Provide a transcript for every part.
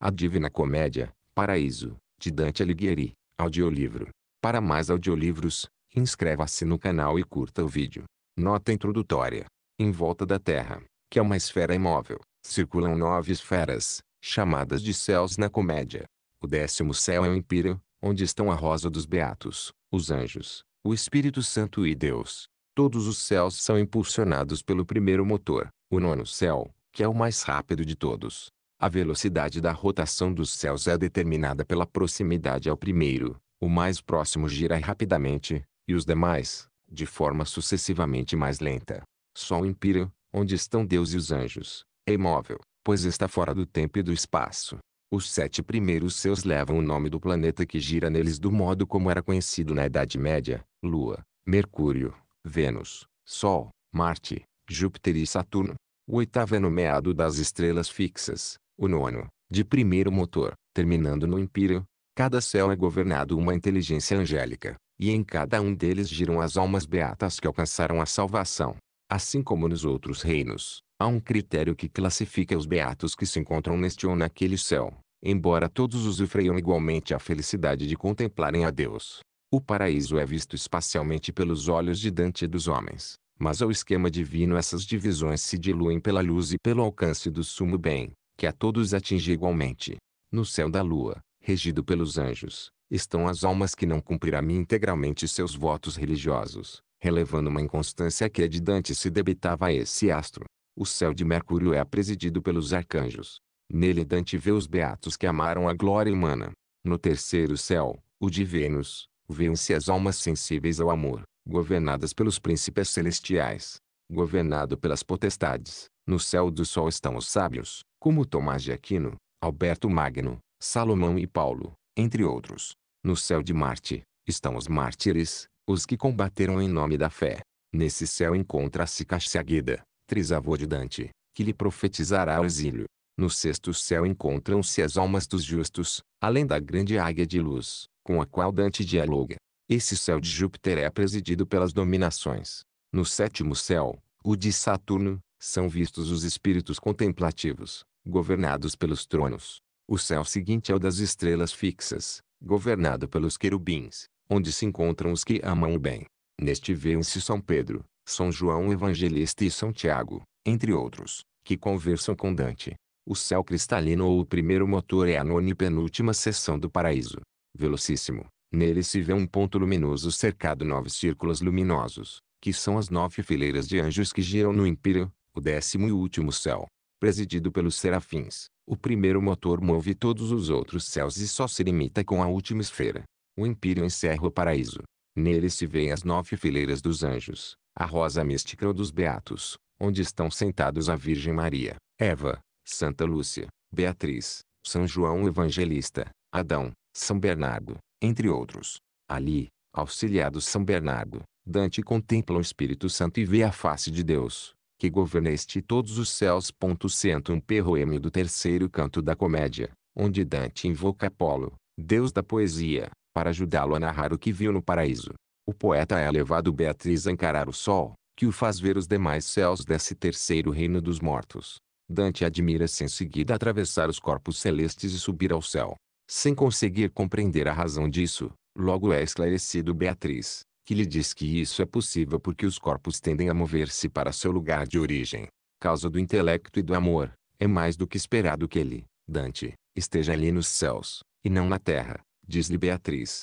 A Divina Comédia, Paraíso, de Dante Alighieri, audiolivro. Para mais audiolivros, inscreva-se no canal e curta o vídeo. Nota introdutória. Em volta da Terra, que é uma esfera imóvel, circulam nove esferas, chamadas de céus na comédia. O décimo céu é o Império, onde estão a rosa dos beatos, os anjos, o Espírito Santo e Deus. Todos os céus são impulsionados pelo primeiro motor, o nono céu, que é o mais rápido de todos. A velocidade da rotação dos céus é determinada pela proximidade ao primeiro. O mais próximo gira rapidamente, e os demais, de forma sucessivamente mais lenta. Só o impírio, onde estão Deus e os anjos, é imóvel, pois está fora do tempo e do espaço. Os sete primeiros céus levam o nome do planeta que gira neles do modo como era conhecido na Idade Média: Lua, Mercúrio, Vênus, Sol, Marte, Júpiter e Saturno. O oitavo é nomeado das estrelas fixas, o nono, de primeiro motor, terminando no empíreo. Cada céu é governado uma inteligência angélica, e em cada um deles giram as almas beatas que alcançaram a salvação. Assim como nos outros reinos, há um critério que classifica os beatos que se encontram neste ou naquele céu, embora todos usufruam igualmente a felicidade de contemplarem a Deus. O paraíso é visto espacialmente pelos olhos de Dante e dos homens, mas ao esquema divino essas divisões se diluem pela luz e pelo alcance do sumo bem que a todos atinge igualmente. No céu da lua, regido pelos anjos, estão as almas que não cumpriram integralmente seus votos religiosos, relevando uma inconstância que é de Dante se debitava a esse astro. O céu de Mercúrio é presidido pelos arcanjos. Nele Dante vê os beatos que amaram a glória humana. No terceiro céu, o de Vênus, vêem-se as almas sensíveis ao amor, governadas pelos príncipes celestiais governado pelas potestades. No céu do sol estão os sábios, como Tomás de Aquino, Alberto Magno, Salomão e Paulo, entre outros. No céu de Marte, estão os mártires, os que combateram em nome da fé. Nesse céu encontra-se Caxiaguida, trisavô de Dante, que lhe profetizará o exílio. No sexto céu encontram-se as almas dos justos, além da grande águia de luz, com a qual Dante dialoga. Esse céu de Júpiter é presidido pelas dominações. No sétimo céu, o de Saturno, são vistos os espíritos contemplativos, governados pelos tronos. O céu seguinte é o das estrelas fixas, governado pelos querubins, onde se encontram os que amam o bem. Neste vêem-se São Pedro, São João Evangelista e São Tiago, entre outros, que conversam com Dante. O céu cristalino ou o primeiro motor é a nona e penúltima seção do paraíso. Velocíssimo, nele se vê um ponto luminoso cercado nove círculos luminosos, que são as nove fileiras de anjos que giram no império, o décimo e último céu, presidido pelos serafins. O primeiro motor move todos os outros céus e só se limita com a última esfera. O império encerra o paraíso. Nele se vêem as nove fileiras dos anjos, a rosa mística dos beatos, onde estão sentados a Virgem Maria, Eva, Santa Lúcia, Beatriz, São João Evangelista, Adão, São Bernardo, entre outros. Ali, auxiliado São Bernardo, Dante contempla o Espírito Santo e vê a face de Deus, que governa este todos os céus. Sento um perroêmio do terceiro canto da comédia, onde Dante invoca Apolo, deus da poesia, para ajudá-lo a narrar o que viu no paraíso. O poeta é levado Beatriz a encarar o sol, que o faz ver os demais céus desse terceiro reino dos mortos. Dante admira-se em seguida atravessar os corpos celestes e subir ao céu. Sem conseguir compreender a razão disso, logo é esclarecido Beatriz, que lhe diz que isso é possível porque os corpos tendem a mover-se para seu lugar de origem. Causa do intelecto e do amor, é mais do que esperado que ele, Dante, esteja ali nos céus, e não na terra, diz-lhe Beatriz.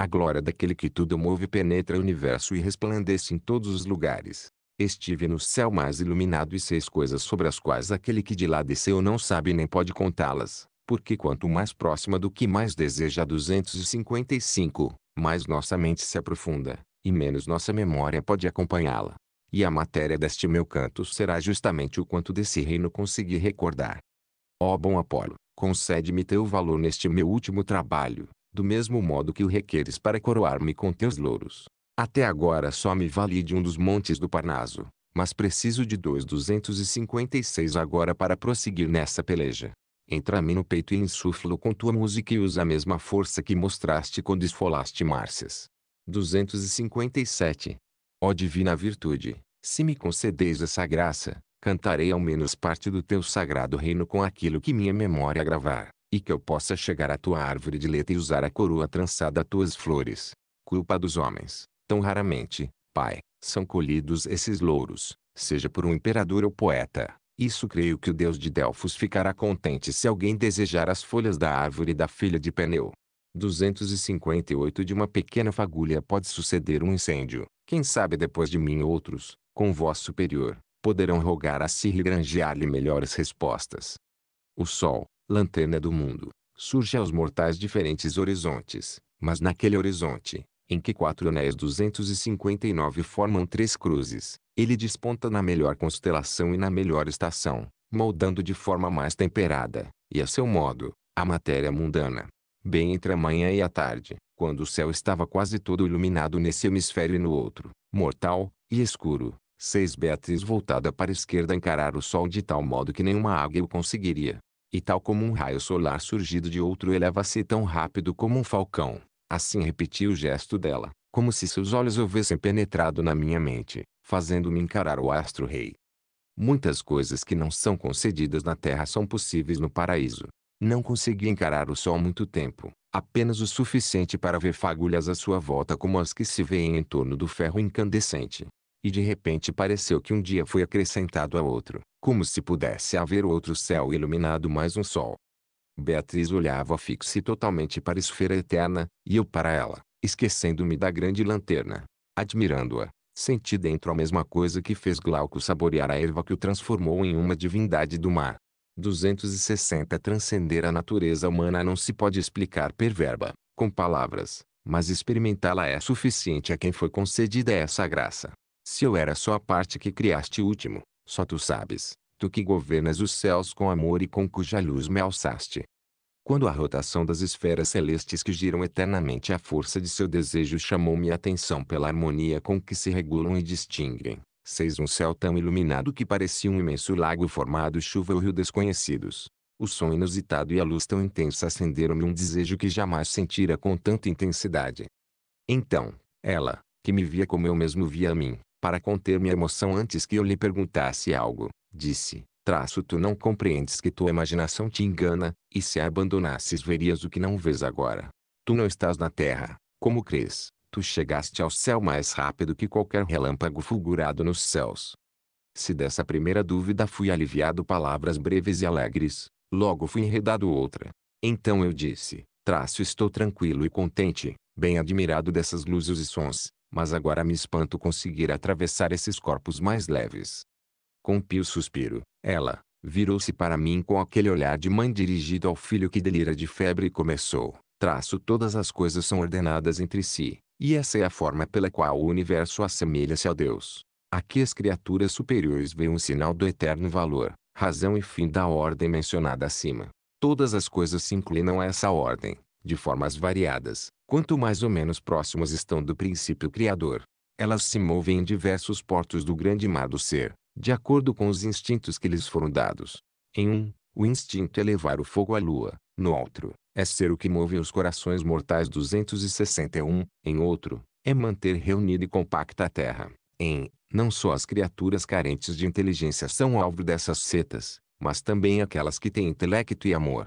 A glória daquele que tudo move penetra o universo e resplandece em todos os lugares. Estive no céu mais iluminado e seis coisas sobre as quais aquele que de lá desceu não sabe nem pode contá-las, porque quanto mais próxima do que mais deseja 255, mais nossa mente se aprofunda, e menos nossa memória pode acompanhá-la. E a matéria deste meu canto será justamente o quanto desse reino consegui recordar. Ó bom Apolo, concede-me teu valor neste meu último trabalho, do mesmo modo que o requeres para coroar-me com teus louros. Até agora só me vali de um dos montes do Parnaso, mas preciso de dois 256 agora para prosseguir nessa peleja. Entra-me no peito e insuflo com tua música e usa a mesma força que mostraste quando esfolaste Márcias. 257. Ó divina virtude, se me concedeis essa graça, cantarei ao menos parte do teu sagrado reino com aquilo que minha memória gravar, e que eu possa chegar à tua árvore de letra e usar a coroa trançada a tuas flores. Culpa dos homens, tão raramente, Pai, são colhidos esses louros, seja por um imperador ou poeta, isso creio que o Deus de Delfos ficará contente se alguém desejar as folhas da árvore da filha de Peneu. 258 De uma pequena fagulha pode suceder um incêndio. Quem sabe depois de mim outros, com voz superior, poderão rogar a si e granjear-lhe melhores respostas. O sol, lanterna do mundo, surge aos mortais diferentes horizontes, mas naquele horizonte, em que quatro anéis 259 formam três cruzes, ele desponta na melhor constelação e na melhor estação, moldando de forma mais temperada, e a seu modo, a matéria mundana. Bem entre a manhã e a tarde, quando o céu estava quase todo iluminado nesse hemisfério e no outro, mortal e escuro, seis Beatriz voltada para a esquerda encarar o sol de tal modo que nenhuma águia o conseguiria. E tal como um raio solar surgido de outro eleva-se tão rápido como um falcão, Assim repeti o gesto dela, como se seus olhos houvessem penetrado na minha mente, fazendo-me encarar o astro-rei. Muitas coisas que não são concedidas na terra são possíveis no paraíso. Não consegui encarar o sol muito tempo, apenas o suficiente para ver fagulhas à sua volta como as que se veem em torno do ferro incandescente. E de repente pareceu que um dia foi acrescentado a outro, como se pudesse haver outro céu iluminado mais um sol. Beatriz olhava fixa e totalmente para a esfera eterna, e eu para ela, esquecendo-me da grande lanterna. Admirando-a, senti dentro a mesma coisa que fez Glauco saborear a erva que o transformou em uma divindade do mar. 260 Transcender a natureza humana não se pode explicar per verba, com palavras, mas experimentá-la é suficiente a quem foi concedida essa graça. Se eu era só a parte que criaste último, só tu sabes, tu que governas os céus com amor e com cuja luz me alçaste. Quando a rotação das esferas celestes que giram eternamente à força de seu desejo chamou minha atenção pela harmonia com que se regulam e distinguem, seis um céu tão iluminado que parecia um imenso lago formado chuva ou rio desconhecidos. O som inusitado e a luz tão intensa acenderam-me um desejo que jamais sentira com tanta intensidade. Então, ela, que me via como eu mesmo via a mim, para conter minha emoção antes que eu lhe perguntasse algo, disse, traço tu não compreendes que tua imaginação te engana, e se a abandonasses verias o que não vês agora. Tu não estás na terra, como crês, tu chegaste ao céu mais rápido que qualquer relâmpago fulgurado nos céus. Se dessa primeira dúvida fui aliviado palavras breves e alegres, logo fui enredado outra. Então eu disse, traço estou tranquilo e contente, bem admirado dessas luzes e sons, mas agora me espanto conseguir atravessar esses corpos mais leves. Com um pio suspiro, ela virou-se para mim com aquele olhar de mãe dirigido ao filho que delira de febre e começou: traço todas as coisas são ordenadas entre si, e essa é a forma pela qual o universo assemelha-se a Deus. Aqui as criaturas superiores veem um sinal do eterno valor, razão e fim da ordem mencionada acima. Todas as coisas se inclinam a essa ordem, de formas variadas, quanto mais ou menos próximas estão do princípio criador. Elas se movem em diversos portos do grande mar do ser, de acordo com os instintos que lhes foram dados. Em um, o instinto é levar o fogo à lua, no outro, é ser o que move os corações mortais 261, em outro, é manter reunida e compacta a terra. Em, não só as criaturas carentes de inteligência são alvo dessas setas, mas também aquelas que têm intelecto e amor.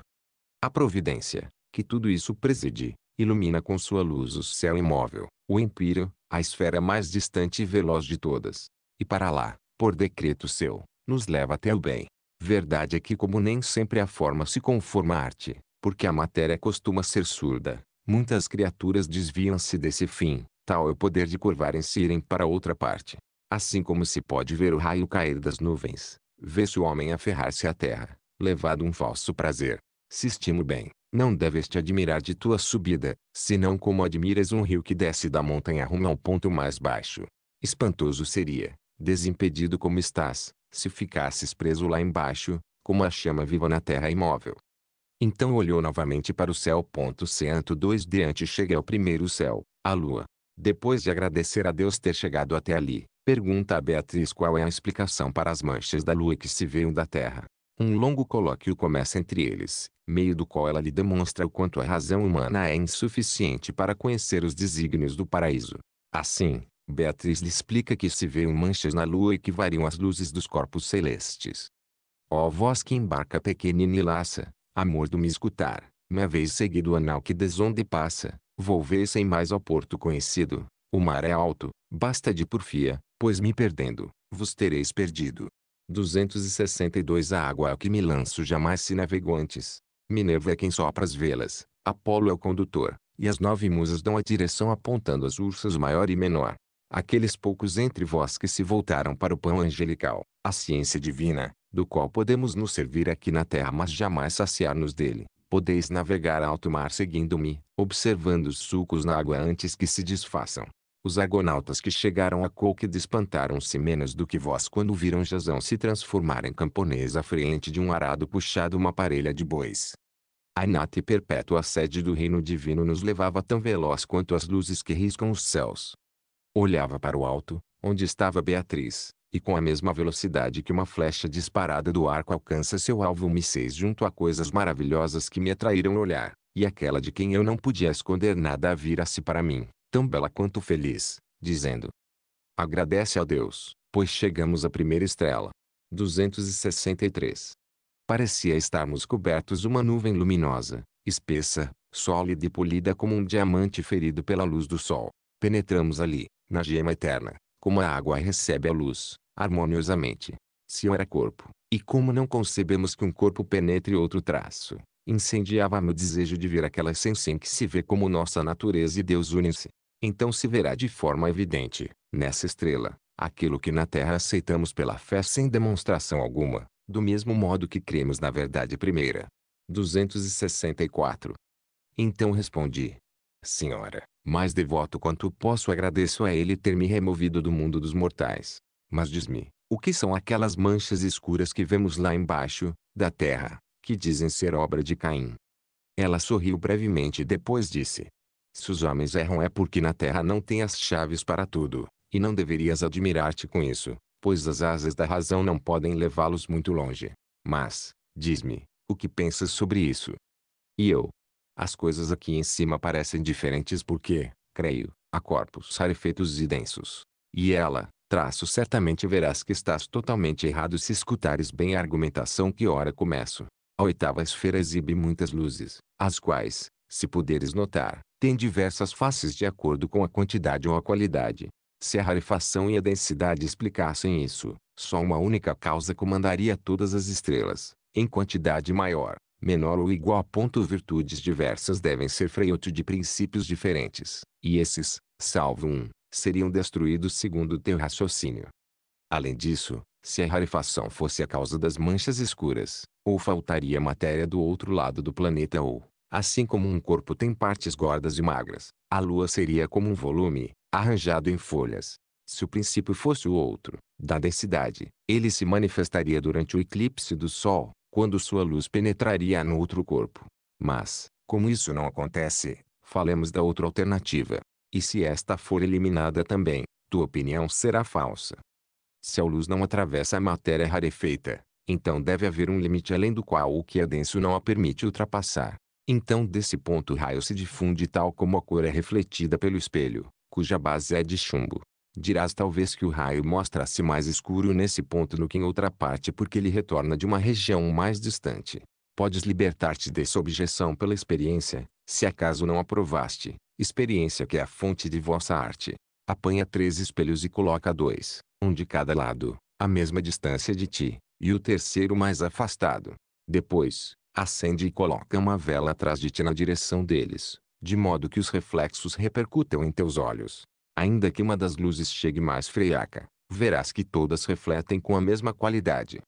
A providência, que tudo isso preside, ilumina com sua luz o céu imóvel, o empírio, a esfera mais distante e veloz de todas. E para lá, por decreto seu, nos leva até o bem. Verdade é que como nem sempre a forma se conforma à arte, porque a matéria costuma ser surda, muitas criaturas desviam-se desse fim, tal é o poder de curvarem-se e irem para outra parte. Assim como se pode ver o raio cair das nuvens, vê-se o homem aferrar-se à terra, levado um falso prazer. Se estimo bem, não deves te admirar de tua subida, senão como admiras um rio que desce da montanha rumo ao ponto mais baixo. Espantoso seria, desimpedido como estás, se ficasses preso lá embaixo, como a chama viva na terra imóvel. Então olhou novamente para o céu. Ponto cento dois diante chega ao primeiro céu, a lua. Depois de agradecer a Deus ter chegado até ali, pergunta a Beatriz qual é a explicação para as manchas da lua que se veem da terra. Um longo colóquio começa entre eles, meio do qual ela lhe demonstra o quanto a razão humana é insuficiente para conhecer os desígnios do paraíso. Assim, Beatriz lhe explica que se vêem manchas na lua e que variam as luzes dos corpos celestes. Ó voz que embarca pequenina e laça, amor do me escutar, me vez seguido anal que desonde passa, volver sem mais ao porto conhecido, o mar é alto, basta de porfia, pois me perdendo, vos tereis perdido. 262 A água a que me lanço jamais se navegou antes. Minerva é quem sopra as velas, Apolo é o condutor, e as nove musas dão a direção apontando as ursas maior e menor aqueles poucos entre vós que se voltaram para o pão angelical, a ciência divina, do qual podemos nos servir aqui na terra mas jamais saciar-nos dele, podeis navegar alto mar seguindo-me, observando os sucos na água antes que se desfaçam. Os argonautas que chegaram a Colquid espantaram-se menos do que vós quando viram Jasão se transformar em camponês à frente de um arado puxado uma parelha de bois. A nata e perpétua sede do reino divino nos levava tão veloz quanto as luzes que riscam os céus. Olhava para o alto, onde estava Beatriz, e com a mesma velocidade que uma flecha disparada do arco alcança seu alvo me seis junto a coisas maravilhosas que me atraíram o olhar, e aquela de quem eu não podia esconder nada vira-se para mim, tão bela quanto feliz, dizendo: Agradece a Deus, pois chegamos à primeira estrela. 263. Parecia estarmos cobertos de uma nuvem luminosa, espessa, sólida e polida como um diamante ferido pela luz do sol. Penetramos ali, na gema eterna, como a água recebe a luz, harmoniosamente. Se eu era corpo, e como não concebemos que um corpo penetre outro traço, incendiava meu desejo de ver aquela essência em que se vê como nossa natureza e Deus unem-se. Então se verá de forma evidente, nessa estrela, aquilo que na terra aceitamos pela fé sem demonstração alguma, do mesmo modo que cremos na verdade primeira. 264. Então respondi, Senhora, mais devoto quanto posso agradeço a ele ter me removido do mundo dos mortais. Mas diz-me, o que são aquelas manchas escuras que vemos lá embaixo, da terra, que dizem ser obra de Caim? Ela sorriu brevemente e depois disse. Se os homens erram é porque na terra não tem as chaves para tudo, e não deverias admirar-te com isso, pois as asas da razão não podem levá-los muito longe. Mas, diz-me, o que pensas sobre isso? E eu, as coisas aqui em cima parecem diferentes porque, creio, há corpos rarefeitos e densos. E ela, traço certamente verás que estás totalmente errado se escutares bem a argumentação que ora começo. A oitava esfera exibe muitas luzes, as quais, se puderes notar, têm diversas faces de acordo com a quantidade ou a qualidade. Se a rarefação e a densidade explicassem isso, só uma única causa comandaria todas as estrelas, em quantidade maior, menor ou igual. Ponto, virtudes diversas devem ser freio de princípios diferentes, e esses, salvo um, seriam destruídos segundo o teu raciocínio. Além disso, se a rarefação fosse a causa das manchas escuras, ou faltaria matéria do outro lado do planeta ou, assim como um corpo tem partes gordas e magras, a lua seria como um volume, arranjado em folhas. Se o princípio fosse o outro, da densidade, ele se manifestaria durante o eclipse do Sol, quando sua luz penetraria no outro corpo. Mas, como isso não acontece, falemos da outra alternativa. E se esta for eliminada também, tua opinião será falsa. Se a luz não atravessa a matéria rarefeita, então deve haver um limite além do qual o que é denso não a permite ultrapassar. Então desse ponto o raio se difunde tal como a cor é refletida pelo espelho, cuja base é de chumbo. Dirás talvez que o raio mostra-se mais escuro nesse ponto do que em outra parte porque ele retorna de uma região mais distante. Podes libertar-te dessa objeção pela experiência, se acaso não aprovaste, experiência que é a fonte de vossa arte. Apanha três espelhos e coloca dois, um de cada lado, à mesma distância de ti, e o terceiro mais afastado. Depois, acende e coloca uma vela atrás de ti na direção deles, de modo que os reflexos repercutam em teus olhos ainda que uma das luzes chegue mais friaca, verás que todas refletem com a mesma qualidade.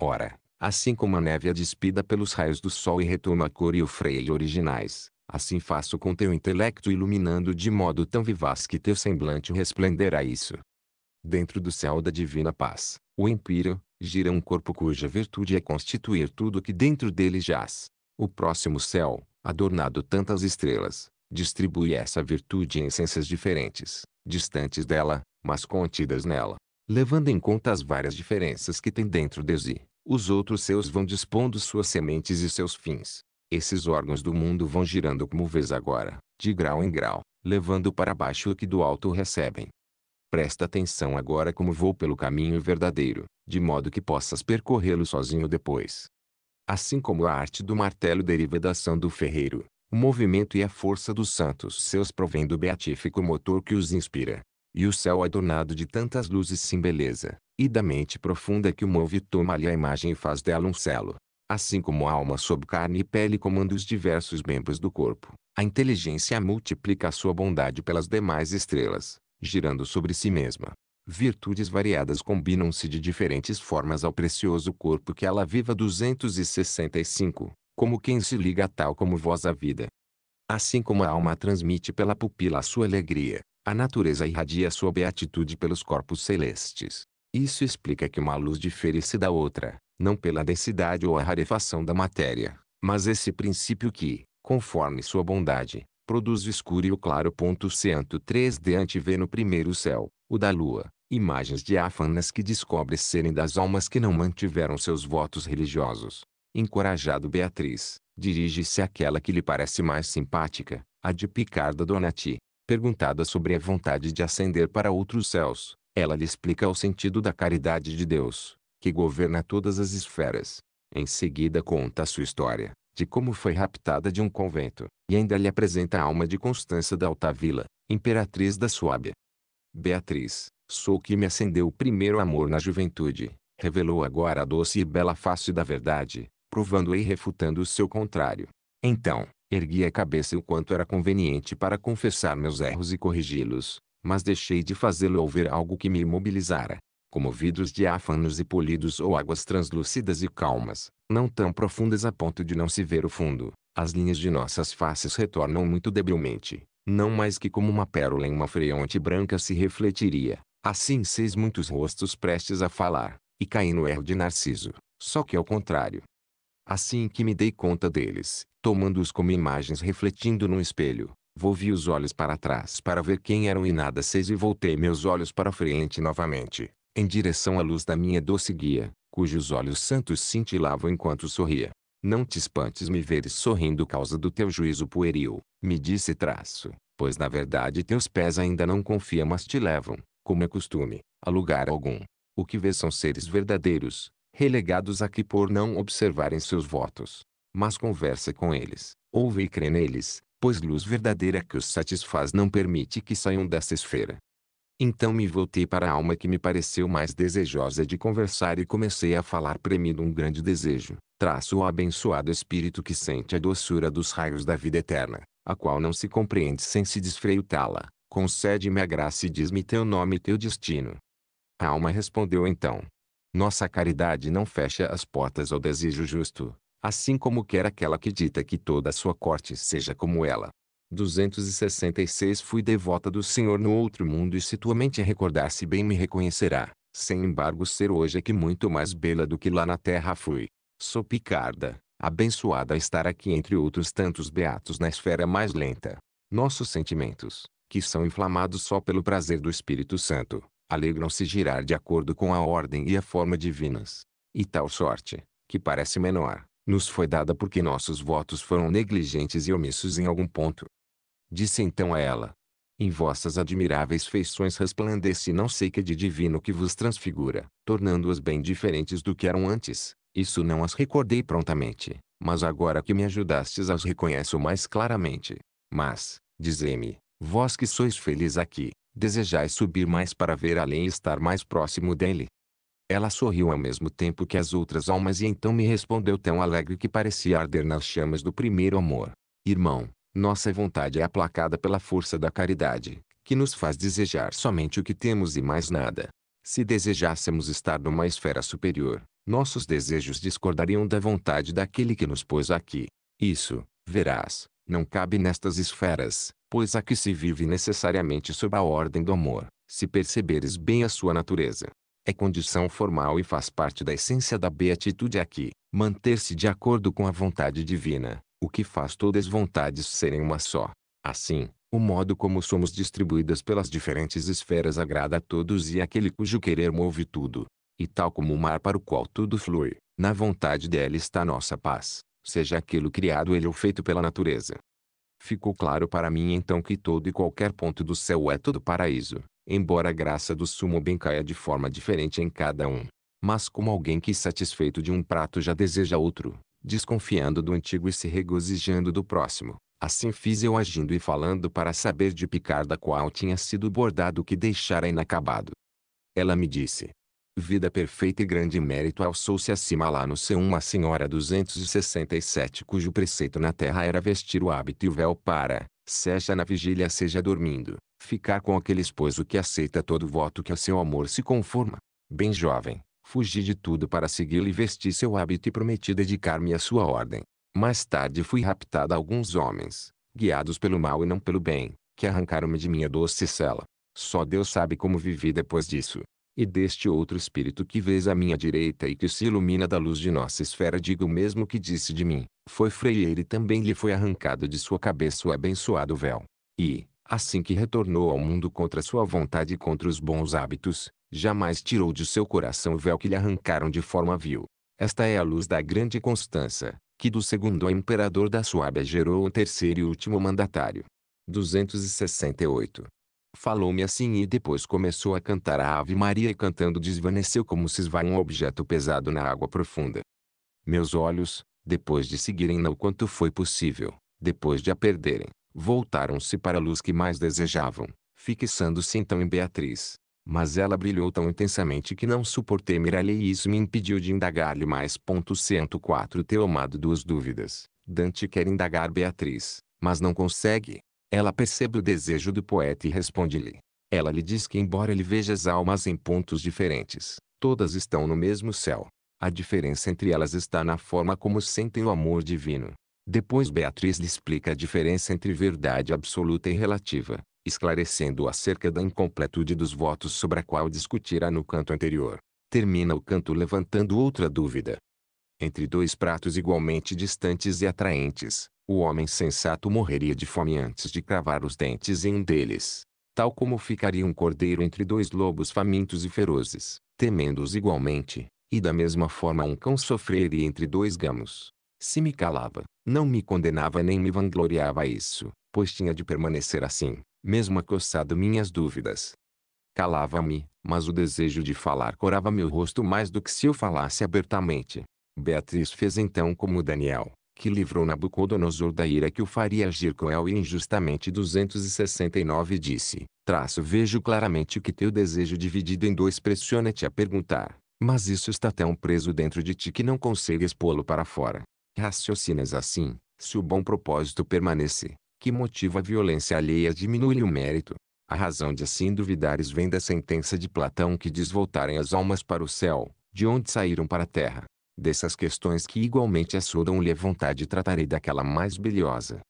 Ora, assim como a neve é despida pelos raios do sol e retoma a cor e o freio originais, assim faço com teu intelecto iluminando de modo tão vivaz que teu semblante resplenderá isso. Dentro do céu da divina paz, o empírio, gira um corpo cuja virtude é constituir tudo o que dentro dele jaz. O próximo céu, adornado tantas estrelas, distribui essa virtude em essências diferentes, distantes dela, mas contidas nela. Levando em conta as várias diferenças que tem dentro de si, os outros seus vão dispondo suas sementes e seus fins. Esses órgãos do mundo vão girando como vês agora, de grau em grau, levando para baixo o que do alto recebem. Presta atenção agora como vou pelo caminho verdadeiro, de modo que possas percorrê-lo sozinho depois. Assim como a arte do martelo deriva da ação do ferreiro, o movimento e a força dos santos seus provém do beatífico motor que os inspira. E o céu adornado é de tantas luzes sem beleza, e da mente profunda que o move toma-lhe a imagem e faz dela um celo. Assim como a alma sob carne e pele comanda os diversos membros do corpo, a inteligência multiplica a sua bondade pelas demais estrelas, girando sobre si mesma. Virtudes variadas combinam-se de diferentes formas ao precioso corpo que ela viva 265, como quem se liga a tal como vós à vida. Assim como a alma transmite pela pupila a sua alegria, a natureza irradia sua beatitude pelos corpos celestes. Isso explica que uma luz difere-se da outra, não pela densidade ou a rarefação da matéria, mas esse princípio que, conforme sua bondade, produz o escuro e o claro. Ponto 103 diante vê no primeiro céu, o da lua, imagens diáfanas que descobre serem das almas que não mantiveram seus votos religiosos, Encorajado Beatriz, dirige-se àquela que lhe parece mais simpática, a de Picarda Donati. Perguntada sobre a vontade de ascender para outros céus, ela lhe explica o sentido da caridade de Deus, que governa todas as esferas. Em seguida conta a sua história, de como foi raptada de um convento, e ainda lhe apresenta a alma de Constança da Altavila, imperatriz da Suábia. Beatriz, sou que me acendeu o primeiro amor na juventude, revelou agora a doce e bela face da verdade, provando e refutando o seu contrário. Então, ergui a cabeça o quanto era conveniente para confessar meus erros e corrigi-los, mas deixei de fazê-lo ao ver algo que me imobilizara. Como vidros diáfanos e polidos ou águas translúcidas e calmas, não tão profundas a ponto de não se ver o fundo, as linhas de nossas faces retornam muito debilmente, não mais que como uma pérola em uma freonte branca se refletiria. Assim seis muitos rostos prestes a falar, e caí no erro de Narciso, só que ao contrário, Assim que me dei conta deles, tomando-os como imagens refletindo num espelho, volvi os olhos para trás para ver quem eram e nada seis e voltei meus olhos para frente novamente, em direção à luz da minha doce guia, cujos olhos santos cintilavam enquanto sorria. Não te espantes me veres sorrindo causa do teu juízo pueril, me disse traço, pois na verdade teus pés ainda não confiam mas te levam, como é costume, a lugar algum. O que vês são seres verdadeiros, relegados aqui por não observarem seus votos. Mas conversa com eles, ouve e crê neles, pois luz verdadeira que os satisfaz não permite que saiam dessa esfera. Então me voltei para a alma que me pareceu mais desejosa de conversar e comecei a falar premido um grande desejo. Traço o abençoado espírito que sente a doçura dos raios da vida eterna, a qual não se compreende sem se desfreutá-la. Concede-me a graça e diz-me teu nome e teu destino. A alma respondeu então, nossa caridade não fecha as portas ao desejo justo, assim como quer aquela que dita que toda a sua corte seja como ela. 266 Fui devota do Senhor no outro mundo e se tua mente recordar-se bem me reconhecerá. Sem embargo ser hoje aqui é muito mais bela do que lá na terra fui. Sou picarda, abençoada estar aqui entre outros tantos beatos na esfera mais lenta. Nossos sentimentos, que são inflamados só pelo prazer do Espírito Santo, alegram-se girar de acordo com a ordem e a forma divinas. E tal sorte, que parece menor, nos foi dada porque nossos votos foram negligentes e omissos em algum ponto. Disse então a ela, em vossas admiráveis feições resplandece não sei que de divino que vos transfigura, tornando-as bem diferentes do que eram antes. Isso não as recordei prontamente, mas agora que me ajudastes as reconheço mais claramente. Mas, dizei-me, vós que sois feliz aqui, Desejais subir mais para ver além e estar mais próximo dele? Ela sorriu ao mesmo tempo que as outras almas e então me respondeu tão alegre que parecia arder nas chamas do primeiro amor. Irmão, nossa vontade é aplacada pela força da caridade, que nos faz desejar somente o que temos e mais nada. Se desejássemos estar numa esfera superior, nossos desejos discordariam da vontade daquele que nos pôs aqui. Isso, verás, não cabe nestas esferas pois a que se vive necessariamente sob a ordem do amor, se perceberes bem a sua natureza. É condição formal e faz parte da essência da beatitude aqui, manter-se de acordo com a vontade divina, o que faz todas as vontades serem uma só. Assim, o modo como somos distribuídas pelas diferentes esferas agrada a todos e aquele cujo querer move tudo. E tal como o mar para o qual tudo flui, na vontade dele está nossa paz, seja aquilo criado ele ou feito pela natureza. Ficou claro para mim então que todo e qualquer ponto do céu é todo paraíso, embora a graça do sumo bem caia de forma diferente em cada um. Mas como alguém que satisfeito de um prato já deseja outro, desconfiando do antigo e se regozijando do próximo, assim fiz eu agindo e falando para saber de picar da qual tinha sido bordado o que deixara inacabado. Ela me disse, Vida perfeita e grande mérito alçou-se acima lá no seu uma senhora 267 cujo preceito na terra era vestir o hábito e o véu para, seja na vigília seja dormindo, ficar com aquele esposo que aceita todo voto que a seu amor se conforma. Bem jovem, fugi de tudo para segui-lo e vesti seu hábito e prometi dedicar-me à sua ordem. Mais tarde fui raptada a alguns homens, guiados pelo mal e não pelo bem, que arrancaram-me de minha doce cela. Só Deus sabe como vivi depois disso e deste outro espírito que vês à minha direita e que se ilumina da luz de nossa esfera diga o mesmo que disse de mim. Foi freieiro e também lhe foi arrancado de sua cabeça o abençoado véu. E, assim que retornou ao mundo contra sua vontade e contra os bons hábitos, jamais tirou de seu coração o véu que lhe arrancaram de forma vil. Esta é a luz da grande constância que do segundo imperador da Suábia gerou o terceiro e último mandatário. 268 Falou-me assim e depois começou a cantar a Ave Maria e cantando desvaneceu como se esvai um objeto pesado na água profunda. Meus olhos, depois de seguirem não quanto foi possível, depois de a perderem, voltaram-se para a luz que mais desejavam, fixando-se então em Beatriz. Mas ela brilhou tão intensamente que não suportei miralhei e isso me impediu de indagar-lhe mais. Ponto 104 Teomado Duas dúvidas. Dante quer indagar Beatriz, mas não consegue. Ela percebe o desejo do poeta e responde-lhe. Ela lhe diz que embora ele veja as almas em pontos diferentes, todas estão no mesmo céu. A diferença entre elas está na forma como sentem o amor divino. Depois Beatriz lhe explica a diferença entre verdade absoluta e relativa, esclarecendo acerca da incompletude dos votos sobre a qual discutirá no canto anterior. Termina o canto levantando outra dúvida. Entre dois pratos igualmente distantes e atraentes, o homem sensato morreria de fome antes de cravar os dentes em um deles, tal como ficaria um cordeiro entre dois lobos famintos e ferozes, temendo-os igualmente, e da mesma forma um cão sofreria entre dois gamos. Se me calava, não me condenava nem me vangloriava a isso, pois tinha de permanecer assim, mesmo acossado minhas dúvidas. Calava-me, mas o desejo de falar corava meu rosto mais do que se eu falasse abertamente. Beatriz fez então como Daniel, que livrou Nabucodonosor da ira que o faria agir cruel e injustamente 269 disse, traço vejo claramente que teu desejo dividido em dois pressiona-te a perguntar, mas isso está tão preso dentro de ti que não consegues pô-lo para fora. Raciocinas assim, se o bom propósito permanece, que motiva a violência alheia diminui-lhe o mérito. A razão de assim duvidares vem da sentença de Platão que diz voltarem as almas para o céu, de onde saíram para a terra. Dessas questões que igualmente assoram-lhe a é vontade tratarei daquela mais beliosa.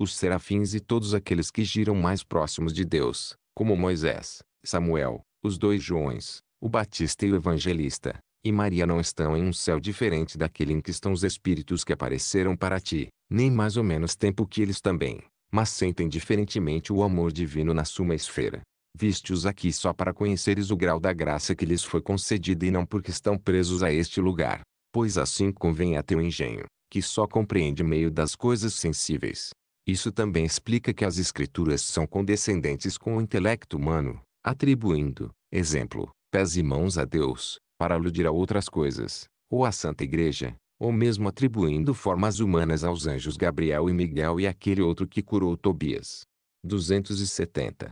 Os serafins e todos aqueles que giram mais próximos de Deus, como Moisés, Samuel, os dois Joões, o Batista e o Evangelista, e Maria não estão em um céu diferente daquele em que estão os espíritos que apareceram para ti, nem mais ou menos tempo que eles também, mas sentem diferentemente o amor divino na suma esfera. Viste-os aqui só para conheceres o grau da graça que lhes foi concedida e não porque estão presos a este lugar pois assim convém a teu engenho, que só compreende meio das coisas sensíveis. Isso também explica que as escrituras são condescendentes com o intelecto humano, atribuindo, exemplo, pés e mãos a Deus, para aludir a outras coisas, ou à Santa Igreja, ou mesmo atribuindo formas humanas aos anjos Gabriel e Miguel e aquele outro que curou Tobias. 270.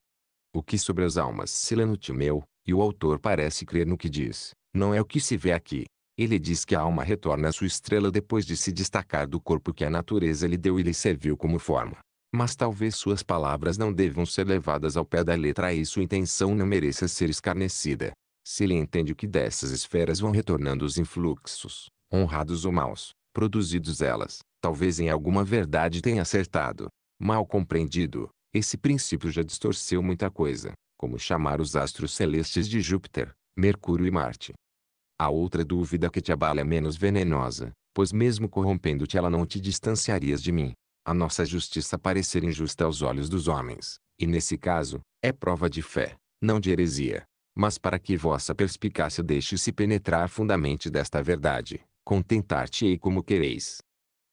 O que sobre as almas se lê no Timeu, e o autor parece crer no que diz, não é o que se vê aqui, ele diz que a alma retorna à sua estrela depois de se destacar do corpo que a natureza lhe deu e lhe serviu como forma. Mas talvez suas palavras não devam ser levadas ao pé da letra e sua intenção não mereça ser escarnecida. Se ele entende que dessas esferas vão retornando os influxos, honrados ou maus, produzidos elas, talvez em alguma verdade tenha acertado. Mal compreendido, esse princípio já distorceu muita coisa, como chamar os astros celestes de Júpiter, Mercúrio e Marte, a outra dúvida que te abala é menos venenosa, pois mesmo corrompendo-te ela não te distanciarias de mim. A nossa justiça parecer injusta aos olhos dos homens, e nesse caso, é prova de fé, não de heresia. Mas para que vossa perspicácia deixe-se penetrar fundamente desta verdade, contentar-te-ei como quereis.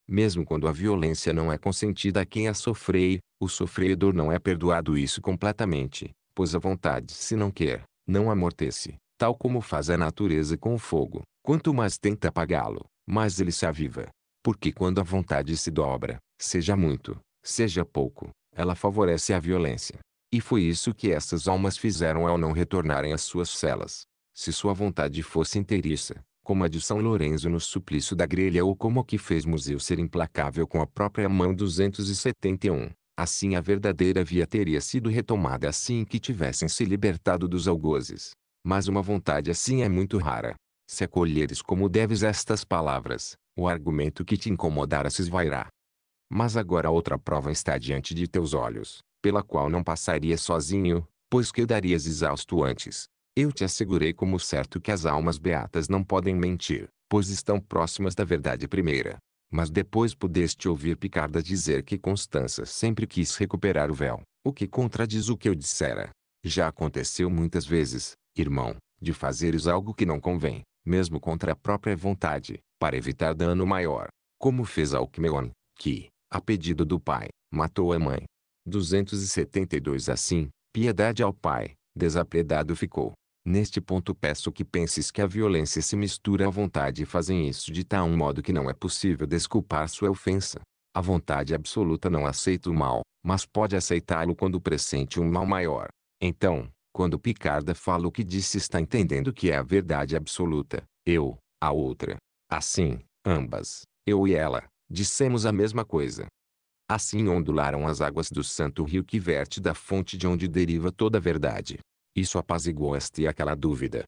Mesmo quando a violência não é consentida a quem a sofrei, o sofredor não é perdoado isso completamente, pois a vontade se não quer, não amortece, tal como faz a natureza com o fogo. Quanto mais tenta apagá-lo, mais ele se aviva. Porque quando a vontade se dobra, seja muito, seja pouco, ela favorece a violência. E foi isso que essas almas fizeram ao não retornarem às suas celas. Se sua vontade fosse inteiriça, como a de São Lourenço no suplício da grelha ou como a que fez Museu ser implacável com a própria mão 271, assim a verdadeira via teria sido retomada assim que tivessem se libertado dos algozes. Mas uma vontade assim é muito rara. Se acolheres como deves estas palavras, o argumento que te incomodara se esvairá. Mas agora outra prova está diante de teus olhos, pela qual não passaria sozinho, pois que darias exausto antes. Eu te assegurei como certo que as almas beatas não podem mentir, pois estão próximas da verdade primeira. Mas depois pudeste ouvir Picarda dizer que Constança sempre quis recuperar o véu, o que contradiz o que eu dissera. Já aconteceu muitas vezes, irmão, de fazeres algo que não convém, mesmo contra a própria vontade, para evitar dano maior, como fez Alcmeone, que, a pedido do pai, matou a mãe. 272 Assim, piedade ao pai, desapiedado ficou. Neste ponto peço que penses que a violência se mistura à vontade e fazem isso de tal modo que não é possível desculpar sua ofensa. A vontade absoluta não aceita o mal, mas pode aceitá-lo quando pressente um mal maior. Então, quando Picarda fala o que disse está entendendo que é a verdade absoluta, eu, a outra. Assim, ambas, eu e ela, dissemos a mesma coisa. Assim ondularam as águas do santo rio que verte da fonte de onde deriva toda a verdade. Isso apaziguou esta e aquela dúvida.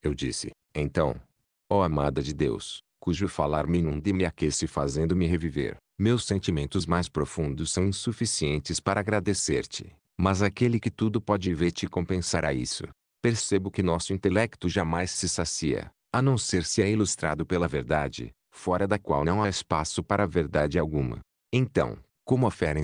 Eu disse, então, ó amada de Deus, cujo falar me inunda e me aquece fazendo-me reviver, meus sentimentos mais profundos são insuficientes para agradecer-te. Mas aquele que tudo pode ver te compensará isso. Percebo que nosso intelecto jamais se sacia, a não ser se é ilustrado pela verdade, fora da qual não há espaço para verdade alguma. Então, como a fera em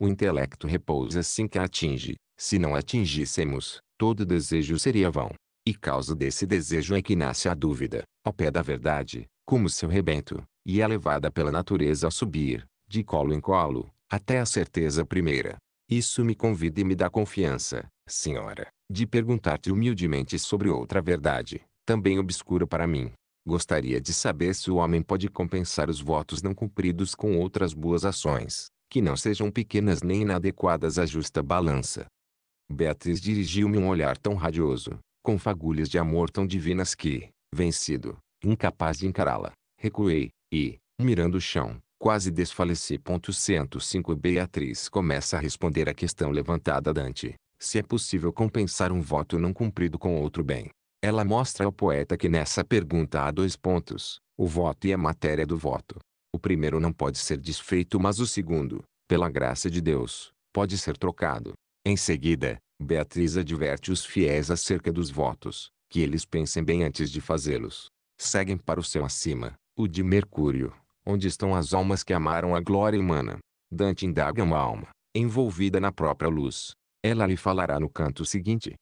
o intelecto repousa assim que a atinge. Se não atingíssemos, todo desejo seria vão. E causa desse desejo é que nasce a dúvida, ao pé da verdade, como seu rebento, e é levada pela natureza a subir, de colo em colo, até a certeza primeira. Isso me convida e me dá confiança, senhora, de perguntar-te humildemente sobre outra verdade, também obscura para mim. Gostaria de saber se o homem pode compensar os votos não cumpridos com outras boas ações, que não sejam pequenas nem inadequadas à justa balança. Beatriz dirigiu-me um olhar tão radioso, com fagulhas de amor tão divinas que, vencido, incapaz de encará-la, recuei, e, mirando o chão, quase desfaleci. 105 Beatriz começa a responder à questão levantada Dante, se é possível compensar um voto não cumprido com outro bem. Ela mostra ao poeta que nessa pergunta há dois pontos, o voto e a matéria do voto. O primeiro não pode ser desfeito mas o segundo, pela graça de Deus, pode ser trocado. Em seguida, Beatriz adverte os fiéis acerca dos votos, que eles pensem bem antes de fazê-los. Seguem para o céu acima, o de Mercúrio, Onde estão as almas que amaram a glória humana? Dante indaga uma alma, envolvida na própria luz. Ela lhe falará no canto seguinte.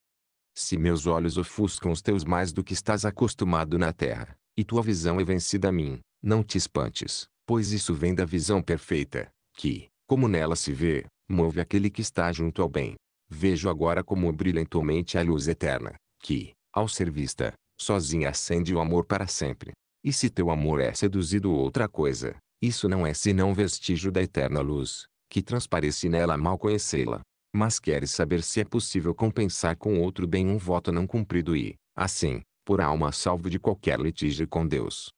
Se meus olhos ofuscam os teus mais do que estás acostumado na terra, e tua visão é vencida a mim, não te espantes, pois isso vem da visão perfeita, que, como nela se vê, move aquele que está junto ao bem. Vejo agora como brilha em tua mente a luz eterna, que, ao ser vista, sozinha acende o amor para sempre. E se teu amor é seduzido outra coisa, isso não é senão vestígio da eterna luz, que transparece nela mal conhecê-la. Mas queres saber se é possível compensar com outro bem um voto não cumprido e, assim, por alma salvo de qualquer litígio com Deus.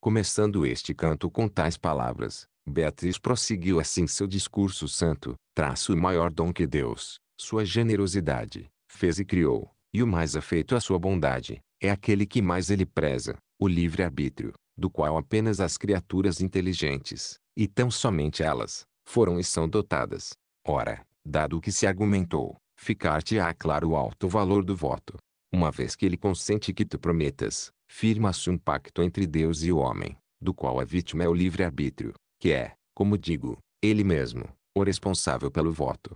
Começando este canto com tais palavras, Beatriz prosseguiu assim seu discurso santo, traço o maior dom que Deus, sua generosidade, fez e criou, e o mais afeito à sua bondade, é aquele que mais ele preza, o livre-arbítrio, do qual apenas as criaturas inteligentes, e tão somente elas, foram e são dotadas. Ora, dado o que se argumentou, ficar-te-á claro o alto valor do voto. Uma vez que ele consente que tu prometas, firma-se um pacto entre Deus e o homem, do qual a vítima é o livre-arbítrio, que é, como digo, ele mesmo, o responsável pelo voto.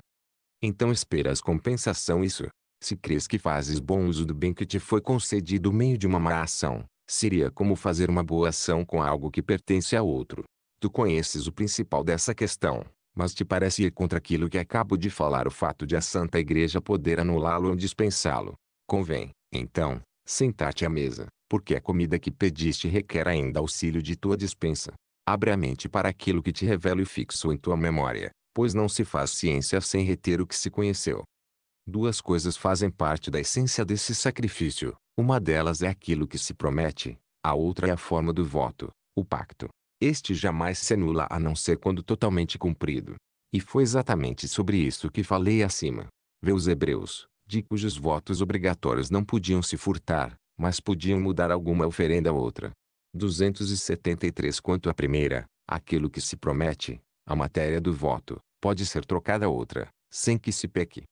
Então esperas compensação isso. Se crês que fazes bom uso do bem que te foi concedido meio de uma má ação, Seria como fazer uma boa ação com algo que pertence a outro. Tu conheces o principal dessa questão, mas te parece ir contra aquilo que acabo de falar o fato de a Santa Igreja poder anulá-lo ou dispensá-lo. Convém, então, sentar-te à mesa, porque a comida que pediste requer ainda auxílio de tua dispensa. Abre a mente para aquilo que te revelo e fixo em tua memória, pois não se faz ciência sem reter o que se conheceu. Duas coisas fazem parte da essência desse sacrifício, uma delas é aquilo que se promete, a outra é a forma do voto, o pacto. Este jamais se anula a não ser quando totalmente cumprido. E foi exatamente sobre isso que falei acima. Vê os hebreus, de cujos votos obrigatórios não podiam se furtar, mas podiam mudar alguma oferenda a outra. 273 Quanto à primeira, aquilo que se promete, a matéria do voto, pode ser trocada a outra, sem que se peque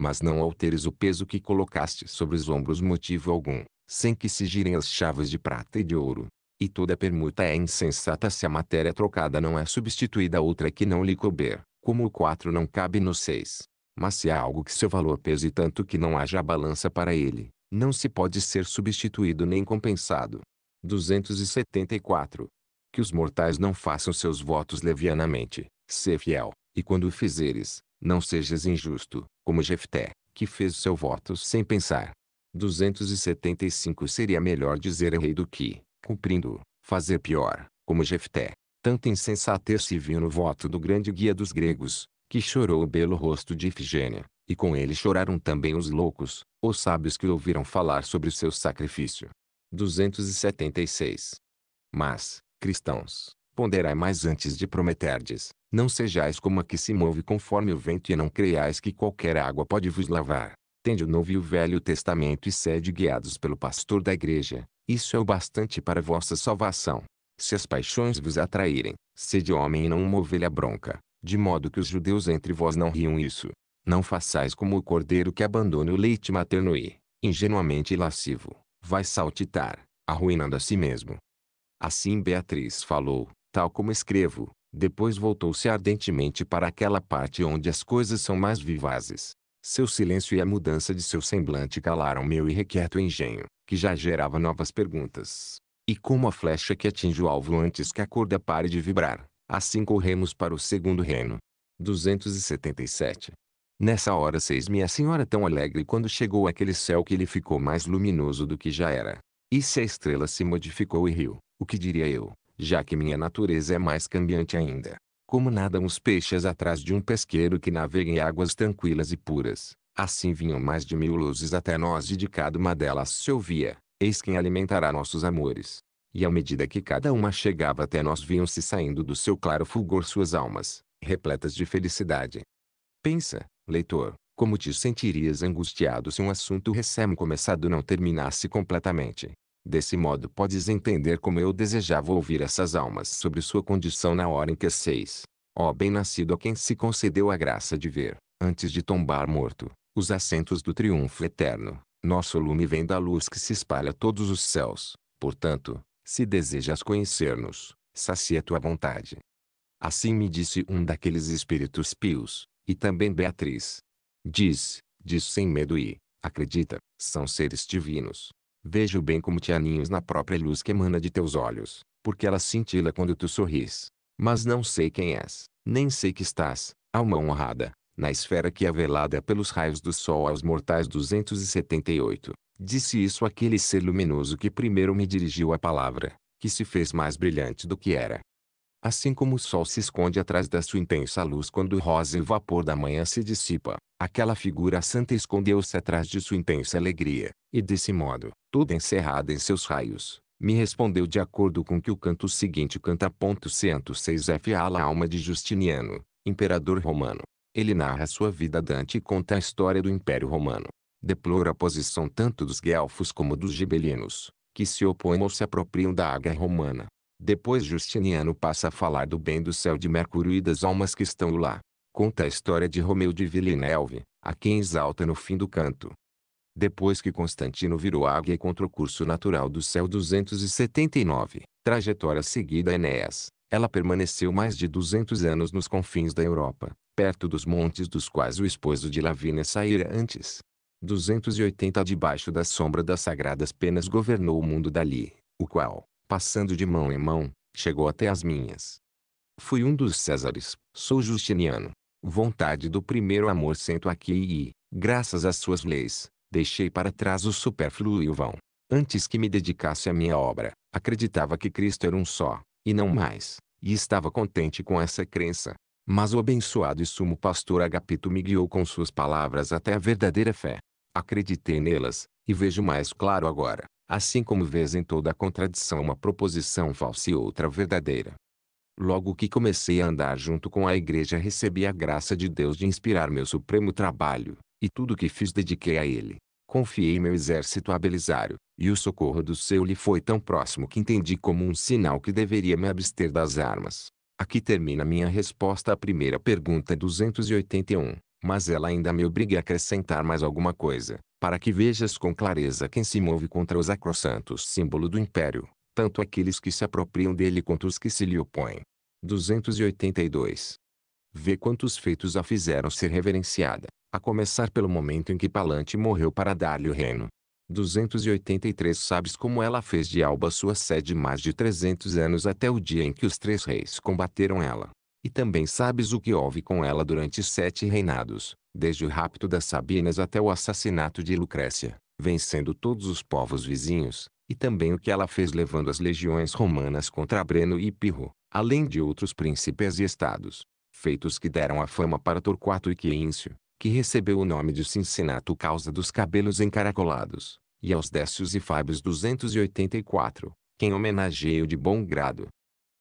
mas não alteres o peso que colocaste sobre os ombros motivo algum, sem que se girem as chaves de prata e de ouro. E toda permuta é insensata se a matéria trocada não é substituída a outra que não lhe couber, como o quatro não cabe no seis. Mas se há algo que seu valor pese tanto que não haja balança para ele, não se pode ser substituído nem compensado. 274. Que os mortais não façam seus votos levianamente, Se fiel, e quando o fizeres, não sejas injusto, como Jefté, que fez seu voto sem pensar. 275 Seria melhor dizer errei do que, cumprindo, fazer pior, como Jefté. Tanta insensatez se viu no voto do grande guia dos gregos, que chorou o belo rosto de Ifigênia, e com ele choraram também os loucos, os sábios que ouviram falar sobre o seu sacrifício. 276. Mas, cristãos, responderai mais antes de prometerdes. Não sejais como a que se move conforme o vento e não creiais que qualquer água pode vos lavar. Tende o Novo e o Velho Testamento e sede guiados pelo pastor da igreja. Isso é o bastante para vossa salvação. Se as paixões vos atraírem, sede homem e não uma ovelha bronca, de modo que os judeus entre vós não riam isso. Não façais como o cordeiro que abandona o leite materno e, ingenuamente lascivo, vai saltitar, arruinando a si mesmo. Assim Beatriz falou, tal como escrevo. Depois voltou-se ardentemente para aquela parte onde as coisas são mais vivazes. Seu silêncio e a mudança de seu semblante calaram meu irrequieto engenho, que já gerava novas perguntas. E como a flecha que atinge o alvo antes que a corda pare de vibrar, assim corremos para o segundo reino. 277. Nessa hora seis minha senhora tão alegre quando chegou aquele céu que lhe ficou mais luminoso do que já era. E se a estrela se modificou e riu, o que diria eu? já que minha natureza é mais cambiante ainda. Como nadam os peixes atrás de um pesqueiro que navega em águas tranquilas e puras, assim vinham mais de mil luzes até nós e de cada uma delas se ouvia, eis quem alimentará nossos amores. E à medida que cada uma chegava até nós vinham-se saindo do seu claro fulgor suas almas, repletas de felicidade. Pensa, leitor, como te sentirias angustiado se um assunto recém começado não terminasse completamente. Desse modo podes entender como eu desejava ouvir essas almas sobre sua condição na hora em que seis. Ó bem-nascido a quem se concedeu a graça de ver, antes de tombar morto, os assentos do triunfo eterno. Nosso lume vem da luz que se espalha a todos os céus. Portanto, se desejas conhecer-nos, sacia tua vontade. Assim me disse um daqueles espíritos pios, e também Beatriz. Diz, diz sem medo e, acredita, são seres divinos, Vejo bem como te aninhos na própria luz que emana de teus olhos, porque ela cintila quando tu sorris. Mas não sei quem és, nem sei que estás, alma honrada, na esfera que é velada pelos raios do sol aos mortais 278. Disse isso aquele ser luminoso que primeiro me dirigiu a palavra, que se fez mais brilhante do que era, Assim como o sol se esconde atrás da sua intensa luz quando o rosa e o vapor da manhã se dissipa, aquela figura santa escondeu-se atrás de sua intensa alegria, e desse modo, toda encerrada em seus raios, me respondeu de acordo com que o canto seguinte canta. 106 F. Ala Alma de Justiniano, imperador romano. Ele narra sua vida Dante e conta a história do Império Romano. Deplora a posição tanto dos guelfos como dos gibelinos, que se opõem ou se apropriam da águia romana. Depois Justiniano passa a falar do bem do céu de Mercúrio e das almas que estão lá. Conta a história de Romeu de Villeneuve, a quem exalta no fim do canto. Depois que Constantino virou águia contra o curso natural do céu 279, trajetória seguida a Enéas, ela permaneceu mais de 200 anos nos confins da Europa, perto dos montes dos quais o esposo de Lavínia saíra antes. 280 debaixo da sombra das sagradas penas governou o mundo dali, o qual, passando de mão em mão, chegou até as minhas. Fui um dos Césares, sou Justiniano. Vontade do primeiro amor sento aqui e, graças às suas leis, deixei para trás o supérfluo e o vão. Antes que me dedicasse à minha obra, acreditava que Cristo era um só, e não mais, e estava contente com essa crença. Mas o abençoado e sumo pastor Agapito me guiou com suas palavras até a verdadeira fé. Acreditei nelas, e vejo mais claro agora, assim como vês em toda contradição uma proposição falsa e outra verdadeira. Logo que comecei a andar junto com a igreja recebi a graça de Deus de inspirar meu supremo trabalho, e tudo que fiz dediquei a ele. Confiei meu exército a Belisário, e o socorro do seu lhe foi tão próximo que entendi como um sinal que deveria me abster das armas. Aqui termina minha resposta à primeira pergunta 281, mas ela ainda me obriga a acrescentar mais alguma coisa para que vejas com clareza quem se move contra os sacrossanto símbolo do império, tanto aqueles que se apropriam dele quanto os que se lhe opõem. 282. Vê quantos feitos a fizeram ser reverenciada, a começar pelo momento em que Palante morreu para dar-lhe o reino. 283 Sabes como ela fez de Alba sua sede mais de 300 anos até o dia em que os três reis combateram ela. E também sabes o que houve com ela durante sete reinados, desde o rapto das Sabinas até o assassinato de Lucrécia, vencendo todos os povos vizinhos, e também o que ela fez levando as legiões romanas contra Breno e Pirro, além de outros príncipes e estados. Feitos que deram a fama para Torquato e Quíncio, que recebeu o nome de Cincinnato causa dos cabelos encaracolados, e aos Décios e Fábios 284, quem homenageio de bom grado.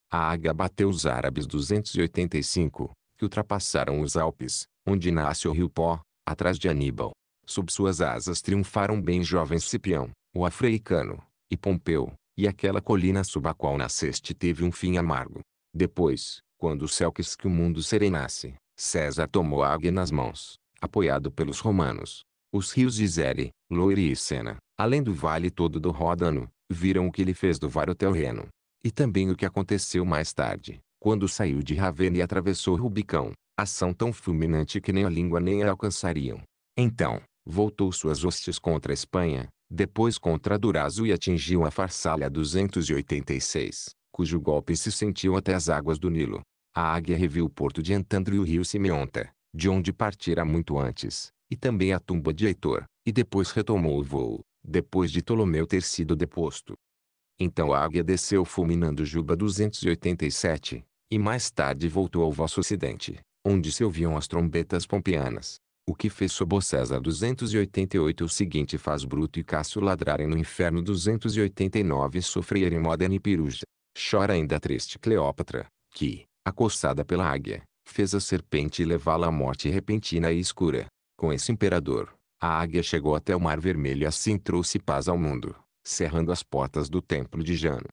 A águia bateu os árabes 285, que ultrapassaram os Alpes, onde nasce o rio Pó, atrás de Aníbal. Sob suas asas triunfaram bem jovens Cipião, o Africano, e Pompeu, e aquela colina sob a qual nasceste teve um fim amargo. Depois, quando o céu quis que o mundo serenasse, César tomou a águia nas mãos, apoiado pelos romanos. Os rios de Zere, Loire e Sena, além do vale todo do Ródano, viram o que ele fez do Terreno. E também o que aconteceu mais tarde, quando saiu de Ravenna e atravessou Rubicão, ação tão fulminante que nem a língua nem a alcançariam. Então, voltou suas hostes contra a Espanha, depois contra Durazo e atingiu a Farsalha 286, cujo golpe se sentiu até as águas do Nilo. A águia reviu o porto de Antandro e o rio Simeonta, de onde partira muito antes, e também a tumba de Heitor, e depois retomou o voo, depois de Ptolomeu ter sido deposto. Então a águia desceu fulminando Juba 287, e mais tarde voltou ao vosso ocidente onde se ouviam as trombetas pompeanas. O que fez Sobocésar 288 o seguinte faz Bruto e Cássio ladrarem no inferno 289 e sofrerem Modena e Piruja. Chora ainda triste Cleópatra, que, acossada pela águia, fez a serpente levá-la à morte repentina e escura. Com esse imperador, a águia chegou até o Mar Vermelho e assim trouxe paz ao mundo, cerrando as portas do templo de Jano.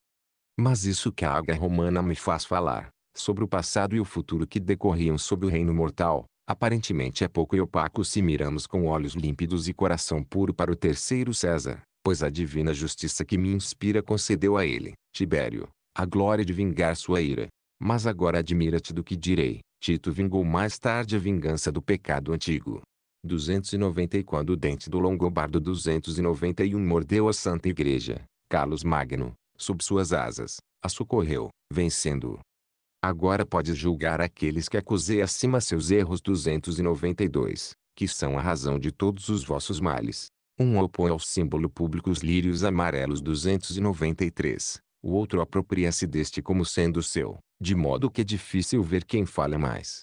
Mas isso que a águia romana me faz falar, sobre o passado e o futuro que decorriam sob o reino mortal, aparentemente é pouco e opaco se miramos com olhos límpidos e coração puro para o terceiro César, pois a divina justiça que me inspira concedeu a ele, Tibério, a glória de vingar sua ira. Mas agora admira-te do que direi. Tito vingou mais tarde a vingança do pecado antigo. 290 e quando o dente do Longobardo 291 mordeu a Santa Igreja, Carlos Magno, sob suas asas, a socorreu, vencendo o Agora pode julgar aqueles que acusei acima seus erros 292, que são a razão de todos os vossos males. Um opõe ao símbolo público os lírios amarelos 293, o outro apropria-se deste como sendo seu, de modo que é difícil ver quem falha mais.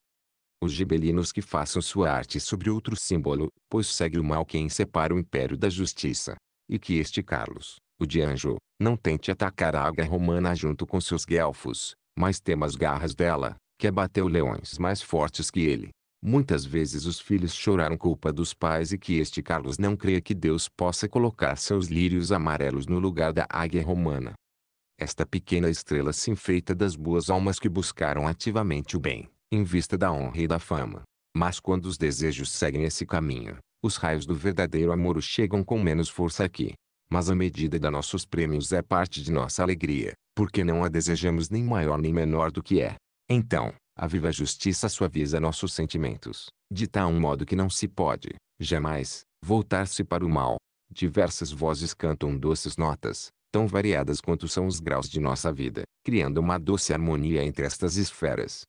Os gibelinos que façam sua arte sobre outro símbolo, pois segue o mal quem separa o império da justiça. E que este Carlos, o de Anjo, não tente atacar a águia romana junto com seus guelfos, mas tema as garras dela, que abateu leões mais fortes que ele. Muitas vezes os filhos choraram culpa dos pais e que este Carlos não creia que Deus possa colocar seus lírios amarelos no lugar da águia romana. Esta pequena estrela se enfeita das boas almas que buscaram ativamente o bem, em vista da honra e da fama. Mas quando os desejos seguem esse caminho, os raios do verdadeiro amor chegam com menos força aqui. Mas a medida da nossos prêmios é parte de nossa alegria porque não a desejamos nem maior nem menor do que é. Então, a viva justiça suaviza nossos sentimentos, de tal modo que não se pode, jamais, voltar-se para o mal. Diversas vozes cantam doces notas, tão variadas quanto são os graus de nossa vida, criando uma doce harmonia entre estas esferas.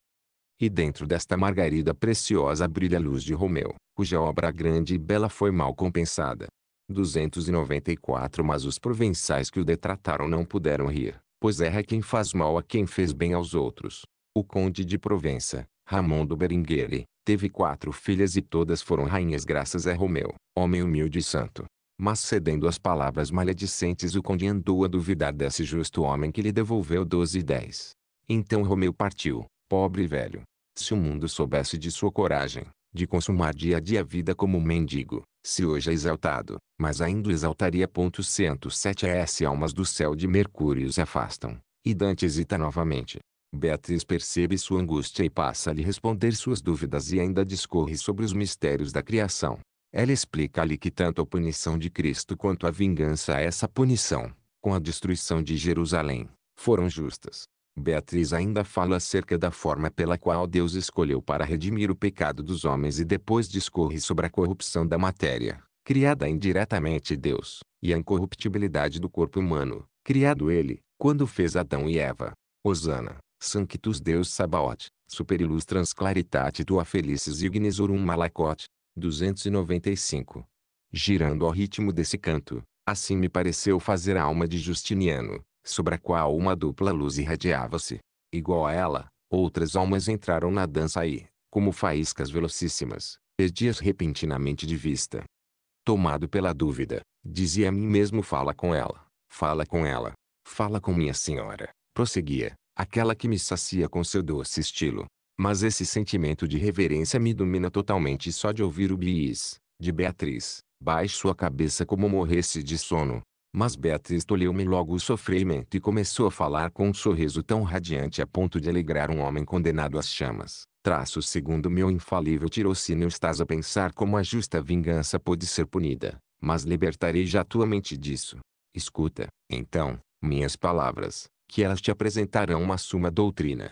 E dentro desta margarida preciosa brilha a luz de Romeu, cuja obra grande e bela foi mal compensada. 294 Mas os provençais que o detrataram não puderam rir pois erra quem faz mal a quem fez bem aos outros. O conde de Provença, ramon do Berengueri, teve quatro filhas e todas foram rainhas graças a Romeu, homem humilde e santo. Mas cedendo às palavras maledicentes o conde andou a duvidar desse justo homem que lhe devolveu doze e dez. Então Romeu partiu, pobre velho. Se o mundo soubesse de sua coragem, de consumar dia a dia a vida como um mendigo, se hoje é exaltado, mas ainda exaltaria. 107 As almas do céu de Mercúrio se afastam, e Dante hesita novamente. Beatriz percebe sua angústia e passa a lhe responder suas dúvidas e ainda discorre sobre os mistérios da criação. Ela explica-lhe que tanto a punição de Cristo quanto a vingança a essa punição, com a destruição de Jerusalém, foram justas. Beatriz ainda fala acerca da forma pela qual Deus escolheu para redimir o pecado dos homens e depois discorre sobre a corrupção da matéria, criada indiretamente Deus, e a incorruptibilidade do corpo humano, criado ele, quando fez Adão e Eva. Osana, Sanctus Deus Sabaoth, Superillustrans Claritate Tua Felices Ignisorum Malacote. 295. Girando ao ritmo desse canto, assim me pareceu fazer a alma de Justiniano, sobre a qual uma dupla luz irradiava-se. Igual a ela, outras almas entraram na dança e, como faíscas velocíssimas, perdias repentinamente de vista. Tomado pela dúvida, dizia a mim mesmo fala com ela, fala com ela, fala com minha senhora, prosseguia, aquela que me sacia com seu doce estilo. Mas esse sentimento de reverência me domina totalmente só de ouvir o bis, de Beatriz, baixo a cabeça como morresse de sono, mas Beth estolheu-me logo o sofrimento e começou a falar com um sorriso tão radiante a ponto de alegrar um homem condenado às chamas. Traço segundo meu infalível tirocínio estás a pensar como a justa vingança pode ser punida, mas libertarei já tua mente disso. Escuta, então, minhas palavras, que elas te apresentarão uma suma doutrina.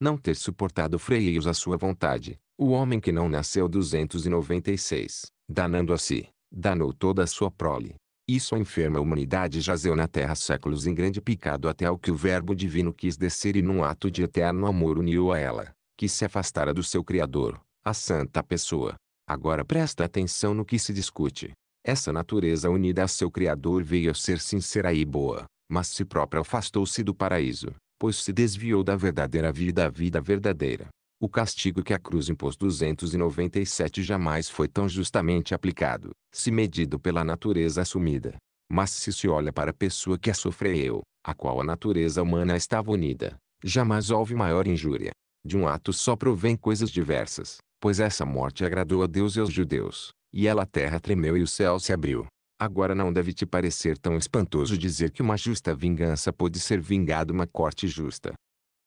Não ter suportado freios à sua vontade, o homem que não nasceu 296, danando a si, danou toda a sua prole isso a enferma humanidade jazeu na terra séculos em grande picado até ao que o verbo divino quis descer e num ato de eterno amor uniu a ela, que se afastara do seu Criador, a santa pessoa. Agora presta atenção no que se discute. Essa natureza unida a seu Criador veio a ser sincera e boa, mas se própria afastou-se do paraíso, pois se desviou da verdadeira vida à vida verdadeira. O castigo que a cruz impôs 297 jamais foi tão justamente aplicado, se medido pela natureza assumida. Mas se se olha para a pessoa que a sofreu, a qual a natureza humana estava unida, jamais houve maior injúria. De um ato só provém coisas diversas, pois essa morte agradou a Deus e aos judeus, e ela a terra tremeu e o céu se abriu. Agora não deve te parecer tão espantoso dizer que uma justa vingança pode ser vingada uma corte justa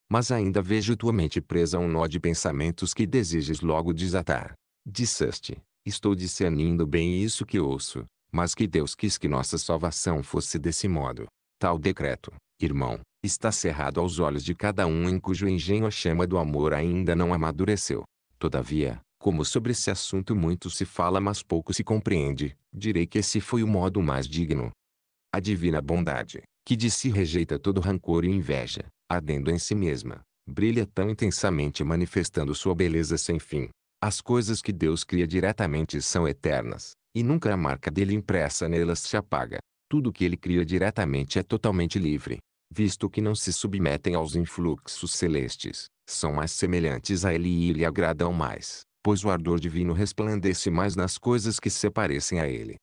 mas ainda vejo tua mente presa a um nó de pensamentos que desejas logo desatar. Disseste, estou discernindo bem isso que ouço, mas que Deus quis que nossa salvação fosse desse modo. Tal decreto, irmão, está cerrado aos olhos de cada um em cujo engenho a chama do amor ainda não amadureceu. Todavia, como sobre esse assunto muito se fala mas pouco se compreende, direi que esse foi o modo mais digno. A divina bondade, que de si rejeita todo rancor e inveja, ardendo em si mesma, brilha tão intensamente manifestando sua beleza sem fim. As coisas que Deus cria diretamente são eternas, e nunca a marca dele impressa nelas se apaga. Tudo que ele cria diretamente é totalmente livre, visto que não se submetem aos influxos celestes, são mais semelhantes a ele e lhe agradam mais, pois o ardor divino resplandece mais nas coisas que se parecem a ele.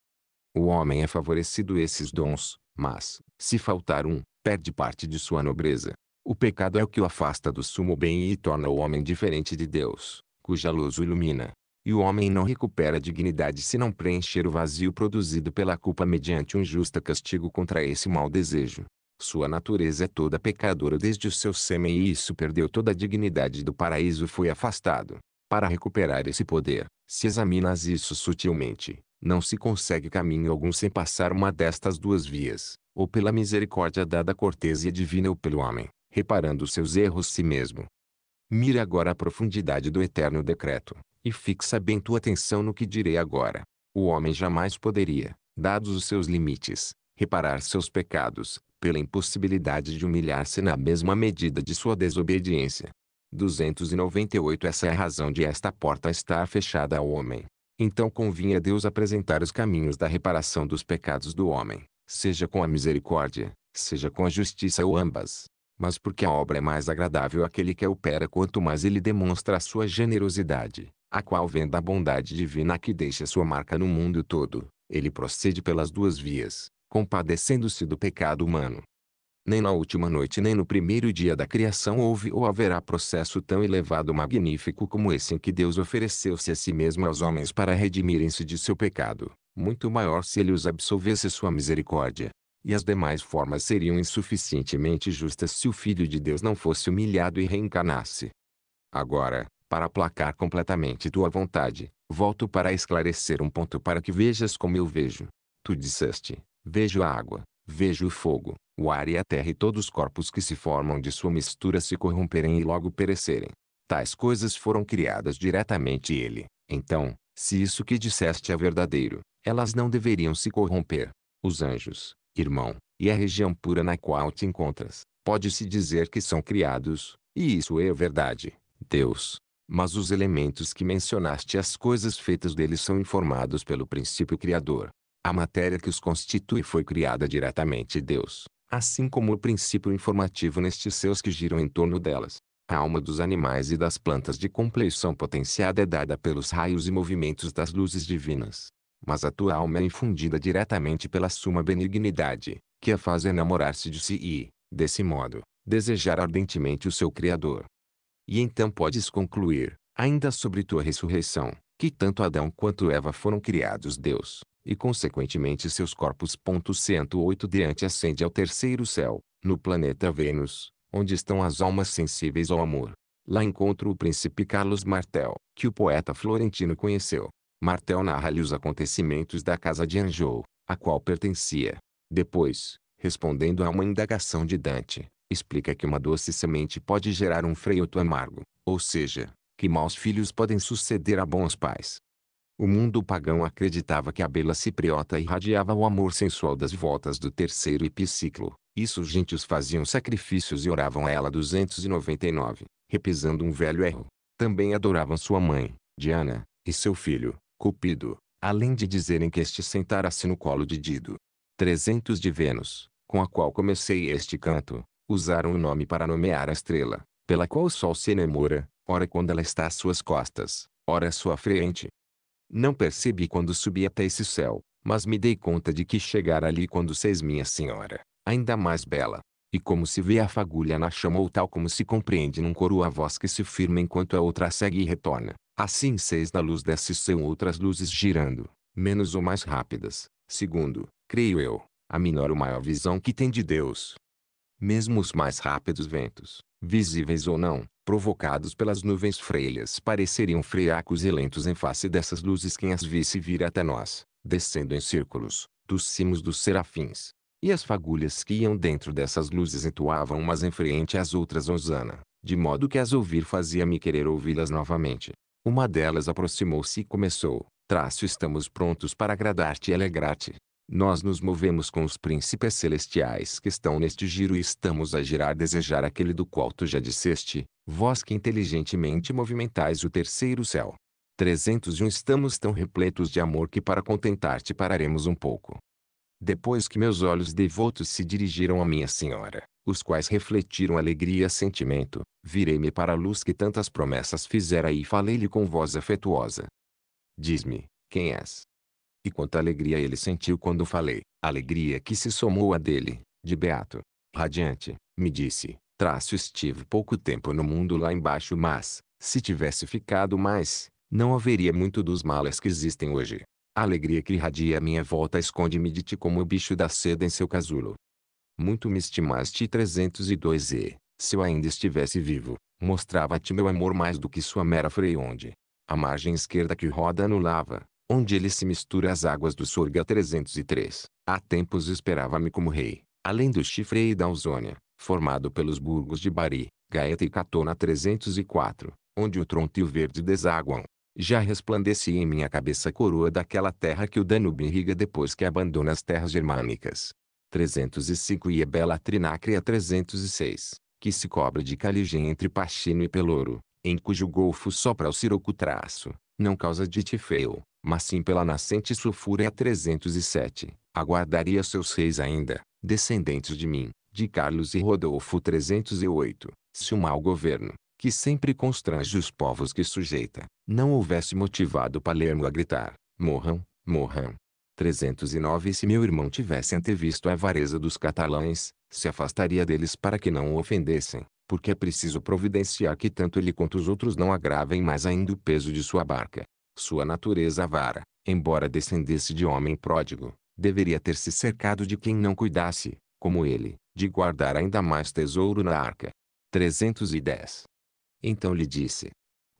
O homem é favorecido esses dons, mas, se faltar um, perde parte de sua nobreza. O pecado é o que o afasta do sumo bem e torna o homem diferente de Deus, cuja luz o ilumina. E o homem não recupera a dignidade se não preencher o vazio produzido pela culpa mediante um justo castigo contra esse mau desejo. Sua natureza é toda pecadora desde o seu sêmen e isso perdeu toda a dignidade do paraíso foi afastado. Para recuperar esse poder, se examinas isso sutilmente, não se consegue caminho algum sem passar uma destas duas vias, ou pela misericórdia dada à cortesia divina ou pelo homem, reparando seus erros si mesmo. Mira agora a profundidade do eterno decreto, e fixa bem tua atenção no que direi agora. O homem jamais poderia, dados os seus limites, reparar seus pecados, pela impossibilidade de humilhar-se na mesma medida de sua desobediência. 298 Essa é a razão de esta porta estar fechada ao homem. Então convinha Deus apresentar os caminhos da reparação dos pecados do homem, seja com a misericórdia, seja com a justiça ou ambas mas porque a obra é mais agradável àquele que a opera quanto mais ele demonstra a sua generosidade, a qual vem da bondade divina que deixa sua marca no mundo todo. Ele procede pelas duas vias, compadecendo-se do pecado humano. Nem na última noite nem no primeiro dia da criação houve ou haverá processo tão elevado magnífico como esse em que Deus ofereceu-se a si mesmo aos homens para redimirem-se de seu pecado, muito maior se ele os absolvesse sua misericórdia e as demais formas seriam insuficientemente justas se o Filho de Deus não fosse humilhado e reencarnasse. Agora, para aplacar completamente tua vontade, volto para esclarecer um ponto para que vejas como eu vejo. Tu disseste, vejo a água, vejo o fogo, o ar e a terra e todos os corpos que se formam de sua mistura se corromperem e logo perecerem. Tais coisas foram criadas diretamente ele. Então, se isso que disseste é verdadeiro, elas não deveriam se corromper. Os anjos, irmão, e a região pura na qual te encontras, pode-se dizer que são criados, e isso é verdade, Deus. Mas os elementos que mencionaste, as coisas feitas deles são informados pelo princípio criador. A matéria que os constitui foi criada diretamente Deus, assim como o princípio informativo nestes seus que giram em torno delas. A alma dos animais e das plantas de compleição potenciada é dada pelos raios e movimentos das luzes divinas mas a tua alma é infundida diretamente pela suma benignidade, que a faz enamorar-se de si e, desse modo, desejar ardentemente o seu Criador. E então podes concluir, ainda sobre tua ressurreição, que tanto Adão quanto Eva foram criados Deus, e consequentemente seus corpos. 108 ante ascende ao terceiro céu, no planeta Vênus, onde estão as almas sensíveis ao amor. Lá encontro o príncipe Carlos Martel, que o poeta florentino conheceu, Martel narra-lhe os acontecimentos da casa de Anjou, a qual pertencia. Depois, respondendo a uma indagação de Dante, explica que uma doce semente pode gerar um freioto amargo, ou seja, que maus filhos podem suceder a bons pais. O mundo pagão acreditava que a bela cipriota irradiava o amor sensual das voltas do terceiro epiciclo. Isso os gentios faziam sacrifícios e oravam a ela 299, repisando um velho erro. Também adoravam sua mãe, Diana, e seu filho, Cupido, além de dizerem que este sentara-se assim no colo de Dido. 300 de Vênus, com a qual comecei este canto, usaram o nome para nomear a estrela, pela qual o sol se enamora, ora quando ela está às suas costas, ora à sua frente. Não percebi quando subi até esse céu, mas me dei conta de que chegar ali quando seis minha senhora, ainda mais bela. E como se vê a fagulha na chama ou tal como se compreende num coro a voz que se firma enquanto a outra segue e retorna. Assim seis na luz desses são outras luzes girando, menos ou mais rápidas, segundo, creio eu, a menor ou maior visão que tem de Deus. Mesmo os mais rápidos ventos, visíveis ou não, provocados pelas nuvens freilhas pareceriam freacos e lentos em face dessas luzes quem as visse vir até nós, descendo em círculos, dos cimos dos serafins. E as fagulhas que iam dentro dessas luzes entoavam umas em frente às outras hosana, de modo que as ouvir fazia-me querer ouvi-las novamente. Uma delas aproximou-se e começou: Traço, estamos prontos para agradar-te e alegrar-te. Nós nos movemos com os príncipes celestiais que estão neste giro e estamos a girar desejar aquele do qual tu já disseste, vós que inteligentemente movimentais o terceiro céu. 301 Estamos tão repletos de amor que para contentar-te pararemos um pouco. Depois que meus olhos devotos se dirigiram à minha senhora, os quais refletiram alegria e sentimento, virei-me para a luz que tantas promessas fizera e falei-lhe com voz afetuosa. Diz-me, quem és? E quanta alegria ele sentiu quando falei, alegria que se somou à dele, de Beato. Radiante, me disse, traço estive pouco tempo no mundo lá embaixo mas, se tivesse ficado mais, não haveria muito dos males que existem hoje. A alegria que irradia a minha volta esconde-me de ti como o bicho da seda em seu casulo muito me estimaste 302 e, se eu ainda estivesse vivo, mostrava-te meu amor mais do que sua mera onde A margem esquerda que roda anulava, onde ele se mistura às águas do Sorga 303. Há tempos esperava-me como rei, além do Chifre e da Ausônia, formado pelos burgos de Bari, Gaeta e Catona 304, onde o tronto e o verde desaguam. Já resplandecia em minha cabeça a coroa daquela terra que o Danúbio irriga depois que abandona as terras germânicas. 305 e Ebela Trinacria 306, que se cobre de caligem entre Pachino e Pelouro, em cujo golfo sopra o siroco traço, não causa de tifeu, mas sim pela nascente sulfúria 307, aguardaria seus reis ainda, descendentes de mim, de Carlos e Rodolfo 308, se o mau governo, que sempre constrange os povos que sujeita, não houvesse motivado Palermo a gritar, morram, morram, 309 E se meu irmão tivesse antevisto a avareza dos catalães, se afastaria deles para que não o ofendessem, porque é preciso providenciar que tanto ele quanto os outros não agravem mais ainda o peso de sua barca. Sua natureza avara, embora descendesse de homem pródigo, deveria ter se cercado de quem não cuidasse, como ele, de guardar ainda mais tesouro na arca. 310. Então lhe disse: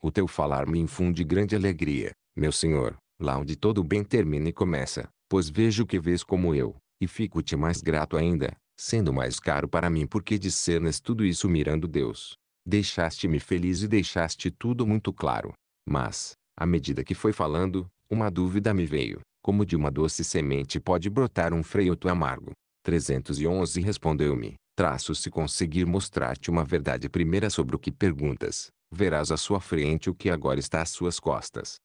O teu falar me infunde grande alegria, meu senhor, lá onde todo o bem termina e começa, pois vejo que vês como eu, e fico-te mais grato ainda, sendo mais caro para mim porque discernes tudo isso mirando Deus. Deixaste-me feliz e deixaste tudo muito claro. Mas, à medida que foi falando, uma dúvida me veio, como de uma doce semente pode brotar um freioto amargo. 311 respondeu-me, traço se conseguir mostrar-te uma verdade primeira sobre o que perguntas, verás à sua frente o que agora está às suas costas.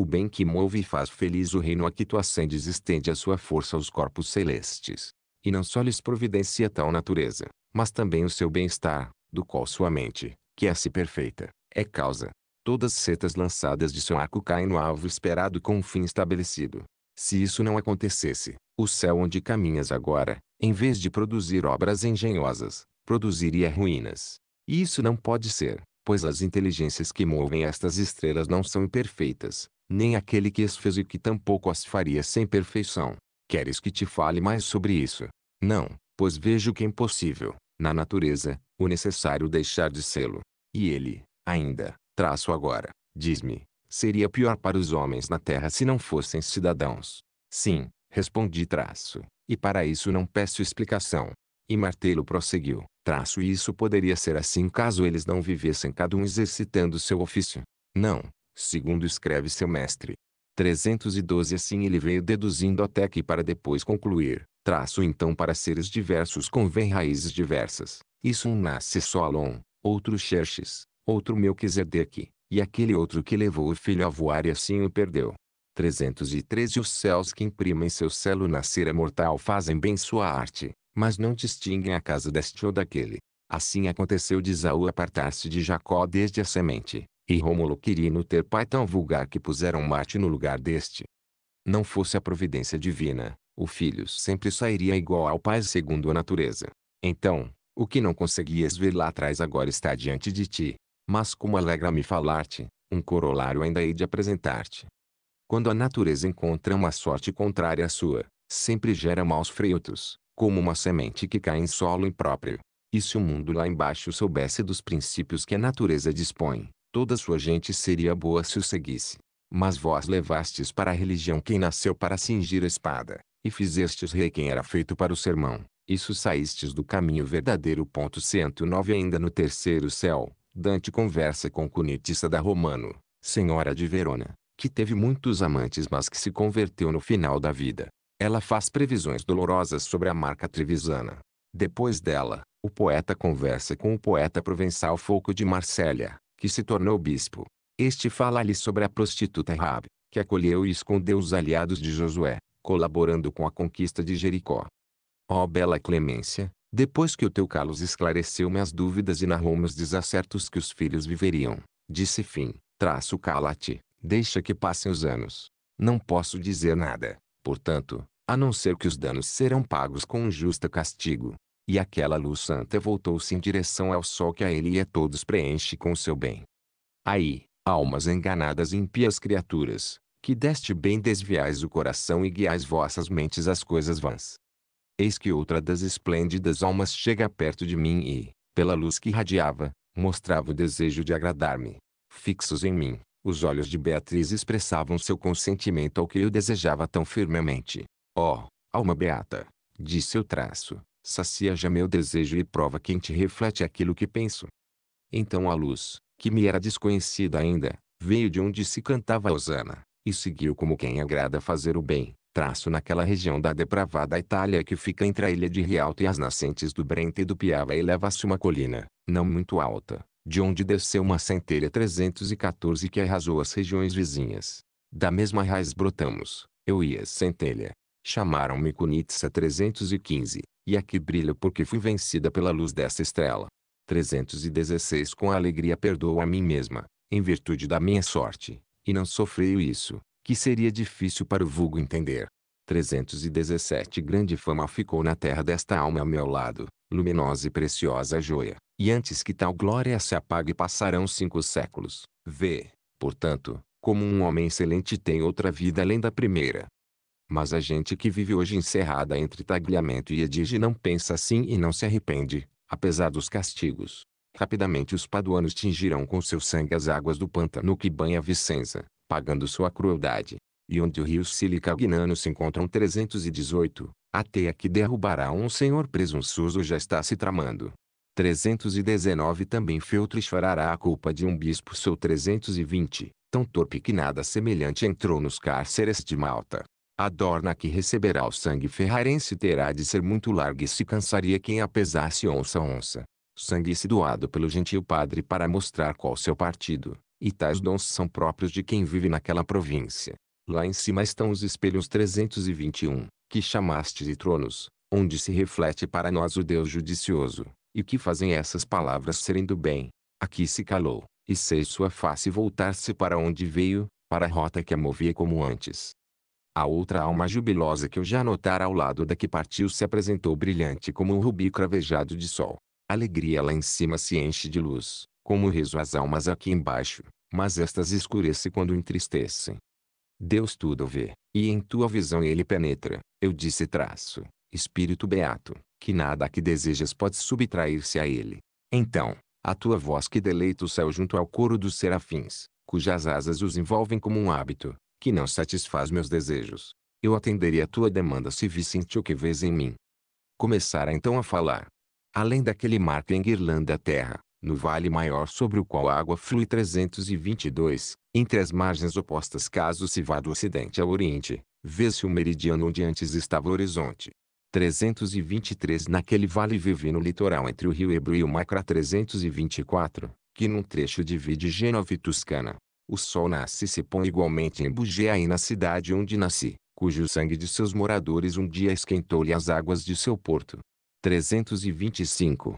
O bem que move e faz feliz o reino a que tu ascendes estende a sua força aos corpos celestes. E não só lhes providencia tal natureza, mas também o seu bem-estar, do qual sua mente, que é se assim perfeita, é causa. Todas setas lançadas de seu arco caem no alvo esperado com um fim estabelecido. Se isso não acontecesse, o céu onde caminhas agora, em vez de produzir obras engenhosas, produziria ruínas. E isso não pode ser, pois as inteligências que movem estas estrelas não são imperfeitas, nem aquele que as fez e que tampouco as faria sem perfeição. Queres que te fale mais sobre isso? Não, pois vejo que é impossível, na natureza, o necessário deixar de sê-lo. E ele, ainda, traço agora, diz-me, seria pior para os homens na terra se não fossem cidadãos. Sim, respondi traço, e para isso não peço explicação. E Martelo prosseguiu, traço e isso poderia ser assim caso eles não vivessem cada um exercitando seu ofício. Não, segundo escreve seu mestre. 312 Assim ele veio deduzindo até que para depois concluir, traço então para seres diversos convém raízes diversas, isso um nasce Solon, outro Xerxes, outro Melquisedeque, e aquele outro que levou o filho a voar e assim o perdeu. 313 Os céus que imprimem seu selo nascer cera mortal fazem bem sua arte, mas não distinguem a casa deste ou daquele. Assim aconteceu de Isaú apartar-se de Jacó desde a semente, e Rômulo Quirino ter pai tão vulgar que puseram Marte no lugar deste. Não fosse a providência divina, o filho sempre sairia igual ao pai segundo a natureza. Então, o que não conseguias ver lá atrás agora está diante de ti. Mas como alegra-me falar-te, um corolário ainda hei de apresentar-te. Quando a natureza encontra uma sorte contrária à sua, sempre gera maus frutos, como uma semente que cai em solo impróprio. E se o mundo lá embaixo soubesse dos princípios que a natureza dispõe, toda sua gente seria boa se o seguisse. Mas vós levastes para a religião quem nasceu para cingir a espada, e fizestes rei quem era feito para o sermão. Isso saístes do caminho verdadeiro. 109 Ainda no terceiro céu, Dante conversa com Cunetissa da Romano, senhora de Verona, que teve muitos amantes mas que se converteu no final da vida. Ela faz previsões dolorosas sobre a marca trevisana. Depois dela, o poeta conversa com o poeta provençal Foco de Marsella, que se tornou bispo. Este fala-lhe sobre a prostituta Rab, que acolheu e escondeu os aliados de Josué, colaborando com a conquista de Jericó. Ó oh, bela clemência, depois que o teu Carlos esclareceu-me as dúvidas e narrou-me os desacertos que os filhos viveriam, disse fim, traço cala-te, deixa que passem os anos. Não posso dizer nada, portanto, a não ser que os danos serão pagos com um justo castigo e aquela luz santa voltou-se em direção ao sol que a ele e a todos preenche com seu bem. Aí, almas enganadas e impias criaturas, que deste bem desviais o coração e guiais vossas mentes às coisas vãs. Eis que outra das esplêndidas almas chega perto de mim e, pela luz que irradiava, mostrava o desejo de agradar-me. Fixos em mim, os olhos de Beatriz expressavam seu consentimento ao que eu desejava tão firmemente. Ó, oh, alma beata, disse o traço, sacia já meu desejo e prova te reflete aquilo que penso. Então a luz, que me era desconhecida ainda, veio de onde se cantava a Osana, e seguiu como quem agrada fazer o bem, traço naquela região da depravada Itália que fica entre a ilha de Rialto e as nascentes do Brenta e do Piava eleva-se uma colina, não muito alta, de onde desceu uma centelha 314 que arrasou as regiões vizinhas. Da mesma raiz brotamos, eu e a centelha. Chamaram-me Kunitsa 315 e aqui brilho porque fui vencida pela luz dessa estrela. 316 Com a alegria perdoo a mim mesma, em virtude da minha sorte, e não sofrei isso, que seria difícil para o vulgo entender. 317 Grande fama ficou na terra desta alma a meu lado, luminosa e preciosa joia, e antes que tal glória se apague passarão cinco séculos. Vê, portanto, como um homem excelente tem outra vida além da primeira. Mas a gente que vive hoje encerrada entre tagliamento e edige não pensa assim e não se arrepende, apesar dos castigos. Rapidamente os paduanos tingirão com seu sangue as águas do pântano que banha Vicenza, pagando sua crueldade. E onde o rio Silicagnano se encontram 318, a teia que derrubará um senhor presunçoso já está se tramando. 319 também feltro chorará a culpa de um bispo seu 320, tão torpe que nada semelhante entrou nos cárceres de Malta. A dorna que receberá o sangue ferrarense terá de ser muito larga e se cansaria quem a pesasse onça onça. Sangue se doado pelo gentil padre para mostrar qual seu partido, e tais dons são próprios de quem vive naquela província. Lá em cima estão os espelhos 321, que chamastes de tronos, onde se reflete para nós o Deus judicioso, e que fazem essas palavras serem do bem. Aqui se calou, e sei sua face voltar-se para onde veio, para a rota que a movia como antes. A outra alma jubilosa que eu já notara ao lado da que partiu se apresentou brilhante como um rubi cravejado de sol. alegria lá em cima se enche de luz, como rezo as almas aqui embaixo, mas estas escurece quando entristecem. Deus tudo vê, e em tua visão ele penetra, eu disse traço, espírito beato, que nada que desejas pode subtrair-se a ele. Então, a tua voz que deleita o céu junto ao coro dos serafins, cujas asas os envolvem como um hábito, que não satisfaz meus desejos. Eu atenderia a tua demanda se visse em ti o que vês em mim. Começara então a falar. Além daquele mar que Guirlanda a terra, no vale maior sobre o qual a água flui 322, entre as margens opostas caso se vá do ocidente ao oriente, vê-se o meridiano onde antes estava o horizonte. 323 Naquele vale vive no litoral entre o rio Ebro e o Macra 324, que num trecho divide Gênova e Tuscana. O sol nasce e se põe igualmente em Bugeaí na cidade onde nasci, cujo sangue de seus moradores um dia esquentou-lhe as águas de seu porto. 325.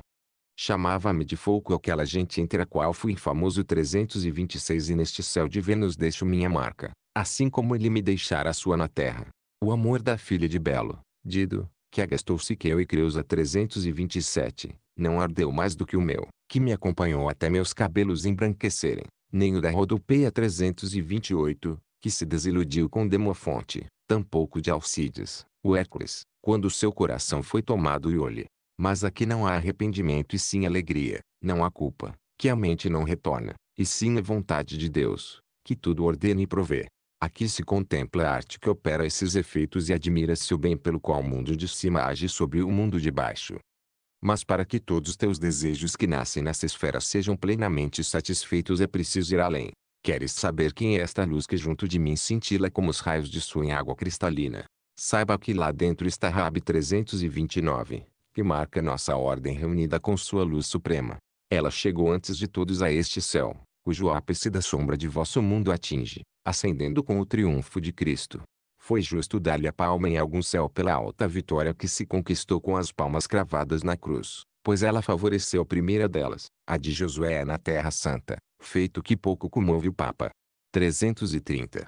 Chamava-me de fogo aquela gente entre a qual fui famoso 326 e neste céu de Vênus deixo minha marca, assim como ele me deixara a sua na terra. O amor da filha de Belo, Dido, que agastou Siqueu e Creusa 327, não ardeu mais do que o meu, que me acompanhou até meus cabelos embranquecerem, nem o da rodopeia 328, que se desiludiu com Demofonte, tampouco de Alcides, o Hércules, quando seu coração foi tomado e olhe. Mas aqui não há arrependimento e sim alegria, não há culpa, que a mente não retorna, e sim a vontade de Deus, que tudo ordena e provê. Aqui se contempla a arte que opera esses efeitos e admira-se o bem pelo qual o mundo de cima age sobre o mundo de baixo. Mas para que todos teus desejos que nascem nessa esfera sejam plenamente satisfeitos é preciso ir além. Queres saber quem é esta luz que junto de mim cintila como os raios de sua em água cristalina? Saiba que lá dentro está Rab 329, que marca nossa ordem reunida com sua luz suprema. Ela chegou antes de todos a este céu, cujo ápice da sombra de vosso mundo atinge, ascendendo com o triunfo de Cristo foi justo dar-lhe a palma em algum céu pela alta vitória que se conquistou com as palmas cravadas na cruz, pois ela favoreceu a primeira delas, a de Josué é na Terra Santa, feito que pouco comove o Papa. 330.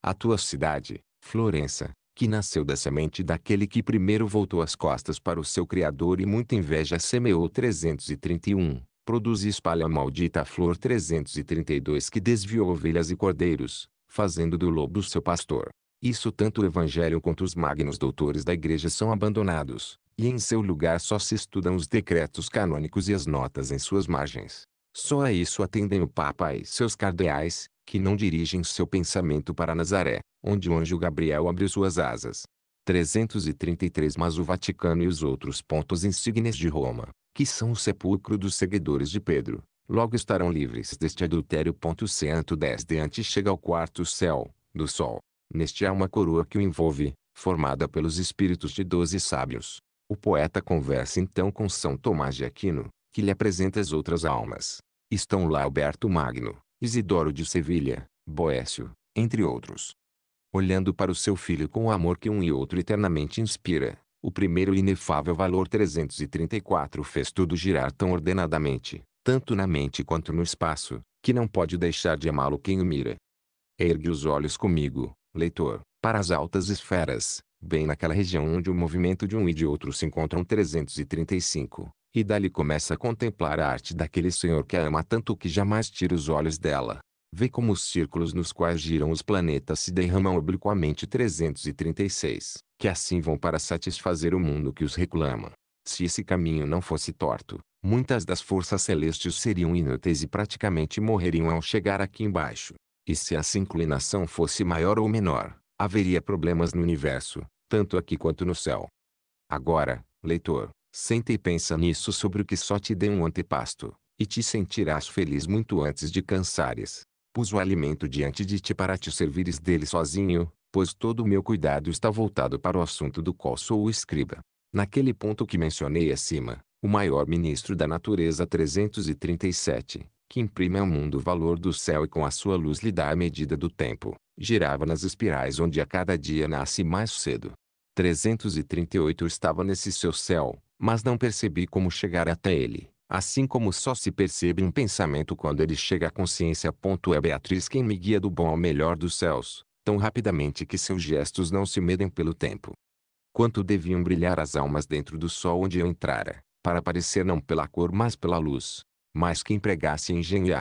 A tua cidade, Florença, que nasceu da semente daquele que primeiro voltou as costas para o seu Criador e muita inveja semeou 331, produz e espalha a maldita flor 332 que desviou ovelhas e cordeiros, fazendo do lobo seu pastor. Isso tanto o Evangelho quanto os magnos doutores da Igreja são abandonados, e em seu lugar só se estudam os decretos canônicos e as notas em suas margens. Só a isso atendem o Papa e seus cardeais, que não dirigem seu pensamento para Nazaré, onde o anjo Gabriel abriu suas asas. 333 Mas o Vaticano e os outros pontos insignes de Roma, que são o sepulcro dos seguidores de Pedro, logo estarão livres deste adultério. Ponto 110 Diante chega ao quarto céu, do Sol, Neste há uma coroa que o envolve, formada pelos espíritos de doze sábios. O poeta conversa então com São Tomás de Aquino, que lhe apresenta as outras almas. Estão lá Alberto Magno, Isidoro de Sevilha, Boécio, entre outros. Olhando para o seu filho com o amor que um e outro eternamente inspira, o primeiro inefável valor 334 fez tudo girar tão ordenadamente, tanto na mente quanto no espaço, que não pode deixar de amá-lo quem o mira. Ergue os olhos comigo, leitor, para as altas esferas, bem naquela região onde o movimento de um e de outro se encontram 335, e dali começa a contemplar a arte daquele senhor que a ama tanto que jamais tira os olhos dela. Vê como os círculos nos quais giram os planetas se derramam obliquamente 336, que assim vão para satisfazer o mundo que os reclama. Se esse caminho não fosse torto, muitas das forças celestes seriam inúteis e praticamente morreriam ao chegar aqui embaixo. E se essa inclinação fosse maior ou menor, haveria problemas no universo, tanto aqui quanto no céu. Agora, leitor, senta e pensa nisso sobre o que só te dê um antepasto, e te sentirás feliz muito antes de cansares. Pus o alimento diante de ti para te servires dele sozinho, pois todo o meu cuidado está voltado para o assunto do qual sou o escriba. Naquele ponto que mencionei acima, o maior ministro da natureza 337, que imprime ao mundo o valor do céu e com a sua luz lhe dá a medida do tempo, girava nas espirais onde a cada dia nasce mais cedo. 338 estava nesse seu céu, mas não percebi como chegar até ele. Assim como só se percebe um pensamento quando ele chega à consciência. Ponto É Beatriz quem me guia do bom ao melhor dos céus, tão rapidamente que seus gestos não se medem pelo tempo. Quanto deviam brilhar as almas dentro do sol onde eu entrara, para aparecer não pela cor mas pela luz, mas que empregasse engenho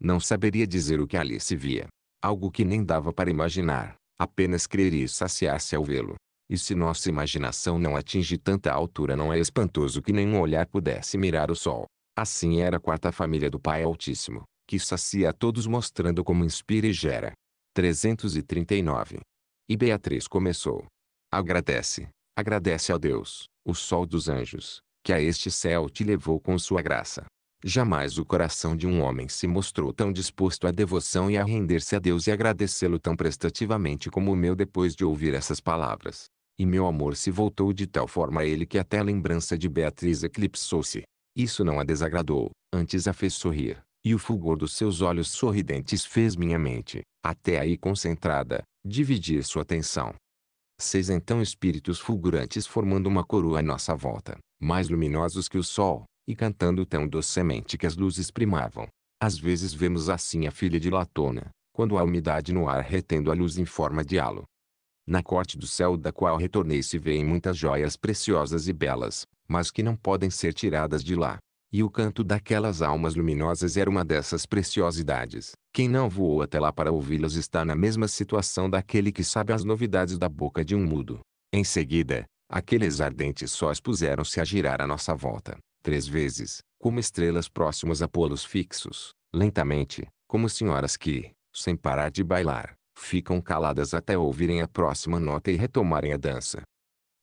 não saberia dizer o que ali se via. Algo que nem dava para imaginar, apenas crer e saciar-se ao vê-lo. E se nossa imaginação não atinge tanta altura não é espantoso que nenhum olhar pudesse mirar o sol. Assim era a quarta família do Pai Altíssimo, que sacia a todos mostrando como inspira e gera. 339. E Beatriz começou. Agradece, agradece ao Deus, o sol dos anjos, que a este céu te levou com sua graça. Jamais o coração de um homem se mostrou tão disposto à devoção e a render-se a Deus e agradecê-lo tão prestativamente como o meu depois de ouvir essas palavras. E meu amor se voltou de tal forma a ele que até a lembrança de Beatriz eclipsou-se. Isso não a desagradou, antes a fez sorrir, e o fulgor dos seus olhos sorridentes fez minha mente, até aí concentrada, dividir sua atenção. Seis então espíritos fulgurantes formando uma coroa à nossa volta, mais luminosos que o sol, e cantando tão docemente que as luzes primavam. Às vezes vemos assim a filha de Latona, quando a umidade no ar retendo a luz em forma de halo. Na corte do céu da qual retornei se vêem muitas joias preciosas e belas, mas que não podem ser tiradas de lá. E o canto daquelas almas luminosas era uma dessas preciosidades. Quem não voou até lá para ouvi-las está na mesma situação daquele que sabe as novidades da boca de um mudo. Em seguida, aqueles ardentes sóis puseram-se a girar à nossa volta, três vezes, como estrelas próximas a polos fixos, lentamente, como senhoras que, sem parar de bailar, ficam caladas até ouvirem a próxima nota e retomarem a dança.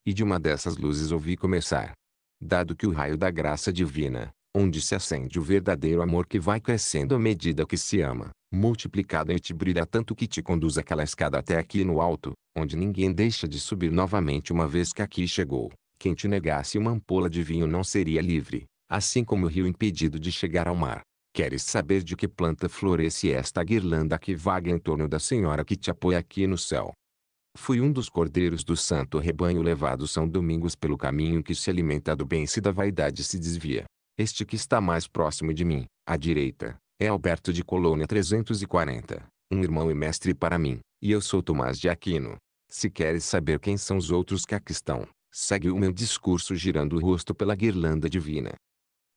E de uma dessas luzes ouvi começar. Dado que o raio da graça divina, onde se acende o verdadeiro amor que vai crescendo à medida que se ama, multiplicado em te brilha tanto que te conduz aquela escada até aqui no alto, onde ninguém deixa de subir novamente uma vez que aqui chegou. Quem te negasse uma ampola de vinho não seria livre, assim como o rio impedido de chegar ao mar. Queres saber de que planta floresce esta guirlanda que vaga em torno da senhora que te apoia aqui no céu? Fui um dos cordeiros do santo rebanho levado São Domingos pelo caminho que se alimenta do bem se da vaidade se desvia. Este que está mais próximo de mim, à direita, é Alberto de Colônia 340, um irmão e mestre para mim, e eu sou Tomás de Aquino. Se queres saber quem são os outros que aqui estão, Segue o meu discurso girando o rosto pela guirlanda divina.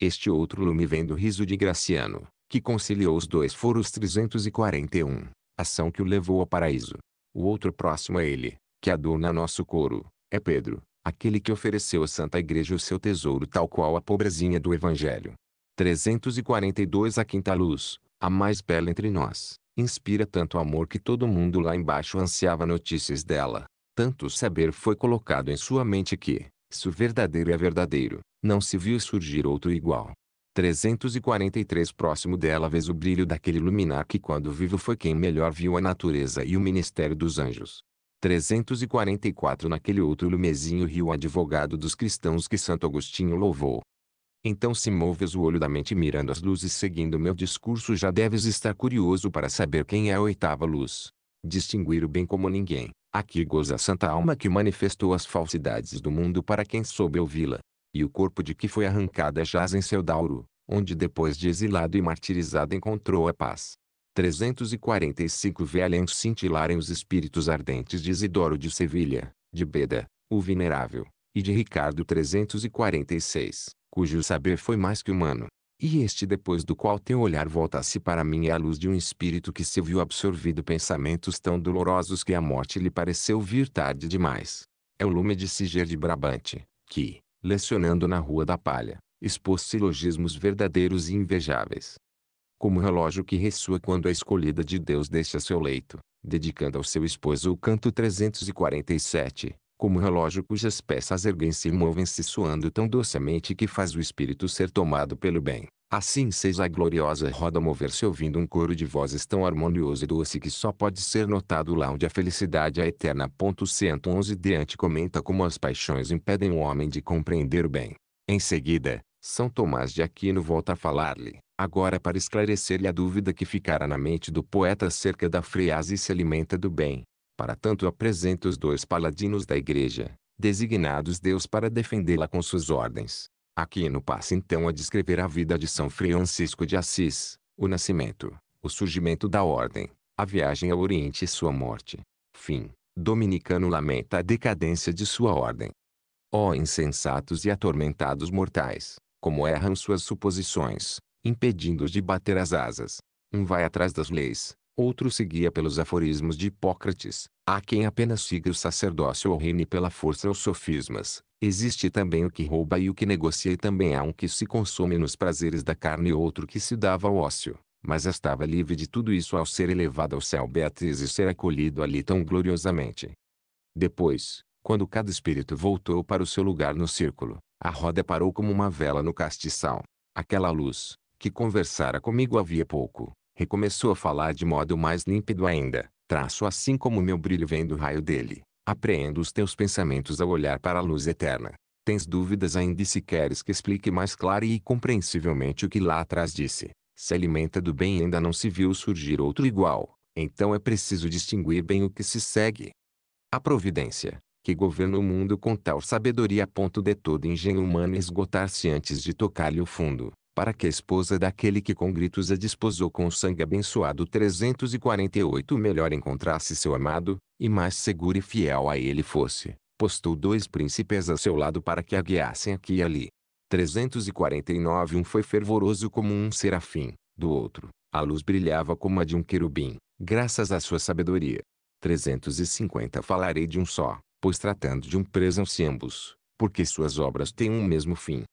Este outro lume vem do riso de Graciano, que conciliou os dois foros 341, ação que o levou ao paraíso. O outro próximo a é ele, que adorna nosso coro, é Pedro, aquele que ofereceu à Santa Igreja o seu tesouro tal qual a pobrezinha do Evangelho. 342 A quinta luz, a mais bela entre nós, inspira tanto amor que todo mundo lá embaixo ansiava notícias dela. Tanto saber foi colocado em sua mente que, se o verdadeiro é verdadeiro, não se viu surgir outro igual. 343 Próximo dela vez o brilho daquele luminar que quando vivo foi quem melhor viu a natureza e o ministério dos anjos. 344 Naquele outro lumezinho riu o advogado dos cristãos que Santo Agostinho louvou. Então se moves o olho da mente mirando as luzes seguindo meu discurso já deves estar curioso para saber quem é a oitava luz. Distinguir o bem como ninguém, Aqui goza a santa alma que manifestou as falsidades do mundo para quem soube ouvi-la. E o corpo de que foi arrancada jaz em seu dauro, onde depois de exilado e martirizado encontrou a paz. 345 Velhem cintilarem os espíritos ardentes de Isidoro de Sevilha, de Beda, o Venerável, e de Ricardo 346, cujo saber foi mais que humano, e este depois do qual teu olhar volta-se para mim é a luz de um espírito que se viu absorvido pensamentos tão dolorosos que a morte lhe pareceu vir tarde demais. É o lume de Siger de Brabante, que, lecionando na Rua da Palha, expôs silogismos verdadeiros e invejáveis. Como o relógio que ressua quando a escolhida de Deus deixa seu leito, dedicando ao seu esposo o canto 347, como relógio cujas peças erguem-se e movem-se suando tão docemente que faz o espírito ser tomado pelo bem. Assim seis a gloriosa roda mover-se ouvindo um coro de vozes tão harmonioso e doce que só pode ser notado lá onde a felicidade é eterna. 111 Deante comenta como as paixões impedem o homem de compreender o bem. Em seguida, São Tomás de Aquino volta a falar-lhe, agora para esclarecer-lhe a dúvida que ficara na mente do poeta acerca da frase se alimenta do bem, para tanto apresenta os dois paladinos da igreja, designados Deus para defendê-la com suas ordens. Aquino passa então a descrever a vida de São Francisco de Assis, o nascimento, o surgimento da ordem, a viagem ao Oriente e sua morte. Fim. Dominicano lamenta a decadência de sua ordem. Ó oh, insensatos e atormentados mortais, como erram suas suposições, impedindo-os de bater as asas. Um vai atrás das leis, Outro seguia pelos aforismos de Hipócrates. Há quem apenas siga o sacerdócio ou reine pela força ou sofismas. Existe também o que rouba e o que negocia e também há um que se consome nos prazeres da carne e outro que se dava ao ócio. Mas estava livre de tudo isso ao ser elevado ao céu Beatriz e ser acolhido ali tão gloriosamente. Depois, quando cada espírito voltou para o seu lugar no círculo, a roda parou como uma vela no castiçal. Aquela luz, que conversara comigo havia pouco, recomeçou a falar de modo mais límpido ainda, traço assim como meu brilho vem do raio dele, apreendo os teus pensamentos ao olhar para a luz eterna. Tens dúvidas ainda e se queres que explique mais clara e compreensivelmente o que lá atrás disse. Se alimenta do bem e ainda não se viu surgir outro igual, então é preciso distinguir bem o que se segue. A providência, que governa o mundo com tal sabedoria a ponto de todo engenho humano esgotar-se antes de tocar-lhe o fundo, para que a esposa daquele que com gritos a desposou com o sangue abençoado 348 melhor encontrasse seu amado, e mais seguro e fiel a ele fosse, postou dois príncipes a seu lado para que a guiassem aqui e ali. 349 Um foi fervoroso como um serafim, do outro, a luz brilhava como a de um querubim, graças à sua sabedoria. 350 Falarei de um só, pois tratando de um presam-se ambos, porque suas obras têm um mesmo fim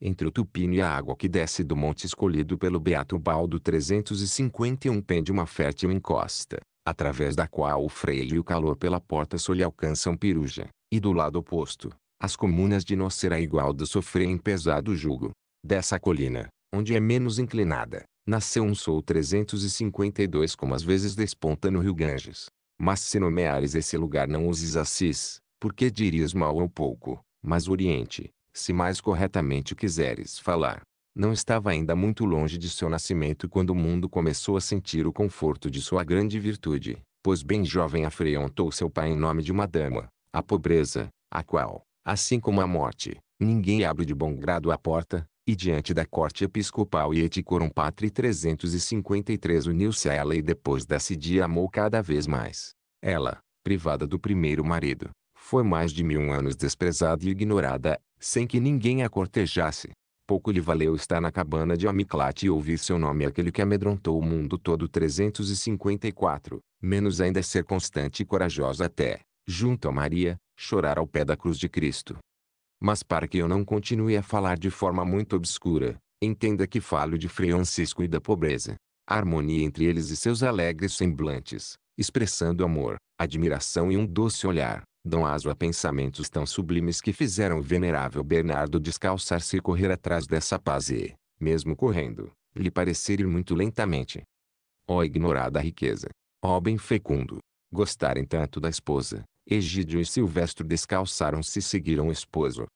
entre o Tupino e a água que desce do monte escolhido pelo Beato Baldo 351 pende uma fértil encosta, através da qual o freio e o calor pela porta sole alcançam Piruja, e do lado oposto, as comunas de Nocera e Igualda sofrem pesado jugo. Dessa colina, onde é menos inclinada, nasceu um sol 352 como às vezes desponta no rio Ganges. Mas se nomeares esse lugar não uses Assis, porque dirias mal ou pouco, mas Oriente, se mais corretamente quiseres falar. Não estava ainda muito longe de seu nascimento quando o mundo começou a sentir o conforto de sua grande virtude, pois bem jovem afrontou seu pai em nome de uma dama, a pobreza, a qual, assim como a morte, ninguém abre de bom grado a porta, e diante da corte episcopal e Eticorum Patri 353 uniu-se a ela e depois desse dia amou cada vez mais. Ela, privada do primeiro marido, foi mais de mil anos desprezada e ignorada, sem que ninguém a cortejasse. Pouco lhe valeu estar na cabana de Amiclat e ouvir seu nome aquele que amedrontou o mundo todo 354, menos ainda é ser constante e corajosa até, junto a Maria, chorar ao pé da cruz de Cristo. Mas para que eu não continue a falar de forma muito obscura, entenda que falo de Frei Francisco e da pobreza. A harmonia entre eles e seus alegres semblantes, expressando amor, admiração e um doce olhar, dão aso a pensamentos tão sublimes que fizeram o venerável Bernardo descalçar-se e correr atrás dessa paz e, mesmo correndo, lhe parecer ir muito lentamente. Ó oh, ignorada riqueza! Ó oh, bem fecundo! Gostarem tanto da esposa, Egídio e Silvestro descalçaram-se e seguiram o esposo.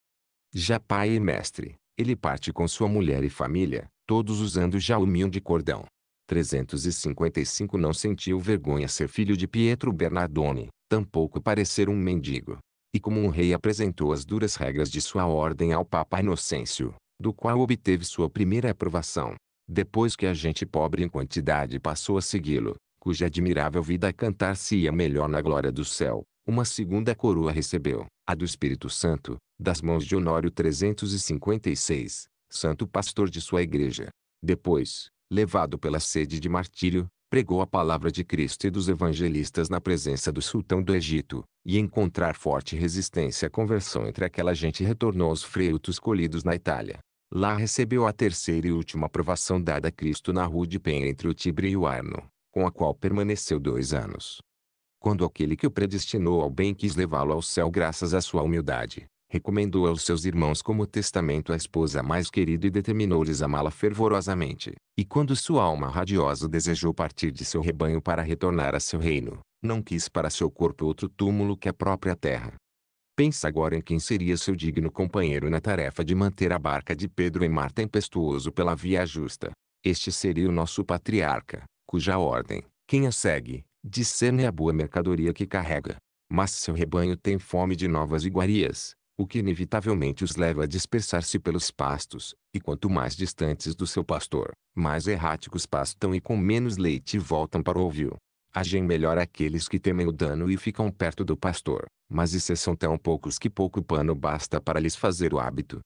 Já pai e mestre, ele parte com sua mulher e família, todos usando já o de cordão. 355 não sentiu vergonha ser filho de Pietro Bernardone, tampouco parecer um mendigo. E como um rei apresentou as duras regras de sua ordem ao Papa Inocêncio, do qual obteve sua primeira aprovação. Depois que a gente pobre em quantidade passou a segui-lo, cuja admirável vida cantar-se-ia melhor na glória do céu, uma segunda coroa recebeu, a do Espírito Santo, das mãos de Honório 356, santo pastor de sua igreja. Depois, levado pela sede de martírio, pregou a palavra de Cristo e dos evangelistas na presença do sultão do Egito, e encontrar forte resistência à conversão entre aquela gente retornou aos freutos colhidos na Itália. Lá recebeu a terceira e última aprovação dada a Cristo na rua de Penha entre o Tibre e o Arno, com a qual permaneceu dois anos. Quando aquele que o predestinou ao bem quis levá-lo ao céu graças à sua humildade, recomendou aos seus irmãos como testamento a esposa mais querida e determinou-lhes amá-la fervorosamente. E quando sua alma radiosa desejou partir de seu rebanho para retornar a seu reino, não quis para seu corpo outro túmulo que a própria terra. Pensa agora em quem seria seu digno companheiro na tarefa de manter a barca de Pedro em mar tempestuoso pela via justa. Este seria o nosso patriarca, cuja ordem, quem a segue, discerne a boa mercadoria que carrega. Mas seu rebanho tem fome de novas iguarias, o que inevitavelmente os leva a dispersar-se pelos pastos, e quanto mais distantes do seu pastor, mais erráticos pastam e com menos leite voltam para o ouvio. Agem melhor aqueles que temem o dano e ficam perto do pastor, mas esses são tão poucos que pouco pano basta para lhes fazer o hábito.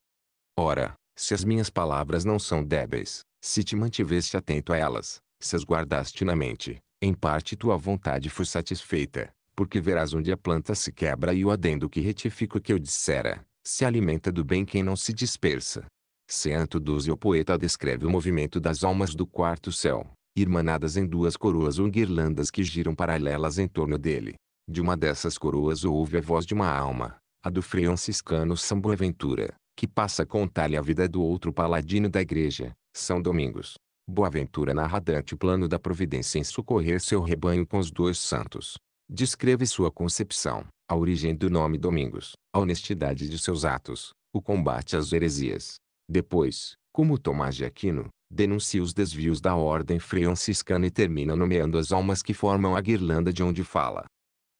Ora, se as minhas palavras não são débeis, se te mantiveste atento a elas, se as guardaste na mente, em parte tua vontade foi satisfeita, porque verás onde a planta se quebra e o adendo que retifica o que eu dissera, se alimenta do bem quem não se dispersa. Santo o poeta descreve o movimento das almas do quarto céu, irmanadas em duas coroas ou guirlandas que giram paralelas em torno dele. De uma dessas coroas ouve a voz de uma alma, a do franciscano São Boaventura, que passa a contar-lhe a vida do outro paladino da igreja, São Domingos. Boaventura narra Dante o plano da providência em socorrer seu rebanho com os dois santos, Descreve sua concepção, a origem do nome Domingos, a honestidade de seus atos, o combate às heresias. Depois, como Tomás de Aquino, denuncia os desvios da ordem franciscana e termina nomeando as almas que formam a guirlanda de onde fala.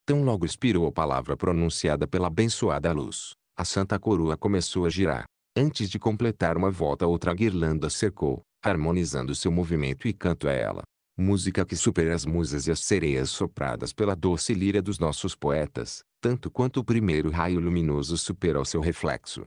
Tão logo expirou a palavra pronunciada pela abençoada luz, a santa coroa começou a girar. Antes de completar uma volta outra guirlanda cercou, harmonizando seu movimento e canto a ela. Música que supera as musas e as sereias sopradas pela doce lira dos nossos poetas, tanto quanto o primeiro raio luminoso supera o seu reflexo.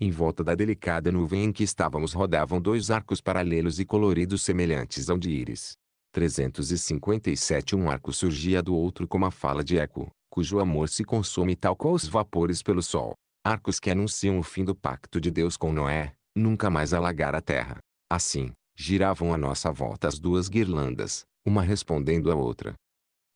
Em volta da delicada nuvem em que estávamos rodavam dois arcos paralelos e coloridos semelhantes ao de íris. 357 Um arco surgia do outro como a fala de Eco, cujo amor se consome tal qual os vapores pelo sol. Arcos que anunciam o fim do pacto de Deus com Noé, nunca mais alagar a terra. Assim, Giravam à nossa volta as duas guirlandas, uma respondendo à outra.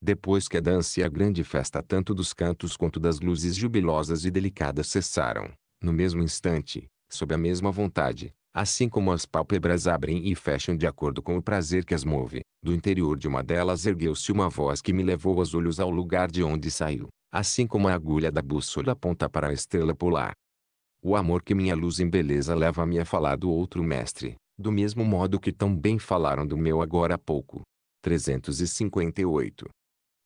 Depois que a dança e a grande festa tanto dos cantos quanto das luzes jubilosas e delicadas cessaram, no mesmo instante, sob a mesma vontade, assim como as pálpebras abrem e fecham de acordo com o prazer que as move, do interior de uma delas ergueu-se uma voz que me levou os olhos ao lugar de onde saiu, assim como a agulha da bússola aponta para a estrela polar. O amor que minha luz em beleza leva-me a falar do outro mestre, do mesmo modo que tão bem falaram do meu agora há pouco. 358.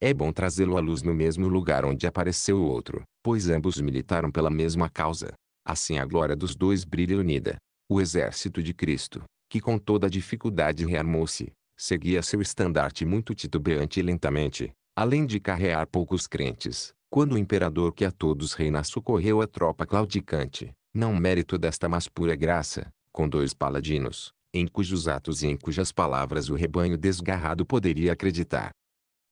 É bom trazê-lo à luz no mesmo lugar onde apareceu o outro, pois ambos militaram pela mesma causa. Assim a glória dos dois brilha unida. O exército de Cristo, que com toda dificuldade rearmou-se, seguia seu estandarte muito titubeante e lentamente, além de carrear poucos crentes, quando o imperador que a todos reina socorreu a tropa claudicante, não mérito desta mas pura graça, com dois paladinos, em cujos atos e em cujas palavras o rebanho desgarrado poderia acreditar.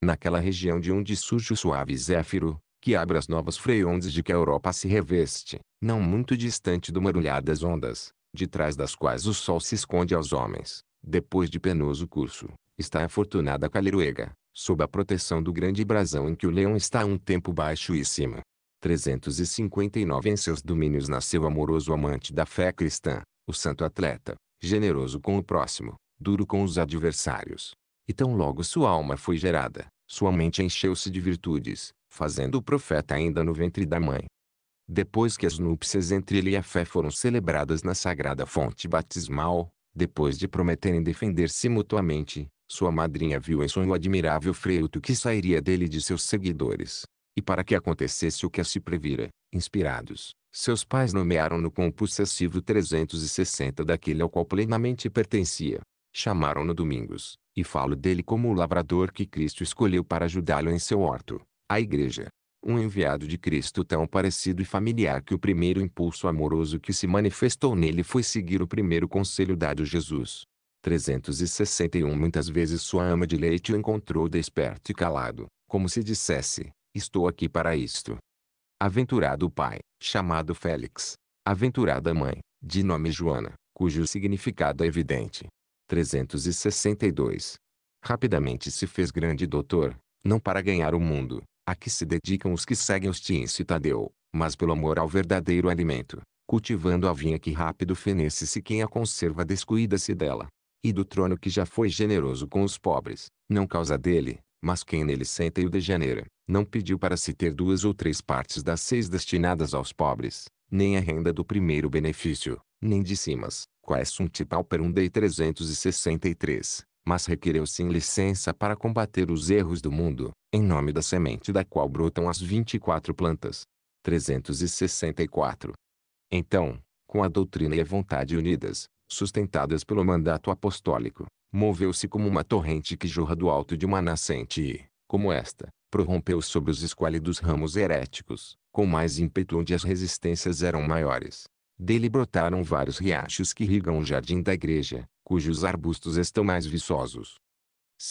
Naquela região de onde surge o suave Zéfiro, que abre as novas freondes de que a Europa se reveste, não muito distante do marulhar das ondas, de trás das quais o sol se esconde aos homens, depois de penoso curso, está a afortunada Caleruega, sob a proteção do grande brasão em que o leão está um tempo baixo e cima. 359 Em seus domínios nasceu amoroso amante da fé cristã, o santo atleta, generoso com o próximo, duro com os adversários. E tão logo sua alma foi gerada, sua mente encheu-se de virtudes, fazendo o profeta ainda no ventre da mãe. Depois que as núpcias entre ele e a fé foram celebradas na sagrada fonte batismal, depois de prometerem defender-se mutuamente, sua madrinha viu em sonho o admirável freuto que sairia dele de seus seguidores. E para que acontecesse o que a se previra, inspirados, seus pais nomearam-no com o possessivo 360 daquele ao qual plenamente pertencia. Chamaram-no Domingos, e falo dele como o lavrador que Cristo escolheu para ajudá-lo em seu horto, a igreja. Um enviado de Cristo tão parecido e familiar que o primeiro impulso amoroso que se manifestou nele foi seguir o primeiro conselho dado a Jesus. 361 Muitas vezes sua ama de leite o encontrou desperto e calado, como se dissesse, estou aqui para isto. Aventurado o pai, chamado Félix. Aventurada mãe, de nome Joana, cujo significado é evidente. 362. Rapidamente se fez grande doutor, não para ganhar o mundo, a que se dedicam os que seguem e Tadeu, mas pelo amor ao verdadeiro alimento, cultivando a vinha que rápido fenece-se quem a conserva descuida-se dela. E do trono que já foi generoso com os pobres, não causa dele, mas quem nele senta e o degenera. Não pediu para se ter duas ou três partes das seis destinadas aos pobres, nem a renda do primeiro benefício, nem de cimas, quais sunt pauperum dei 363, mas requereu sim licença para combater os erros do mundo, em nome da semente da qual brotam as 24 plantas. 364. Então, com a doutrina e a vontade unidas, sustentadas pelo mandato apostólico, moveu-se como uma torrente que jorra do alto de uma nascente e, como esta, prorrompeu sobre os esquálidos ramos heréticos, com mais ímpeto onde as resistências eram maiores. Dele brotaram vários riachos que irrigam o jardim da igreja, cujos arbustos estão mais viçosos.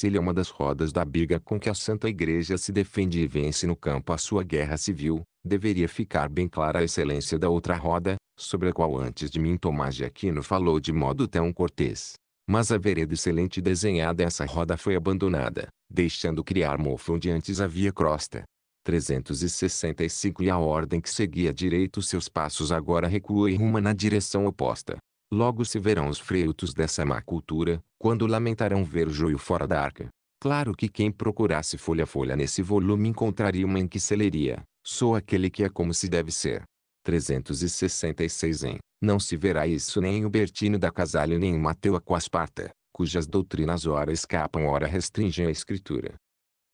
ele é uma das rodas da biga com que a Santa Igreja se defende e vence no campo a sua guerra civil, deveria ficar bem clara a excelência da outra roda, sobre a qual antes de mim Tomás de Aquino falou de modo tão cortês. Mas a vereda excelente desenhada essa roda foi abandonada, deixando criar mofo onde antes havia crosta. 365 E a ordem que seguia direito seus passos agora recua e ruma na direção oposta. Logo se verão os frutos dessa má cultura, quando lamentarão ver o joio fora da arca. Claro que quem procurasse folha a folha nesse volume encontraria uma em que Sou aquele que é como se deve ser. 366 em não se verá isso nem em Bertino da Casalho nem em Mateu Aquasparta, cujas doutrinas ora escapam ora restringem a escritura.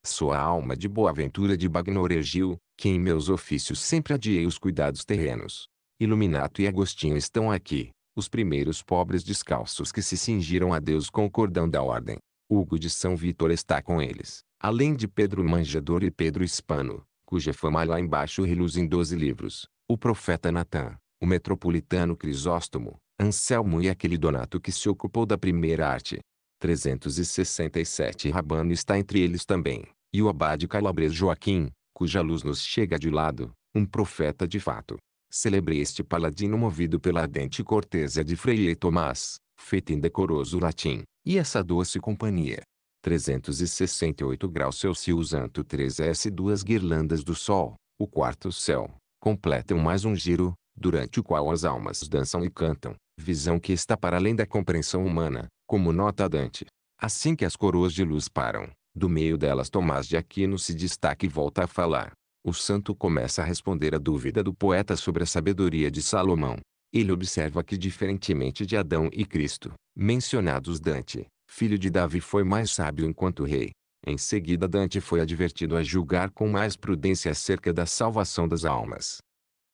Sua alma de Boaventura de Bagnoregio, que em meus ofícios sempre adiei os cuidados terrenos. Iluminato e Agostinho estão aqui, os primeiros pobres descalços que se cingiram a Deus com o cordão da ordem. Hugo de São Vítor está com eles, além de Pedro Manjador e Pedro Hispano, cuja fama lá embaixo reluz em doze livros, o profeta Natan, o metropolitano Crisóstomo, Anselmo e aquele Donato que se ocupou da primeira arte. 367 Rabano está entre eles também, e o abade calabres Joaquim, cuja luz nos chega de lado, um profeta de fato. Celebrei este paladino movido pela ardente cortesia de Freire Tomás, feita em decoroso latim, e essa doce companhia. 368 graus Celsius Anto 3S Duas guirlandas do Sol, o quarto céu, completam mais um giro, durante o qual as almas dançam e cantam, visão que está para além da compreensão humana, como nota Dante. Assim que as coroas de luz param, do meio delas Tomás de Aquino se destaca e volta a falar. O santo começa a responder à dúvida do poeta sobre a sabedoria de Salomão. Ele observa que diferentemente de Adão e Cristo, mencionados Dante, filho de Davi foi mais sábio enquanto rei. Em seguida Dante foi advertido a julgar com mais prudência acerca da salvação das almas.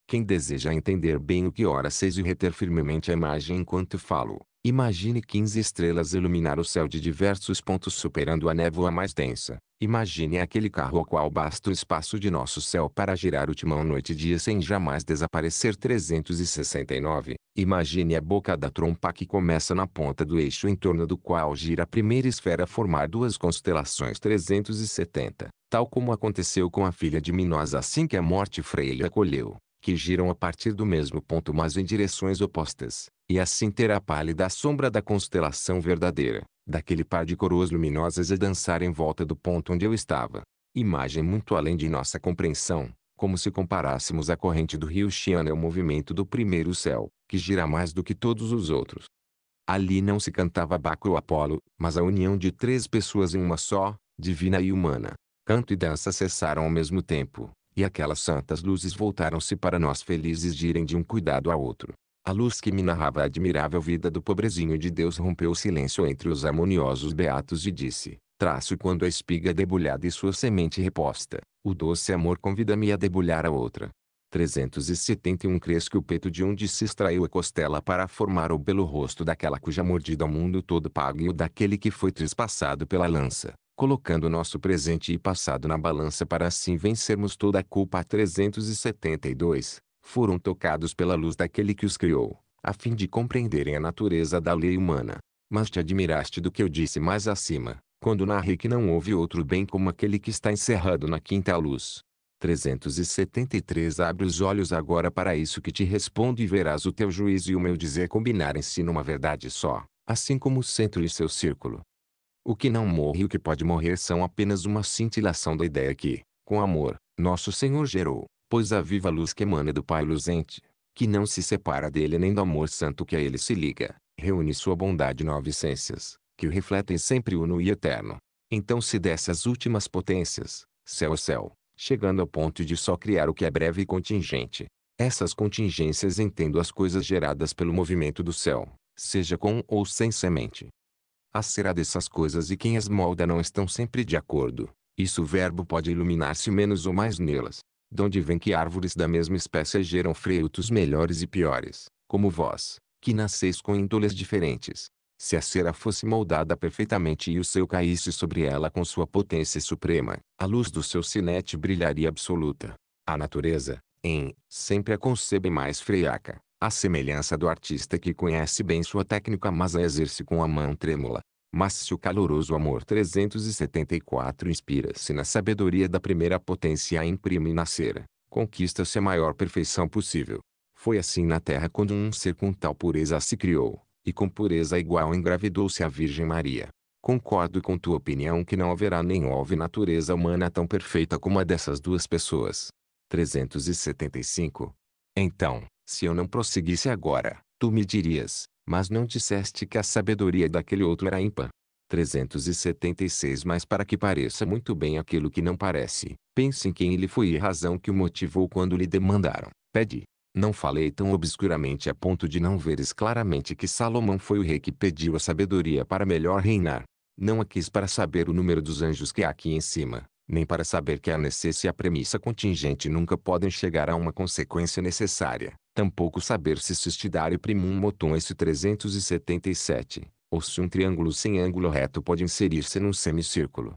Quem deseja entender bem o que ora seis e reter firmemente a imagem enquanto falo, imagine 15 estrelas iluminar o céu de diversos pontos superando a névoa mais densa. Imagine aquele carro ao qual basta o espaço de nosso céu para girar o timão noite e dia sem jamais desaparecer 369. Imagine a boca da trompa que começa na ponta do eixo em torno do qual gira a primeira esfera formar duas constelações 370, tal como aconteceu com a filha de Minosa assim que a morte freia acolheu que giram a partir do mesmo ponto mas em direções opostas, e assim ter a pálida sombra da constelação verdadeira, daquele par de coroas luminosas a dançar em volta do ponto onde eu estava. Imagem muito além de nossa compreensão, como se comparássemos a corrente do rio Xiana ao movimento do primeiro céu, que gira mais do que todos os outros. Ali não se cantava Baco ou Apolo, mas a união de três pessoas em uma só, divina e humana. Canto e dança cessaram ao mesmo tempo, e aquelas santas luzes voltaram-se para nós felizes de irem de um cuidado a outro. A luz que me narrava a admirável vida do pobrezinho de Deus rompeu o silêncio entre os harmoniosos beatos e disse, traço quando a espiga é debulhada e sua semente reposta, o doce amor convida-me a debulhar a outra. 371 cresce que o peito de um de extraiu a costela para formar o belo rosto daquela cuja mordida o mundo todo paga e o daquele que foi trespassado pela lança colocando nosso presente e passado na balança para assim vencermos toda a culpa. 372. Foram tocados pela luz daquele que os criou, a fim de compreenderem a natureza da lei humana. Mas te admiraste do que eu disse mais acima, quando narrei que não houve outro bem como aquele que está encerrado na quinta luz. 373 Abre os olhos agora para isso que te respondo e verás o teu juízo e o meu dizer combinarem-se numa verdade só, assim como o centro e seu círculo. O que não morre e o que pode morrer são apenas uma cintilação da ideia que, com amor, nosso Senhor gerou, pois a viva luz que emana do Pai luzente, que não se separa dele nem do amor santo que a ele se liga, reúne sua bondade nove essências, que o refletem sempre uno e eterno. Então se dessas últimas potências, céu a céu, chegando ao ponto de só criar o que é breve e contingente. Essas contingências entendo as coisas geradas pelo movimento do céu, seja com ou sem semente, a acerá dessas coisas e quem as molda não estão sempre de acordo. Isso o verbo pode iluminar-se menos ou mais nelas. onde vem que árvores da mesma espécie geram frutos melhores e piores, como vós, que nasceis com índoles diferentes. Se a cera fosse moldada perfeitamente e o seu caísse sobre ela com sua potência suprema, a luz do seu sinete brilharia absoluta. A natureza, em, sempre a concebe mais fraca, a semelhança do artista que conhece bem sua técnica mas a exerce com a mão trêmula. Mas se o caloroso amor 374 inspira-se na sabedoria da primeira potência a imprime nascer, conquista-se a maior perfeição possível. Foi assim na terra quando um ser com tal pureza se criou, e com pureza igual engravidou-se a Virgem Maria. Concordo com tua opinião que não haverá nem houve natureza humana tão perfeita como a dessas duas pessoas. 375. Então, se eu não prosseguisse agora, tu me dirias, mas não disseste que a sabedoria daquele outro era ímpar. 376 Mas para que pareça muito bem aquilo que não parece, pense em quem ele foi e razão que o motivou quando lhe demandaram. Pede. Não falei tão obscuramente a ponto de não veres claramente que Salomão foi o rei que pediu a sabedoria para melhor reinar. Não a quis para saber o número dos anjos que há aqui em cima, nem para saber que a necessidade e a premissa contingente nunca podem chegar a uma consequência necessária. Tampouco saber se sustidare primum motum S377, ou se um triângulo sem ângulo reto pode inserir-se num semicírculo.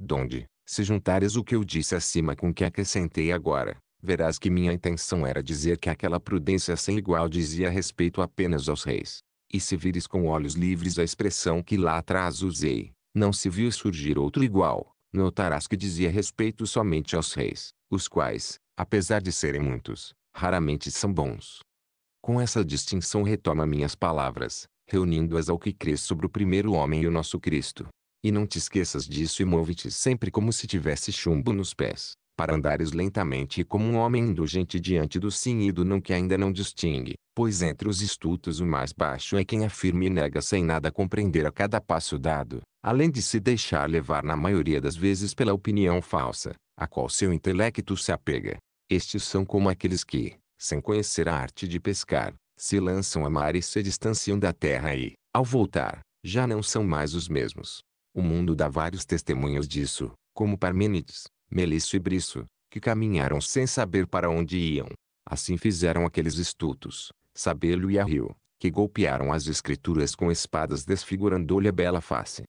Donde, se juntares o que eu disse acima com o que acrescentei agora, verás que minha intenção era dizer que aquela prudência sem igual dizia respeito apenas aos reis. E se vires com olhos livres a expressão que lá atrás usei, não se viu surgir outro igual, notarás que dizia respeito somente aos reis, os quais, apesar de serem muitos, raramente são bons. Com essa distinção retoma minhas palavras, reunindo-as ao que crês sobre o primeiro homem e o nosso Cristo. E não te esqueças disso e move-te sempre como se tivesse chumbo nos pés, para andares lentamente e como um homem indulgente diante do sim e do não que ainda não distingue, pois entre os estultos o mais baixo é quem afirma e nega sem nada compreender a cada passo dado, além de se deixar levar na maioria das vezes pela opinião falsa, a qual seu intelecto se apega. Estes são como aqueles que, sem conhecer a arte de pescar, se lançam a mar e se distanciam da terra e, ao voltar, já não são mais os mesmos. O mundo dá vários testemunhos disso, como Parmênides, Melício e Briço, que caminharam sem saber para onde iam. Assim fizeram aqueles estutos, Sabelo e Arrio, que golpearam as escrituras com espadas desfigurando-lhe a bela face.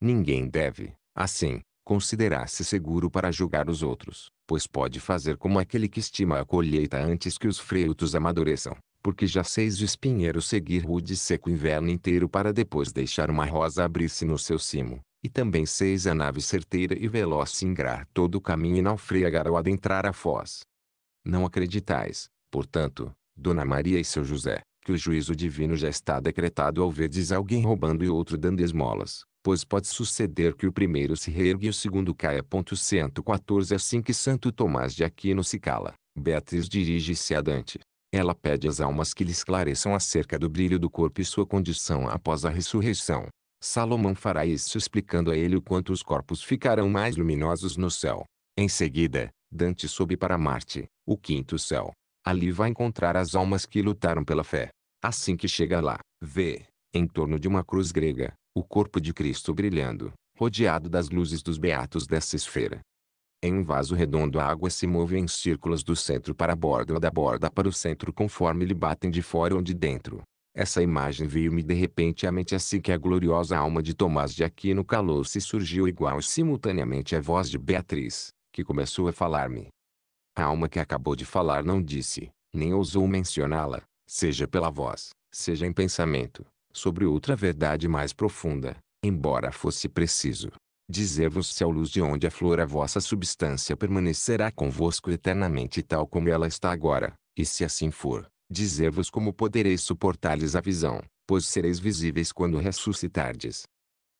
Ninguém deve, assim, considerasse seguro para julgar os outros, pois pode fazer como aquele que estima a colheita antes que os frutos amadureçam, porque já seis espinheiros seguir rude e seco o inverno inteiro para depois deixar uma rosa abrir-se no seu cimo, e também seis a nave certeira e veloz singrar todo o caminho e naufragar ao adentrar a foz. Não acreditais, portanto, Dona Maria e seu José, que o juízo divino já está decretado ao verdes alguém roubando e outro dando esmolas, pois pode suceder que o primeiro se reergue e o segundo caia. 114 Assim que Santo Tomás de Aquino se cala, Beatriz dirige-se a Dante. Ela pede às almas que lhe esclareçam acerca do brilho do corpo e sua condição após a ressurreição. Salomão fará isso explicando a ele o quanto os corpos ficarão mais luminosos no céu. Em seguida, Dante sobe para Marte, o quinto céu. Ali vai encontrar as almas que lutaram pela fé. Assim que chega lá, vê, em torno de uma cruz grega, o corpo de Cristo brilhando, rodeado das luzes dos beatos dessa esfera. Em um vaso redondo a água se move em círculos do centro para a borda ou da borda para o centro conforme lhe batem de fora ou de dentro. Essa imagem veio-me de repente à mente assim que a gloriosa alma de Tomás de Aquino calou-se surgiu igual simultaneamente a voz de Beatriz, que começou a falar-me. A alma que acabou de falar não disse, nem ousou mencioná-la, seja pela voz, seja em pensamento, sobre outra verdade mais profunda, embora fosse preciso dizer-vos se a luz de onde aflora a vossa substância permanecerá convosco eternamente tal como ela está agora, e se assim for, dizer-vos como podereis suportar-lhes a visão, pois sereis visíveis quando ressuscitardes.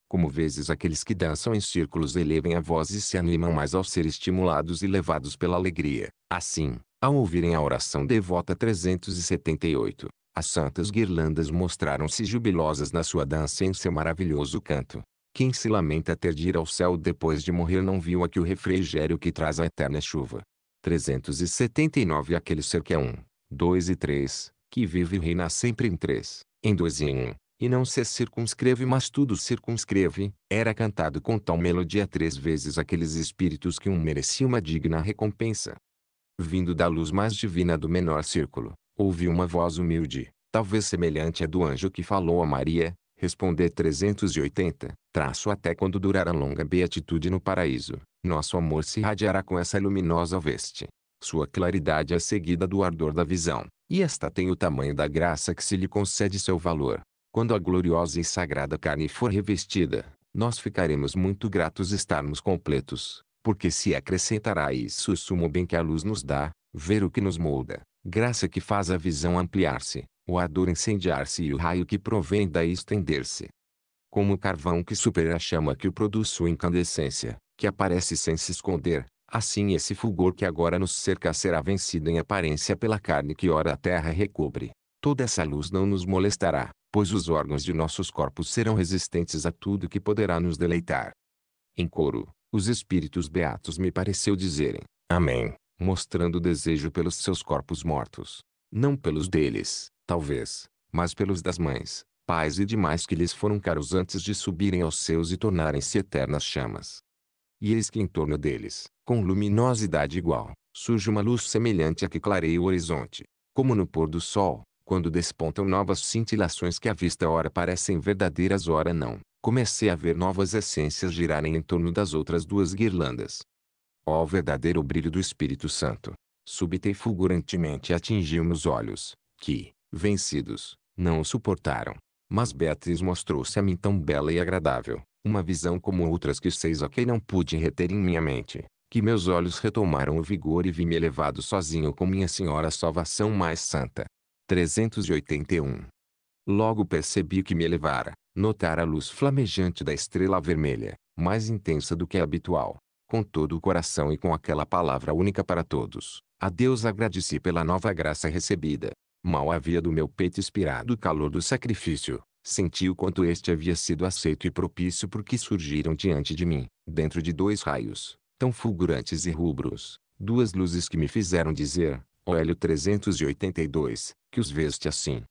Como vezes aqueles que dançam em círculos elevem a voz e se animam mais ao ser estimulados e levados pela alegria, assim, ao ouvirem a oração devota 378, as santas guirlandas mostraram-se jubilosas na sua dança e em seu maravilhoso canto. Quem se lamenta ter de ir ao céu depois de morrer não viu aqui o refrigério que traz a eterna chuva. 379 Aquele ser que é um, dois e três, que vive e reina sempre em três, em dois e em um, e não se circunscreve mas tudo circunscreve, era cantado com tal melodia três vezes aqueles espíritos que um merecia uma digna recompensa. Vindo da luz mais divina do menor círculo, Ouvi uma voz humilde, talvez semelhante à do anjo que falou a Maria, responder 380, traço até quando durar a longa beatitude no paraíso, nosso amor se irradiará com essa luminosa veste. Sua claridade é seguida do ardor da visão, e esta tem o tamanho da graça que se lhe concede seu valor. Quando a gloriosa e sagrada carne for revestida, nós ficaremos muito gratos estarmos completos, porque se acrescentará isso o sumo bem que a luz nos dá, ver o que nos molda, graça que faz a visão ampliar-se, o ardor incendiar-se e o raio que provém daí estender-se. Como o carvão que supera a chama que o produz sua incandescência, que aparece sem se esconder, assim esse fulgor que agora nos cerca será vencido em aparência pela carne que ora a terra recobre. Toda essa luz não nos molestará, pois os órgãos de nossos corpos serão resistentes a tudo que poderá nos deleitar. Em coro, os espíritos beatos me pareceu dizerem: Amém mostrando desejo pelos seus corpos mortos. Não pelos deles, talvez, mas pelos das mães, pais e demais que lhes foram caros antes de subirem aos seus e tornarem-se eternas chamas. E eis que em torno deles, com luminosidade igual, surge uma luz semelhante à que clareia o horizonte. Como no pôr do sol, quando despontam novas cintilações que à vista ora parecem verdadeiras ora não, comecei a ver novas essências girarem em torno das outras duas guirlandas ó verdadeiro brilho do Espírito Santo, súbita e fulgurantemente atingiu meus olhos, que, vencidos, não o suportaram. Mas Beatriz mostrou-se a mim tão bela e agradável, uma visão como outras que seis a quem não pude reter em minha mente, que meus olhos retomaram o vigor e vi-me elevado sozinho com minha Senhora Salvação mais santa. 381. Logo percebi que me elevara, notara a luz flamejante da estrela vermelha, mais intensa do que a habitual, com todo o coração e com aquela palavra única para todos. A Deus agradeci pela nova graça recebida. Mal havia do meu peito expirado o calor do sacrifício. Senti o quanto este havia sido aceito e propício porque surgiram diante de mim, dentro de dois raios, tão fulgurantes e rubros, duas luzes que me fizeram dizer, ó Hélio 382, que os veste assim.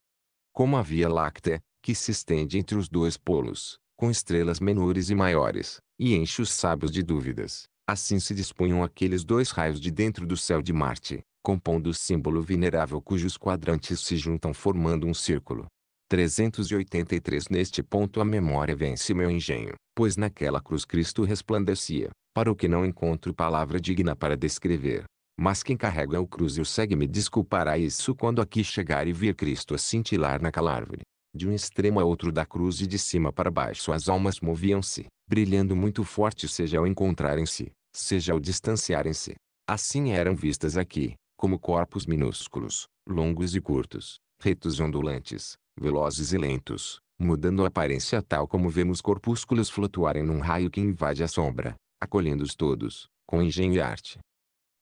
Como a Via Láctea, que se estende entre os dois polos, com estrelas menores e maiores, e enche os sábios de dúvidas. Assim se dispunham aqueles dois raios de dentro do céu de Marte, compondo o símbolo venerável cujos quadrantes se juntam formando um círculo. 383 Neste ponto a memória vence meu engenho, pois naquela cruz Cristo resplandecia, para o que não encontro palavra digna para descrever. Mas quem carrega é o cruz e o segue me desculpará isso quando aqui chegar e vir Cristo a cintilar naquela árvore. De um extremo a outro da cruz e de cima para baixo as almas moviam-se, brilhando muito forte seja ao encontrarem-se seja ao distanciarem-se. Assim eram vistas aqui, como corpos minúsculos, longos e curtos, retos e ondulantes, velozes e lentos, mudando a aparência tal como vemos corpúsculos flutuarem num raio que invade a sombra, acolhendo-os todos, com engenho e arte.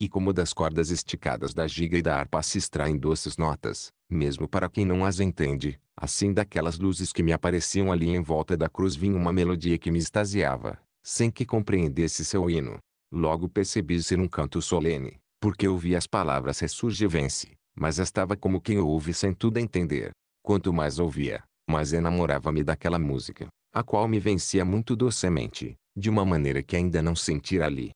E como das cordas esticadas da giga e da harpa se extraem doces notas, mesmo para quem não as entende, assim daquelas luzes que me apareciam ali em volta da cruz vinha uma melodia que me extasiava, sem que compreendesse seu hino. Logo percebi ser um canto solene, porque ouvi as palavras ressurge e vence, mas estava como quem ouve sem tudo entender. Quanto mais ouvia, mais enamorava-me daquela música, a qual me vencia muito docemente, de uma maneira que ainda não sentira ali.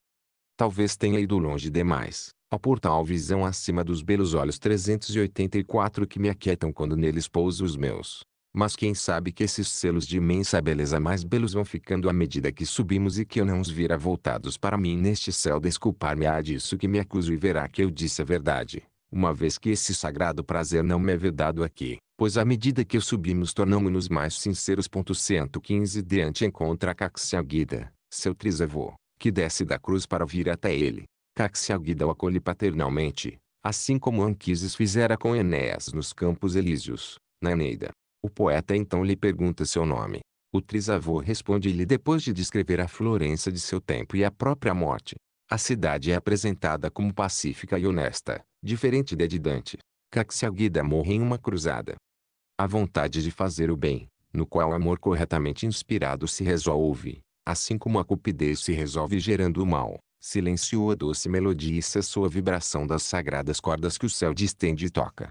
Talvez tenha ido longe demais, ao portal visão acima dos belos olhos 384 que me aquietam quando neles pouso os meus. Mas quem sabe que esses selos de imensa beleza mais belos vão ficando à medida que subimos e que eu não os vira voltados para mim neste céu desculpar-me-á disso que me acuso e verá que eu disse a verdade, uma vez que esse sagrado prazer não me é vedado aqui, pois à medida que subimos tornamos-nos mais sinceros. 115 Diante encontra Caxiaguida, seu trisavô, que desce da cruz para vir até ele. Caxiaguida o acolhe paternalmente, assim como Anquises fizera com Enéas nos Campos Elísios na Eneida. O poeta então lhe pergunta seu nome. O trisavô responde-lhe depois de descrever a Florença de seu tempo e a própria morte. A cidade é apresentada como pacífica e honesta, diferente da de Dante. Caxiaguida morre em uma cruzada. A vontade de fazer o bem, no qual o amor corretamente inspirado se resolve, assim como a cupidez se resolve gerando o mal, silenciou a doce melodia e cessou a vibração das sagradas cordas que o céu distende e toca.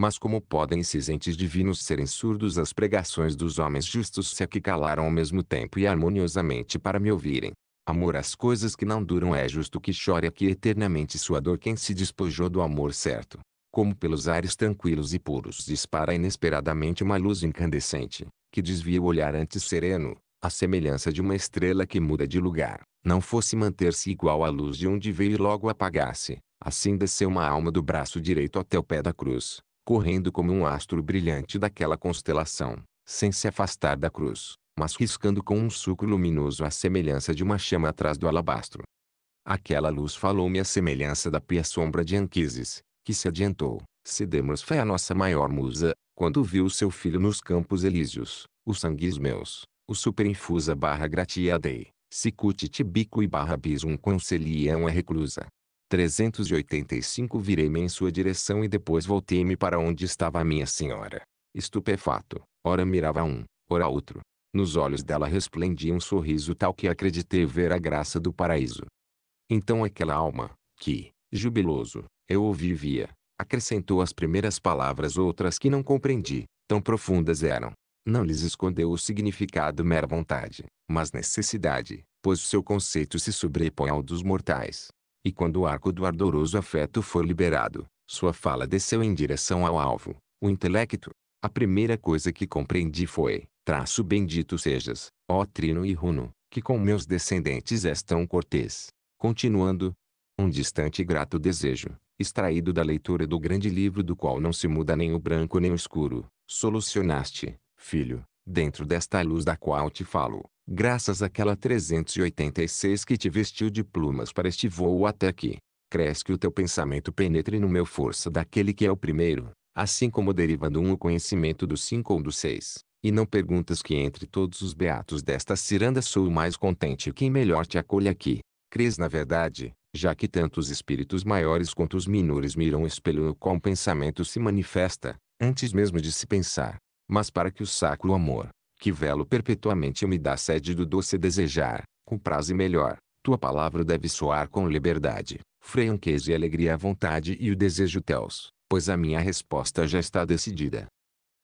Mas como podem esses entes divinos serem surdos às pregações dos homens justos se aqui calaram ao mesmo tempo e harmoniosamente para me ouvirem? Amor às coisas que não duram é justo que chore aqui eternamente sua dor quem se despojou do amor certo. Como pelos ares tranquilos e puros dispara inesperadamente uma luz incandescente, que desvia o olhar antes sereno, a semelhança de uma estrela que muda de lugar, não fosse manter-se igual à luz de onde veio e logo apagasse, assim desceu uma alma do braço direito até o pé da cruz, correndo como um astro brilhante daquela constelação, sem se afastar da cruz, mas riscando com um suco luminoso a semelhança de uma chama atrás do alabastro. Aquela luz falou-me a semelhança da pia sombra de Anquises, que se adiantou. Sedemos foi a nossa maior musa, quando viu seu filho nos campos elíseos, os sangues meus, o superinfusa barra gratiadei, sicuti tibico e barra bisum conceliam a reclusa, 385 Virei-me em sua direção e depois voltei-me para onde estava a minha senhora. Estupefato, ora mirava um, ora outro. Nos olhos dela resplendia um sorriso tal que acreditei ver a graça do paraíso. Então aquela alma, que, jubiloso, eu ouvi via, acrescentou as primeiras palavras outras que não compreendi, tão profundas eram. Não lhes escondeu o significado mera vontade, mas necessidade, pois seu conceito se sobrepõe ao dos mortais. E quando o arco do ardoroso afeto for liberado, sua fala desceu em direção ao alvo, o intelecto. A primeira coisa que compreendi foi, traço bendito sejas, ó Trino e Runo, que com meus descendentes és tão cortês. Continuando, um distante e grato desejo, extraído da leitura do grande livro do qual não se muda nem o branco nem o escuro, solucionaste, filho, dentro desta luz da qual te falo, graças àquela 386 que te vestiu de plumas para este voo até aqui. Cresce que o teu pensamento penetre no meu força daquele que é o primeiro, assim como deriva do um o conhecimento do cinco ou do seis. E não perguntas que entre todos os beatos desta ciranda sou o mais contente e quem melhor te acolhe aqui. Cres na verdade, já que tanto os espíritos maiores quanto os menores miram o espelho no qual o pensamento se manifesta, antes mesmo de se pensar mas para que o sacro amor, que velo perpetuamente me dá sede do doce desejar, com prazo e melhor, tua palavra deve soar com liberdade, franqueza e alegria à vontade e o desejo teus, pois a minha resposta já está decidida.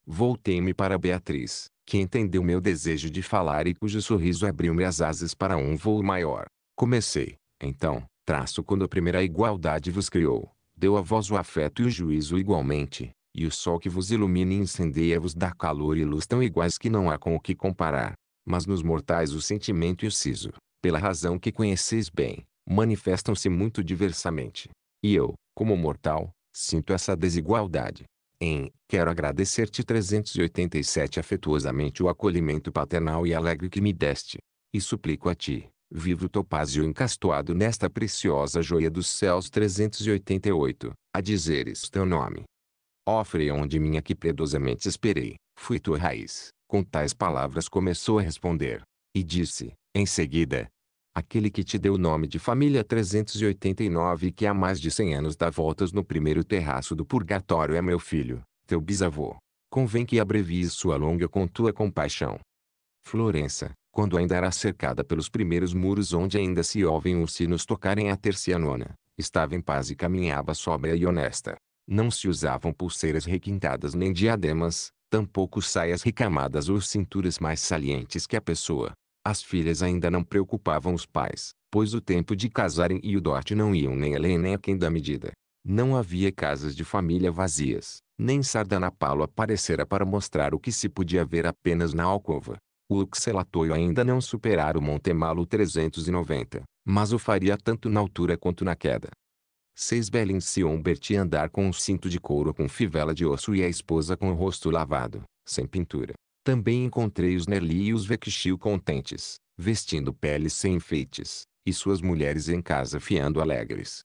Voltei-me para Beatriz, que entendeu meu desejo de falar e cujo sorriso abriu-me as asas para um voo maior. Comecei, então, traço quando a primeira igualdade vos criou, deu a voz o afeto e o juízo igualmente, e o sol que vos ilumina e incendeia-vos dá calor e luz tão iguais que não há com o que comparar. Mas nos mortais o sentimento e é o siso, pela razão que conheceis bem, manifestam-se muito diversamente. E eu, como mortal, sinto essa desigualdade. Em, quero agradecer-te 387 afetuosamente o acolhimento paternal e alegre que me deste. E suplico a ti, vivo topázio encastoado nesta preciosa joia dos céus 388, a dizeres teu nome, Ó onde minha que predosamente esperei, fui tua raiz. Com tais palavras começou a responder. E disse, em seguida, aquele que te deu o nome de família 389 que há mais de 100 anos dá voltas no primeiro terraço do purgatório é meu filho, teu bisavô. Convém que abrevies sua longa com tua compaixão. Florença, quando ainda era cercada pelos primeiros muros onde ainda se ouvem os sinos tocarem a nona, estava em paz e caminhava sóbria e honesta. Não se usavam pulseiras requintadas nem diademas, tampouco saias recamadas ou cinturas mais salientes que a pessoa. As filhas ainda não preocupavam os pais, pois o tempo de casarem e o dote não iam nem além nem aquém da medida. Não havia casas de família vazias, nem Sardanapalo aparecera para mostrar o que se podia ver apenas na alcova. O Uxelatoio ainda não superara o Montemalo 390, mas o faria tanto na altura quanto na queda. Seis Belincion Berti andar com um cinto de couro com fivela de osso e a esposa com o rosto lavado, sem pintura. Também encontrei os nerli e os Vexil contentes, vestindo peles sem enfeites, e suas mulheres em casa fiando alegres.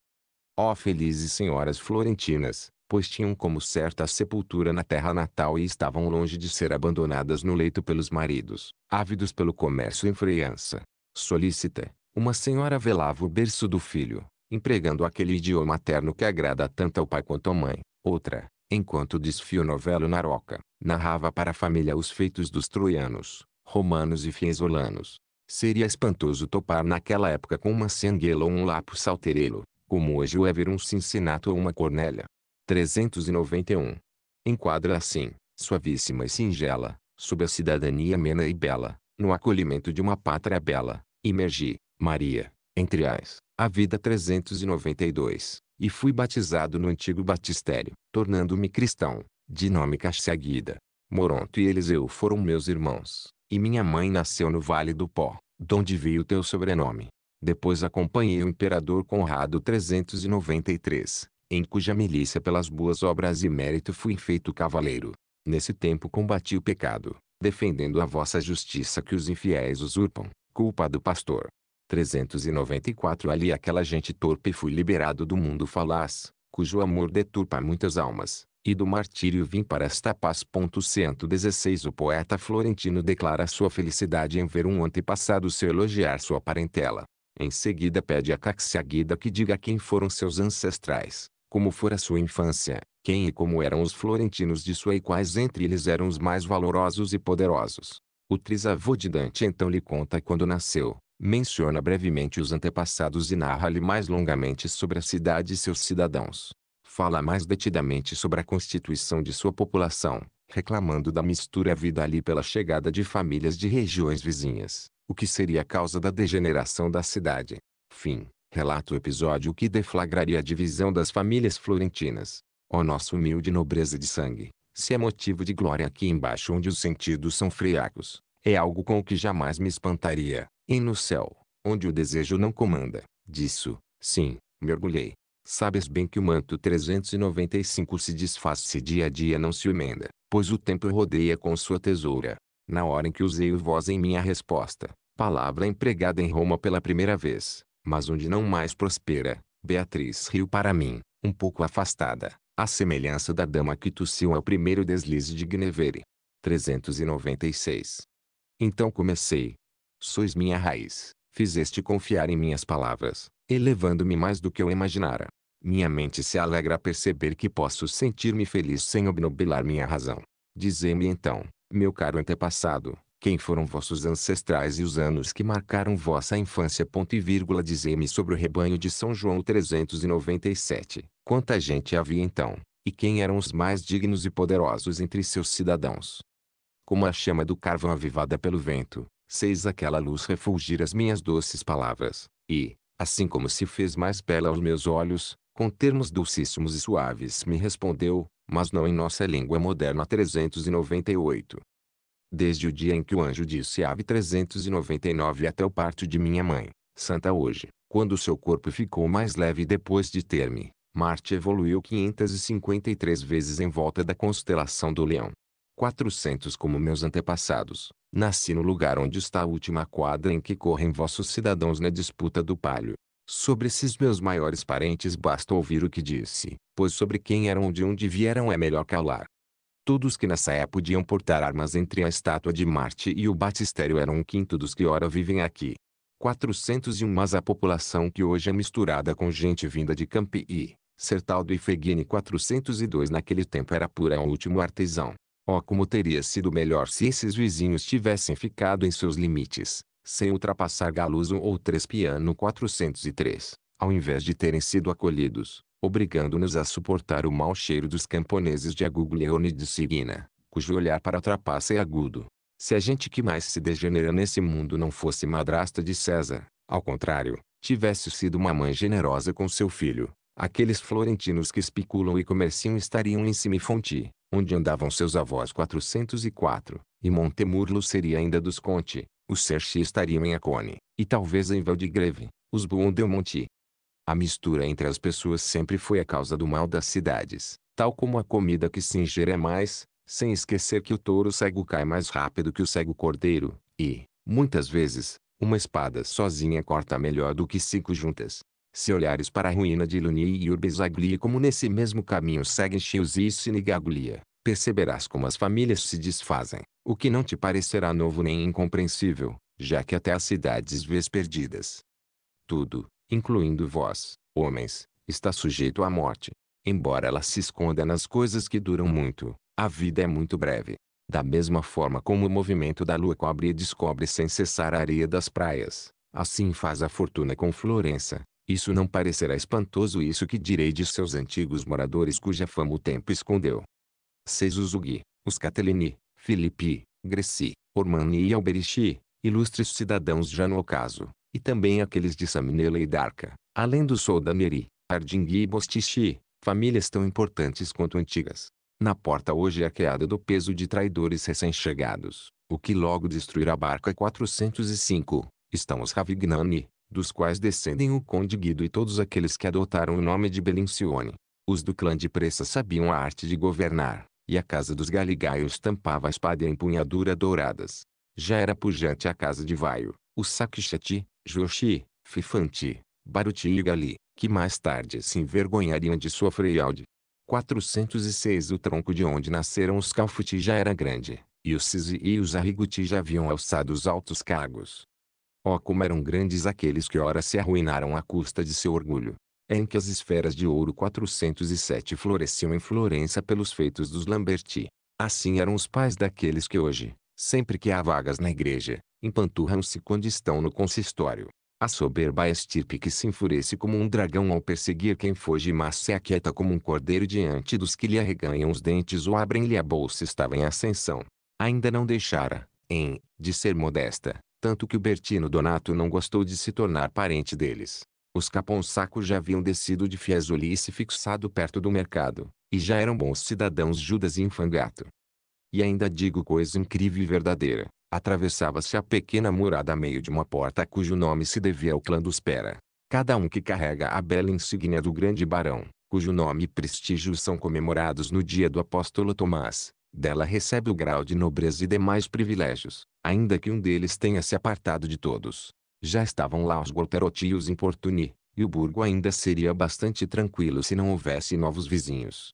Ó oh, felizes senhoras florentinas, pois tinham como certa sepultura na terra natal e estavam longe de ser abandonadas no leito pelos maridos, ávidos pelo comércio em freiança Solicita, uma senhora velava o berço do filho, empregando aquele idioma materno que agrada tanto ao pai quanto à mãe. Outra, enquanto desfio novelo na roca, narrava para a família os feitos dos troianos, romanos e fiesolanos. Seria espantoso topar naquela época com uma sanguela ou um lapo salterelo, como hoje o é ver um cincinato ou uma Cornélia. 391. Enquadra assim, suavíssima e singela, sob a cidadania amena e bela, no acolhimento de uma pátria bela, imergi, Maria, entre as a vida 392, e fui batizado no antigo batistério, tornando-me cristão, de nome Caxaguida. Moronto e Eliseu foram meus irmãos, e minha mãe nasceu no Vale do Pó, donde veio teu sobrenome. Depois acompanhei o imperador Conrado 393, em cuja milícia pelas boas obras e mérito fui feito cavaleiro. Nesse tempo combati o pecado, defendendo a vossa justiça que os infiéis usurpam, culpa do pastor, 394 Ali aquela gente torpe fui liberado do mundo falaz, cujo amor deturpa muitas almas, e do martírio vim para esta paz. 116 O poeta florentino declara sua felicidade em ver um antepassado seu elogiar sua parentela. Em seguida pede a Caxiaguida que diga quem foram seus ancestrais, como fora sua infância, quem e como eram os florentinos de sua e quais entre eles eram os mais valorosos e poderosos. O trisavô de Dante então lhe conta quando nasceu, menciona brevemente os antepassados e narra-lhe mais longamente sobre a cidade e seus cidadãos. Fala mais detidamente sobre a constituição de sua população, reclamando da mistura vida ali pela chegada de famílias de regiões vizinhas, o que seria a causa da degeneração da cidade. Fim. Relata o episódio que deflagraria a divisão das famílias florentinas. Ó nossa humilde nobreza de sangue, se é motivo de glória aqui embaixo onde os sentidos são friacos, é algo com o que jamais me espantaria, e no céu, onde o desejo não comanda, disso, sim, mergulhei. Sabes bem que o manto 395 se desfaz se dia a dia não se emenda, pois o tempo rodeia com sua tesoura. Na hora em que usei o voz em minha resposta, palavra empregada em Roma pela primeira vez, mas onde não mais prospera, Beatriz riu para mim, um pouco afastada, à semelhança da dama que tossiu ao primeiro deslize de Gnevere. 396. Então comecei, Sois minha raiz. Fizeste confiar em minhas palavras, elevando-me mais do que eu imaginara. Minha mente se alegra a perceber que posso sentir-me feliz sem obnubilar minha razão. Dizei-me então, meu caro antepassado, quem foram vossos ancestrais e os anos que marcaram vossa infância. Ponto e vírgula dizei-me sobre o rebanho de São João 397. Quanta gente havia então, e quem eram os mais dignos e poderosos entre seus cidadãos? Como a chama do carvão avivada pelo vento, Seis aquela luz refulgir as minhas doces palavras, e, assim como se fez mais bela aos meus olhos, com termos dulcíssimos e suaves me respondeu, mas não em nossa língua moderna 398. Desde o dia em que o anjo disse ave 399 até o parto de minha mãe, santa hoje, quando seu corpo ficou mais leve depois de ter-me, Marte evoluiu 553 vezes em volta da constelação do Leão. 400 como meus antepassados, Nasci no lugar onde está a última quadra em que correm vossos cidadãos na disputa do palio. Sobre esses meus maiores parentes basta ouvir o que disse, pois sobre quem eram de onde vieram é melhor calar. Todos que nessa época podiam portar armas entre a estátua de Marte e o batistério eram um quinto dos que ora vivem aqui. 401 Mas a população que hoje é misturada com gente vinda de Campi, Sertaldo e Fegini 402 naquele tempo era pura um último artesão. Oh, como teria sido melhor se esses vizinhos tivessem ficado em seus limites, sem ultrapassar Galuso ou Trespiano 403, ao invés de terem sido acolhidos, obrigando-nos a suportar o mau cheiro dos camponeses de Aguglione e de Sigina, cujo olhar para a trapaça é agudo. Se a gente que mais se degenera nesse mundo não fosse madrasta de César, ao contrário, tivesse sido uma mãe generosa com seu filho, aqueles florentinos que especulam e comerciam estariam em Simifonte, onde andavam seus avós 404, e Montemurlo seria ainda dos Conte, os Serchi estariam em Acone, e talvez em Valdigreve, os Buondelmonti. A mistura entre as pessoas sempre foi a causa do mal das cidades, tal como a comida que se ingere mais, sem esquecer que o touro cego cai mais rápido que o cego cordeiro, e, muitas vezes, uma espada sozinha corta melhor do que cinco juntas. Se olhares para a ruína de Iluni e Urbizaglia como nesse mesmo caminho seguem Chiusi e Sinigaglia, perceberás como as famílias se desfazem, o que não te parecerá novo nem incompreensível, já que até as cidades vês perdidas. Tudo, incluindo vós, homens, está sujeito à morte. Embora ela se esconda nas coisas que duram muito, a vida é muito breve. Da mesma forma como o movimento da lua cobre e descobre sem cessar a areia das praias, assim faz a fortuna com Florença, isso não parecerá espantoso isso que direi de seus antigos moradores cuja fama o tempo escondeu. Sezuzugi, os Catelini, Filippi, Greci, Ormani e Alberichi, ilustres cidadãos já no ocaso, e também aqueles de Saminela e Darca, além do Soldameri, Ardingui e Bostichi, famílias tão importantes quanto antigas. Na porta hoje é aqueada do peso de traidores recém-chegados, o que logo destruirá a barca 405. Estão os Ravignani, dos quais descendem o conde Guido e todos aqueles que adotaram o nome de Belincione. Os do clã de Pressa sabiam a arte de governar, e a casa dos Galigaios tampava a espada e a empunhadura douradas. Já era pujante a casa de Vaio, o Sakshati, Joshi, Fifanti, Baruti e Gali, que mais tarde se envergonhariam de sua freialde. 406 O tronco de onde nasceram os Calfuti já era grande, e os Sisi e os Arriguti já haviam alçado os altos cargos. Oh como eram grandes aqueles que ora se arruinaram à custa de seu orgulho. É em que as esferas de ouro 407 floresciam em Florença pelos feitos dos Lamberti. Assim eram os pais daqueles que hoje, sempre que há vagas na igreja, empanturram-se quando estão no consistório. A soberba estirpe que se enfurece como um dragão ao perseguir quem foge mas se aquieta como um cordeiro diante dos que lhe arreganham os dentes ou abrem-lhe a bolsa estava em ascensão. Ainda não deixara, em, de ser modesta, tanto que o Bertino Donato não gostou de se tornar parente deles. Os caponsacos já haviam descido de Fiesole e se fixado perto do mercado, e já eram bons cidadãos Judas e Infangato. E ainda digo coisa incrível e verdadeira. Atravessava-se a pequena murada a meio de uma porta cujo nome se devia ao clã dos Pera. Cada um que carrega a bela insígnia do grande barão, cujo nome e prestígio são comemorados no dia do apóstolo Tomás, dela recebe o grau de nobreza e demais privilégios, ainda que um deles tenha se apartado de todos. Já estavam lá os os importuni, e o burgo ainda seria bastante tranquilo se não houvesse novos vizinhos.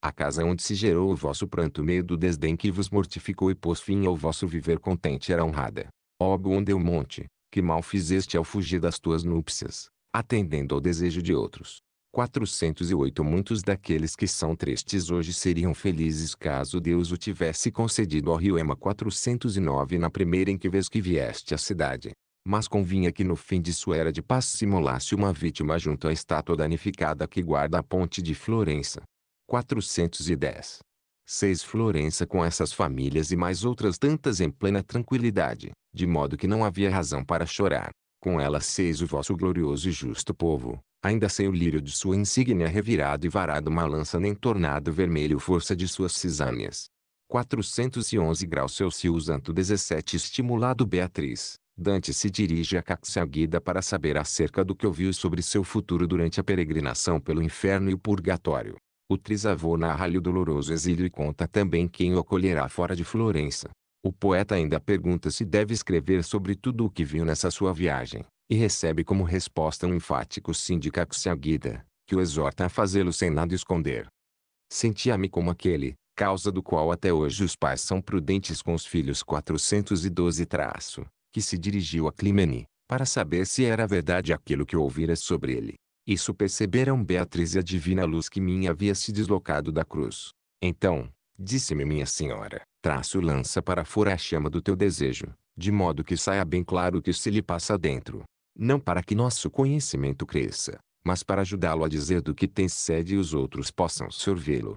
A casa onde se gerou o vosso pranto meio do desdém que vos mortificou e pôs fim ao vosso viver contente era honrada. Ó Buondelmonte, que mal fizeste ao fugir das tuas núpcias, atendendo ao desejo de outros. 408 Muitos daqueles que são tristes hoje seriam felizes caso Deus o tivesse concedido ao rio Ema 409 na primeira em que vez que vieste à cidade. Mas convinha que no fim de sua era de paz simulasse uma vítima junto à estátua danificada que guarda a ponte de Florença. 410. 6 Florença com essas famílias e mais outras tantas em plena tranquilidade, de modo que não havia razão para chorar. Com elas seis o vosso glorioso e justo povo, Ainda sem o lírio de sua insígnia revirado e varado uma lança nem tornado vermelho força de suas cisâneas. 411 graus Celsius Anto 17 Estimulado Beatriz, Dante se dirige a Caxaguida para saber acerca do que ouviu sobre seu futuro durante a peregrinação pelo inferno e o purgatório. O trisavô narra-lhe o doloroso exílio e conta também quem o acolherá fora de Florença. O poeta ainda pergunta se deve escrever sobre tudo o que viu nessa sua viagem e recebe como resposta um enfático síndicaco se aguida, que o exorta a fazê-lo sem nada esconder. Sentia-me como aquele, causa do qual até hoje os pais são prudentes com os filhos 412 traço, que se dirigiu a Climene, para saber se era verdade aquilo que ouvira sobre ele. Isso perceberam Beatriz e a divina luz que minha havia se deslocado da cruz. Então, disse-me minha senhora, traço lança para fora a chama do teu desejo, de modo que saia bem claro o que se lhe passa dentro não para que nosso conhecimento cresça, mas para ajudá-lo a dizer do que tem sede e os outros possam sorvê-lo.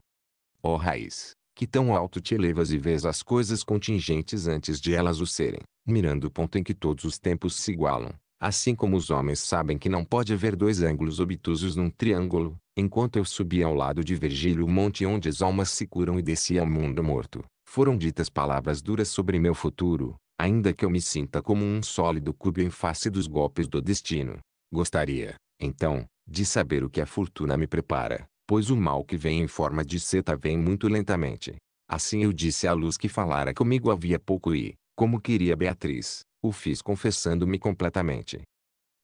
Ó oh, raiz, que tão alto te elevas e vês as coisas contingentes antes de elas o serem, mirando o ponto em que todos os tempos se igualam, assim como os homens sabem que não pode haver dois ângulos obtusos num triângulo, enquanto eu subia ao lado de Virgílio o monte onde as almas se curam e descia ao mundo morto, foram ditas palavras duras sobre meu futuro, ainda que eu me sinta como um sólido cubo em face dos golpes do destino. Gostaria, então, de saber o que a fortuna me prepara, pois o mal que vem em forma de seta vem muito lentamente. Assim eu disse à luz que falara comigo havia pouco e, como queria Beatriz, o fiz confessando-me completamente.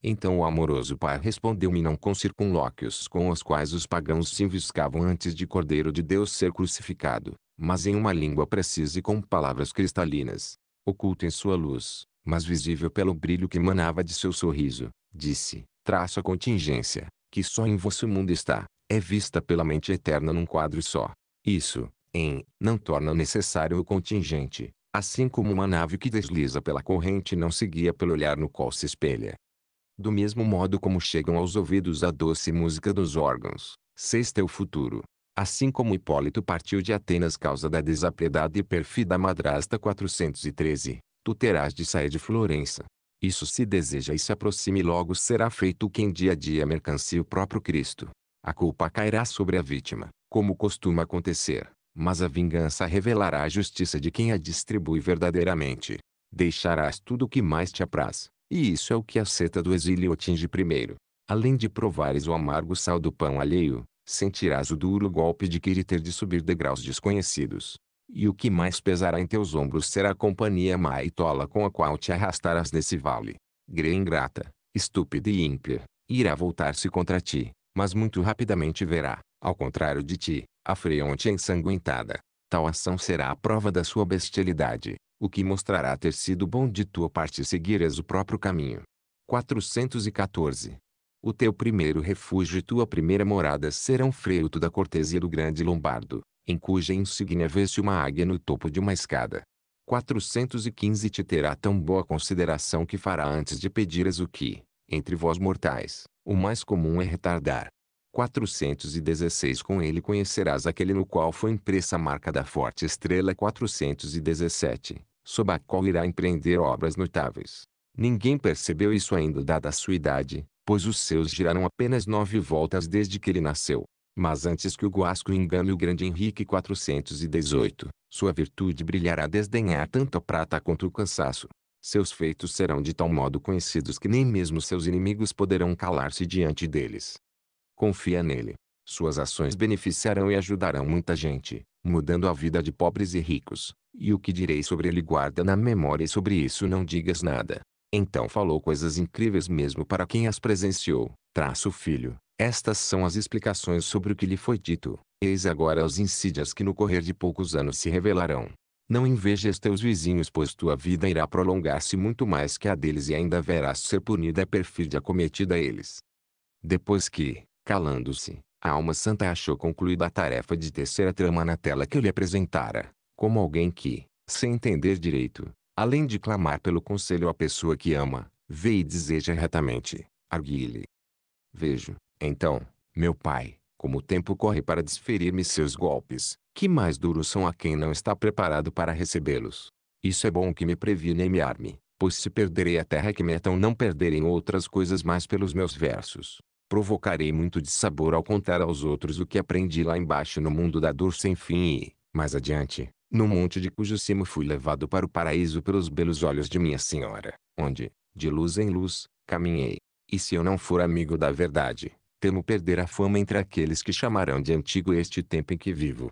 Então o amoroso pai respondeu-me não com circunlóquios com os quais os pagãos se enviscavam antes de Cordeiro de Deus ser crucificado, mas em uma língua precisa e com palavras cristalinas, oculto em sua luz, mas visível pelo brilho que emanava de seu sorriso, disse, traço a contingência, que só em vosso mundo está, é vista pela mente eterna num quadro só. Isso, em, não torna necessário o contingente, assim como uma nave que desliza pela corrente não se guia pelo olhar no qual se espelha. Do mesmo modo como chegam aos ouvidos a doce música dos órgãos, sexta é o futuro, Assim como Hipólito partiu de Atenas causa da desapredada e perfida madrasta 413, tu terás de sair de Florença. Isso se deseja e se aproxime logo será feito quem dia a dia mercancia o próprio Cristo. A culpa cairá sobre a vítima, como costuma acontecer, mas a vingança revelará a justiça de quem a distribui verdadeiramente. Deixarás tudo o que mais te apraz, e isso é o que a seta do exílio atinge primeiro. Além de provares o amargo sal do pão alheio, sentirás o duro golpe de querer de subir degraus desconhecidos. E o que mais pesará em teus ombros será a companhia má e tola com a qual te arrastarás nesse vale. Greia ingrata, estúpida e ímpia, irá voltar-se contra ti, mas muito rapidamente verá, ao contrário de ti, a freonte ensanguentada. Tal ação será a prova da sua bestialidade, o que mostrará ter sido bom de tua parte seguires o próprio caminho. 414 o teu primeiro refúgio e tua primeira morada serão fruto da cortesia do grande Lombardo, em cuja insígnia vê-se uma águia no topo de uma escada. 415 Te terá tão boa consideração que fará antes de pedires o que, entre vós mortais, o mais comum é retardar. 416 Com ele conhecerás aquele no qual foi impressa a marca da forte estrela 417, sob a qual irá empreender obras notáveis. Ninguém percebeu isso ainda dada a sua idade, pois os seus giraram apenas nove voltas desde que ele nasceu. Mas antes que o Guasco engane o grande Henrique 418, sua virtude brilhará a desdenhar tanto a prata quanto o cansaço. Seus feitos serão de tal modo conhecidos que nem mesmo seus inimigos poderão calar-se diante deles. Confia nele. Suas ações beneficiarão e ajudarão muita gente, mudando a vida de pobres e ricos. E o que direi sobre ele guarda na memória e sobre isso não digas nada, então falou coisas incríveis mesmo para quem as presenciou. Traço filho, estas são as explicações sobre o que lhe foi dito. Eis agora as insídias que no correr de poucos anos se revelarão. Não invejes teus vizinhos pois tua vida irá prolongar-se muito mais que a deles e ainda verás ser punida a perfídia cometida a eles. Depois que, calando-se, a alma santa achou concluída a tarefa de tecer a trama na tela que eu lhe apresentara, como alguém que, sem entender direito, Além de clamar pelo conselho à pessoa que ama, vê e deseja retamente, arguile. Vejo, então, meu pai, como o tempo corre para desferir-me seus golpes, que mais duros são a quem não está preparado para recebê-los. Isso é bom que me previne e me arme, pois se perderei a terra é que metam é não perderem outras coisas mais pelos meus versos. Provocarei muito dissabor ao contar aos outros o que aprendi lá embaixo no mundo da dor sem fim e, mais adiante, no monte de cujo cimo fui levado para o paraíso pelos belos olhos de minha senhora, onde, de luz em luz, caminhei. E se eu não for amigo da verdade, temo perder a fama entre aqueles que chamarão de antigo este tempo em que vivo.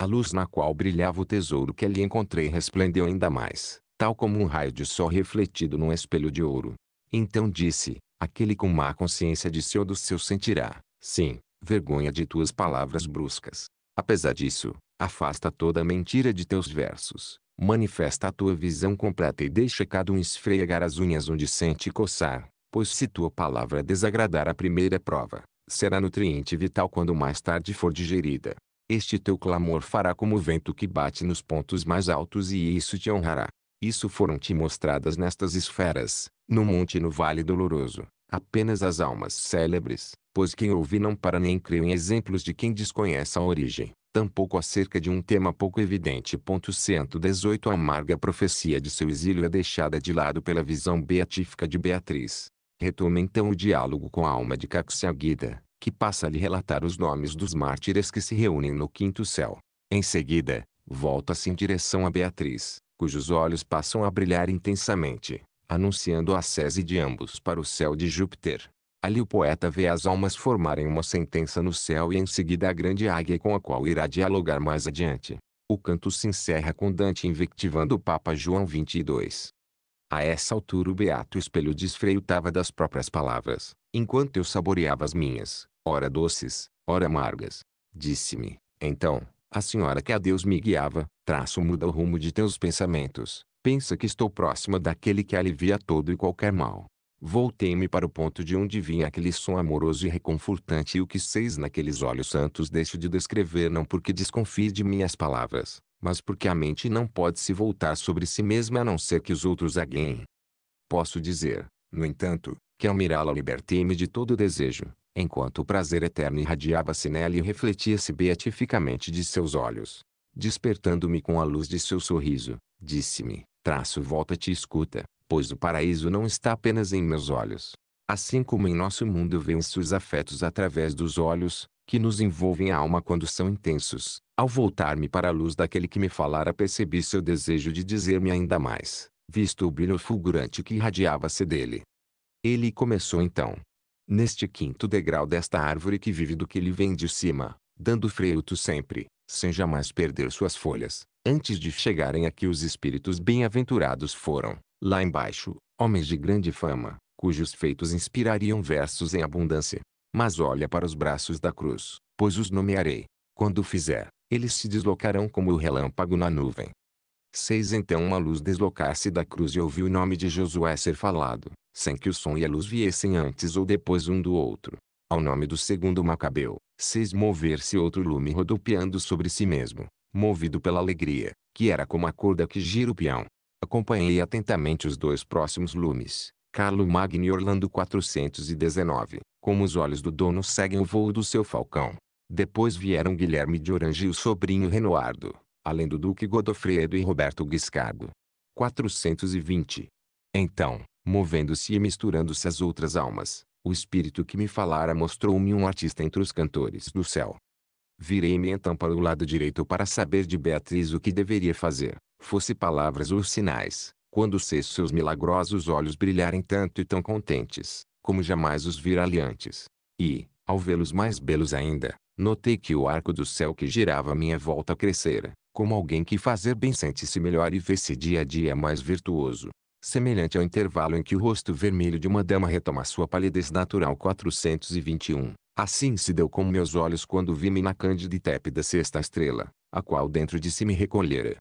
A luz na qual brilhava o tesouro que ali encontrei resplendeu ainda mais, tal como um raio de sol refletido num espelho de ouro. Então disse, aquele com má consciência de seu do seu sentirá, sim, vergonha de tuas palavras bruscas. Apesar disso, Afasta toda mentira de teus versos. Manifesta a tua visão completa e deixa cada um esfregar as unhas onde sente coçar, pois se tua palavra desagradar a primeira prova, será nutriente vital quando mais tarde for digerida. Este teu clamor fará como o vento que bate nos pontos mais altos e isso te honrará. Isso foram te mostradas nestas esferas, no monte e no vale doloroso, apenas as almas célebres, pois quem ouve não para nem creu em exemplos de quem desconhece a origem, tampouco acerca de um tema pouco evidente. 118 A amarga profecia de seu exílio é deixada de lado pela visão beatífica de Beatriz. Retoma então o diálogo com a alma de Caxiaguida, que passa a lhe relatar os nomes dos mártires que se reúnem no quinto céu. Em seguida, volta-se em direção a Beatriz, cujos olhos passam a brilhar intensamente, anunciando a sese de ambos para o céu de Júpiter. Ali o poeta vê as almas formarem uma sentença no céu e em seguida a grande águia com a qual irá dialogar mais adiante. O canto se encerra com Dante invectivando o Papa João 22. A essa altura o beato espelho desfreitava das próprias palavras, enquanto eu saboreava as minhas, ora doces, ora amargas. Disse-me, então, a senhora que a Deus me guiava, traço muda o rumo de teus pensamentos, pensa que estou próxima daquele que alivia todo e qualquer mal. Voltei-me para o ponto de onde vinha aquele som amoroso e reconfortante e o que seis naqueles olhos santos deixo de descrever não porque desconfie de minhas palavras, mas porque a mente não pode se voltar sobre si mesma a não ser que os outros a guiem. Posso dizer, no entanto, que ao mirá-la libertei-me de todo desejo, enquanto o prazer eterno irradiava-se nela e refletia-se beatificamente de seus olhos. Despertando-me com a luz de seu sorriso, disse-me, traço volta-te e escuta, pois o paraíso não está apenas em meus olhos. Assim como em nosso mundo vêm-se os afetos através dos olhos, que nos envolvem a alma quando são intensos, ao voltar-me para a luz daquele que me falara percebi seu desejo de dizer-me ainda mais, visto o brilho fulgurante que irradiava-se dele. Ele começou então. Neste quinto degrau desta árvore que vive do que lhe vem de cima, dando fruto sempre, sem jamais perder suas folhas, antes de chegarem a que os espíritos bem-aventurados foram Lá embaixo, homens de grande fama, cujos feitos inspirariam versos em abundância. Mas olha para os braços da cruz, pois os nomearei. Quando o fizer, eles se deslocarão como o relâmpago na nuvem. Seis Então uma luz deslocar-se da cruz e ouviu o nome de Josué ser falado, sem que o som e a luz viessem antes ou depois um do outro. Ao nome do segundo Macabeu, seis mover-se outro lume rodopiando sobre si mesmo, movido pela alegria, que era como a corda que gira o peão. Acompanhei atentamente os dois próximos lumes, Carlo Magno e Orlando 419, como os olhos do dono seguem o voo do seu falcão. Depois vieram Guilherme de Orange e o sobrinho Renoardo, além do Duque Godofredo e Roberto Guiscardo. 420. Então, movendo-se e misturando-se às outras almas, o espírito que me falara mostrou-me um artista entre os cantores do céu. Virei-me então para o lado direito para saber de Beatriz o que deveria fazer fosse palavras ou sinais, quando cesse seus milagrosos olhos brilharem tanto e tão contentes, como jamais os vira antes, E, ao vê-los mais belos ainda, notei que o arco do céu que girava à minha volta crescera, como alguém que fazer bem sente-se melhor e vê-se dia a dia mais virtuoso. Semelhante ao intervalo em que o rosto vermelho de uma dama retoma sua palidez natural 421. Assim se deu com meus olhos quando vi-me na cândida e tépida sexta estrela, a qual dentro de si me recolhera,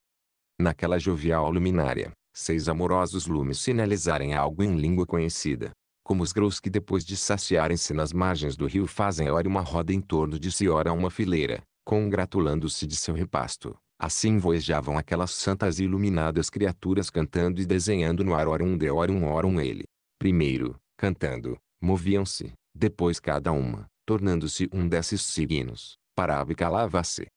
naquela jovial luminária, seis amorosos lumes sinalizarem algo em língua conhecida. Como os grãos que depois de saciarem-se nas margens do rio fazem ora uma roda em torno de si ora uma fileira, congratulando-se de seu repasto. Assim voejavam aquelas santas e iluminadas criaturas cantando e desenhando no ar um de um ora um ele. Primeiro, cantando, moviam-se, depois cada uma, tornando-se um desses signos, parava e calava-se.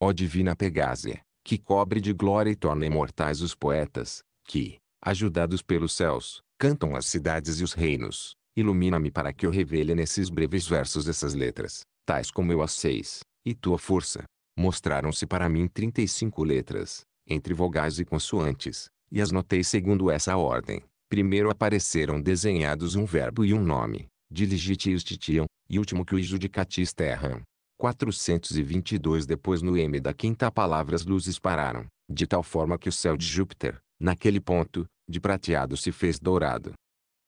Ó divina Pegásia, que cobre de glória e torna imortais os poetas, que, ajudados pelos céus, cantam as cidades e os reinos. Ilumina-me para que eu revele nesses breves versos essas letras, tais como eu as seis, e tua força. Mostraram-se para mim trinta e cinco letras, entre vogais e consoantes, e as notei segundo essa ordem. Primeiro apareceram desenhados um verbo e um nome, diligite e justitiam, e último que o judicatista erram. 422 depois no M da quinta palavra as luzes pararam, de tal forma que o céu de Júpiter, naquele ponto, de prateado se fez dourado.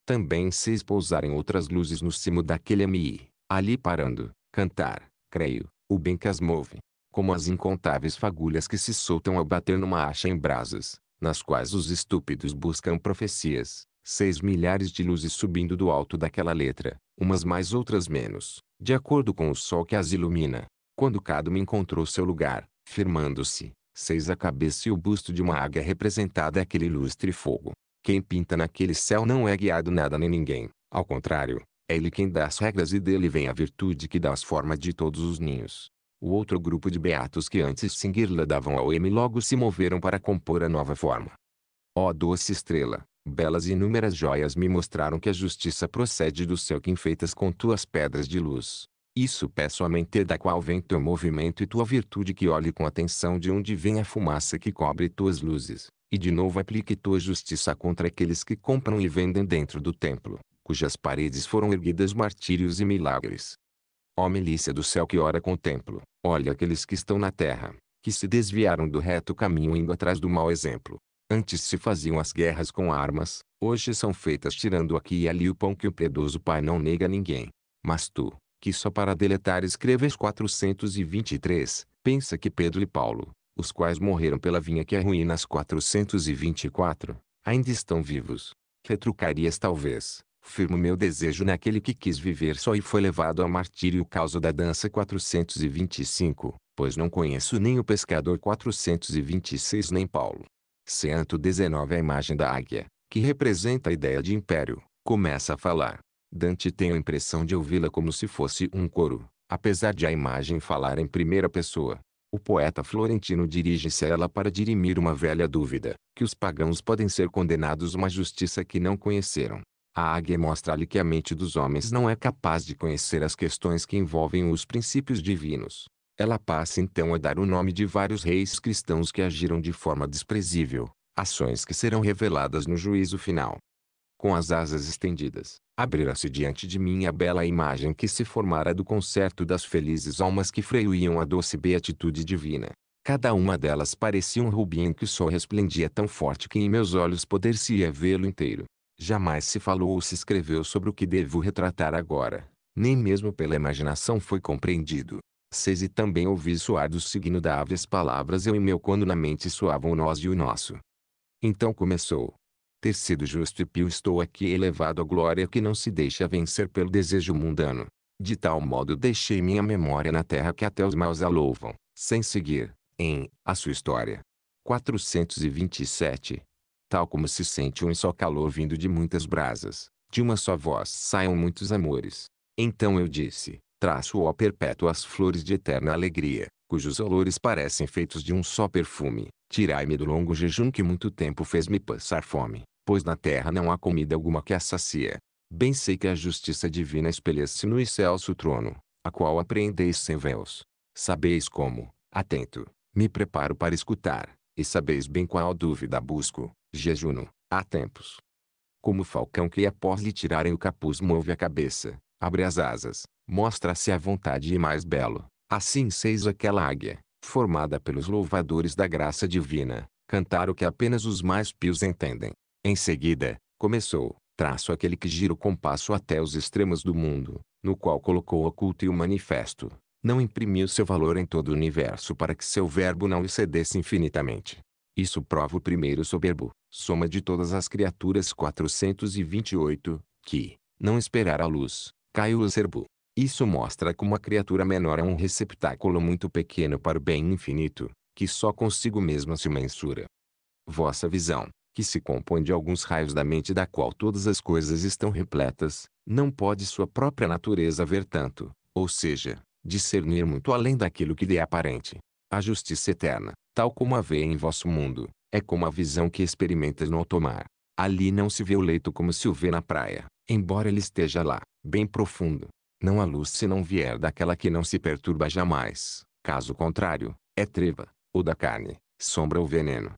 Também se espousarem outras luzes no cimo daquele MI, ali parando, cantar, creio, o bem que as move, como as incontáveis fagulhas que se soltam ao bater numa acha em brasas, nas quais os estúpidos buscam profecias, seis milhares de luzes subindo do alto daquela letra, umas mais outras menos, de acordo com o sol que as ilumina. Quando Cadmo encontrou seu lugar, firmando-se, seis a cabeça e o busto de uma águia representada é aquele ilustre fogo. Quem pinta naquele céu não é guiado nada nem ninguém, ao contrário, é ele quem dá as regras e dele vem a virtude que dá as formas de todos os ninhos. O outro grupo de beatos que antes seguir-la davam ao M logo se moveram para compor a nova forma. Ó oh, doce estrela, belas e inúmeras joias me mostraram que a justiça procede do céu que enfeitas com tuas pedras de luz. Isso peço a mente da qual vem teu movimento e tua virtude que olhe com atenção de onde vem a fumaça que cobre tuas luzes, e de novo aplique tua justiça contra aqueles que compram e vendem dentro do templo, cujas paredes foram erguidas martírios e milagres. Ó milícia do céu que ora com o templo, olhe aqueles que estão na terra, que se desviaram do reto caminho indo atrás do mau exemplo, Antes se faziam as guerras com armas, hoje são feitas tirando aqui e ali o pão que o predoso pai não nega a ninguém. Mas tu, que só para deletar escreves 423, pensa que Pedro e Paulo, os quais morreram pela vinha que arruínas é 424, ainda estão vivos. Retrucarias talvez, firmo meu desejo naquele que quis viver só e foi levado a martírio causa da dança 425, pois não conheço nem o pescador 426 nem Paulo. 119 A imagem da águia, que representa a ideia de império, começa a falar. Dante tem a impressão de ouvi-la como se fosse um coro, apesar de a imagem falar em primeira pessoa. O poeta florentino dirige-se a ela para dirimir uma velha dúvida, que os pagãos podem ser condenados uma justiça que não conheceram. A águia mostra-lhe que a mente dos homens não é capaz de conhecer as questões que envolvem os princípios divinos. Ela passa então a dar o nome de vários reis cristãos que agiram de forma desprezível, ações que serão reveladas no juízo final. Com as asas estendidas, abrirá-se diante de mim a bela imagem que se formara do concerto das felizes almas que freuíam a doce beatitude divina. Cada uma delas parecia um rubim que o sol resplendia tão forte que em meus olhos poder-se-ia vê-lo inteiro. Jamais se falou ou se escreveu sobre o que devo retratar agora, nem mesmo pela imaginação foi compreendido. 6 E também ouvi soar do signo da ave as palavras eu e meu quando na mente soavam o nós e o nosso. Então começou. Ter sido justo e pio estou aqui elevado à glória que não se deixa vencer pelo desejo mundano. De tal modo deixei minha memória na terra que até os maus a louvam, sem seguir, em, a sua história. 427. Tal como se sente um só calor vindo de muitas brasas, de uma só voz saiam muitos amores. Então eu disse, traço ou perpétuo as flores de eterna alegria, cujos olores parecem feitos de um só perfume. Tirai-me do longo jejum que muito tempo fez-me passar fome, pois na terra não há comida alguma que a sacia. Bem sei que a justiça divina espelha-se no excelso trono, a qual apreendeis sem véus. Sabeis como, atento, me preparo para escutar, e sabeis bem qual dúvida busco, jejuno, há tempos. Como o falcão que após lhe tirarem o capuz move a cabeça, abre as asas, mostra-se à vontade e mais belo. Assim seis aquela águia, formada pelos louvadores da graça divina, cantar o que apenas os mais pios entendem. Em seguida, começou, traço aquele que gira o compasso até os extremos do mundo, no qual colocou o oculto e o manifesto. Não imprimiu seu valor em todo o universo para que seu verbo não excedesse infinitamente. Isso prova o primeiro soberbo, soma de todas as criaturas 428, que, não esperar a luz, caiu o serbo. Isso mostra como a criatura menor é um receptáculo muito pequeno para o bem infinito, que só consigo mesma se mensura. Vossa visão, que se compõe de alguns raios da mente da qual todas as coisas estão repletas, não pode sua própria natureza ver tanto, ou seja, discernir muito além daquilo que lhe é aparente. A justiça eterna, tal como a vê em vosso mundo, é como a visão que experimentas no mar. Ali não se vê o leito como se o vê na praia, embora ele esteja lá, bem profundo. Não há luz se não vier daquela que não se perturba jamais, caso contrário, é treva, ou da carne, sombra ou veneno.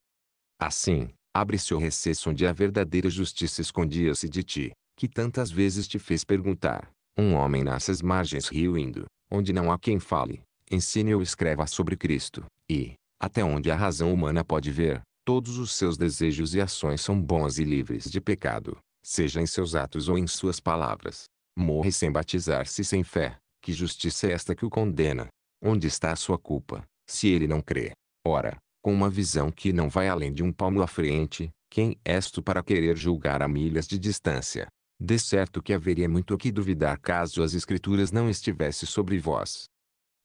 Assim, abre-se o recesso onde a verdadeira justiça escondia-se de ti, que tantas vezes te fez perguntar. Um homem nasce às margens rio indo, onde não há quem fale, ensine ou escreva sobre Cristo, e, até onde a razão humana pode ver, todos os seus desejos e ações são bons e livres de pecado, seja em seus atos ou em suas palavras morre sem batizar-se sem fé, que justiça é esta que o condena? Onde está a sua culpa, se ele não crê? Ora, com uma visão que não vai além de um palmo à frente, quem és tu para querer julgar a milhas de distância? De certo que haveria muito o que duvidar caso as escrituras não estivessem sobre vós.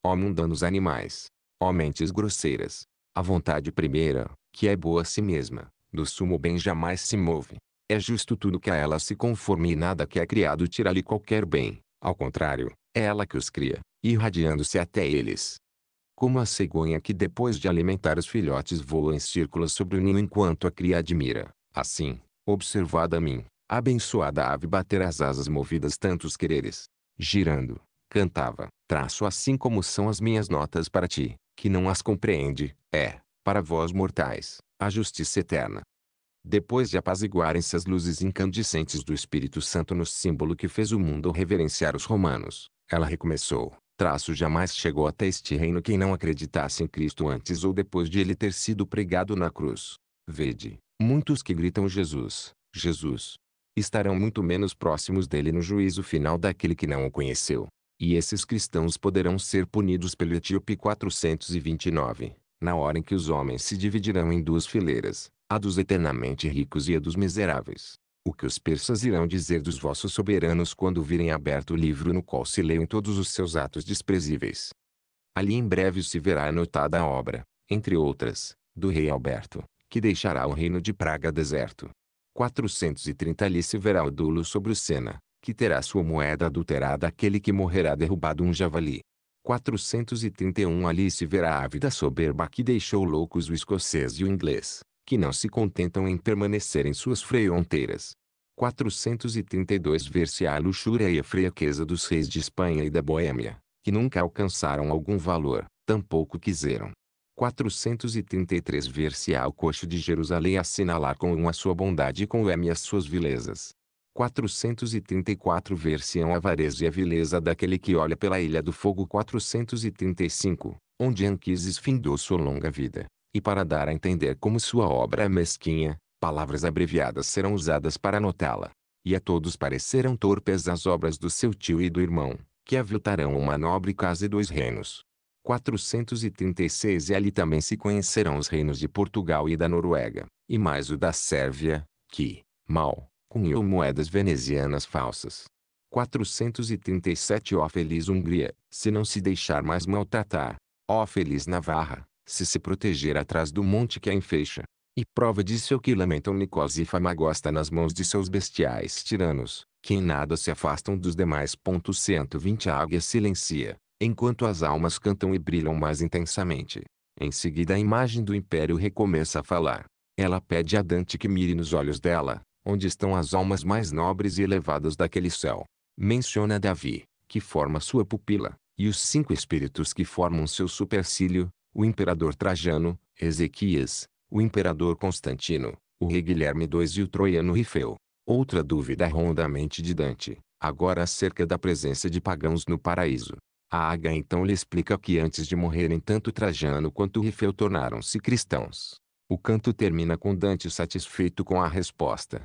Ó mundanos animais! Ó mentes grosseiras! A vontade primeira, que é boa a si mesma, do sumo bem jamais se move, é justo tudo que a ela se conforme e nada que é criado tira-lhe qualquer bem. Ao contrário, é ela que os cria, irradiando-se até eles. Como a cegonha que depois de alimentar os filhotes voa em círculos sobre o ninho enquanto a cria admira, assim, observada a mim, a abençoada ave bater as asas movidas tantos quereres. Girando, cantava, traço assim como são as minhas notas para ti, que não as compreende, é, para vós mortais, a justiça eterna depois de apaziguarem-se as luzes incandescentes do Espírito Santo no símbolo que fez o mundo reverenciar os romanos, ela recomeçou. Traço jamais chegou até este reino quem não acreditasse em Cristo antes ou depois de ele ter sido pregado na cruz. Vede, muitos que gritam Jesus, Jesus, estarão muito menos próximos dele no juízo final daquele que não o conheceu. E esses cristãos poderão ser punidos pelo Etíope 429, na hora em que os homens se dividirão em duas fileiras, a dos eternamente ricos e a dos miseráveis. O que os persas irão dizer dos vossos soberanos quando virem aberto o livro no qual se leem todos os seus atos desprezíveis? Ali em breve se verá anotada a obra, entre outras, do rei Alberto, que deixará o reino de Praga deserto. 430 Ali se verá o dolo sobre o Sena, que terá sua moeda adulterada aquele que morrerá derrubado um javali. 431 Ali se verá a ávida soberba que deixou loucos o escocês e o inglês que não se contentam em permanecer em suas fronteiras. 432 Ver-se á a luxúria e a fraqueza dos reis de Espanha e da Boêmia, que nunca alcançaram algum valor, tampouco quiseram. 433 Ver-se á o coxo de Jerusalém assinalar com um a sua bondade e com o M as suas vilezas. 434 ver se a avareza e a vileza daquele que olha pela ilha do fogo 435, onde Anquises findou sua longa vida, e para dar a entender como sua obra é mesquinha, palavras abreviadas serão usadas para anotá-la. E a todos pareceram torpes as obras do seu tio e do irmão, que aviltarão uma nobre casa e dois reinos. 436 E ali também se conhecerão os reinos de Portugal e da Noruega, e mais o da Sérvia, que, mal, cunhou moedas venezianas falsas. 437 Ó feliz Hungria, se não se deixar mais maltratar. Ó feliz Navarra, se se proteger atrás do monte que a enfeixa. E prova disso é o que lamentam Nicose e Famagosta nas mãos de seus bestiais tiranos, que em nada se afastam dos demais. 120 A águia silencia, enquanto as almas cantam e brilham mais intensamente. Em seguida a imagem do império recomeça a falar. Ela pede a Dante que mire nos olhos dela, onde estão as almas mais nobres e elevadas daquele céu. Menciona Davi, que forma sua pupila, e os cinco espíritos que formam seu supercílio, o imperador Trajano, Ezequias, o imperador Constantino, o rei Guilherme II e o troiano Rifeu. Outra dúvida ronda a mente de Dante, agora acerca da presença de pagãos no paraíso. A H então lhe explica que antes de morrerem tanto Trajano quanto Rifeu tornaram-se cristãos. O canto termina com Dante satisfeito com a resposta.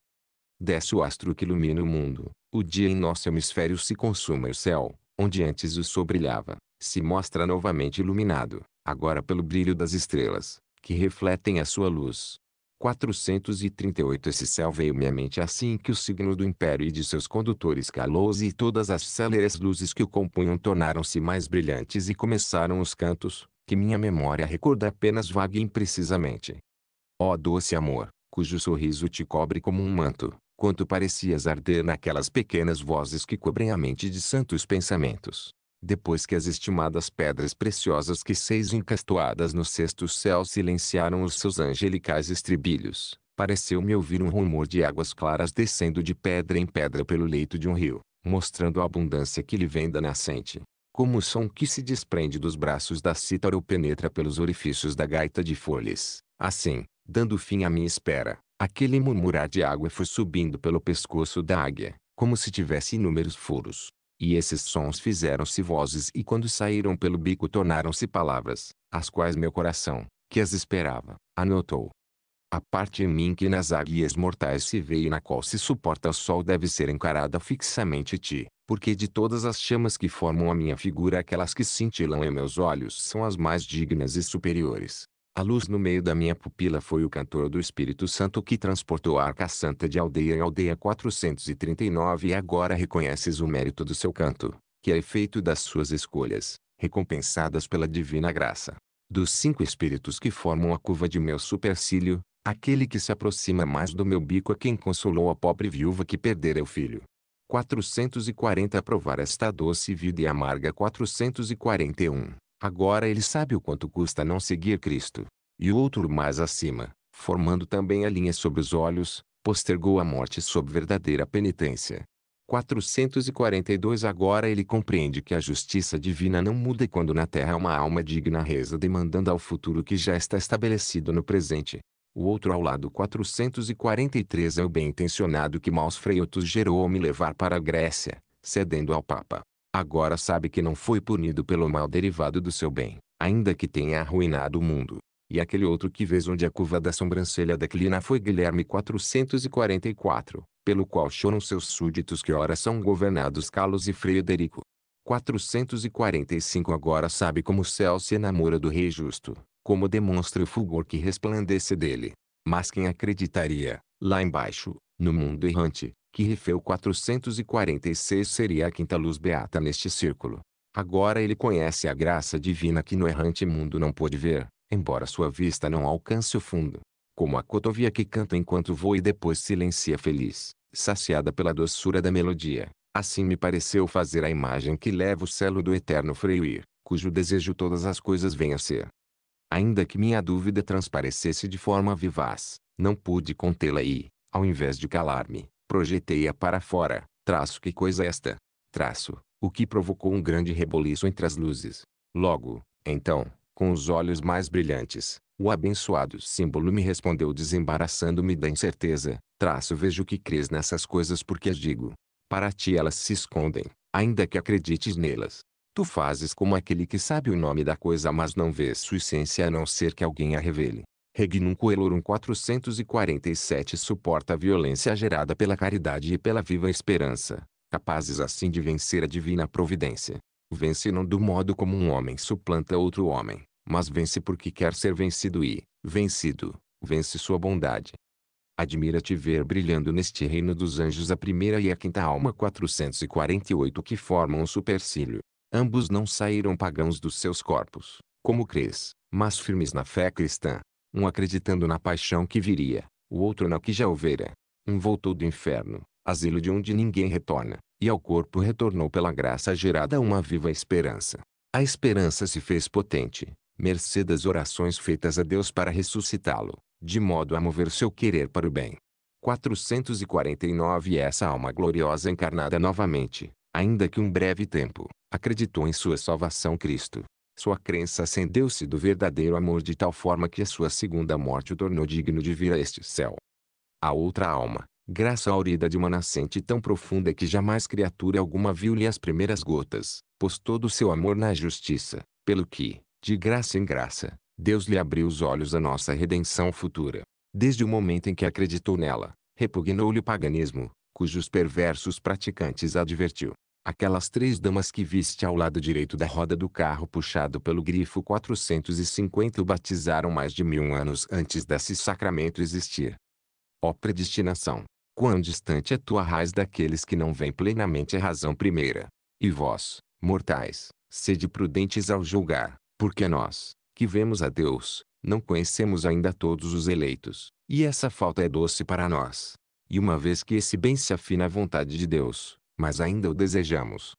Desce o astro que ilumina o mundo, o dia em nosso hemisfério se consuma e o céu, onde antes o sol brilhava, se mostra novamente iluminado agora pelo brilho das estrelas, que refletem a sua luz. 438 Esse céu veio-me à mente assim que o signo do império e de seus condutores calou-se e todas as céleres luzes que o compunham tornaram-se mais brilhantes e começaram os cantos, que minha memória recorda apenas vaga e imprecisamente. Ó oh, doce amor, cujo sorriso te cobre como um manto, quanto parecias arder naquelas pequenas vozes que cobrem a mente de santos pensamentos depois que as estimadas pedras preciosas que seis encastoadas no sexto céu silenciaram os seus angelicais estribilhos, pareceu-me ouvir um rumor de águas claras descendo de pedra em pedra pelo leito de um rio, mostrando a abundância que lhe vem da nascente. Como o som que se desprende dos braços da cítara ou penetra pelos orifícios da gaita de folhas. Assim, dando fim à minha espera, aquele murmurar de água foi subindo pelo pescoço da águia, como se tivesse inúmeros furos e esses sons fizeram-se vozes e quando saíram pelo bico tornaram-se palavras, as quais meu coração, que as esperava, anotou. A parte em mim que nas águias mortais se vê e na qual se suporta o sol deve ser encarada fixamente ti, porque de todas as chamas que formam a minha figura aquelas que cintilam em meus olhos são as mais dignas e superiores. A luz no meio da minha pupila foi o cantor do Espírito Santo que transportou a Arca Santa de aldeia em aldeia 439 e agora reconheces o mérito do seu canto, que é efeito das suas escolhas, recompensadas pela divina graça. Dos cinco espíritos que formam a curva de meu supercílio, aquele que se aproxima mais do meu bico é quem consolou a pobre viúva que perdera o filho. 440 Aprovar esta doce vida e amarga 441 Agora ele sabe o quanto custa não seguir Cristo. E o outro mais acima, formando também a linha sobre os olhos, postergou a morte sob verdadeira penitência. 442 Agora ele compreende que a justiça divina não muda quando na terra uma alma digna reza demandando ao futuro que já está estabelecido no presente. O outro ao lado 443 é o bem-intencionado que maus freitos gerou ao me levar para a Grécia, cedendo ao Papa agora sabe que não foi punido pelo mal derivado do seu bem, ainda que tenha arruinado o mundo. E aquele outro que vês onde a curva da sobrancelha declina foi Guilherme 444, pelo qual choram seus súditos que ora são governados Carlos e Frederico. 445 Agora sabe como o céu se enamora do rei justo, como demonstra o fulgor que resplandece dele. Mas quem acreditaria, lá embaixo, no mundo errante, que Rifeu 446 seria a quinta luz beata neste círculo. Agora ele conhece a graça divina que no errante mundo não pôde ver, embora sua vista não alcance o fundo. Como a cotovia que canta enquanto voa e depois silencia feliz, saciada pela doçura da melodia, assim me pareceu fazer a imagem que leva o selo do eterno ir, cujo desejo todas as coisas venha a ser. Ainda que minha dúvida transparecesse de forma vivaz, não pude contê-la e, ao invés de calar-me, projetei-a para fora. Traço que coisa é esta? Traço, o que provocou um grande reboliço entre as luzes. Logo, então, com os olhos mais brilhantes, o abençoado símbolo me respondeu desembaraçando-me da incerteza. Traço vejo que crês nessas coisas porque as digo. Para ti elas se escondem, ainda que acredites nelas. Tu fazes como aquele que sabe o nome da coisa mas não vê sua essência a não ser que alguém a revele. Regnum Coelorum 447 suporta a violência gerada pela caridade e pela viva esperança, capazes assim de vencer a divina providência. Vence não do modo como um homem suplanta outro homem, mas vence porque quer ser vencido e, vencido, vence sua bondade. Admira-te ver brilhando neste reino dos anjos a primeira e a quinta alma 448 que formam o supercílio. Ambos não saíram pagãos dos seus corpos, como crês, mas firmes na fé cristã. Um acreditando na paixão que viria, o outro na que já houvera. Um voltou do inferno, asilo de onde ninguém retorna, e ao corpo retornou pela graça gerada uma viva esperança. A esperança se fez potente, mercê das orações feitas a Deus para ressuscitá-lo, de modo a mover seu querer para o bem. 449 Essa alma gloriosa encarnada novamente, ainda que um breve tempo, acreditou em sua salvação Cristo, sua crença acendeu-se do verdadeiro amor de tal forma que a sua segunda morte o tornou digno de vir a este céu. A outra alma, graça aurida de uma nascente tão profunda que jamais criatura alguma viu-lhe as primeiras gotas, pôs todo o seu amor na justiça, pelo que, de graça em graça, Deus lhe abriu os olhos à nossa redenção futura. Desde o momento em que acreditou nela, repugnou-lhe o paganismo, cujos perversos praticantes advertiu. Aquelas três damas que viste ao lado direito da roda do carro puxado pelo grifo 450 o batizaram mais de mil anos antes desse sacramento existir. Ó predestinação! Quão distante é tua raiz daqueles que não veem plenamente a razão primeira! E vós, mortais, sede prudentes ao julgar, porque nós, que vemos a Deus, não conhecemos ainda todos os eleitos, e essa falta é doce para nós. E uma vez que esse bem se afina à vontade de Deus, mas ainda o desejamos.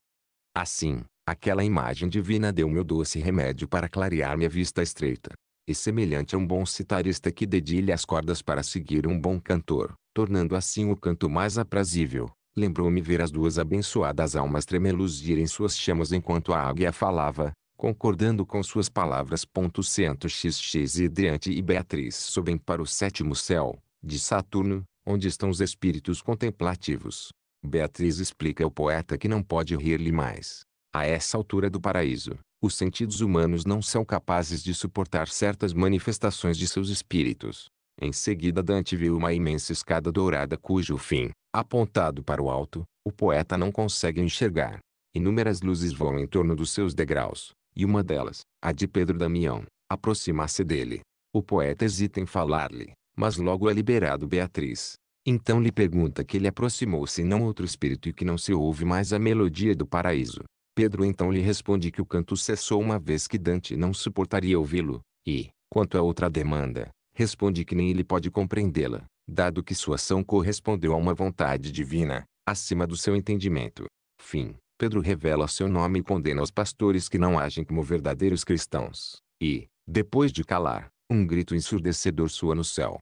Assim, aquela imagem divina deu meu doce remédio para clarear minha vista estreita. E semelhante a um bom citarista que dedilha as cordas para seguir um bom cantor, tornando assim o canto mais aprazível, lembrou-me ver as duas abençoadas almas tremeluzirem suas chamas enquanto a águia falava, concordando com suas palavras. Cento xx e Deante e Beatriz sobem para o sétimo céu, de Saturno, onde estão os espíritos contemplativos. Beatriz explica ao poeta que não pode rir-lhe mais. A essa altura do paraíso, os sentidos humanos não são capazes de suportar certas manifestações de seus espíritos. Em seguida Dante viu uma imensa escada dourada cujo fim, apontado para o alto, o poeta não consegue enxergar. Inúmeras luzes voam em torno dos seus degraus, e uma delas, a de Pedro Damião, aproxima-se dele. O poeta hesita em falar-lhe, mas logo é liberado Beatriz, então lhe pergunta que ele aproximou-se não outro espírito e que não se ouve mais a melodia do paraíso. Pedro então lhe responde que o canto cessou uma vez que Dante não suportaria ouvi-lo, e, quanto a outra demanda, responde que nem ele pode compreendê-la, dado que sua ação correspondeu a uma vontade divina, acima do seu entendimento. Fim. Pedro revela seu nome e condena os pastores que não agem como verdadeiros cristãos. E, depois de calar, um grito ensurdecedor soa no céu.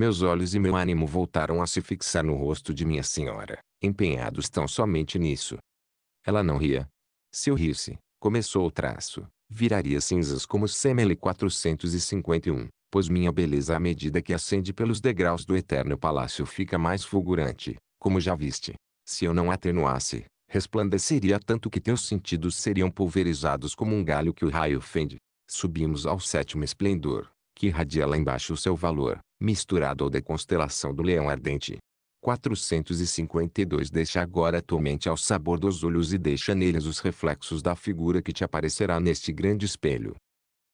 Meus olhos e meu ânimo voltaram a se fixar no rosto de minha senhora, empenhados tão somente nisso. Ela não ria. Se eu risse, começou o traço, viraria cinzas como CML 451, pois minha beleza à medida que ascende pelos degraus do eterno palácio fica mais fulgurante, como já viste. Se eu não atenuasse, resplandeceria tanto que teus sentidos seriam pulverizados como um galho que o raio fende. Subimos ao sétimo esplendor, que irradia lá embaixo o seu valor, misturado ao de constelação do leão ardente. 452 Deixa agora tua mente ao sabor dos olhos e deixa neles os reflexos da figura que te aparecerá neste grande espelho.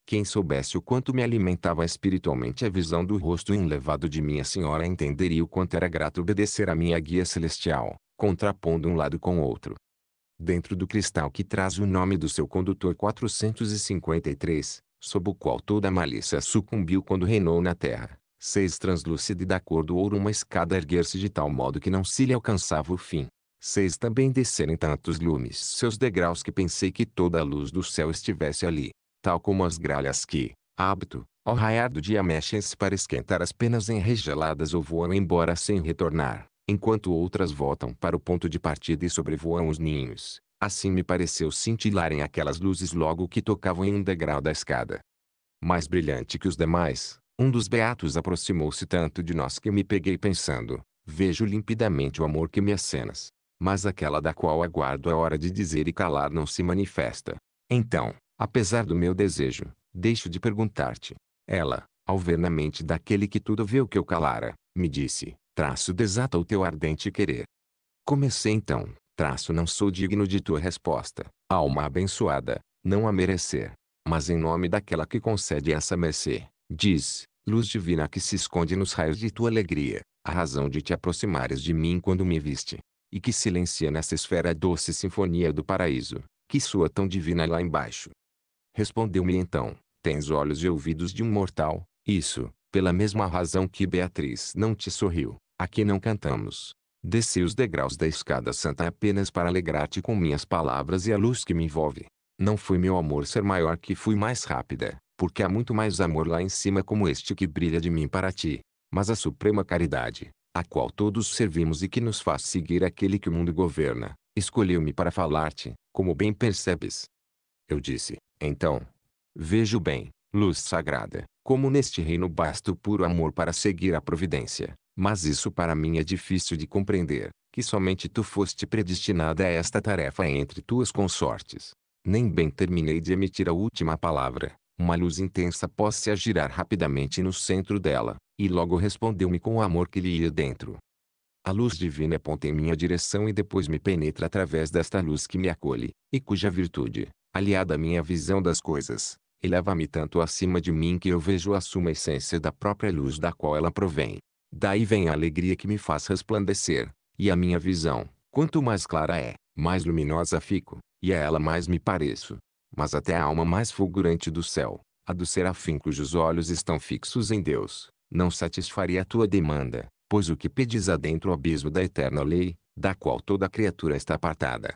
Quem soubesse o quanto me alimentava espiritualmente a visão do rosto enlevado de minha senhora entenderia o quanto era grato obedecer a minha guia celestial, contrapondo um lado com o outro. Dentro do cristal que traz o nome do seu condutor 453, sob o qual toda a malícia sucumbiu quando reinou na terra, 6. Translúcida e da cor do ouro uma escada erguer-se de tal modo que não se lhe alcançava o fim. 6. Também descerem tantos lumes seus degraus que pensei que toda a luz do céu estivesse ali, tal como as gralhas que, hábito, ao raiar do dia mexem-se para esquentar as penas enregeladas ou voam embora sem retornar, enquanto outras voltam para o ponto de partida e sobrevoam os ninhos. Assim me pareceu cintilarem aquelas luzes logo que tocavam em um degrau da escada. Mais brilhante que os demais, um dos beatos aproximou-se tanto de nós que me peguei pensando, vejo limpidamente o amor que me acenas, mas aquela da qual aguardo a hora de dizer e calar não se manifesta. Então, apesar do meu desejo, deixo de perguntar-te. Ela, ao ver na mente daquele que tudo vê o que eu calara, me disse, traço desata o teu ardente querer. Comecei então, traço não sou digno de tua resposta, alma abençoada, não a merecer, mas em nome daquela que concede essa mercê, Diz, luz divina que se esconde nos raios de tua alegria, a razão de te aproximares de mim quando me viste. E que silencia nessa esfera a doce sinfonia do paraíso, que soa tão divina lá embaixo. Respondeu-me então, tens olhos e ouvidos de um mortal, isso, pela mesma razão que Beatriz não te sorriu, aqui não cantamos. Desci os degraus da escada santa apenas para alegrar-te com minhas palavras e a luz que me envolve. Não foi meu amor ser maior que fui mais rápida, porque há muito mais amor lá em cima como este que brilha de mim para ti. Mas a suprema caridade, a qual todos servimos e que nos faz seguir aquele que o mundo governa, escolheu-me para falar-te, como bem percebes. Eu disse, então, vejo bem, luz sagrada, como neste reino basta o puro amor para seguir a providência, mas isso para mim é difícil de compreender, que somente tu foste predestinada a esta tarefa entre tuas consortes. Nem bem terminei de emitir a última palavra, uma luz intensa pôs se girar rapidamente no centro dela, e logo respondeu-me com o amor que lhe ia dentro. A luz divina aponta é em minha direção e depois me penetra através desta luz que me acolhe, e cuja virtude, aliada à minha visão das coisas, eleva-me tanto acima de mim que eu vejo a suma essência da própria luz da qual ela provém. Daí vem a alegria que me faz resplandecer, e a minha visão, quanto mais clara é, mais luminosa fico, e a ela mais me pareço mas até a alma mais fulgurante do céu, a do serafim cujos olhos estão fixos em Deus, não satisfaria a tua demanda, pois o que pedis adentro o abismo da eterna lei, da qual toda criatura está apartada.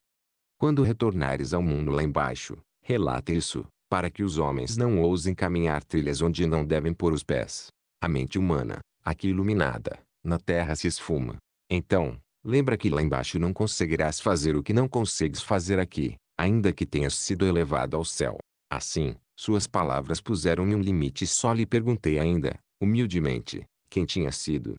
Quando retornares ao mundo lá embaixo, relata isso, para que os homens não ousem caminhar trilhas onde não devem pôr os pés. A mente humana, aqui iluminada, na terra se esfuma. Então, lembra que lá embaixo não conseguirás fazer o que não consegues fazer aqui, ainda que tenhas sido elevado ao céu. Assim, suas palavras puseram-me um limite e só lhe perguntei ainda, humildemente, quem tinha sido.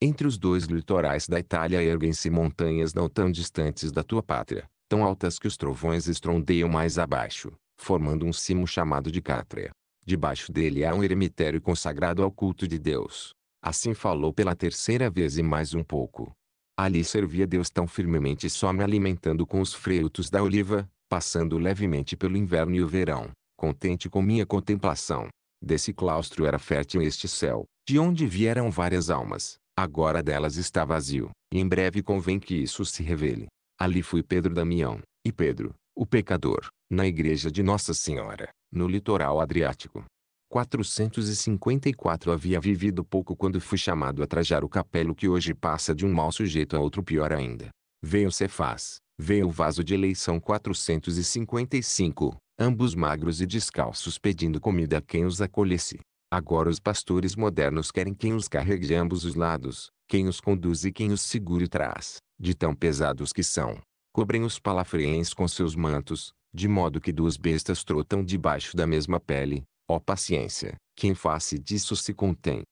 Entre os dois litorais da Itália erguem-se montanhas não tão distantes da tua pátria, tão altas que os trovões estrondeiam mais abaixo, formando um cimo chamado de Cátria. Debaixo dele há um eremitério consagrado ao culto de Deus. Assim falou pela terceira vez e mais um pouco. Ali servia Deus tão firmemente só me alimentando com os frutos da oliva, passando levemente pelo inverno e o verão, contente com minha contemplação. Desse claustro era fértil este céu, de onde vieram várias almas, agora delas está vazio, e em breve convém que isso se revele. Ali fui Pedro Damião, e Pedro, o pecador, na igreja de Nossa Senhora, no litoral adriático. 454 havia vivido pouco quando fui chamado a trajar o capelo que hoje passa de um mau sujeito a outro pior ainda. Veio Cefaz, Veio o vaso de eleição 455, ambos magros e descalços pedindo comida a quem os acolhesse. Agora os pastores modernos querem quem os carregue de ambos os lados, quem os conduz e quem os segure e traz, de tão pesados que são. Cobrem os palafriens com seus mantos, de modo que duas bestas trotam debaixo da mesma pele. Ó paciência, quem face disso se contém.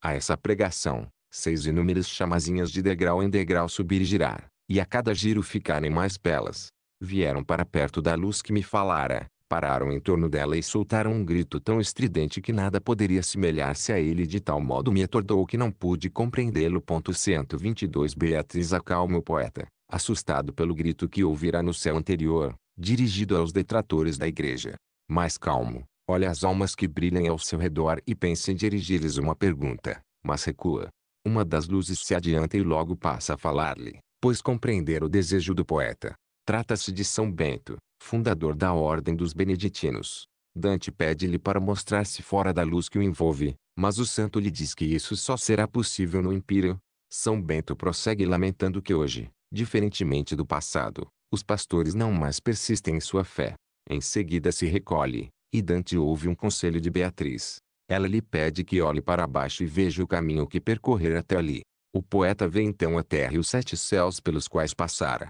A essa pregação, seis inúmeras chamazinhas de degrau em degrau subir e girar e a cada giro ficarem mais belas. Vieram para perto da luz que me falara, pararam em torno dela e soltaram um grito tão estridente que nada poderia assemelhar-se a ele de tal modo me atordou que não pude compreendê-lo. 122 Beatriz acalma o poeta, assustado pelo grito que ouvira no céu anterior, dirigido aos detratores da igreja. Mais calmo, olha as almas que brilham ao seu redor e pensa em dirigir-lhes uma pergunta, mas recua. Uma das luzes se adianta e logo passa a falar-lhe pois compreender o desejo do poeta. Trata-se de São Bento, fundador da Ordem dos Beneditinos. Dante pede-lhe para mostrar-se fora da luz que o envolve, mas o santo lhe diz que isso só será possível no império São Bento prossegue lamentando que hoje, diferentemente do passado, os pastores não mais persistem em sua fé. Em seguida se recolhe, e Dante ouve um conselho de Beatriz. Ela lhe pede que olhe para baixo e veja o caminho que percorrer até ali. O poeta vê então a terra e os sete céus pelos quais passara.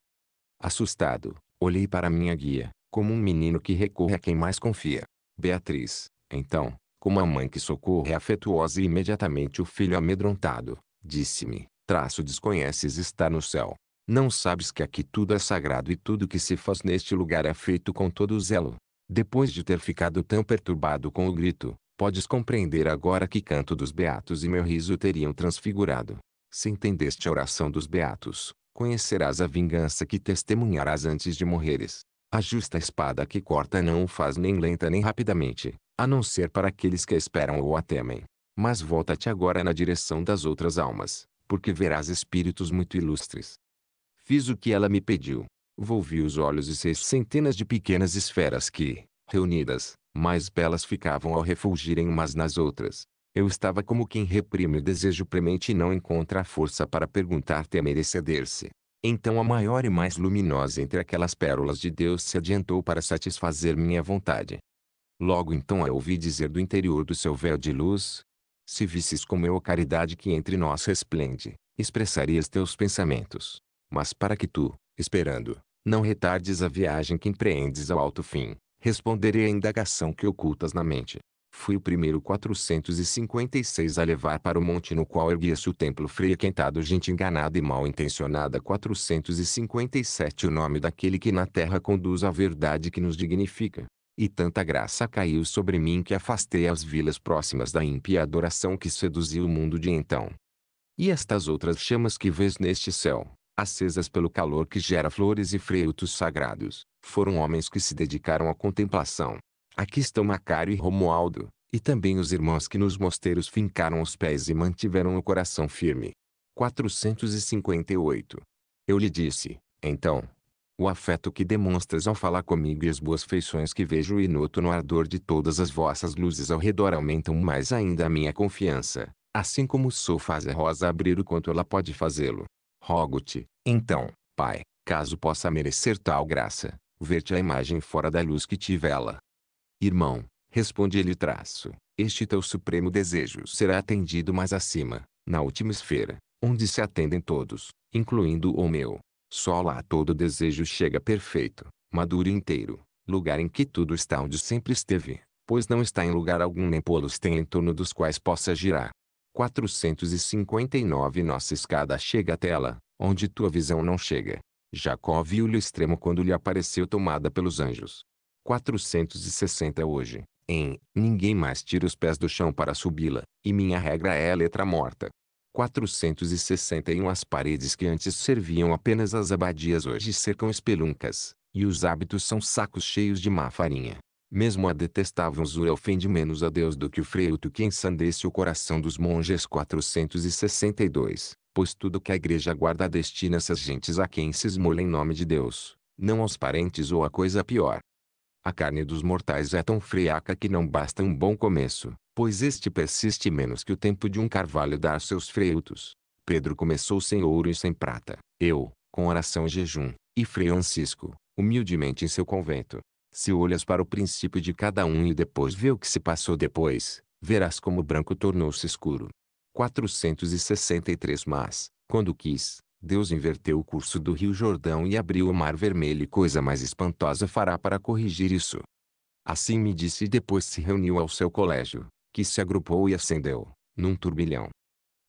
Assustado, olhei para minha guia, como um menino que recorre a quem mais confia. Beatriz, então, como a mãe que socorre afetuosa e imediatamente o filho amedrontado, disse-me, traço desconheces estar no céu. Não sabes que aqui tudo é sagrado e tudo que se faz neste lugar é feito com todo o zelo. Depois de ter ficado tão perturbado com o grito, podes compreender agora que canto dos beatos e meu riso teriam transfigurado. Se entendeste a oração dos beatos, conhecerás a vingança que testemunharás antes de morreres. A justa espada que corta não o faz nem lenta nem rapidamente, a não ser para aqueles que a esperam ou a temem. Mas volta-te agora na direção das outras almas, porque verás espíritos muito ilustres. Fiz o que ela me pediu. Volvi os olhos e seis centenas de pequenas esferas que, reunidas, mais belas ficavam ao refulgirem umas nas outras. Eu estava como quem reprime o desejo premente e não encontra a força para perguntar temer e ceder-se. Então a maior e mais luminosa entre aquelas pérolas de Deus se adiantou para satisfazer minha vontade. Logo então a ouvi dizer do interior do seu véu de luz, se visses como eu é a caridade que entre nós resplende, expressarias teus pensamentos. Mas para que tu, esperando, não retardes a viagem que empreendes ao alto fim, responderei à indagação que ocultas na mente. Fui o primeiro 456 a levar para o monte no qual erguia-se o templo frequentado gente enganada e mal intencionada 457 o nome daquele que na terra conduz a verdade que nos dignifica. E tanta graça caiu sobre mim que afastei as vilas próximas da ímpia adoração que seduziu o mundo de então. E estas outras chamas que vês neste céu, acesas pelo calor que gera flores e frutos sagrados, foram homens que se dedicaram à contemplação, Aqui estão Macário e Romualdo, e também os irmãos que nos mosteiros fincaram os pés e mantiveram o coração firme. 458. Eu lhe disse, então, o afeto que demonstras ao falar comigo e as boas feições que vejo e noto no ardor de todas as vossas luzes ao redor aumentam mais ainda a minha confiança, assim como sou faz a rosa abrir o quanto ela pode fazê-lo. Rogo-te, então, Pai, caso possa merecer tal graça, ver-te a imagem fora da luz que tive ela, Irmão, responde ele traço, este teu supremo desejo será atendido mais acima, na última esfera, onde se atendem todos, incluindo o meu. Só lá todo desejo chega perfeito, maduro e inteiro, lugar em que tudo está onde sempre esteve, pois não está em lugar algum nem polos tem em torno dos quais possa girar. 459 Nossa escada chega até ela, onde tua visão não chega. Jacó viu-lhe o extremo quando lhe apareceu tomada pelos anjos. 460 hoje, em Ninguém mais tira os pés do chão para subi-la, e minha regra é a letra morta. 461 As paredes que antes serviam apenas às abadias hoje cercam espeluncas, e os hábitos são sacos cheios de má farinha. Mesmo a detestável usura ofende menos a Deus do que o freuto que ensandece o coração dos monges 462, pois tudo que a igreja guarda destina essas gentes a quem se esmola em nome de Deus, não aos parentes ou a coisa pior. A carne dos mortais é tão friaca que não basta um bom começo, pois este persiste menos que o tempo de um carvalho dar seus frutos. Pedro começou sem ouro e sem prata, eu, com oração e jejum, e Frei Francisco, humildemente em seu convento. Se olhas para o princípio de cada um e depois vê o que se passou depois, verás como o branco tornou-se escuro. 463 Mas, quando quis, Deus inverteu o curso do rio Jordão e abriu o mar vermelho e coisa mais espantosa fará para corrigir isso. Assim me disse e depois se reuniu ao seu colégio, que se agrupou e ascendeu, num turbilhão.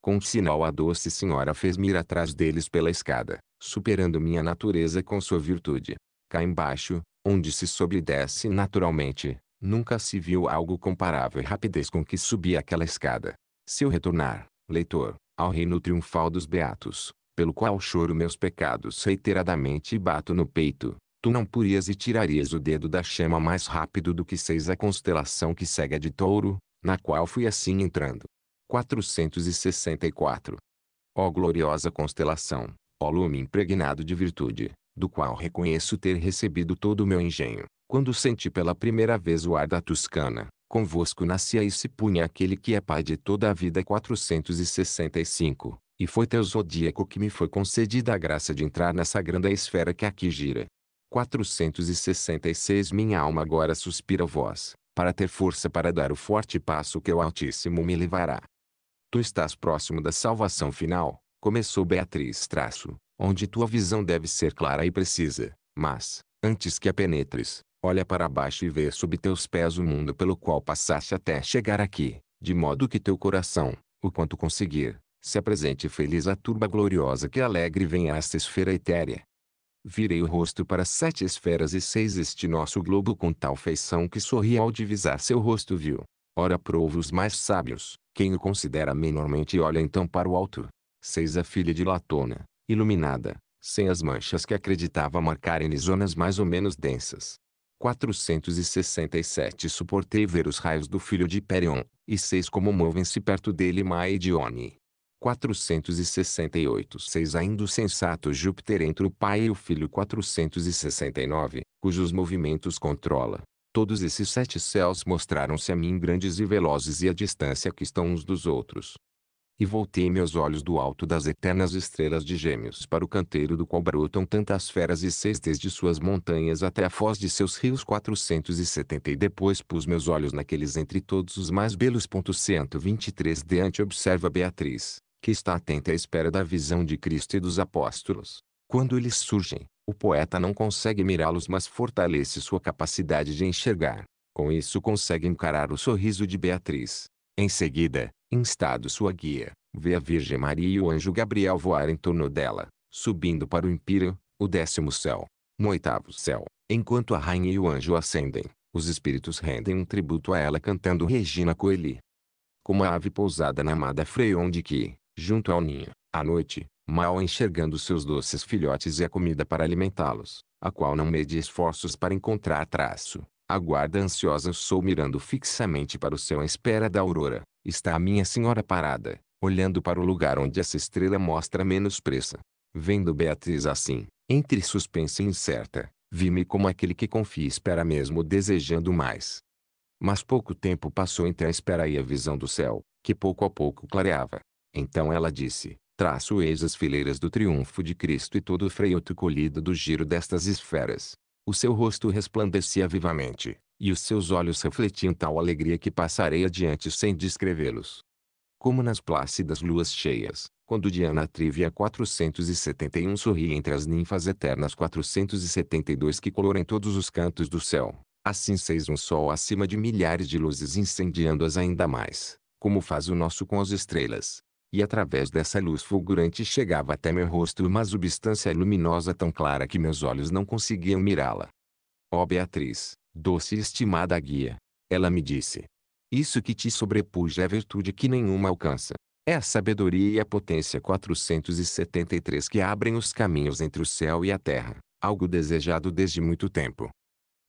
Com sinal a doce senhora fez-me ir atrás deles pela escada, superando minha natureza com sua virtude. Cá embaixo, onde se sobredesce naturalmente, nunca se viu algo comparável à rapidez com que subia aquela escada. Se eu retornar, leitor, ao reino triunfal dos beatos, pelo qual choro meus pecados reiteradamente e bato no peito. Tu não purias e tirarias o dedo da chama mais rápido do que seis a constelação que segue a de touro, na qual fui assim entrando. 464. Ó gloriosa constelação, ó lume impregnado de virtude, do qual reconheço ter recebido todo o meu engenho, quando senti pela primeira vez o ar da Toscana, convosco nascia e se punha aquele que é Pai de toda a vida. 465. E foi teu zodíaco que me foi concedida a graça de entrar nessa grande esfera que aqui gira. 466 Minha alma agora suspira vós, para ter força para dar o forte passo que o Altíssimo me levará. Tu estás próximo da salvação final, começou Beatriz traço, onde tua visão deve ser clara e precisa, mas, antes que a penetres, olha para baixo e vê sob teus pés o mundo pelo qual passaste até chegar aqui, de modo que teu coração, o quanto conseguir, se apresente feliz a turba gloriosa que alegre vem a esta esfera etérea. Virei o rosto para sete esferas e seis este nosso globo com tal feição que sorri ao divisar seu rosto viu. Ora provo os mais sábios, quem o considera menormente olha então para o alto. Seis a filha de Latona, iluminada, sem as manchas que acreditava marcarem em zonas mais ou menos densas. 467 Suportei ver os raios do filho de Perion, e seis como movem-se perto dele Maedione. 468 6 Ainda o sensato Júpiter entre o pai e o filho 469, cujos movimentos controla. Todos esses sete céus mostraram-se a mim grandes e velozes e a distância que estão uns dos outros. E voltei meus olhos do alto das eternas estrelas de gêmeos para o canteiro do qual brotam tantas feras e cestes de suas montanhas até a foz de seus rios 470 e depois pus meus olhos naqueles entre todos os mais belos. 123 Diante observa Beatriz, que está atenta à espera da visão de Cristo e dos apóstolos. Quando eles surgem, o poeta não consegue mirá-los mas fortalece sua capacidade de enxergar. Com isso consegue encarar o sorriso de Beatriz. Em seguida, instado sua guia, vê a Virgem Maria e o anjo Gabriel voar em torno dela, subindo para o império, o décimo céu. No oitavo céu, enquanto a rainha e o anjo ascendem, os espíritos rendem um tributo a ela cantando Regina Coeli. Como a ave pousada na amada Freonde que, junto ao ninho, à noite, mal enxergando seus doces filhotes e a comida para alimentá-los, a qual não mede esforços para encontrar traço. Aguarda ansiosa sou mirando fixamente para o céu à espera da aurora. Está a minha senhora parada, olhando para o lugar onde essa estrela mostra menos pressa. Vendo Beatriz assim, entre suspensa e incerta, vi-me como aquele que confia e espera mesmo desejando mais. Mas pouco tempo passou entre a espera e a visão do céu, que pouco a pouco clareava. Então ela disse, traço eis as fileiras do triunfo de Cristo e todo o freioto colhido do giro destas esferas. O seu rosto resplandecia vivamente, e os seus olhos refletiam tal alegria que passarei adiante sem descrevê-los. Como nas plácidas luas cheias, quando Diana Trivia 471 sorri entre as ninfas eternas 472 que colorem todos os cantos do céu, assim seis um sol acima de milhares de luzes incendiando-as ainda mais, como faz o nosso com as estrelas e através dessa luz fulgurante chegava até meu rosto uma substância luminosa tão clara que meus olhos não conseguiam mirá-la. Ó oh Beatriz, doce e estimada guia! Ela me disse. Isso que te sobrepuja é virtude que nenhuma alcança. É a sabedoria e a potência 473 que abrem os caminhos entre o céu e a terra, algo desejado desde muito tempo.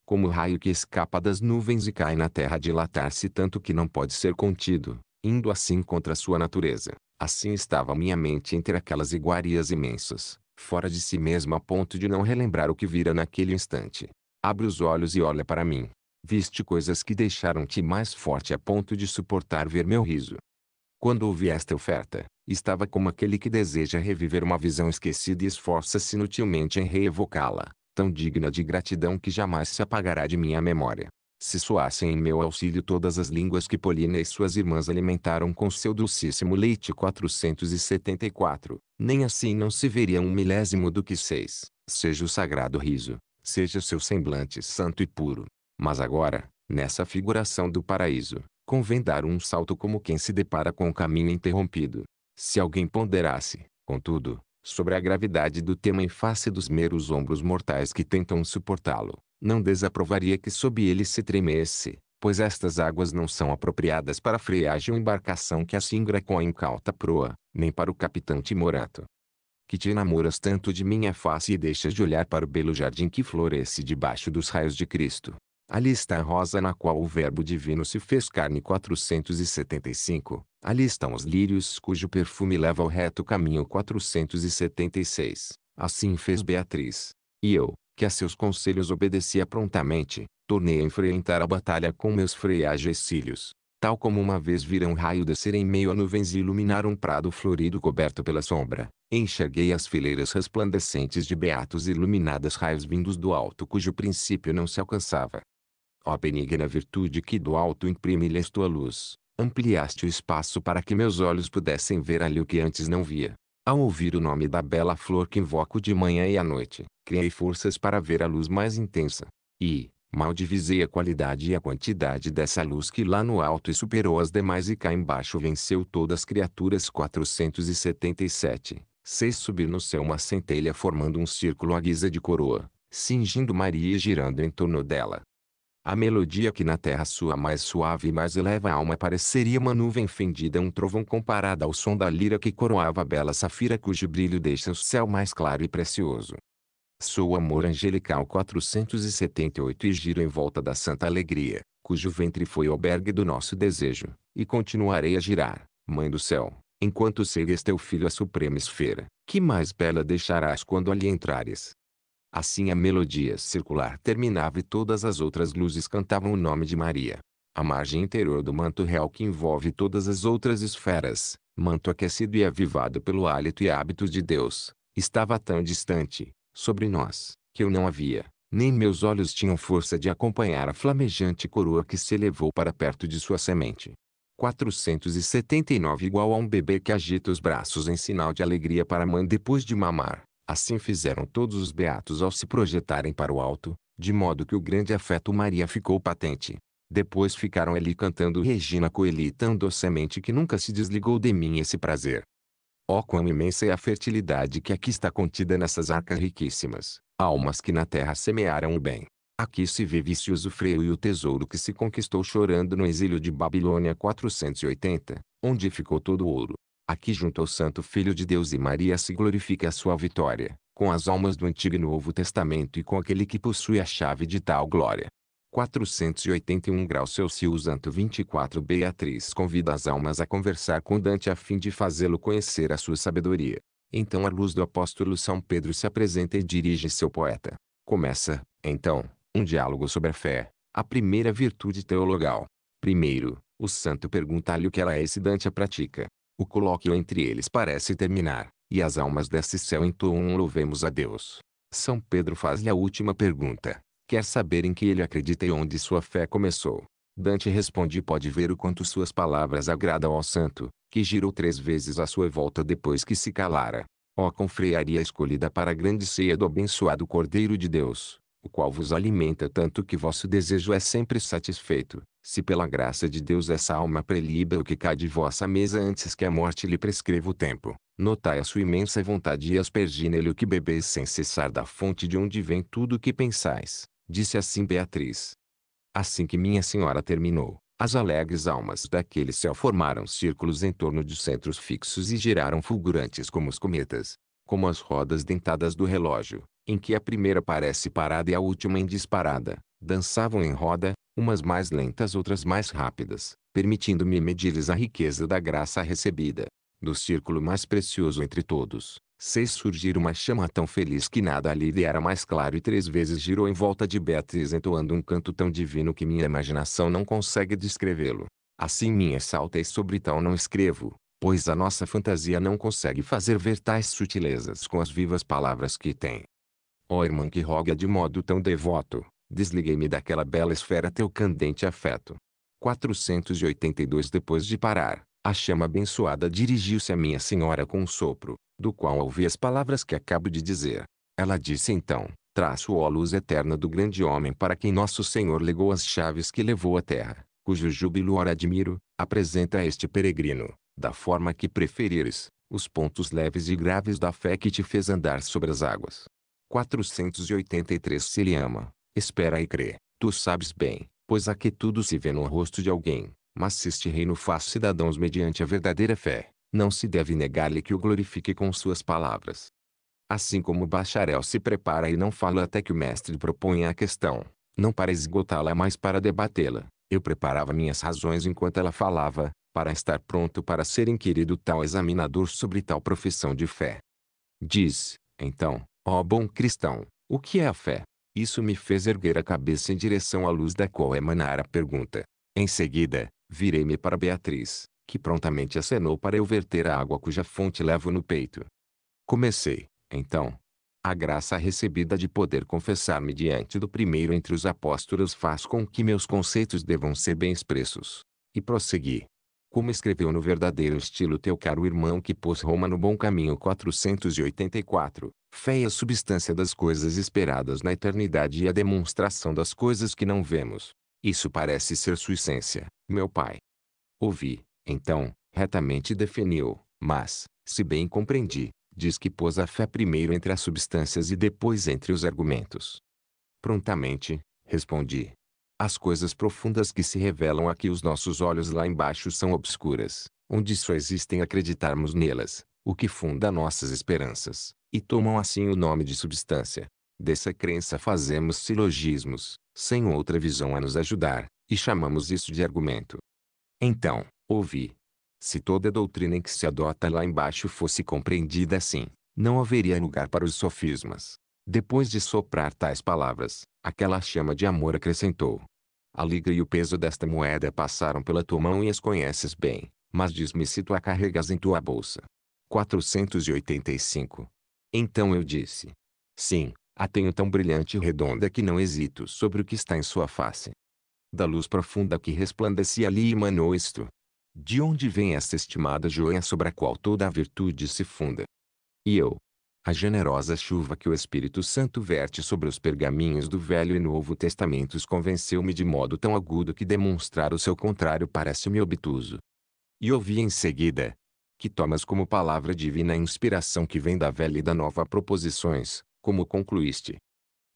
Como o raio que escapa das nuvens e cai na terra dilatar-se tanto que não pode ser contido, indo assim contra sua natureza, Assim estava minha mente entre aquelas iguarias imensas, fora de si mesma a ponto de não relembrar o que vira naquele instante. Abre os olhos e olha para mim. Viste coisas que deixaram-te mais forte a ponto de suportar ver meu riso. Quando ouvi esta oferta, estava como aquele que deseja reviver uma visão esquecida e esforça-se inutilmente em reevocá-la, tão digna de gratidão que jamais se apagará de minha memória se soassem em meu auxílio todas as línguas que Polina e suas irmãs alimentaram com seu docíssimo leite 474, nem assim não se veria um milésimo do que seis, seja o sagrado riso, seja seu semblante santo e puro. Mas agora, nessa figuração do paraíso, convém dar um salto como quem se depara com o um caminho interrompido. Se alguém ponderasse, contudo, sobre a gravidade do tema em face dos meros ombros mortais que tentam suportá-lo, não desaprovaria que sob ele se tremesse, pois estas águas não são apropriadas para freagem ou embarcação que assim com a incauta proa, nem para o capitão Timorato. Que te enamoras tanto de minha face e deixas de olhar para o belo jardim que floresce debaixo dos raios de Cristo. Ali está a rosa na qual o Verbo Divino se fez carne 475. Ali estão os lírios cujo perfume leva ao reto caminho 476. Assim fez Beatriz. E eu, que a seus conselhos obedecia prontamente, tornei a enfrentar a batalha com meus freágeis cílios. Tal como uma vez vira um raio descer em meio a nuvens e iluminar um prado florido coberto pela sombra, enxerguei as fileiras resplandecentes de beatos iluminadas raios vindos do alto cujo princípio não se alcançava. Ó benigna virtude que do alto imprime-lhes tua luz, ampliaste o espaço para que meus olhos pudessem ver ali o que antes não via. Ao ouvir o nome da bela flor que invoco de manhã e à noite, criei forças para ver a luz mais intensa. E, mal divisei a qualidade e a quantidade dessa luz que lá no alto e superou as demais e cá embaixo venceu todas as criaturas 477. Seis Subir no céu uma centelha formando um círculo à guisa de coroa, cingindo Maria e girando em torno dela. A melodia que na terra sua mais suave e mais eleva a alma pareceria uma nuvem fendida um trovão comparada ao som da lira que coroava a bela safira cujo brilho deixa o céu mais claro e precioso. Sou amor angelical 478 e giro em volta da santa alegria, cujo ventre foi o albergue do nosso desejo, e continuarei a girar, mãe do céu, enquanto segues teu filho à suprema esfera, que mais bela deixarás quando ali entrares. Assim a melodia circular terminava e todas as outras luzes cantavam o nome de Maria. A margem interior do manto real que envolve todas as outras esferas, manto aquecido e avivado pelo hálito e hábitos de Deus, estava tão distante, sobre nós, que eu não havia, nem meus olhos tinham força de acompanhar a flamejante coroa que se elevou para perto de sua semente. 479 igual a um bebê que agita os braços em sinal de alegria para a mãe depois de mamar. Assim fizeram todos os beatos ao se projetarem para o alto, de modo que o grande afeto Maria ficou patente. Depois ficaram ali cantando Regina Coeli tão docemente que nunca se desligou de mim esse prazer. Oh quão imensa é a fertilidade que aqui está contida nessas arcas riquíssimas, almas que na terra semearam o bem. Aqui se vê o freio e o tesouro que se conquistou chorando no exílio de Babilônia 480, onde ficou todo o ouro, Aqui junto ao Santo Filho de Deus e Maria se glorifica a sua vitória, com as almas do Antigo e Novo Testamento e com aquele que possui a chave de tal glória. 481 graus Celsius Anto 24 Beatriz convida as almas a conversar com Dante a fim de fazê-lo conhecer a sua sabedoria. Então a luz do apóstolo São Pedro se apresenta e dirige seu poeta. Começa, então, um diálogo sobre a fé, a primeira virtude teologal. Primeiro, o santo pergunta-lhe o que ela é e se Dante a pratica. O colóquio entre eles parece terminar, e as almas desse céu entoam um louvemos a Deus. São Pedro faz-lhe a última pergunta. Quer saber em que ele acredita e onde sua fé começou? Dante responde e pode ver o quanto suas palavras agradam ao santo, que girou três vezes à sua volta depois que se calara. Ó confrearia escolhida para a grande ceia do abençoado Cordeiro de Deus, o qual vos alimenta tanto que vosso desejo é sempre satisfeito, se pela graça de Deus essa alma prelibra o que cai de vossa mesa antes que a morte lhe prescreva o tempo, notai a sua imensa vontade e aspergi nele o que bebeis sem cessar da fonte de onde vem tudo o que pensais, disse assim Beatriz. Assim que minha senhora terminou, as alegres almas daquele céu formaram círculos em torno de centros fixos e giraram fulgurantes como os cometas, como as rodas dentadas do relógio, em que a primeira parece parada e a última indisparada, dançavam em roda, umas mais lentas outras mais rápidas, permitindo-me medir-lhes a riqueza da graça recebida. Do círculo mais precioso entre todos, seis surgir uma chama tão feliz que nada ali lhe era mais claro e três vezes girou em volta de Beatriz entoando um canto tão divino que minha imaginação não consegue descrevê-lo. Assim salta e sobre tal não escrevo, pois a nossa fantasia não consegue fazer ver tais sutilezas com as vivas palavras que tem. Ó oh, irmã que roga de modo tão devoto, Desliguei-me daquela bela esfera teu candente afeto. 482 Depois de parar, a chama abençoada dirigiu-se à minha senhora com um sopro, do qual ouvi as palavras que acabo de dizer. Ela disse então, traço ó luz eterna do grande homem para quem nosso Senhor legou as chaves que levou à terra, cujo júbilo ora admiro, apresenta a este peregrino, da forma que preferires, os pontos leves e graves da fé que te fez andar sobre as águas. 483 Se ele ama, Espera e crê, tu sabes bem, pois a que tudo se vê no rosto de alguém, mas se este reino faz cidadãos mediante a verdadeira fé, não se deve negar-lhe que o glorifique com suas palavras. Assim como o bacharel se prepara e não fala até que o mestre proponha a questão, não para esgotá-la mas para debatê-la, eu preparava minhas razões enquanto ela falava, para estar pronto para ser inquirido tal examinador sobre tal profissão de fé. Diz, então, ó bom cristão, o que é a fé? Isso me fez erguer a cabeça em direção à luz da qual emanara a pergunta. Em seguida, virei-me para Beatriz, que prontamente acenou para eu verter a água cuja fonte levo no peito. Comecei, então, a graça recebida de poder confessar-me diante do primeiro entre os apóstolos faz com que meus conceitos devam ser bem expressos. E prossegui. Como escreveu no verdadeiro estilo teu caro irmão que pôs Roma no bom caminho 484, Fé é a substância das coisas esperadas na eternidade e a demonstração das coisas que não vemos. Isso parece ser sua essência, meu pai. Ouvi, então, retamente definiu, mas, se bem compreendi, diz que pôs a fé primeiro entre as substâncias e depois entre os argumentos. Prontamente, respondi. As coisas profundas que se revelam aqui os nossos olhos lá embaixo são obscuras, onde só existem acreditarmos nelas, o que funda nossas esperanças, e tomam assim o nome de substância. Dessa crença fazemos silogismos, sem outra visão a nos ajudar, e chamamos isso de argumento. Então, ouvi. Se toda a doutrina em que se adota lá embaixo fosse compreendida assim, não haveria lugar para os sofismas. Depois de soprar tais palavras, aquela chama de amor acrescentou. A liga e o peso desta moeda passaram pela tua mão e as conheces bem, mas diz-me se tu a carregas em tua bolsa. 485. Então eu disse. Sim, a tenho tão brilhante e redonda que não hesito sobre o que está em sua face. Da luz profunda que resplandecia ali emanou isto. De onde vem esta estimada joia sobre a qual toda a virtude se funda? E eu? A generosa chuva que o Espírito Santo verte sobre os pergaminhos do Velho e Novo Testamentos convenceu-me de modo tão agudo que demonstrar o seu contrário parece-me obtuso. E ouvi em seguida, que tomas como palavra divina a inspiração que vem da velha e da nova proposições, como concluíste.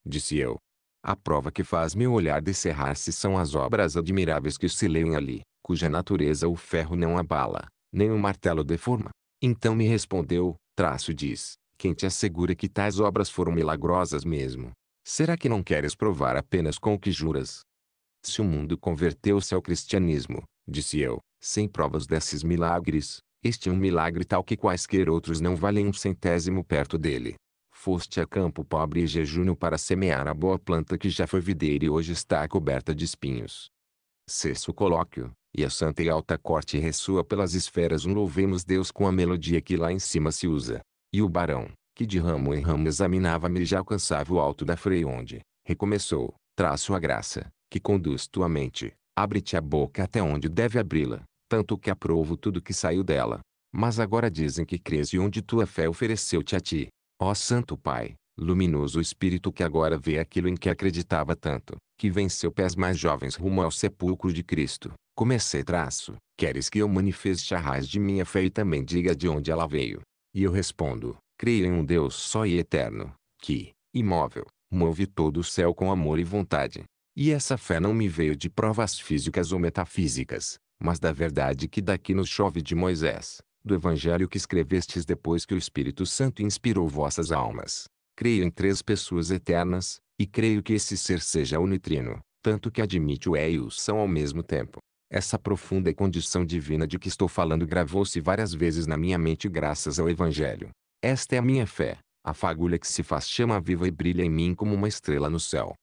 Disse eu. A prova que faz meu olhar descerrar-se são as obras admiráveis que se leem ali, cuja natureza o ferro não abala, nem o martelo deforma. Então me respondeu, traço diz, quem te assegura que tais obras foram milagrosas mesmo? Será que não queres provar apenas com o que juras? Se o mundo converteu-se ao cristianismo, disse eu, sem provas desses milagres, este é um milagre tal que quaisquer outros não valem um centésimo perto dele. Foste a campo pobre e jejuno para semear a boa planta que já foi videira e hoje está coberta de espinhos. Sexto colóquio, e a santa e alta corte ressua pelas esferas um louvemos Deus com a melodia que lá em cima se usa. E o barão, que de ramo em ramo examinava-me já alcançava o alto da freionde, recomeçou, traço a graça, que conduz tua mente, abre-te a boca até onde deve abri-la, tanto que aprovo tudo que saiu dela. Mas agora dizem que crês e onde tua fé ofereceu-te a ti. Ó Santo Pai, luminoso espírito que agora vê aquilo em que acreditava tanto, que venceu pés mais jovens rumo ao sepulcro de Cristo. Comecei traço, queres que eu manifeste a raiz de minha fé e também diga de onde ela veio? E eu respondo, creio em um Deus só e eterno, que, imóvel, move todo o céu com amor e vontade. E essa fé não me veio de provas físicas ou metafísicas, mas da verdade que daqui nos chove de Moisés, do evangelho que escrevestes depois que o Espírito Santo inspirou vossas almas. Creio em três pessoas eternas, e creio que esse ser seja unitrino, tanto que admite o é e o são ao mesmo tempo. Essa profunda condição divina de que estou falando gravou-se várias vezes na minha mente graças ao Evangelho. Esta é a minha fé, a fagulha que se faz chama viva e brilha em mim como uma estrela no céu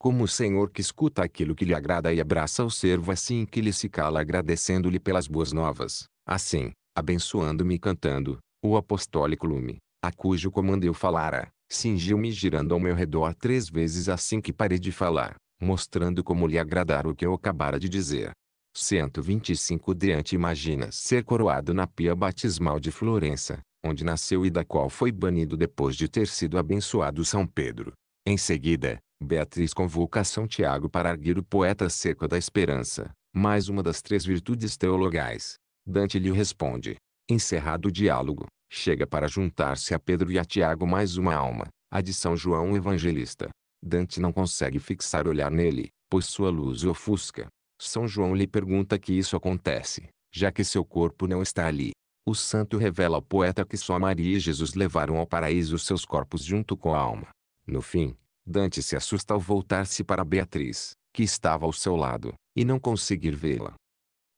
como o Senhor que escuta aquilo que lhe agrada e abraça o servo assim que lhe se cala agradecendo-lhe pelas boas novas, assim, abençoando-me e cantando, o apostólico lume, a cujo comando eu falara, cingiu-me girando ao meu redor três vezes assim que parei de falar, mostrando como lhe agradar o que eu acabara de dizer. 125 Deante imagina ser coroado na pia batismal de Florença, onde nasceu e da qual foi banido depois de ter sido abençoado São Pedro. Em seguida, Beatriz convoca São Tiago para arguir o poeta seco da esperança, mais uma das três virtudes teologais. Dante lhe responde. Encerrado o diálogo, chega para juntar-se a Pedro e a Tiago mais uma alma, a de São João Evangelista. Dante não consegue fixar olhar nele, pois sua luz o ofusca. São João lhe pergunta que isso acontece, já que seu corpo não está ali. O santo revela ao poeta que só Maria e Jesus levaram ao paraíso seus corpos junto com a alma. No fim, Dante se assusta ao voltar-se para Beatriz, que estava ao seu lado, e não conseguir vê-la.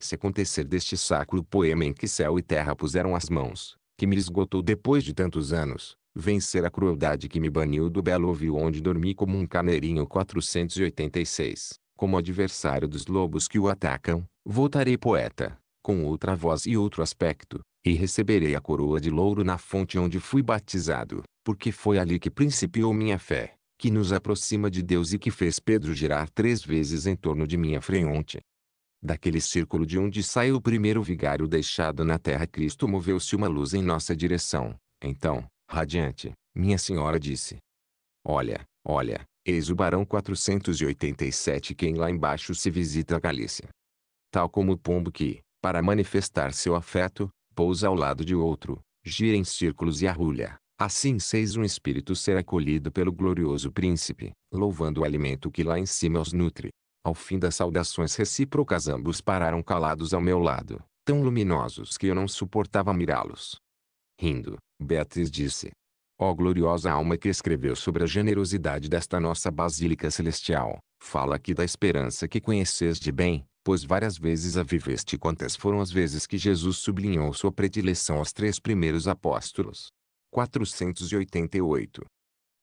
Se acontecer deste sacro poema em que céu e terra puseram as mãos, que me esgotou depois de tantos anos, vencer a crueldade que me baniu do belo ouviu onde dormi como um carneirinho 486, como adversário dos lobos que o atacam, voltarei poeta, com outra voz e outro aspecto, e receberei a coroa de louro na fonte onde fui batizado, porque foi ali que principiou minha fé, que nos aproxima de Deus e que fez Pedro girar três vezes em torno de minha frente. Daquele círculo de onde saiu o primeiro vigário deixado na terra Cristo moveu-se uma luz em nossa direção. Então, radiante, minha senhora disse. Olha, olha, eis o barão 487 quem lá embaixo se visita a Galícia. Tal como o pombo que, para manifestar seu afeto, pousa ao lado de outro, gira em círculos e arrulha. Assim seis um espírito ser acolhido pelo glorioso príncipe, louvando o alimento que lá em cima os nutre. Ao fim das saudações recíprocas ambos pararam calados ao meu lado, tão luminosos que eu não suportava mirá-los. Rindo, Beatriz disse. Ó oh gloriosa alma que escreveu sobre a generosidade desta nossa Basílica Celestial, fala aqui da esperança que conheces de bem, pois várias vezes a viveste quantas foram as vezes que Jesus sublinhou sua predileção aos três primeiros apóstolos. 488.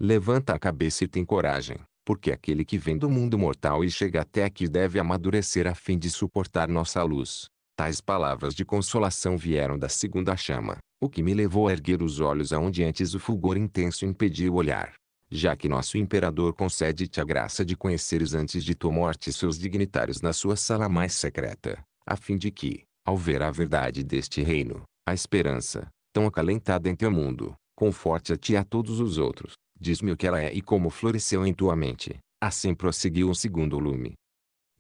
Levanta a cabeça e tem coragem, porque aquele que vem do mundo mortal e chega até aqui deve amadurecer a fim de suportar nossa luz. Tais palavras de consolação vieram da segunda chama, o que me levou a erguer os olhos aonde antes o fulgor intenso impediu o olhar já que nosso imperador concede-te a graça de conheceres antes de tua morte seus dignitários na sua sala mais secreta, a fim de que, ao ver a verdade deste reino, a esperança, tão acalentada em teu mundo, conforte a ti e a todos os outros. Diz-me o que ela é e como floresceu em tua mente. Assim prosseguiu o segundo lume.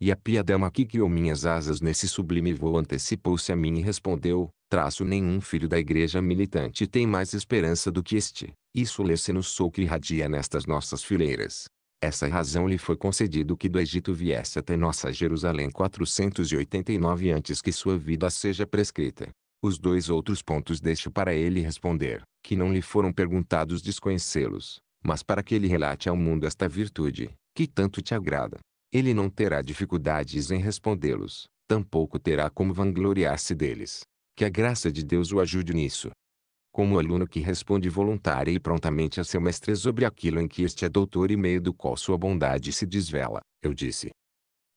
E a pia dama que criou minhas asas nesse sublime voo antecipou-se a mim e respondeu, Traço nenhum filho da igreja militante tem mais esperança do que este. Isso lê-se no sol que irradia nestas nossas fileiras. Essa razão lhe foi concedido que do Egito viesse até nossa Jerusalém 489 antes que sua vida seja prescrita. Os dois outros pontos deixo para ele responder, que não lhe foram perguntados desconhecê-los, mas para que ele relate ao mundo esta virtude, que tanto te agrada. Ele não terá dificuldades em respondê-los, tampouco terá como vangloriar-se deles. Que a graça de Deus o ajude nisso. Como aluno que responde voluntária e prontamente a seu mestre sobre aquilo em que este é doutor e meio do qual sua bondade se desvela, eu disse.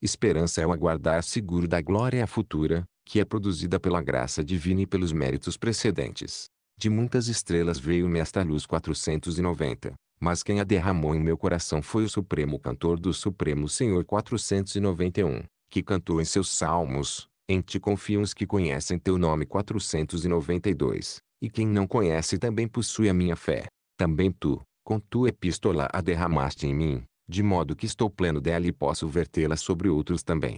Esperança é o aguardar seguro da glória futura, que é produzida pela graça divina e pelos méritos precedentes. De muitas estrelas veio-me esta luz 490, mas quem a derramou em meu coração foi o Supremo Cantor do Supremo Senhor 491, que cantou em seus salmos, em ti confiam os que conhecem teu nome 492, e quem não conhece também possui a minha fé. Também tu, com tua epístola a derramaste em mim, de modo que estou pleno dela e posso vertê-la sobre outros também.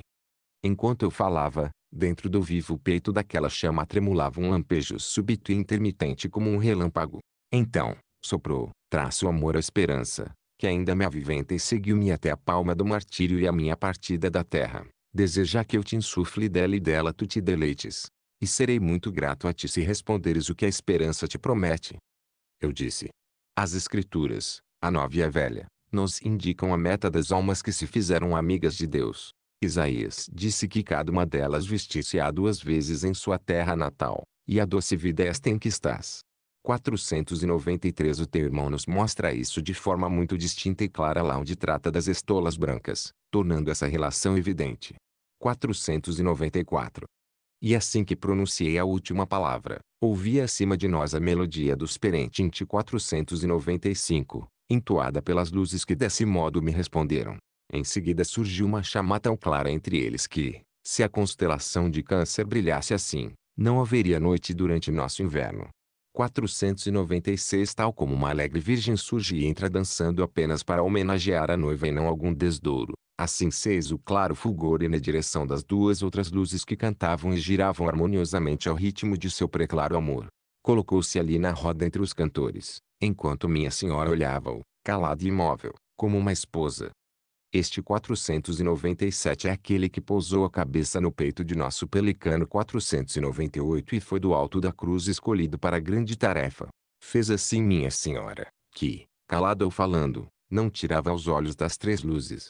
Enquanto eu falava, dentro do vivo peito daquela chama tremulava um lampejo súbito e intermitente como um relâmpago. Então, soprou, traço o amor à esperança, que ainda me aviventa e seguiu-me até a palma do martírio e a minha partida da terra deseja que eu te insufle dela e dela tu te deleites. E serei muito grato a ti se responderes o que a esperança te promete. Eu disse. As Escrituras, a nova e a é velha, nos indicam a meta das almas que se fizeram amigas de Deus. Isaías disse que cada uma delas vestisse-á duas vezes em sua terra natal, e a doce vida é esta em que estás. 493 O teu irmão nos mostra isso de forma muito distinta e clara lá onde trata das estolas brancas, tornando essa relação evidente. 494. E assim que pronunciei a última palavra, ouvi acima de nós a melodia do Sperentinte 495, entoada pelas luzes que desse modo me responderam. Em seguida surgiu uma chama tão clara entre eles que, se a constelação de Câncer brilhasse assim, não haveria noite durante nosso inverno. 496 Tal como uma alegre virgem surge e entra dançando apenas para homenagear a noiva e não algum desdouro. Assim fez o claro fulgor e na direção das duas outras luzes que cantavam e giravam harmoniosamente ao ritmo de seu preclaro amor. Colocou-se ali na roda entre os cantores, enquanto minha senhora olhava-o, calada e imóvel, como uma esposa. Este 497 é aquele que pousou a cabeça no peito de nosso pelicano 498 e foi do alto da cruz escolhido para a grande tarefa. Fez assim minha senhora, que, calada ou falando, não tirava os olhos das três luzes,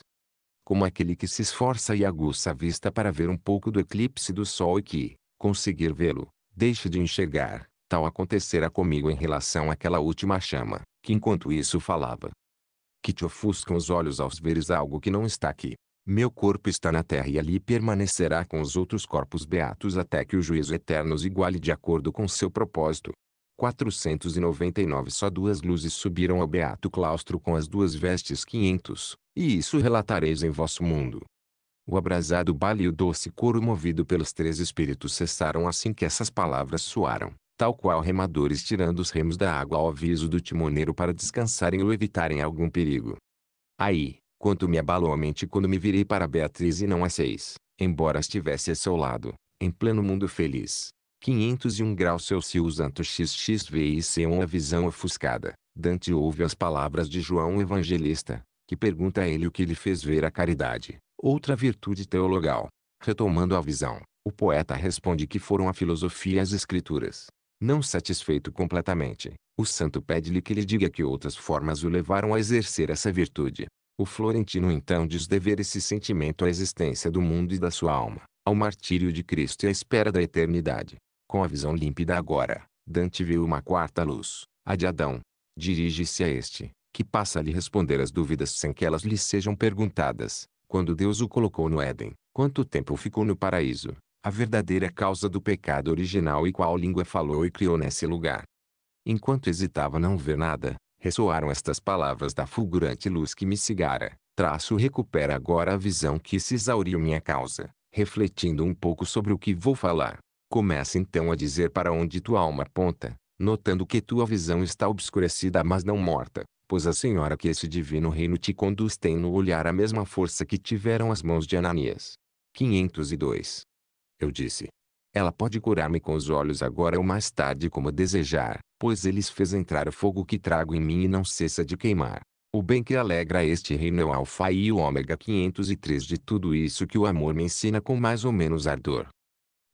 como aquele que se esforça e aguça a vista para ver um pouco do eclipse do Sol e que, conseguir vê-lo, deixa de enxergar. Tal acontecerá comigo em relação àquela última chama, que enquanto isso falava. Que te ofuscam os olhos aos veres algo que não está aqui. Meu corpo está na terra e ali permanecerá com os outros corpos beatos até que o juízo eterno os iguale de acordo com seu propósito. 499 Só duas luzes subiram ao beato claustro com as duas vestes 500, e isso relatareis em vosso mundo. O abrasado baile e o doce coro movido pelos três espíritos cessaram assim que essas palavras soaram, tal qual remadores tirando os remos da água ao aviso do timoneiro para descansarem ou evitarem algum perigo. Aí, quanto me abalou a mente quando me virei para Beatriz e não a seis, embora estivesse a seu lado, em pleno mundo feliz. 501 graus Celsius Antos XXV e Seon a visão ofuscada. Dante ouve as palavras de João Evangelista, que pergunta a ele o que lhe fez ver a caridade, outra virtude teologal. Retomando a visão, o poeta responde que foram a filosofia e as escrituras. Não satisfeito completamente, o santo pede-lhe que lhe diga que outras formas o levaram a exercer essa virtude. O florentino então diz dever esse sentimento à existência do mundo e da sua alma, ao martírio de Cristo e à espera da eternidade. Com a visão límpida agora, Dante viu uma quarta luz, a de Adão. Dirige-se a este, que passa a lhe responder as dúvidas sem que elas lhe sejam perguntadas. Quando Deus o colocou no Éden, quanto tempo ficou no paraíso? A verdadeira causa do pecado original e qual língua falou e criou nesse lugar. Enquanto hesitava não ver nada, ressoaram estas palavras da fulgurante luz que me cigara. Traço recupera agora a visão que se exauriu minha causa, refletindo um pouco sobre o que vou falar. Começa então a dizer para onde tua alma aponta, notando que tua visão está obscurecida mas não morta, pois a senhora que esse divino reino te conduz tem no olhar a mesma força que tiveram as mãos de Ananias. 502. Eu disse. Ela pode curar-me com os olhos agora ou mais tarde como desejar, pois eles fez entrar o fogo que trago em mim e não cessa de queimar. O bem que alegra este reino é o alfa e o ômega 503 de tudo isso que o amor me ensina com mais ou menos ardor.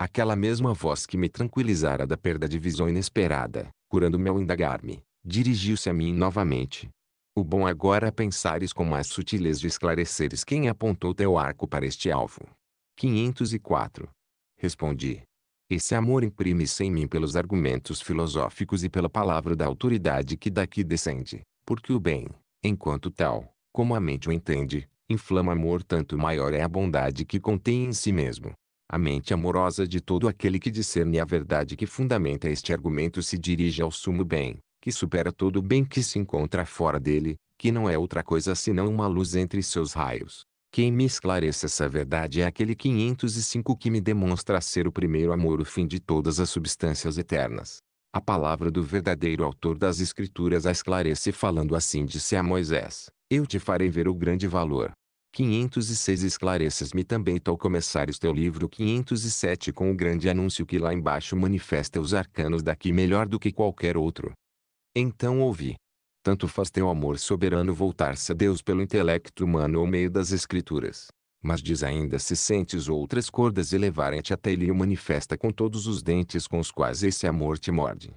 Aquela mesma voz que me tranquilizara da perda de visão inesperada, curando-me ao indagar-me, dirigiu-se a mim novamente. O bom agora é pensares com mais sutileza e esclareceres quem apontou teu arco para este alvo. 504. Respondi. Esse amor imprime-se em mim pelos argumentos filosóficos e pela palavra da autoridade que daqui descende, porque o bem, enquanto tal, como a mente o entende, inflama amor tanto maior é a bondade que contém em si mesmo, a mente amorosa de todo aquele que discerne a verdade que fundamenta este argumento se dirige ao sumo bem, que supera todo o bem que se encontra fora dele, que não é outra coisa senão uma luz entre seus raios. Quem me esclarece essa verdade é aquele 505 que me demonstra ser o primeiro amor o fim de todas as substâncias eternas. A palavra do verdadeiro autor das escrituras a esclarece falando assim disse a Moisés, eu te farei ver o grande valor, 506 Esclareças-me também tal começares teu livro 507 com o grande anúncio que lá embaixo manifesta os arcanos daqui melhor do que qualquer outro. Então ouvi. Tanto faz teu amor soberano voltar-se a Deus pelo intelecto humano ou meio das escrituras. Mas diz ainda se sentes outras cordas elevarem-te até ele e o manifesta com todos os dentes com os quais esse amor te morde.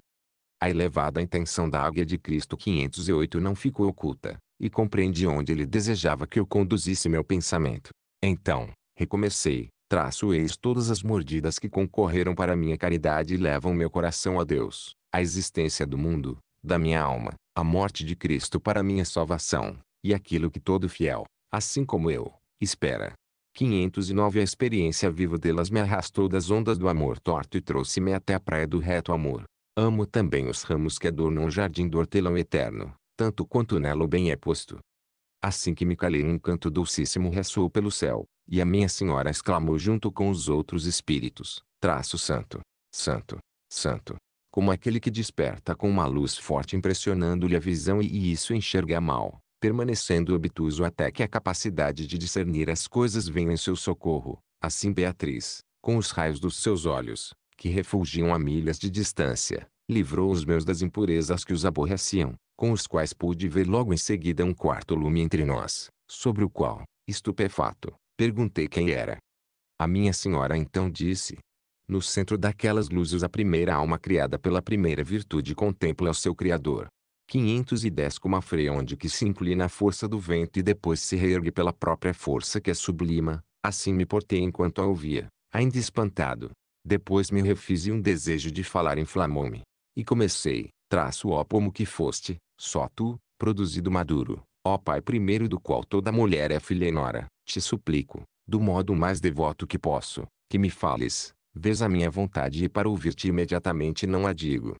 A elevada intenção da águia de Cristo 508 não ficou oculta e compreendi onde ele desejava que eu conduzisse meu pensamento. Então, recomecei, traço eis todas as mordidas que concorreram para minha caridade e levam meu coração a Deus, a existência do mundo, da minha alma, a morte de Cristo para minha salvação, e aquilo que todo fiel, assim como eu, espera. 509 A experiência viva delas me arrastou das ondas do amor torto e trouxe-me até a praia do reto amor. Amo também os ramos que adornam o jardim do hortelão eterno, tanto quanto nela o bem é posto. Assim que me calei um canto dulcíssimo ressoou pelo céu, e a minha senhora exclamou junto com os outros espíritos, traço santo, santo, santo, como aquele que desperta com uma luz forte impressionando-lhe a visão e, isso enxerga mal, permanecendo obtuso até que a capacidade de discernir as coisas venha em seu socorro, assim Beatriz, com os raios dos seus olhos, que refulgiam a milhas de distância, livrou os meus das impurezas que os aborreciam, com os quais pude ver logo em seguida um quarto lume entre nós, sobre o qual, estupefato, perguntei quem era. A minha senhora então disse: No centro daquelas luzes a primeira alma criada pela primeira virtude contempla o seu Criador. 510 como a freia onde que se inclina a força do vento e depois se reergue pela própria força que a é sublima, assim me portei enquanto a ouvia, ainda espantado. Depois me refiz e um desejo de falar inflamou-me. E comecei, traço ó como que foste, só tu, produzido maduro, ó Pai primeiro do qual toda mulher é filha e nora, te suplico, do modo mais devoto que posso, que me fales, vês a minha vontade e para ouvir-te imediatamente não a digo.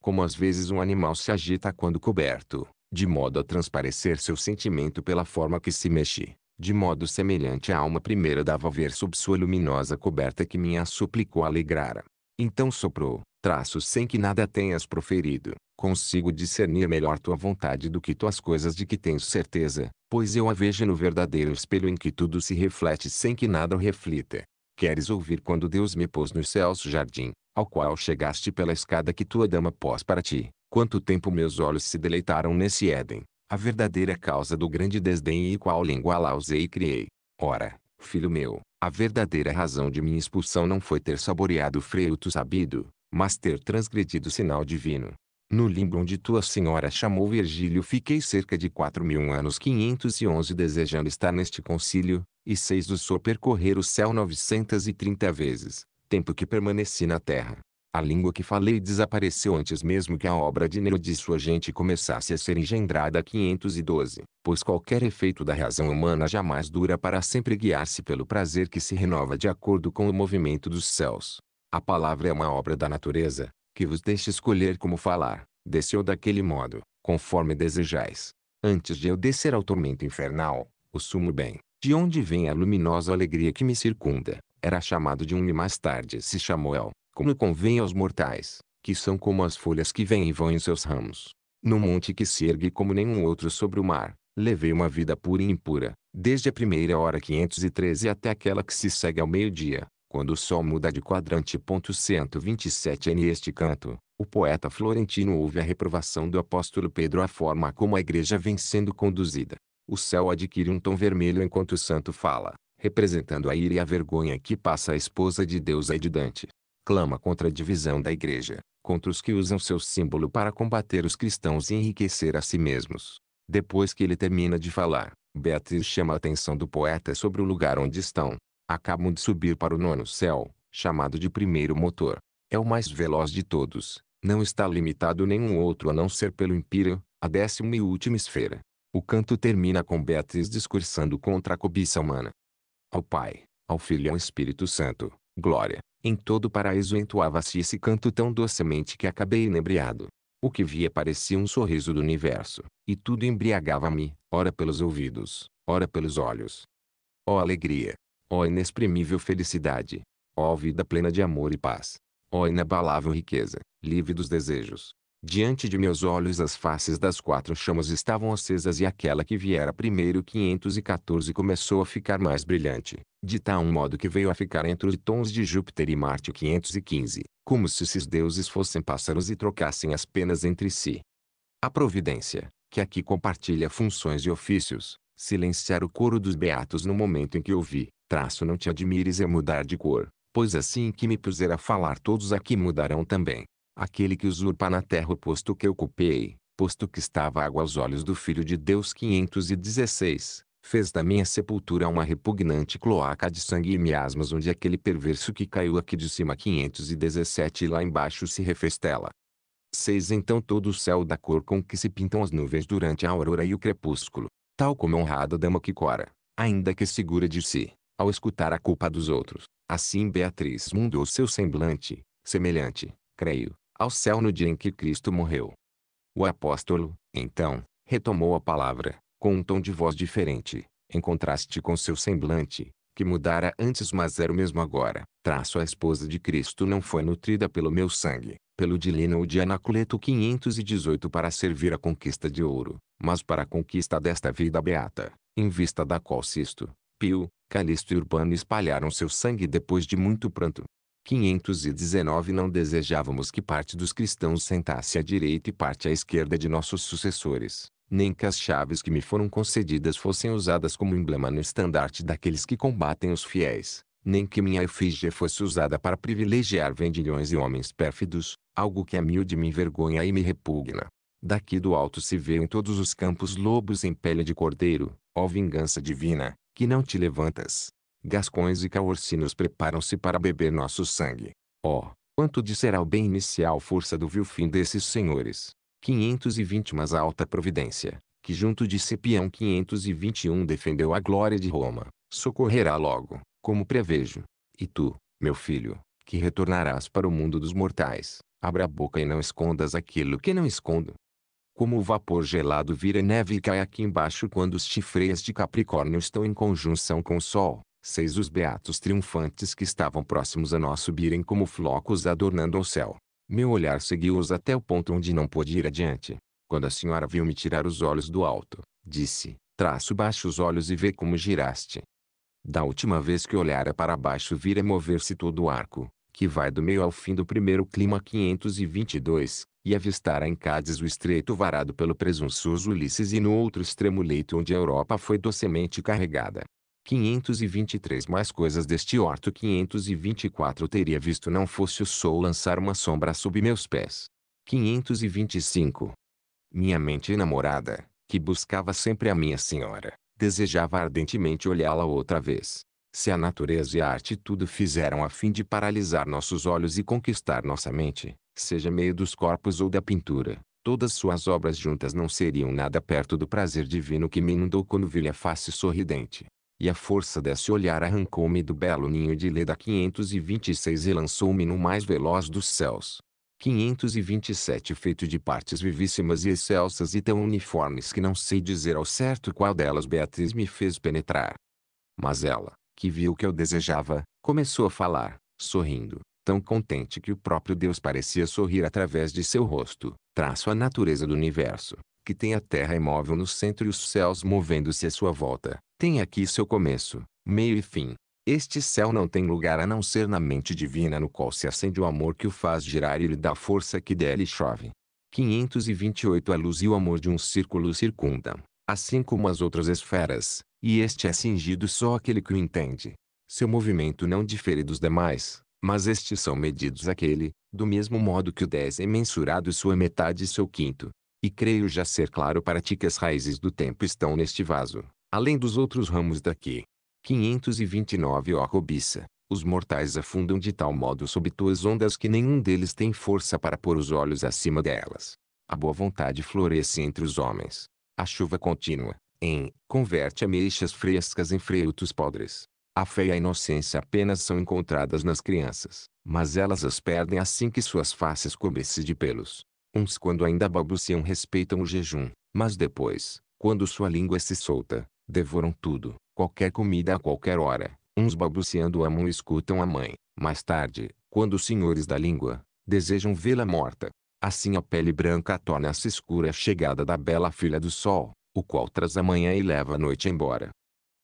Como às vezes um animal se agita quando coberto, de modo a transparecer seu sentimento pela forma que se mexe, de modo semelhante à alma primeira dava ver sob sua luminosa coberta que minha suplicou alegrara. Então soprou, traço sem que nada tenhas proferido, consigo discernir melhor tua vontade do que tuas coisas de que tens certeza, pois eu a vejo no verdadeiro espelho em que tudo se reflete sem que nada o reflita. Queres ouvir quando Deus me pôs no o jardim, ao qual chegaste pela escada que tua dama pôs para ti, quanto tempo meus olhos se deleitaram nesse Éden, a verdadeira causa do grande desdém e qual língua lá usei e criei. Ora, filho meu, a verdadeira razão de minha expulsão não foi ter saboreado o fruto sabido, mas ter transgredido o sinal divino. No limbo onde tua senhora chamou Virgílio fiquei cerca de quatro mil anos 511 desejando estar neste concílio, e seis do sol percorrer o céu 930 vezes, tempo que permaneci na terra. A língua que falei desapareceu antes mesmo que a obra de Nero de sua gente começasse a ser engendrada 512, pois qualquer efeito da razão humana jamais dura para sempre guiar-se pelo prazer que se renova de acordo com o movimento dos céus. A palavra é uma obra da natureza, que vos deixa escolher como falar, desse ou daquele modo, conforme desejais. Antes de eu descer ao tormento infernal, o sumo bem, de onde vem a luminosa alegria que me circunda, era chamado de um e mais tarde se chamou El, como convém aos mortais, que são como as folhas que vêm e vão em seus ramos. No monte que se ergue como nenhum outro sobre o mar, levei uma vida pura e impura, desde a primeira hora 513 até aquela que se segue ao meio-dia, quando o Sol muda de quadrante. 127 Neste canto, o poeta florentino ouve a reprovação do apóstolo Pedro à forma como a igreja vem sendo conduzida. O céu adquire um tom vermelho enquanto o santo fala, representando a ira e a vergonha que passa a esposa de Deus e de Dante. Clama contra a divisão da igreja, contra os que usam seu símbolo para combater os cristãos e enriquecer a si mesmos. Depois que ele termina de falar, Beatriz chama a atenção do poeta sobre o lugar onde estão, Acabam de subir para o nono céu, chamado de primeiro motor. É o mais veloz de todos, não está limitado nenhum outro a não ser pelo empíreo, a décima e última esfera. O canto termina com Beatriz discursando contra a cobiça humana. Ao Pai, ao Filho e ao Espírito Santo, glória, em todo o paraíso entoava-se esse canto tão docemente que acabei inebriado. O que via parecia um sorriso do universo, e tudo embriagava-me, ora pelos ouvidos, ora pelos olhos. Ó oh, alegria, Ó inexprimível felicidade! Ó vida plena de amor e paz! Ó inabalável riqueza, livre dos desejos! Diante de meus olhos as faces das quatro chamas estavam acesas e aquela que viera primeiro 514 começou a ficar mais brilhante, de tal modo que veio a ficar entre os tons de Júpiter e Marte 515, como se esses deuses fossem pássaros e trocassem as penas entre si. A providência, que aqui compartilha funções e ofícios, silenciar o coro dos beatos no momento em que ouvi, Traço não te admires eu é mudar de cor, pois assim que me puser a falar todos aqui mudarão também. Aquele que usurpa na terra o posto que ocupei, posto que estava água aos olhos do Filho de Deus 516, fez da minha sepultura uma repugnante cloaca de sangue e miasmas onde aquele perverso que caiu aqui de cima 517 e lá embaixo se refestela. 6. Então todo o céu da cor com que se pintam as nuvens durante a aurora e o crepúsculo, tal como honrada dama que cora, ainda que segura de si, ao escutar a culpa dos outros. Assim Beatriz mudou seu semblante, semelhante, creio, ao céu no dia em que Cristo morreu. O apóstolo, então, retomou a palavra, com um tom de voz diferente, em contraste com seu semblante, que mudara antes mas era o mesmo agora. Traço a esposa de Cristo não foi nutrida pelo meu sangue, pelo de Lino ou de Anacleto 518 para servir a conquista de ouro, mas para a conquista desta vida beata, em vista da qual Sisto, Pio, Calixto e Urbano espalharam seu sangue depois de muito pranto. 519 Não desejávamos que parte dos cristãos sentasse à direita e parte à esquerda de nossos sucessores, nem que as chaves que me foram concedidas fossem usadas como emblema no estandarte daqueles que combatem os fiéis, nem que minha efígie fosse usada para privilegiar vendilhões e homens pérfidos, algo que a mil de me envergonha e me repugna. Daqui do alto se vê em todos os campos lobos em pele de cordeiro, ó vingança divina, que não te levantas. Gascões e caorcinos preparam-se para beber nosso sangue. Oh, quanto disserá o bem inicial força do vil fim desses senhores. 520 Mas a alta providência, que junto de Cepião 521 defendeu a glória de Roma, socorrerá logo, como prevejo. E tu, meu filho, que retornarás para o mundo dos mortais, abra a boca e não escondas aquilo que não escondo como o vapor gelado vira neve e cai aqui embaixo quando os chifreias de Capricórnio estão em conjunção com o Sol. Seis os beatos triunfantes que estavam próximos a nós subirem como flocos adornando o céu. Meu olhar seguiu-os até o ponto onde não pude ir adiante. Quando a senhora viu-me tirar os olhos do alto, disse, traço baixo os olhos e vê como giraste. Da última vez que olhara para baixo vira mover-se todo o arco, que vai do meio ao fim do primeiro clima 522, e avistara em Cádiz o estreito varado pelo presunçoso Ulisses e no outro extremo leito onde a Europa foi docemente carregada. 523 Mais coisas deste horto 524 teria visto não fosse o sol lançar uma sombra sob meus pés. 525 Minha mente enamorada, que buscava sempre a minha senhora, desejava ardentemente olhá-la outra vez. Se a natureza e a arte tudo fizeram a fim de paralisar nossos olhos e conquistar nossa mente, seja meio dos corpos ou da pintura, todas suas obras juntas não seriam nada perto do prazer divino que me inundou quando vi-lhe a face sorridente. E a força desse olhar arrancou-me do belo ninho de Leda 526 e lançou-me no mais veloz dos céus. 527 feito de partes vivíssimas e excelsas e tão uniformes que não sei dizer ao certo qual delas Beatriz me fez penetrar. Mas ela, que viu que eu desejava, começou a falar, sorrindo tão contente que o próprio Deus parecia sorrir através de seu rosto. Traço a natureza do universo, que tem a terra imóvel no centro e os céus movendo-se à sua volta. Tem aqui seu começo, meio e fim. Este céu não tem lugar a não ser na mente divina no qual se acende o amor que o faz girar e lhe dá força que dele chove. 528 A luz e o amor de um círculo circundam, assim como as outras esferas, e este é cingido só aquele que o entende. Seu movimento não difere dos demais, mas estes são medidos aquele, do mesmo modo que o dez é mensurado sua metade e seu quinto. E creio já ser claro para ti que as raízes do tempo estão neste vaso, além dos outros ramos daqui. 529 Ó cobiça, os mortais afundam de tal modo sob tuas ondas que nenhum deles tem força para pôr os olhos acima delas. A boa vontade floresce entre os homens. A chuva contínua, em, converte ameixas frescas em frutos podres. A fé e a inocência apenas são encontradas nas crianças, mas elas as perdem assim que suas faces cobrem-se de pelos. Uns quando ainda balbuciam respeitam o jejum, mas depois, quando sua língua se solta, devoram tudo, qualquer comida a qualquer hora. Uns balbuciando amam e escutam a mãe. Mais tarde, quando os senhores da língua, desejam vê-la morta. Assim a pele branca torna-se escura à chegada da bela filha do sol, o qual traz a manhã e leva a noite embora.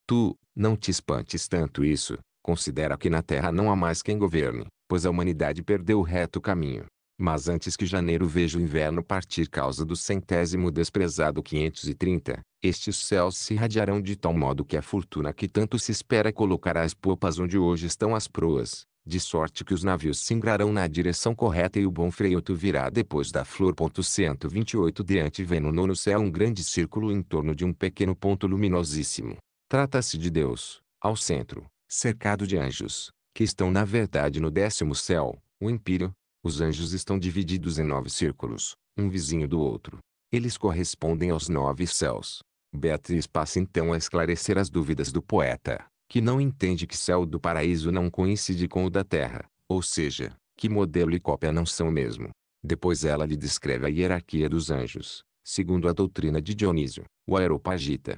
Tu, não te espantes tanto isso, considera que na Terra não há mais quem governe, pois a humanidade perdeu o reto caminho. Mas antes que janeiro veja o inverno partir causa do centésimo desprezado 530, estes céus se irradiarão de tal modo que a fortuna que tanto se espera colocará as popas onde hoje estão as proas, de sorte que os navios singrarão na direção correta e o bom freioto virá depois da flor. 128 Diante vem no nono céu um grande círculo em torno de um pequeno ponto luminosíssimo. Trata-se de Deus, ao centro, cercado de anjos, que estão na verdade no décimo céu, o império. Os anjos estão divididos em nove círculos, um vizinho do outro. Eles correspondem aos nove céus. Beatriz passa então a esclarecer as dúvidas do poeta, que não entende que céu do paraíso não coincide com o da terra, ou seja, que modelo e cópia não são o mesmo. Depois ela lhe descreve a hierarquia dos anjos, segundo a doutrina de Dionísio, o Aeropagita.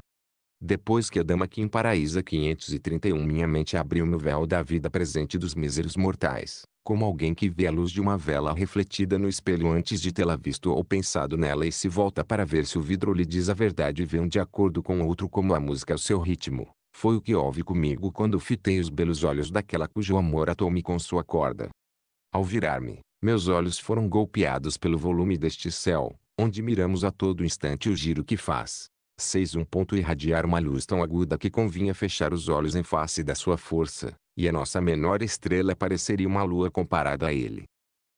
Depois que a dama em Paraísa 531 minha mente abriu o véu da vida presente dos míseros mortais, como alguém que vê a luz de uma vela refletida no espelho antes de tê-la visto ou pensado nela e se volta para ver se o vidro lhe diz a verdade e vê um de acordo com outro como a música ao seu ritmo. Foi o que houve comigo quando fitei os belos olhos daquela cujo amor atou-me com sua corda. Ao virar-me, meus olhos foram golpeados pelo volume deste céu, onde miramos a todo instante o giro que faz, Seis Um ponto irradiar uma luz tão aguda que convinha fechar os olhos em face da sua força, e a nossa menor estrela pareceria uma lua comparada a ele.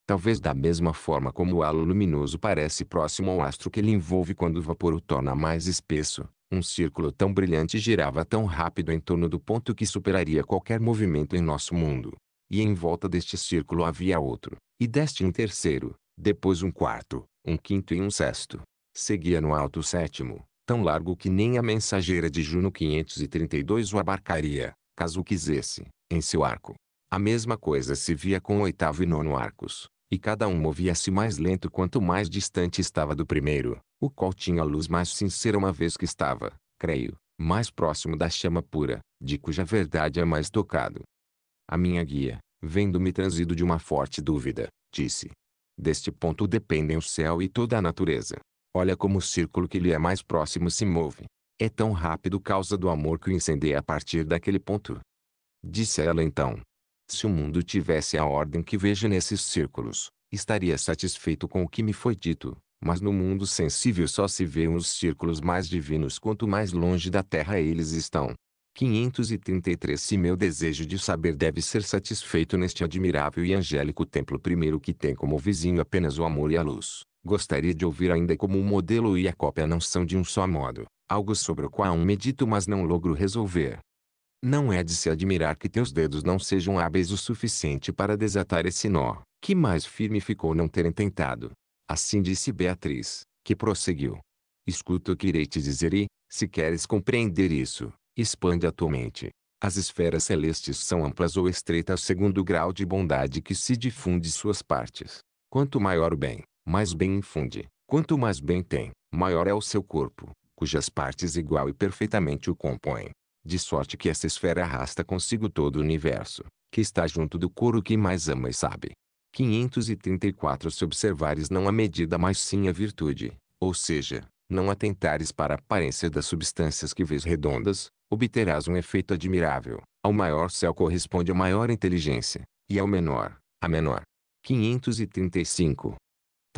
Talvez da mesma forma como o halo luminoso parece próximo ao astro que ele envolve quando o vapor o torna mais espesso, um círculo tão brilhante girava tão rápido em torno do ponto que superaria qualquer movimento em nosso mundo. E em volta deste círculo havia outro, e deste um terceiro, depois um quarto, um quinto e um sexto. Seguia no alto o sétimo, tão largo que nem a mensageira de Juno 532 o abarcaria, caso quisesse, em seu arco. A mesma coisa se via com o oitavo e nono arcos, e cada um movia-se mais lento quanto mais distante estava do primeiro, o qual tinha a luz mais sincera uma vez que estava, creio, mais próximo da chama pura, de cuja verdade é mais tocado. A minha guia, vendo-me transido de uma forte dúvida, disse: Deste ponto dependem o céu e toda a natureza. Olha como o círculo que lhe é mais próximo se move. É tão rápido causa do amor que o incendeia a partir daquele ponto. Disse ela então. Se o mundo tivesse a ordem que vejo nesses círculos, estaria satisfeito com o que me foi dito, mas no mundo sensível só se vê os círculos mais divinos quanto mais longe da terra eles estão. 533 Se meu desejo de saber deve ser satisfeito neste admirável e angélico templo primeiro que tem como vizinho apenas o amor e a luz, Gostaria de ouvir ainda como o modelo e a cópia não são de um só modo, algo sobre o qual medito mas não logro resolver. Não é de se admirar que teus dedos não sejam hábeis o suficiente para desatar esse nó, que mais firme ficou não terem tentado. Assim disse Beatriz, que prosseguiu. Escuta o que irei te dizer e, se queres compreender isso, expande a tua mente. As esferas celestes são amplas ou estreitas segundo o grau de bondade que se difunde suas partes. Quanto maior o bem, mais bem infunde. Quanto mais bem tem, maior é o seu corpo, cujas partes igual e perfeitamente o compõem. De sorte que essa esfera arrasta consigo todo o universo, que está junto do coro que mais ama e sabe. 534 Se observares não a medida mas sim a virtude, ou seja, não atentares para a aparência das substâncias que vês redondas, obterás um efeito admirável. Ao maior céu corresponde a maior inteligência, e ao menor, a menor. 535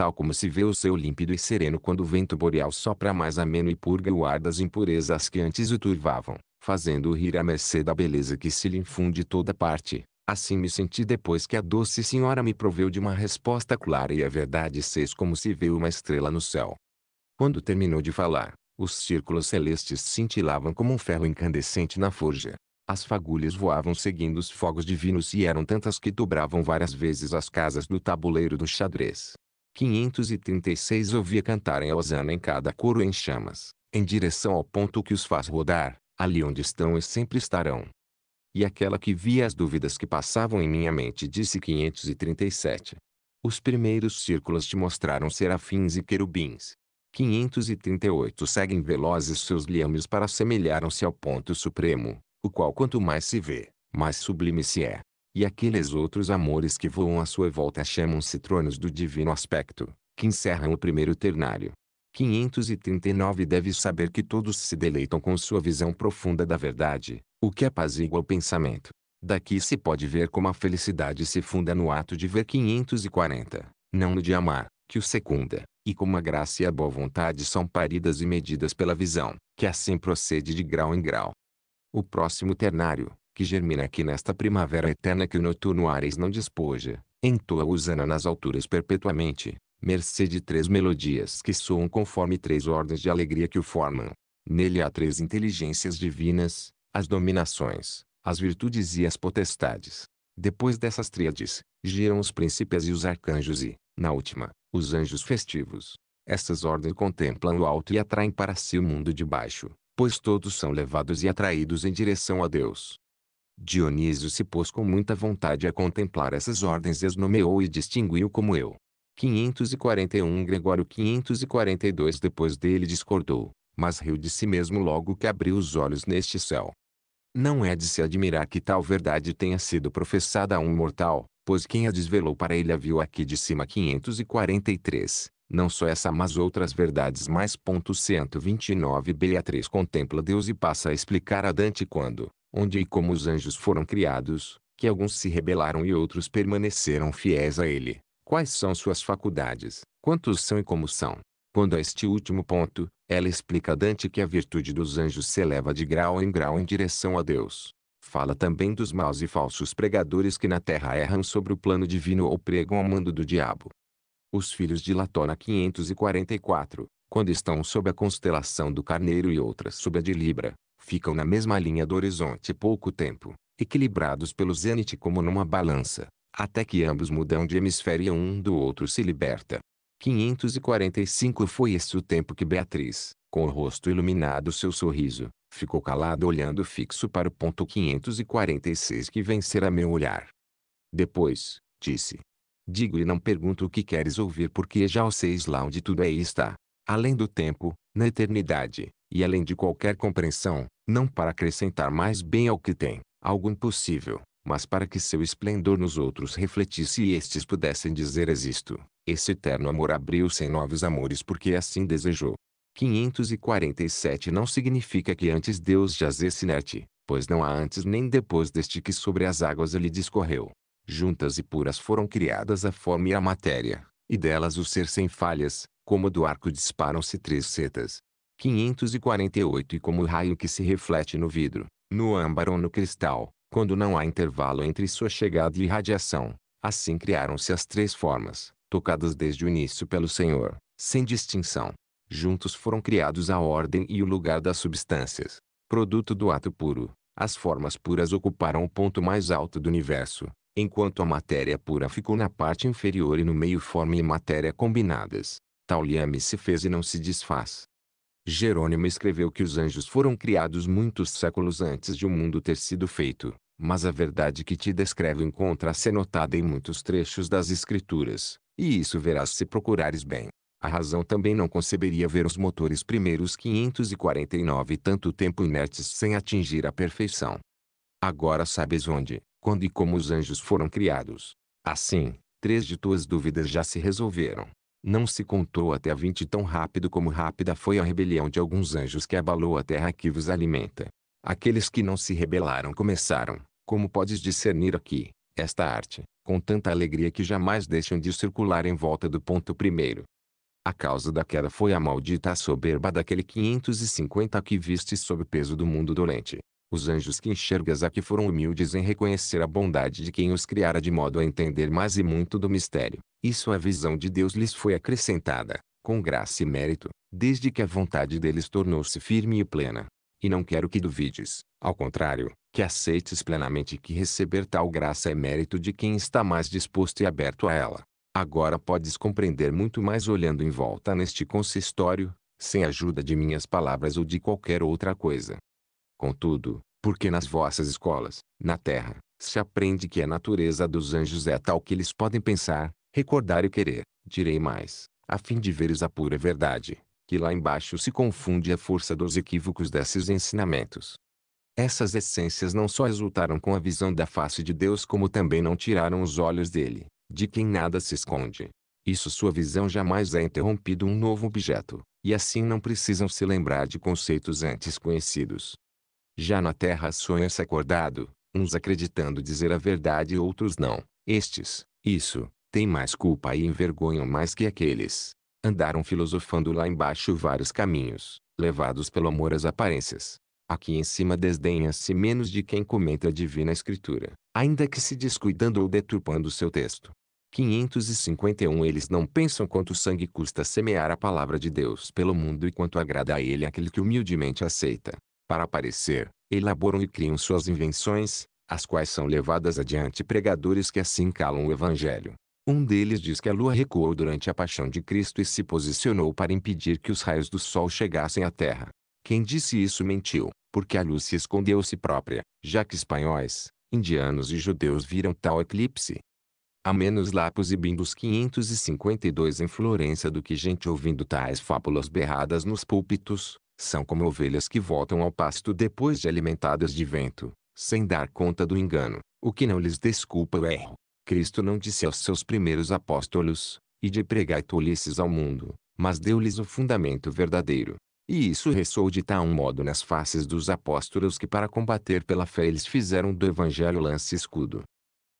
tal como se vê o céu límpido e sereno quando o vento boreal sopra mais ameno e purga o ar das impurezas que antes o turvavam, fazendo-o rir à mercê da beleza que se lhe infunde toda parte. Assim me senti depois que a doce senhora me proveu de uma resposta clara e a verdade seis como se vê uma estrela no céu. Quando terminou de falar, os círculos celestes cintilavam como um ferro incandescente na forja. As fagulhas voavam seguindo os fogos divinos e eram tantas que dobravam várias vezes as casas do tabuleiro do xadrez. 536 ouvia cantarem a hosana em cada coro em chamas, em direção ao ponto que os faz rodar, ali onde estão e sempre estarão. E aquela que via as dúvidas que passavam em minha mente disse 537. Os primeiros círculos te mostraram serafins e querubins. 538 seguem velozes seus liames para assemelharam se ao ponto supremo, o qual quanto mais se vê, mais sublime se é. E aqueles outros amores que voam à sua volta chamam-se tronos do divino aspecto, que encerram o primeiro ternário. 539 Deve saber que todos se deleitam com sua visão profunda da verdade, o que apazigua é o pensamento. Daqui se pode ver como a felicidade se funda no ato de ver 540, não no de amar, que o secunda, e como a graça e a boa vontade são paridas e medidas pela visão, que assim procede de grau em grau. O próximo ternário, que germina aqui nesta primavera eterna que o noturno Ares não despoja, entoa usana nas alturas perpetuamente, mercê de três melodias que soam conforme três ordens de alegria que o formam. Nele há três inteligências divinas, as dominações, as virtudes e as potestades. Depois dessas tríades, giram os príncipes e os arcanjos e, na última, os anjos festivos. Essas ordens contemplam o alto e atraem para si o mundo de baixo, pois todos são levados e atraídos em direção a Deus. Dionísio se pôs com muita vontade a contemplar essas ordens e as nomeou e distinguiu como eu. 541 Gregório 542 depois dele discordou, mas riu de si mesmo logo que abriu os olhos neste céu. Não é de se admirar que tal verdade tenha sido professada a um mortal, pois quem a desvelou para ele a viu aqui de cima 543. Não só essa mas outras verdades mais. 129 Beatriz contempla Deus e passa a explicar a Dante quando, onde e como os anjos foram criados, que alguns se rebelaram e outros permaneceram fiéis a ele. Quais são suas faculdades? Quantos são e como são? Quando a este último ponto, ela explica a Dante que a virtude dos anjos se eleva de grau em grau em direção a Deus. Fala também dos maus e falsos pregadores que na terra erram sobre o plano divino ou pregam ao mando do diabo. Os filhos de Latona 544, quando estão sob a constelação do Carneiro e outras sob a de Libra, ficam na mesma linha do horizonte pouco tempo, equilibrados pelo zênite como numa balança, até que ambos mudam de hemisfério e um do outro se liberta. 545 foi este o tempo que Beatriz, com o rosto iluminado seu sorriso, ficou calada olhando fixo para o ponto 546 que vencera meu olhar. Depois, disse. Digo e não pergunto o que queres ouvir porque já o sei lá onde tudo aí está. Além do tempo, na eternidade, e além de qualquer compreensão, não para acrescentar mais bem ao que tem, algo impossível, mas para que seu esplendor nos outros refletisse e estes pudessem dizer existo. Esse eterno amor abriu-se em novos amores porque assim desejou. 547 Não significa que antes Deus jazesse inerte, pois não há antes nem depois deste que sobre as águas ele discorreu. Juntas e puras foram criadas a forma e a matéria, e delas o ser sem falhas, como do arco disparam-se três setas, 548 e como o raio que se reflete no vidro, no âmbar ou no cristal, quando não há intervalo entre sua chegada e radiação. Assim criaram-se as três formas, tocadas desde o início pelo Senhor, sem distinção. Juntos foram criados a ordem e o lugar das substâncias. Produto do ato puro, as formas puras ocuparam o ponto mais alto do universo, enquanto a matéria pura ficou na parte inferior e no meio forma e matéria combinadas. Tal liame se fez e não se desfaz. Jerônimo escreveu que os anjos foram criados muitos séculos antes de o mundo ter sido feito, mas a verdade que te descreve encontra-se notada em muitos trechos das Escrituras, e isso verás se procurares bem. A razão também não conceberia ver os motores primeiros 549 tanto tempo inertes sem atingir a perfeição. Agora sabes onde, quando e como os anjos foram criados. Assim, três de tuas dúvidas já se resolveram. Não se contou até a vinte tão rápido como rápida foi a rebelião de alguns anjos que abalou a terra que vos alimenta. Aqueles que não se rebelaram começaram, como podes discernir aqui, esta arte, com tanta alegria que jamais deixam de circular em volta do ponto primeiro. A causa da queda foi a maldita soberba daquele 550 que viste sob o peso do mundo dolente. Os anjos que enxergas aqui foram humildes em reconhecer a bondade de quem os criara de modo a entender mais e muito do mistério. Isso a visão de Deus lhes foi acrescentada, com graça e mérito, desde que a vontade deles tornou-se firme e plena. E não quero que duvides, ao contrário, que aceites plenamente que receber tal graça é mérito de quem está mais disposto e aberto a ela. Agora podes compreender muito mais olhando em volta neste consistório, sem ajuda de minhas palavras ou de qualquer outra coisa. Contudo, porque nas vossas escolas, na terra, se aprende que a natureza dos anjos é tal que eles podem pensar, recordar e querer, direi mais, a fim de veres a pura verdade, que lá embaixo se confunde a força dos equívocos desses ensinamentos. Essas essências não só resultaram com a visão da face de Deus como também não tiraram os olhos dele, de quem nada se esconde. Isso sua visão jamais é interrompido um novo objeto, e assim não precisam se lembrar de conceitos antes conhecidos, já na terra sonha-se acordado, uns acreditando dizer a verdade e outros não. Estes, isso, têm mais culpa e envergonham mais que aqueles. Andaram filosofando lá embaixo vários caminhos, levados pelo amor às aparências. Aqui em cima desdenha-se menos de quem comenta a divina escritura, ainda que se descuidando ou deturpando seu texto. 551 Eles não pensam quanto sangue custa semear a palavra de Deus pelo mundo e quanto agrada a ele aquele que humildemente aceita para aparecer, elaboram e criam suas invenções, as quais são levadas adiante pregadores que assim calam o Evangelho. Um deles diz que a lua recuou durante a paixão de Cristo e se posicionou para impedir que os raios do sol chegassem à terra. Quem disse isso mentiu, porque a luz se escondeu-se própria, já que espanhóis, indianos e judeus viram tal eclipse. Há menos lápis e bindos 552 em Florença do que gente ouvindo tais fábulas berradas nos púlpitos, são como ovelhas que voltam ao pasto depois de alimentadas de vento, sem dar conta do engano, o que não lhes desculpa o é, erro. Cristo não disse aos seus primeiros apóstolos, e de pregar tolices ao mundo, mas deu-lhes o fundamento verdadeiro. E isso ressoou de tal modo nas faces dos apóstolos que para combater pela fé eles fizeram do evangelho lance escudo.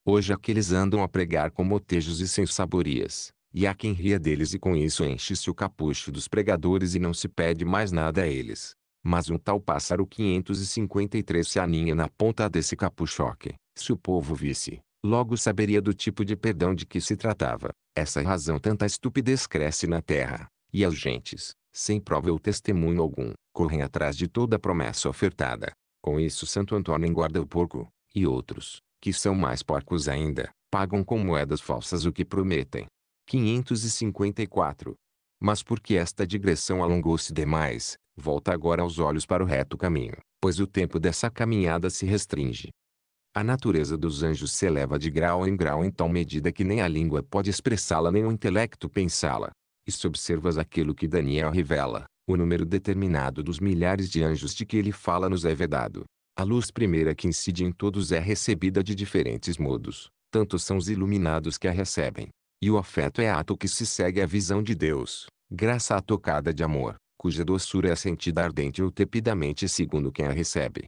Hoje aqueles andam a pregar com motejos e sem saborias, e há quem ria deles e com isso enche-se o capucho dos pregadores e não se pede mais nada a eles. Mas um tal pássaro 553 se aninha na ponta desse capuchoque. Se o povo visse, logo saberia do tipo de perdão de que se tratava. Essa razão tanta estupidez cresce na terra, e as gentes, sem prova ou testemunho algum, correm atrás de toda promessa ofertada. Com isso Santo Antônio engorda o porco, e outros, que são mais porcos ainda, pagam com moedas falsas o que prometem. 554. Mas porque esta digressão alongou-se demais, volta agora aos olhos para o reto caminho, pois o tempo dessa caminhada se restringe. A natureza dos anjos se eleva de grau em grau em tal medida que nem a língua pode expressá-la nem o intelecto pensá-la. E se observas aquilo que Daniel revela, o número determinado dos milhares de anjos de que ele fala nos é vedado. A luz primeira que incide em todos é recebida de diferentes modos, tanto são os iluminados que a recebem, e o afeto é ato que se segue à visão de Deus, graça tocada de amor, cuja doçura é sentida ardente ou tepidamente segundo quem a recebe.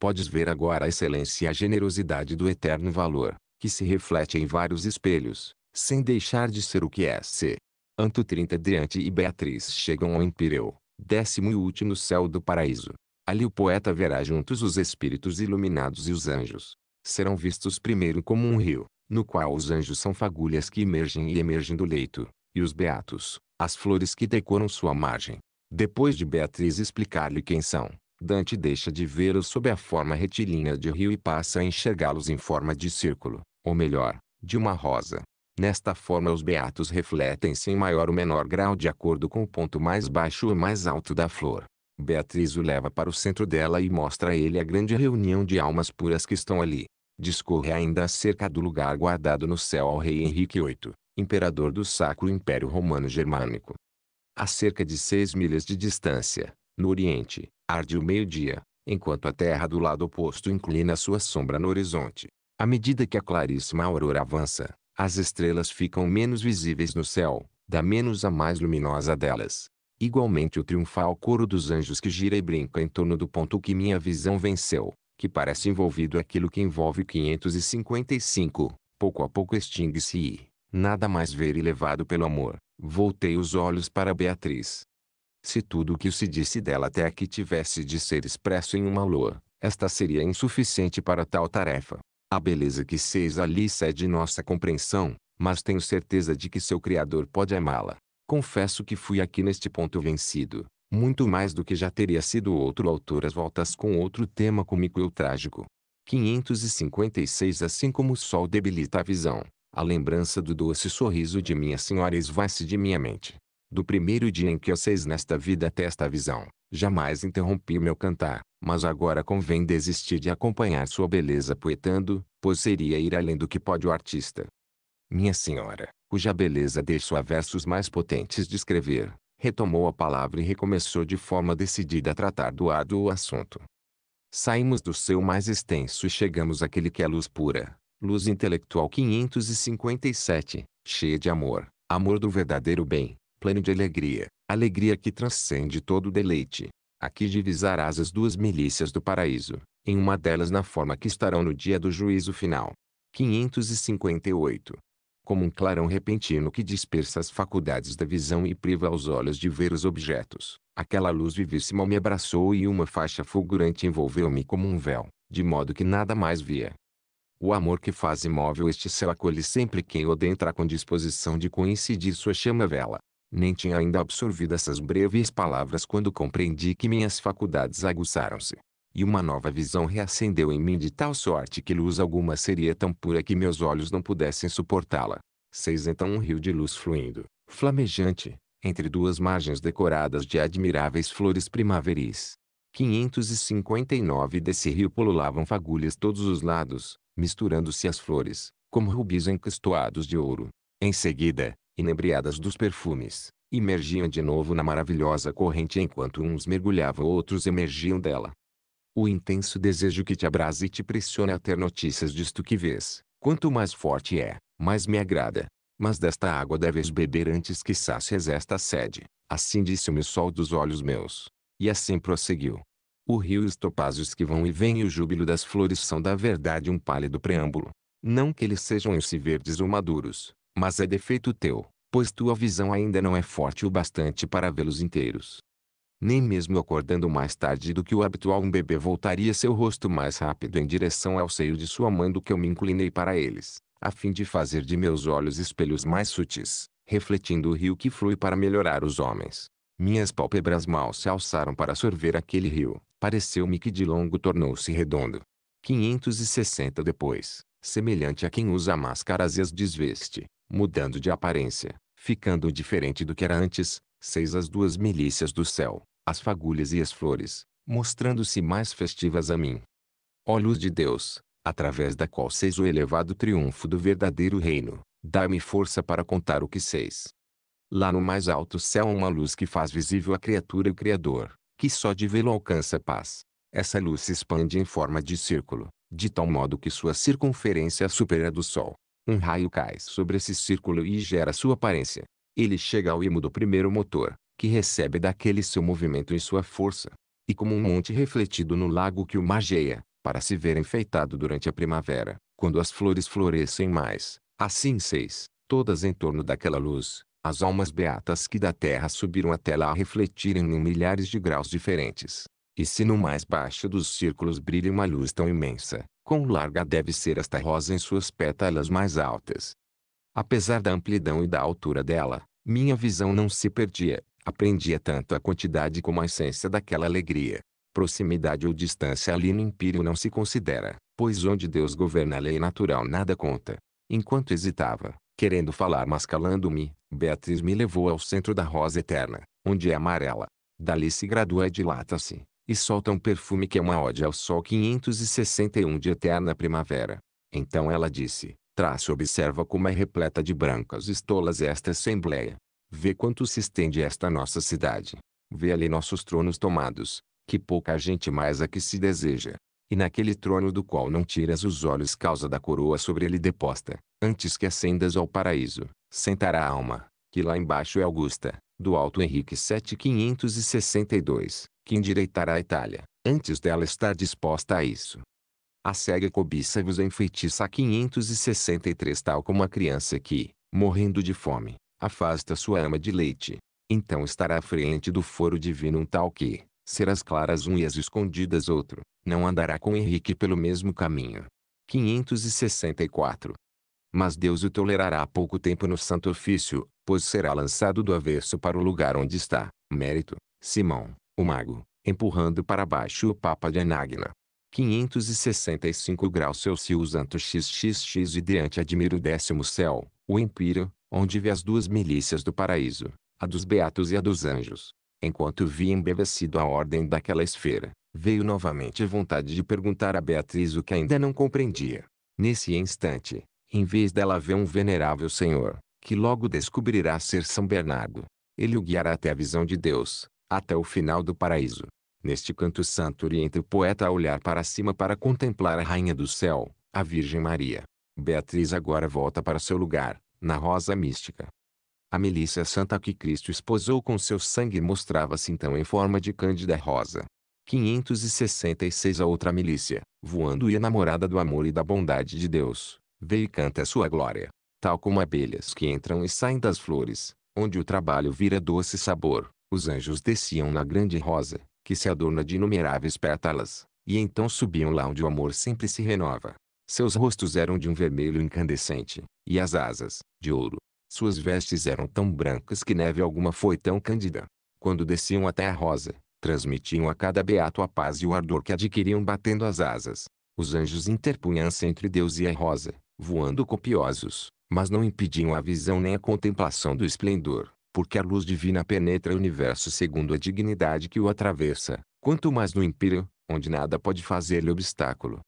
Podes ver agora a excelência e a generosidade do eterno valor, que se reflete em vários espelhos, sem deixar de ser o que é ser. Anto 30 Deante e Beatriz chegam ao Empireu, décimo e último céu do paraíso. Ali o poeta verá juntos os espíritos iluminados e os anjos. Serão vistos primeiro como um rio, no qual os anjos são fagulhas que emergem e emergem do leito, e os beatos, as flores que decoram sua margem. Depois de Beatriz explicar-lhe quem são, Dante deixa de vê-los sob a forma retilínea de rio e passa a enxergá-los em forma de círculo, ou melhor, de uma rosa. Nesta forma os beatos refletem-se em maior ou menor grau de acordo com o ponto mais baixo ou mais alto da flor. Beatriz o leva para o centro dela e mostra a ele a grande reunião de almas puras que estão ali discorre ainda acerca do lugar guardado no céu ao rei Henrique VIII, imperador do Sacro Império Romano Germânico. A cerca de seis milhas de distância, no oriente, arde o meio-dia, enquanto a terra do lado oposto inclina sua sombra no horizonte. À medida que a claríssima aurora avança, as estrelas ficam menos visíveis no céu, da menos a mais luminosa delas. Igualmente o triunfal coro dos anjos que gira e brinca em torno do ponto que minha visão venceu, que parece envolvido aquilo que envolve 555, pouco a pouco extingue-se e, nada mais ver e levado pelo amor, voltei os olhos para Beatriz. Se tudo o que se disse dela até aqui tivesse de ser expresso em uma lua, esta seria insuficiente para tal tarefa. A beleza que seis ali cede nossa compreensão, mas tenho certeza de que seu Criador pode amá-la. Confesso que fui aqui neste ponto vencido, muito mais do que já teria sido outro autor às voltas com outro tema cômico e trágico. 556 Assim como o sol debilita a visão, a lembrança do doce sorriso de minha senhora esvai-se de minha mente. Do primeiro dia em que eu seis nesta vida até esta visão, jamais interrompi meu cantar, mas agora convém desistir de acompanhar sua beleza poetando, pois seria ir além do que pode o artista. Minha senhora, cuja beleza deixa versos mais potentes de escrever, retomou a palavra e recomeçou de forma decidida a tratar do árduo assunto. Saímos do seu mais extenso e chegamos àquele que é luz pura, luz intelectual 557, cheia de amor, amor do verdadeiro bem, pleno de alegria, alegria que transcende todo deleite. Aqui divisarás as duas milícias do paraíso, em uma delas na forma que estarão no dia do juízo final. 558 como um clarão repentino que dispersa as faculdades da visão e priva os olhos de ver os objetos. Aquela luz vivíssima me abraçou e uma faixa fulgurante envolveu-me como um véu, de modo que nada mais via. O amor que faz imóvel este céu acolhe sempre quem o adentra com disposição de coincidir sua chama vela. Nem tinha ainda absorvido essas breves palavras quando compreendi que minhas faculdades aguçaram-se. E uma nova visão reacendeu em mim de tal sorte que luz alguma seria tão pura que meus olhos não pudessem suportá-la. Seis então um rio de luz fluindo, flamejante, entre duas margens decoradas de admiráveis flores primaveris. 559 desse rio pululavam fagulhas todos os lados, misturando-se as flores, como rubis encastoados de ouro. Em seguida, inebriadas dos perfumes, emergiam de novo na maravilhosa corrente enquanto uns mergulhavam outros emergiam dela. O intenso desejo que te abrasa e te pressiona a ter notícias disto que vês, quanto mais forte é, mais me agrada. Mas desta água deves beber antes que sacies esta sede. Assim disse-me o sol dos olhos meus. E assim prosseguiu. O rio e os topázios que vão e vêm e o júbilo das flores são da verdade um pálido preâmbulo. Não que eles sejam em si verdes ou maduros, mas é defeito teu, pois tua visão ainda não é forte o bastante para vê-los inteiros. Nem mesmo acordando mais tarde do que o habitual um bebê voltaria seu rosto mais rápido em direção ao seio de sua mãe do que eu me inclinei para eles, a fim de fazer de meus olhos espelhos mais sutis, refletindo o rio que flui para melhorar os homens. Minhas pálpebras mal se alçaram para sorver aquele rio. Pareceu-me que de longo tornou-se redondo. 560 depois, semelhante a quem usa máscaras e as desveste, mudando de aparência, ficando diferente do que era antes, seis as duas milícias do céu, as fagulhas e as flores, mostrando-se mais festivas a mim. Ó luz de Deus, através da qual seis o elevado triunfo do verdadeiro reino, dá me força para contar o que seis. Lá no mais alto céu há uma luz que faz visível a criatura e o Criador, que só de vê-lo alcança paz. Essa luz se expande em forma de círculo, de tal modo que sua circunferência supera a do Sol. Um raio cai sobre esse círculo e gera sua aparência. Ele chega ao imo do primeiro motor, que recebe daquele seu movimento e sua força. E como um monte refletido no lago que o margeia, para se ver enfeitado durante a primavera, quando as flores florescem mais, assim seis, todas em torno daquela luz, as almas beatas que da terra subiram até lá a refletirem em milhares de graus diferentes. E se no mais baixo dos círculos brilha uma luz tão imensa, quão larga deve ser esta rosa em suas pétalas mais altas. Apesar da amplidão e da altura dela, minha visão não se perdia, Aprendia tanto a quantidade como a essência daquela alegria. Proximidade ou distância ali no império não se considera, pois onde Deus governa a lei natural nada conta. Enquanto hesitava, querendo falar mas calando-me, Beatriz me levou ao centro da rosa eterna, onde é amarela. Dali se gradua e dilata-se, e solta um perfume que é uma ode ao sol 561 de eterna primavera. Então ela disse, traça observa como é repleta de brancas estolas esta assembleia. Vê quanto se estende esta nossa cidade. Vê ali nossos tronos tomados, que pouca gente mais a que se deseja. E naquele trono do qual não tiras os olhos causa da coroa sobre ele deposta, antes que ascendas ao paraíso, sentará a alma, que lá embaixo é augusta, do alto Henrique 7562, que endireitará a Itália, antes dela estar disposta a isso. A cega cobiça vos enfeitiça a 563 tal como a criança que, morrendo de fome, afasta sua ama de leite. Então estará à frente do foro divino um tal que, serás claras um e as escondidas outro, não andará com Henrique pelo mesmo caminho. 564. Mas Deus o tolerará há pouco tempo no santo ofício, pois será lançado do avesso para o lugar onde está, mérito, Simão, o mago, empurrando para baixo o Papa de Anágna. 565 graus Celsius anto xxx e diante admiro o décimo céu, o empírio, onde vê as duas milícias do paraíso, a dos beatos e a dos anjos. Enquanto vi embevecido a ordem daquela esfera, veio novamente a vontade de perguntar a Beatriz o que ainda não compreendia. Nesse instante, em vez dela ver um venerável senhor, que logo descobrirá ser São Bernardo. Ele o guiará até a visão de Deus, até o final do paraíso. Neste canto santo orienta o poeta a olhar para cima para contemplar a Rainha do Céu, a Virgem Maria. Beatriz agora volta para seu lugar, na rosa mística. A milícia santa que Cristo esposou com seu sangue mostrava-se então em forma de cândida rosa. 566 A outra milícia, voando e enamorada do amor e da bondade de Deus, veio e canta a sua glória, tal como abelhas que entram e saem das flores, onde o trabalho vira doce sabor, os anjos desciam na grande rosa, que se adorna de inumeráveis pétalas, e então subiam lá onde o amor sempre se renova. Seus rostos eram de um vermelho incandescente, e as asas, de ouro. Suas vestes eram tão brancas que neve alguma foi tão cândida. Quando desciam até a rosa, transmitiam a cada beato a paz e o ardor que adquiriam batendo as asas. Os anjos interpunham-se entre Deus e a rosa, voando copiosos, mas não impediam a visão nem a contemplação do esplendor, porque a luz divina penetra o universo segundo a dignidade que o atravessa, quanto mais no império, onde nada pode fazer-lhe obstáculo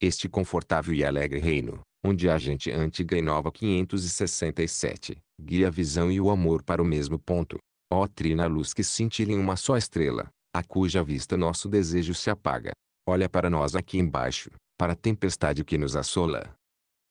este confortável e alegre reino, onde a gente antiga e nova 567, guia a visão e o amor para o mesmo ponto. Ó trina luz que cintila em uma só estrela, a cuja vista nosso desejo se apaga. Olha para nós aqui embaixo, para a tempestade que nos assola.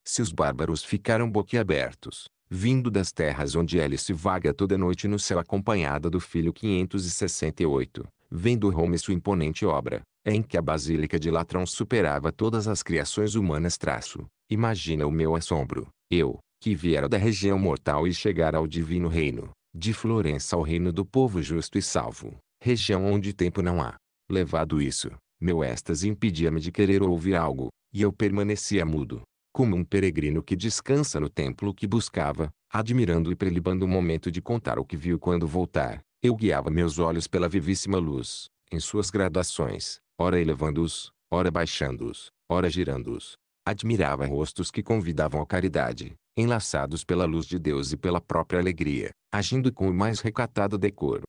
Se os bárbaros ficaram boquiabertos, vindo das terras onde hélice vaga toda noite no céu acompanhada do filho 568, vendo Roma e sua imponente obra, em que a Basílica de Latrão superava todas as criações humanas. Traço. Imagina o meu assombro. Eu, que viera da região mortal e chegara ao divino reino, de Florença ao reino do povo justo e salvo, região onde tempo não há. Levado isso, meu êxtase impedia-me de querer ouvir algo, e eu permanecia mudo, como um peregrino que descansa no templo que buscava, admirando e prelibando o momento de contar o que viu quando voltar. Eu guiava meus olhos pela vivíssima luz, em suas gradações, ora elevando-os, ora baixando-os, ora girando-os. Admirava rostos que convidavam à caridade, enlaçados pela luz de Deus e pela própria alegria, agindo com o mais recatado decoro.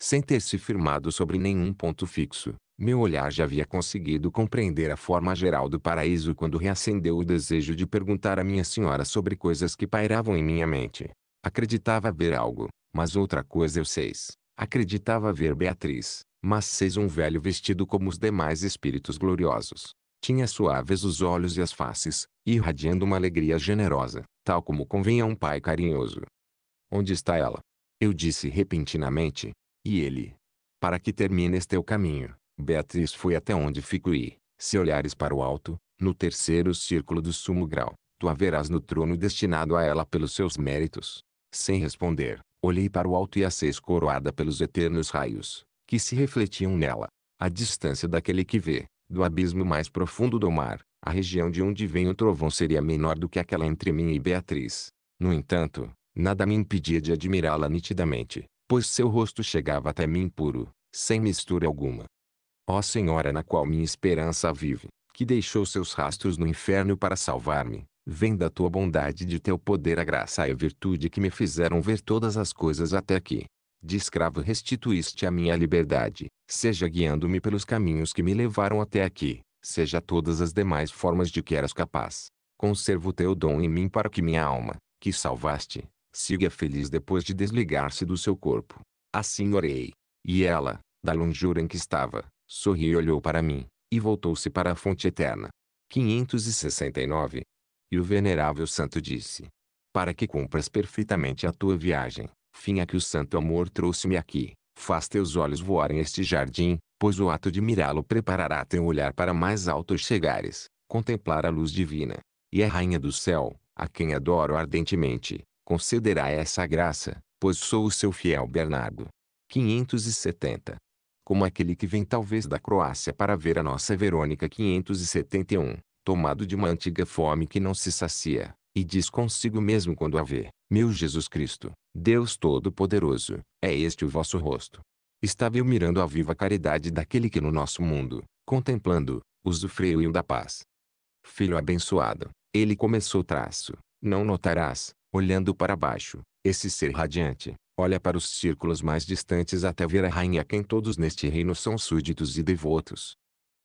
Sem ter se firmado sobre nenhum ponto fixo, meu olhar já havia conseguido compreender a forma geral do paraíso quando reacendeu o desejo de perguntar à minha senhora sobre coisas que pairavam em minha mente. Acreditava ver algo, mas outra coisa eu sei. Acreditava ver Beatriz, mas seis um velho vestido como os demais espíritos gloriosos. Tinha suaves os olhos e as faces, irradiando uma alegria generosa, tal como convém a um pai carinhoso. Onde está ela? Eu disse repentinamente. E ele? Para que este teu caminho, Beatriz foi até onde fico e, se olhares para o alto, no terceiro círculo do sumo grau, tu haverás no trono destinado a ela pelos seus méritos. Sem responder, olhei para o alto e a seis coroada pelos eternos raios, que se refletiam nela. A distância daquele que vê, do abismo mais profundo do mar, a região de onde vem o trovão seria menor do que aquela entre mim e Beatriz. No entanto, nada me impedia de admirá-la nitidamente, pois seu rosto chegava até mim puro, sem mistura alguma. Ó Senhora na qual minha esperança vive, que deixou seus rastros no inferno para salvar-me, vem da tua bondade e de teu poder a graça e a virtude que me fizeram ver todas as coisas até aqui de escravo restituíste a minha liberdade, seja guiando-me pelos caminhos que me levaram até aqui, seja todas as demais formas de que eras capaz. Conservo teu dom em mim para que minha alma, que salvaste, siga feliz depois de desligar-se do seu corpo. Assim orei. E ela, da longura em que estava, sorriu e olhou para mim, e voltou-se para a fonte eterna. 569. E o venerável santo disse: Para que cumpras perfeitamente a tua viagem, fim a que o santo amor trouxe-me aqui. Faz teus olhos voarem este jardim, pois o ato de mirá-lo preparará teu olhar para mais altos chegares, contemplar a luz divina. E a rainha do céu, a quem adoro ardentemente, concederá essa graça, pois sou o seu fiel Bernardo. 570. Como aquele que vem talvez da Croácia para ver a nossa Verônica 571, tomado de uma antiga fome que não se sacia, e diz consigo mesmo quando a vê, meu Jesus Cristo, Deus Todo-Poderoso, é este o vosso rosto. Estava eu mirando a viva caridade daquele que no nosso mundo, contemplando, usufruiu da paz. Filho abençoado, ele começou traço, não notarás, olhando para baixo, esse ser radiante, olha para os círculos mais distantes até ver a rainha quem todos neste reino são súditos e devotos.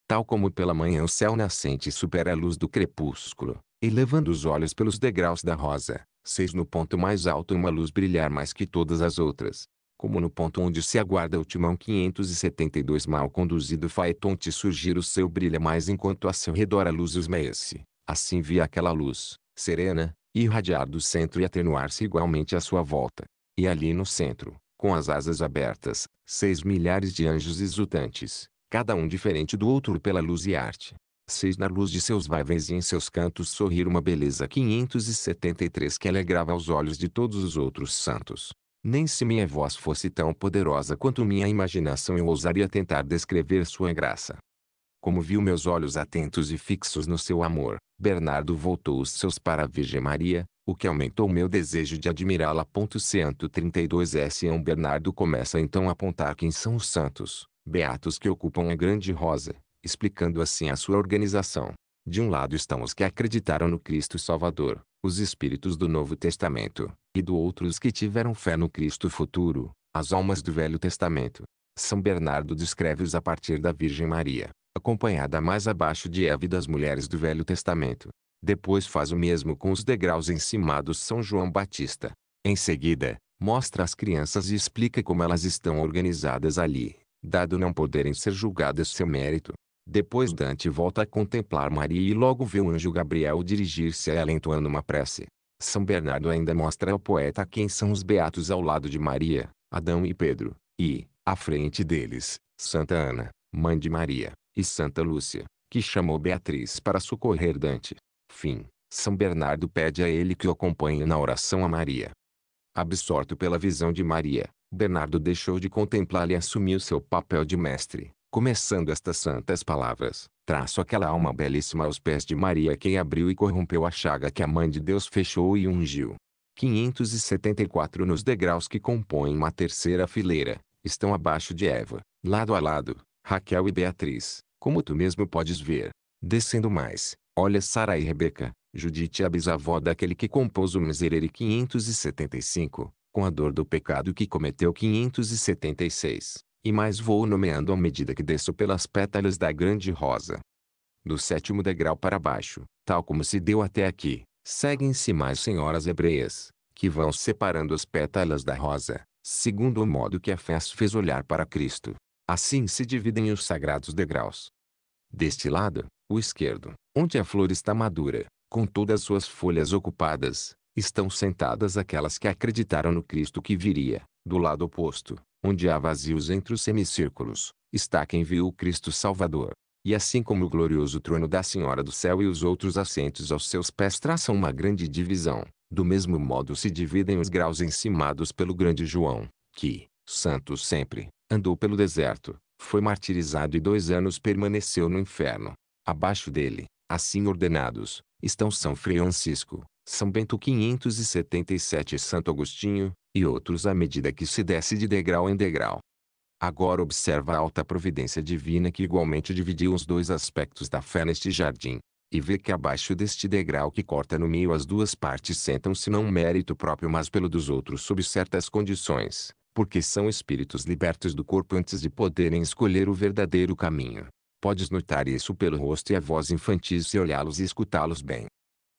Tal como pela manhã o céu nascente supera a luz do crepúsculo, elevando os olhos pelos degraus da rosa, seis no ponto mais alto uma luz brilhar mais que todas as outras, como no ponto onde se aguarda o timão 572 mal conduzido faetonte surgir o seu brilha mais enquanto a seu redor a luz esmeia-se, assim via aquela luz, serena, irradiar do centro e atenuar-se igualmente à sua volta. E ali no centro, com as asas abertas, seis milhares de anjos exultantes, cada um diferente do outro pela luz e arte, Seis na luz de seus vaivens e em seus cantos sorrir uma beleza 573 que alegrava aos olhos de todos os outros santos. Nem se minha voz fosse tão poderosa quanto minha imaginação eu ousaria tentar descrever sua graça. Como viu meus olhos atentos e fixos no seu amor, Bernardo voltou os seus para a Virgem Maria, o que aumentou meu desejo de admirá-la. 132 S. Bernardo começa então a apontar quem são os santos, beatos que ocupam a grande rosa, explicando assim a sua organização. De um lado estão os que acreditaram no Cristo Salvador, os espíritos do Novo Testamento, e do outro os que tiveram fé no Cristo futuro, as almas do Velho Testamento. São Bernardo descreve-os a partir da Virgem Maria, acompanhada mais abaixo de Eva e das mulheres do Velho Testamento. Depois faz o mesmo com os degraus encimados São João Batista. Em seguida, mostra as crianças e explica como elas estão organizadas ali, dado não poderem ser julgadas seu mérito. Depois Dante volta a contemplar Maria e logo vê o anjo Gabriel dirigir-se a ela entoando uma prece. São Bernardo ainda mostra ao poeta quem são os beatos ao lado de Maria, Adão e Pedro, e, à frente deles, Santa Ana, mãe de Maria, e Santa Lúcia, que chamou Beatriz para socorrer Dante. Fim. São Bernardo pede a ele que o acompanhe na oração a Maria. Absorto pela visão de Maria, Bernardo deixou de contemplar e assumiu seu papel de mestre. Começando estas santas palavras, traço aquela alma belíssima aos pés de Maria quem abriu e corrompeu a chaga que a Mãe de Deus fechou e ungiu. 574 Nos degraus que compõem uma terceira fileira, estão abaixo de Eva, lado a lado, Raquel e Beatriz, como tu mesmo podes ver. Descendo mais, olha Sara e Rebeca, Judite a bisavó daquele que compôs o Miserere 575, com a dor do pecado que cometeu 576. E mais vou nomeando à medida que desço pelas pétalas da grande rosa. Do sétimo degrau para baixo, tal como se deu até aqui, seguem-se mais senhoras hebreias, que vão separando as pétalas da rosa, segundo o modo que a fé fez olhar para Cristo. Assim se dividem os sagrados degraus. Deste lado, o esquerdo, onde a flor está madura, com todas suas folhas ocupadas, estão sentadas aquelas que acreditaram no Cristo que viria, do lado oposto, onde há vazios entre os semicírculos, está quem viu o Cristo Salvador. E assim como o glorioso trono da Senhora do Céu e os outros assentos aos seus pés traçam uma grande divisão, do mesmo modo se dividem os graus encimados pelo grande João, que, santo sempre, andou pelo deserto, foi martirizado e dois anos permaneceu no inferno. Abaixo dele, assim ordenados, estão São Francisco, São Bento 577 e Santo Agostinho, e outros à medida que se desce de degrau em degrau. Agora observa a alta providência divina que igualmente dividiu os dois aspectos da fé neste jardim, e vê que abaixo deste degrau que corta no meio as duas partes sentam-se não mérito próprio mas pelo dos outros sob certas condições, porque são espíritos libertos do corpo antes de poderem escolher o verdadeiro caminho. Podes notar isso pelo rosto e a voz infantis se olhá-los e escutá-los bem.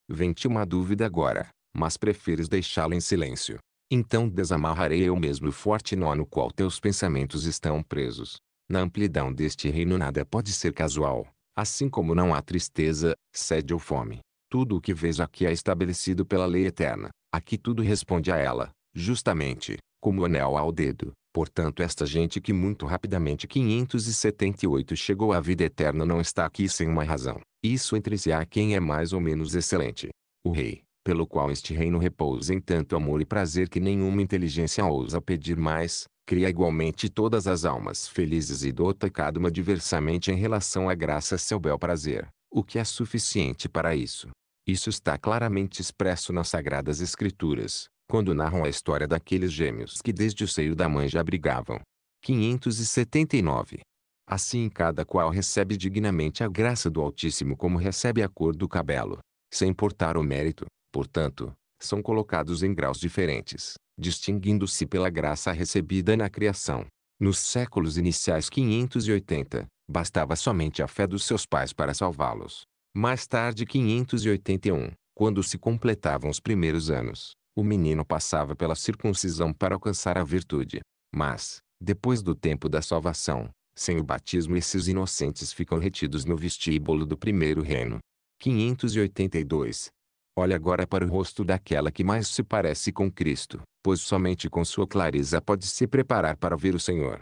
Vem-te uma dúvida agora, mas preferes deixá-la em silêncio. Então desamarrarei eu mesmo o forte nó no qual teus pensamentos estão presos. Na amplidão deste reino nada pode ser casual, assim como não há tristeza, sede ou fome. Tudo o que vês aqui é estabelecido pela lei eterna. Aqui tudo responde a ela, justamente, como o anel ao dedo. Portanto esta gente que muito rapidamente 578 chegou à vida eterna não está aqui sem uma razão. Isso entre si há quem é mais ou menos excelente. O rei, pelo qual este reino repousa em tanto amor e prazer que nenhuma inteligência ousa pedir mais, cria igualmente todas as almas felizes e dota cada uma diversamente em relação à graça seu bel prazer, o que é suficiente para isso. Isso está claramente expresso nas Sagradas Escrituras, quando narram a história daqueles gêmeos que desde o seio da mãe já brigavam. 579. Assim cada qual recebe dignamente a graça do Altíssimo como recebe a cor do cabelo, sem importar o mérito, portanto, são colocados em graus diferentes, distinguindo-se pela graça recebida na criação. Nos séculos iniciais 580, bastava somente a fé dos seus pais para salvá-los. Mais tarde 581, quando se completavam os primeiros anos, o menino passava pela circuncisão para alcançar a virtude. Mas, depois do tempo da salvação, sem o batismo esses inocentes ficam retidos no vestíbulo do primeiro reino. 582 Olhe agora para o rosto daquela que mais se parece com Cristo, pois somente com sua clareza pode se preparar para ver o Senhor.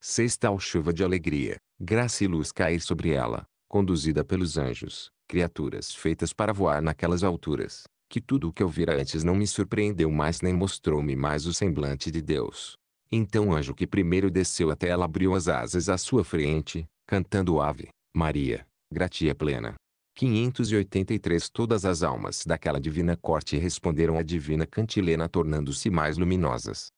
Seis tal chuva de alegria, graça e luz cair sobre ela, conduzida pelos anjos, criaturas feitas para voar naquelas alturas, que tudo o que eu vira antes não me surpreendeu mais nem mostrou-me mais o semblante de Deus. Então o anjo que primeiro desceu até ela abriu as asas à sua frente, cantando ave, Maria, gratia plena, 583 Todas as almas daquela divina corte responderam à divina cantilena tornando-se mais luminosas.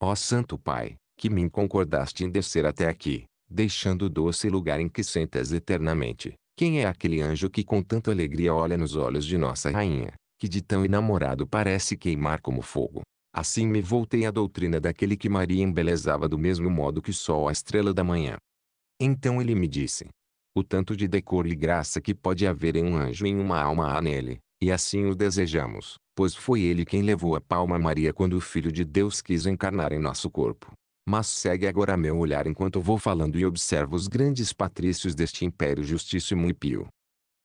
Ó Santo Pai, que me concordaste em descer até aqui, deixando o doce lugar em que sentas eternamente, quem é aquele anjo que com tanta alegria olha nos olhos de nossa rainha, que de tão enamorado parece queimar como fogo? Assim me voltei à doutrina daquele que Maria embelezava do mesmo modo que o sol a estrela da manhã. Então ele me disse, o tanto de decoro e graça que pode haver em um anjo e em uma alma há nele, e assim o desejamos, pois foi ele quem levou a palma a Maria quando o Filho de Deus quis encarnar em nosso corpo. Mas segue agora meu olhar enquanto vou falando e observo os grandes patrícios deste império justíssimo e pio.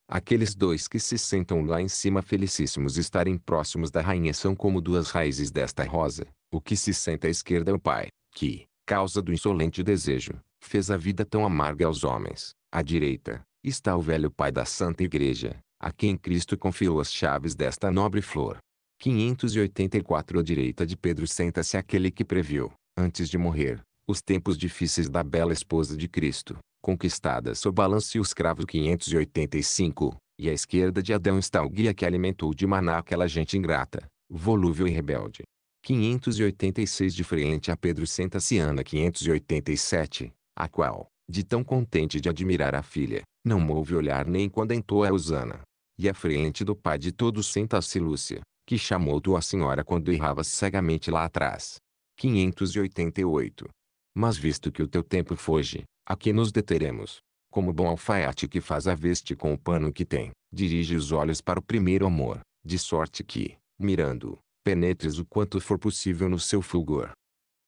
Aqueles dois que se sentam lá em cima felicíssimos estarem próximos da rainha são como duas raízes desta rosa. O que se senta à esquerda é o pai, que, causa do insolente desejo, fez a vida tão amarga aos homens, à direita, está o velho Pai da Santa Igreja, a quem Cristo confiou as chaves desta nobre flor. 584 À direita de Pedro senta-se aquele que previu, antes de morrer, os tempos difíceis da bela esposa de Cristo, conquistada sob balanço e o escravo 585, e à esquerda de Adão está o guia que alimentou de maná aquela gente ingrata, volúvel e rebelde. 586 De frente a Pedro senta-se Ana 587, a qual, de tão contente de admirar a filha, não move olhar nem quando entrou a Usana, E à frente do pai de todos senta-se Lúcia, que chamou tua senhora quando errava cegamente lá atrás. 588. Mas visto que o teu tempo foge, aqui nos deteremos. Como bom alfaiate que faz a veste com o pano que tem, dirige os olhos para o primeiro amor, de sorte que, mirando, penetres o quanto for possível no seu fulgor.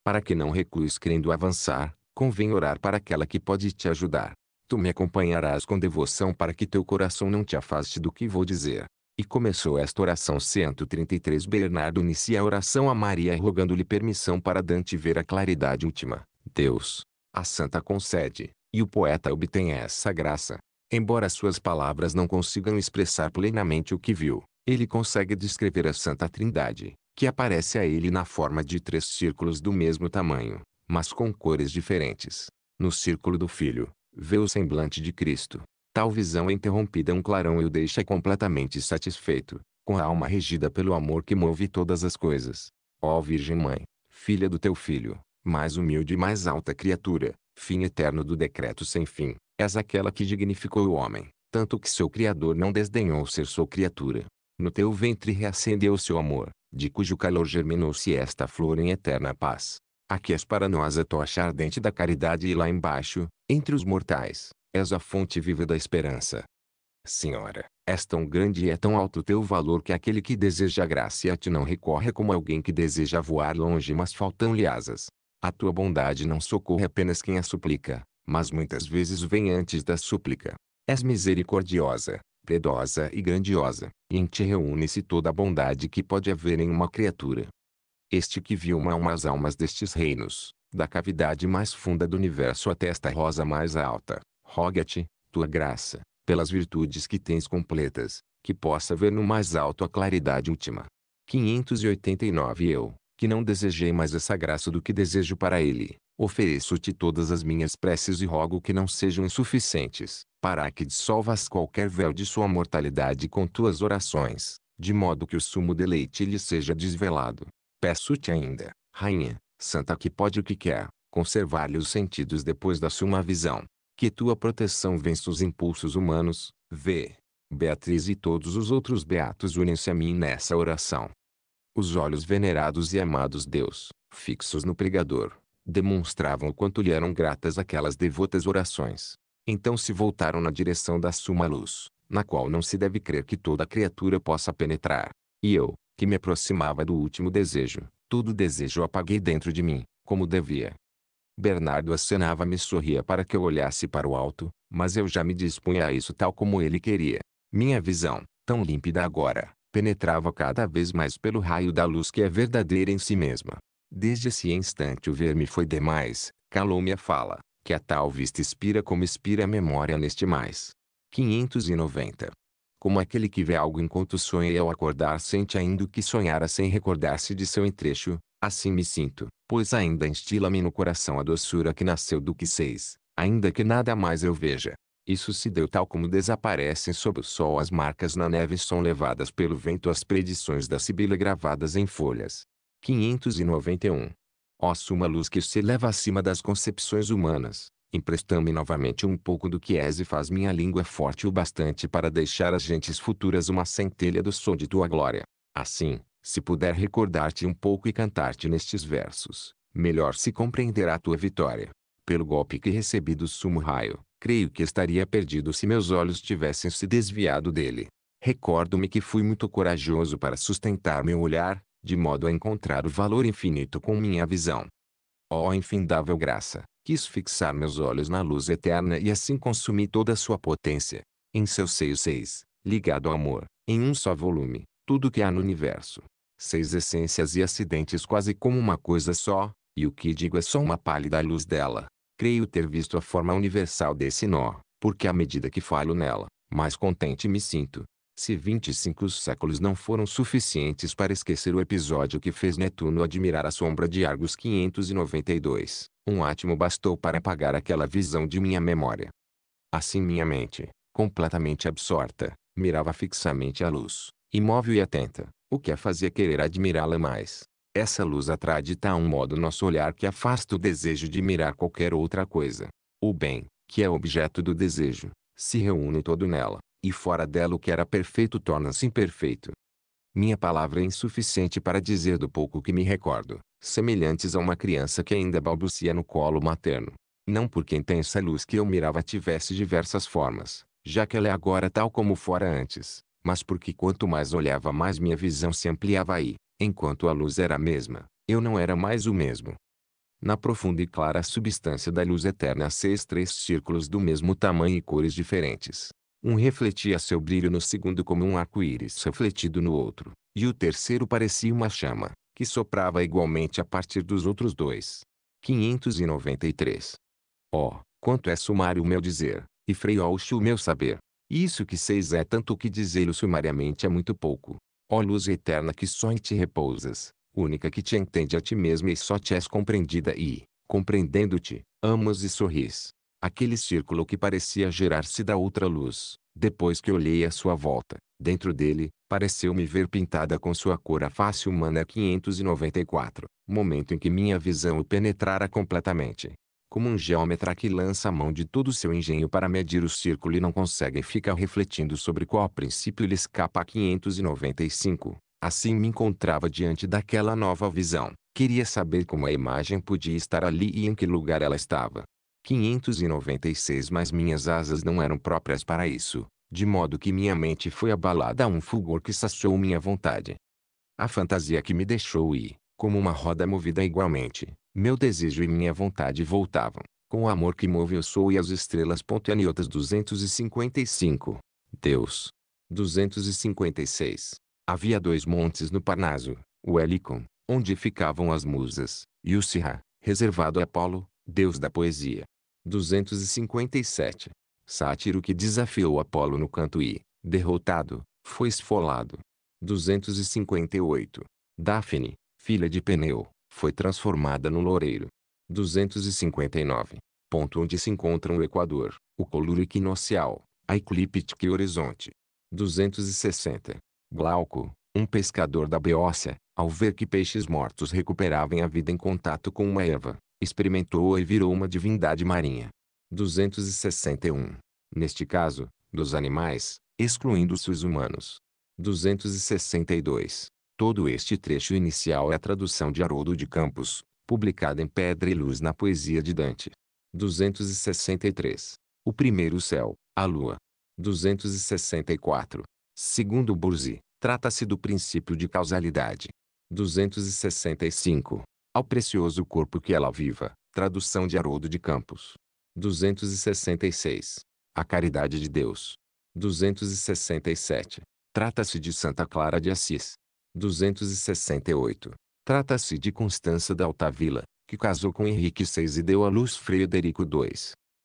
Para que não recues crendo avançar, convém orar para aquela que pode te ajudar. Tu me acompanharás com devoção para que teu coração não te afaste do que vou dizer. E começou esta oração 133. Bernardo inicia a oração a Maria rogando-lhe permissão para Dante ver a claridade última. Deus, a santa concede, e o poeta obtém essa graça. Embora suas palavras não consigam expressar plenamente o que viu, ele consegue descrever a Santa Trindade, que aparece a ele na forma de três círculos do mesmo tamanho, mas com cores diferentes. No círculo do filho, vê o semblante de Cristo. Tal visão é interrompida um clarão e o deixa completamente satisfeito, com a alma regida pelo amor que move todas as coisas. Ó Virgem Mãe, filha do teu filho, mais humilde e mais alta criatura, fim eterno do decreto sem fim, és aquela que dignificou o homem, tanto que seu Criador não desdenhou ser sua criatura. No teu ventre reacendeu seu amor, de cujo calor germinou-se esta flor em eterna paz. Aqui és para nós a tocha ardente da caridade e lá embaixo, entre os mortais, és a fonte viva da esperança. Senhora, és tão grande e é tão alto teu valor que aquele que deseja graça a ti não recorre como alguém que deseja voar longe mas faltam-lhe asas. A tua bondade não socorre apenas quem a suplica, mas muitas vezes vem antes da súplica. És misericordiosa, piedosa e grandiosa, e em ti reúne-se toda a bondade que pode haver em uma criatura. Este que viu uma alma as almas destes reinos, da cavidade mais funda do universo até esta rosa mais alta, roga-te, tua graça, pelas virtudes que tens completas, que possa ver no mais alto a claridade última. 589 Eu, que não desejei mais essa graça do que desejo para ele, ofereço-te todas as minhas preces e rogo que não sejam insuficientes, para que dissolvas qualquer véu de sua mortalidade com tuas orações, de modo que o sumo deleite lhe seja desvelado. Peço-te ainda, rainha, santa que pode o que quer, conservar-lhe os sentidos depois da sua visão, que tua proteção vença os impulsos humanos, vê. Beatriz e todos os outros beatos unem-se a mim nessa oração. Os olhos venerados e amados Deus, fixos no pregador, demonstravam o quanto lhe eram gratas aquelas devotas orações. Então se voltaram na direção da suma luz, na qual não se deve crer que toda criatura possa penetrar. E eu, que me aproximava do último desejo. Todo desejo apaguei dentro de mim, como devia. Bernardo acenava-me sorria para que eu olhasse para o alto, mas eu já me dispunha a isso tal como ele queria. Minha visão, tão límpida agora, penetrava cada vez mais pelo raio da luz que é verdadeira em si mesma. Desde esse instante o ver-me foi demais, calou-me a fala, que a tal vista expira como expira a memória neste mais. 590 como aquele que vê algo enquanto sonha e ao acordar sente ainda o que sonhara sem recordar-se de seu entrecho, assim me sinto, pois ainda instila-me no coração a doçura que nasceu do que seis, ainda que nada mais eu veja. Isso se deu tal como desaparecem sob o sol as marcas na neve e são levadas pelo vento as predições da Sibila gravadas em folhas. 591. Ó suma luz que se eleva acima das concepções humanas, Empresta-me novamente um pouco do que és e faz minha língua forte o bastante para deixar às gentes futuras uma centelha do som de tua glória. Assim, se puder recordar-te um pouco e cantar-te nestes versos, melhor se compreenderá a tua vitória. Pelo golpe que recebi do sumo raio, creio que estaria perdido se meus olhos tivessem se desviado dele. Recordo-me que fui muito corajoso para sustentar meu olhar, de modo a encontrar o valor infinito com minha visão. Ó oh, infindável graça, Quis fixar meus olhos na luz eterna e assim consumi toda a sua potência. Em seu seio seis, ligado ao amor, em um só volume, tudo que há no universo. Seis essências e acidentes quase como uma coisa só, e o que digo é só uma pálida luz dela. Creio ter visto a forma universal desse nó, porque à medida que falo nela, mais contente me sinto, se 25 séculos não foram suficientes para esquecer o episódio que fez Netuno admirar a sombra de Argos 592, um átimo bastou para apagar aquela visão de minha memória. Assim minha mente, completamente absorta, mirava fixamente a luz, imóvel e atenta, o que a fazia querer admirá-la mais. Essa luz atrai de tal modo nosso olhar que afasta o desejo de mirar qualquer outra coisa. O bem, que é objeto do desejo, se reúne todo nela e fora dela o que era perfeito torna-se imperfeito. Minha palavra é insuficiente para dizer do pouco que me recordo, semelhantes a uma criança que ainda balbucia no colo materno. Não porque a intensa luz que eu mirava tivesse diversas formas, já que ela é agora tal como fora antes, mas porque quanto mais olhava mais minha visão se ampliava e, enquanto a luz era a mesma, eu não era mais o mesmo. Na profunda e clara substância da luz eterna há seis três círculos do mesmo tamanho e cores diferentes, um refletia seu brilho no segundo como um arco-íris refletido no outro, e o terceiro parecia uma chama, que soprava igualmente a partir dos outros dois. 593. Oh, quanto é sumário o meu dizer, e freioxo o meu saber. Isso que seis é tanto que dizê-lo sumariamente é muito pouco. Ó oh, luz eterna que só em ti repousas, única que te entende a ti mesma e só te és compreendida e, compreendendo-te, amas e sorris aquele círculo que parecia gerar-se da outra luz. Depois que olhei à sua volta, dentro dele, pareceu-me ver pintada com sua cor a face humana 594, momento em que minha visão o penetrara completamente. Como um geômetra que lança a mão de todo o seu engenho para medir o círculo e não consegue fica refletindo sobre qual princípio lhe escapa a 595. Assim me encontrava diante daquela nova visão. Queria saber como a imagem podia estar ali e em que lugar ela estava. 596 Mas minhas asas não eram próprias para isso, de modo que minha mente foi abalada a um fulgor que saciou minha vontade. A fantasia que me deixou ir, como uma roda movida igualmente, meu desejo e minha vontade voltavam, com o amor que move o sol e as estrelas. Aniotas 255. Deus. 256. Havia dois montes no Parnaso, o Helicon, onde ficavam as musas, e o Sirra, reservado a Apolo, deus da poesia, 257. Sátiro que desafiou Apolo no canto e, derrotado, foi esfolado. 258. Dafne, filha de Peneu, foi transformada no loureiro. 259. Ponto onde se encontram o Equador, o coluro equinocial, a eclíptica e o horizonte. 260. Glauco, um pescador da Beócia, ao ver que peixes mortos recuperavam a vida em contato com uma erva, experimentou-a e virou uma divindade marinha. 261. Neste caso, dos animais, excluindo-se os humanos. 262. Todo este trecho inicial é a tradução de Haroldo de Campos, publicada em Pedra e Luz na Poesia de Dante. 263. O primeiro céu, a lua. 264. Segundo Burzi, trata-se do princípio de causalidade. 265 ao precioso corpo que ela viva. Tradução de Haroldo de Campos. 266. A caridade de Deus. 267. Trata-se de Santa Clara de Assis. 268. Trata-se de Constança da Altavila, que casou com Henrique VI e deu à luz Frederico II.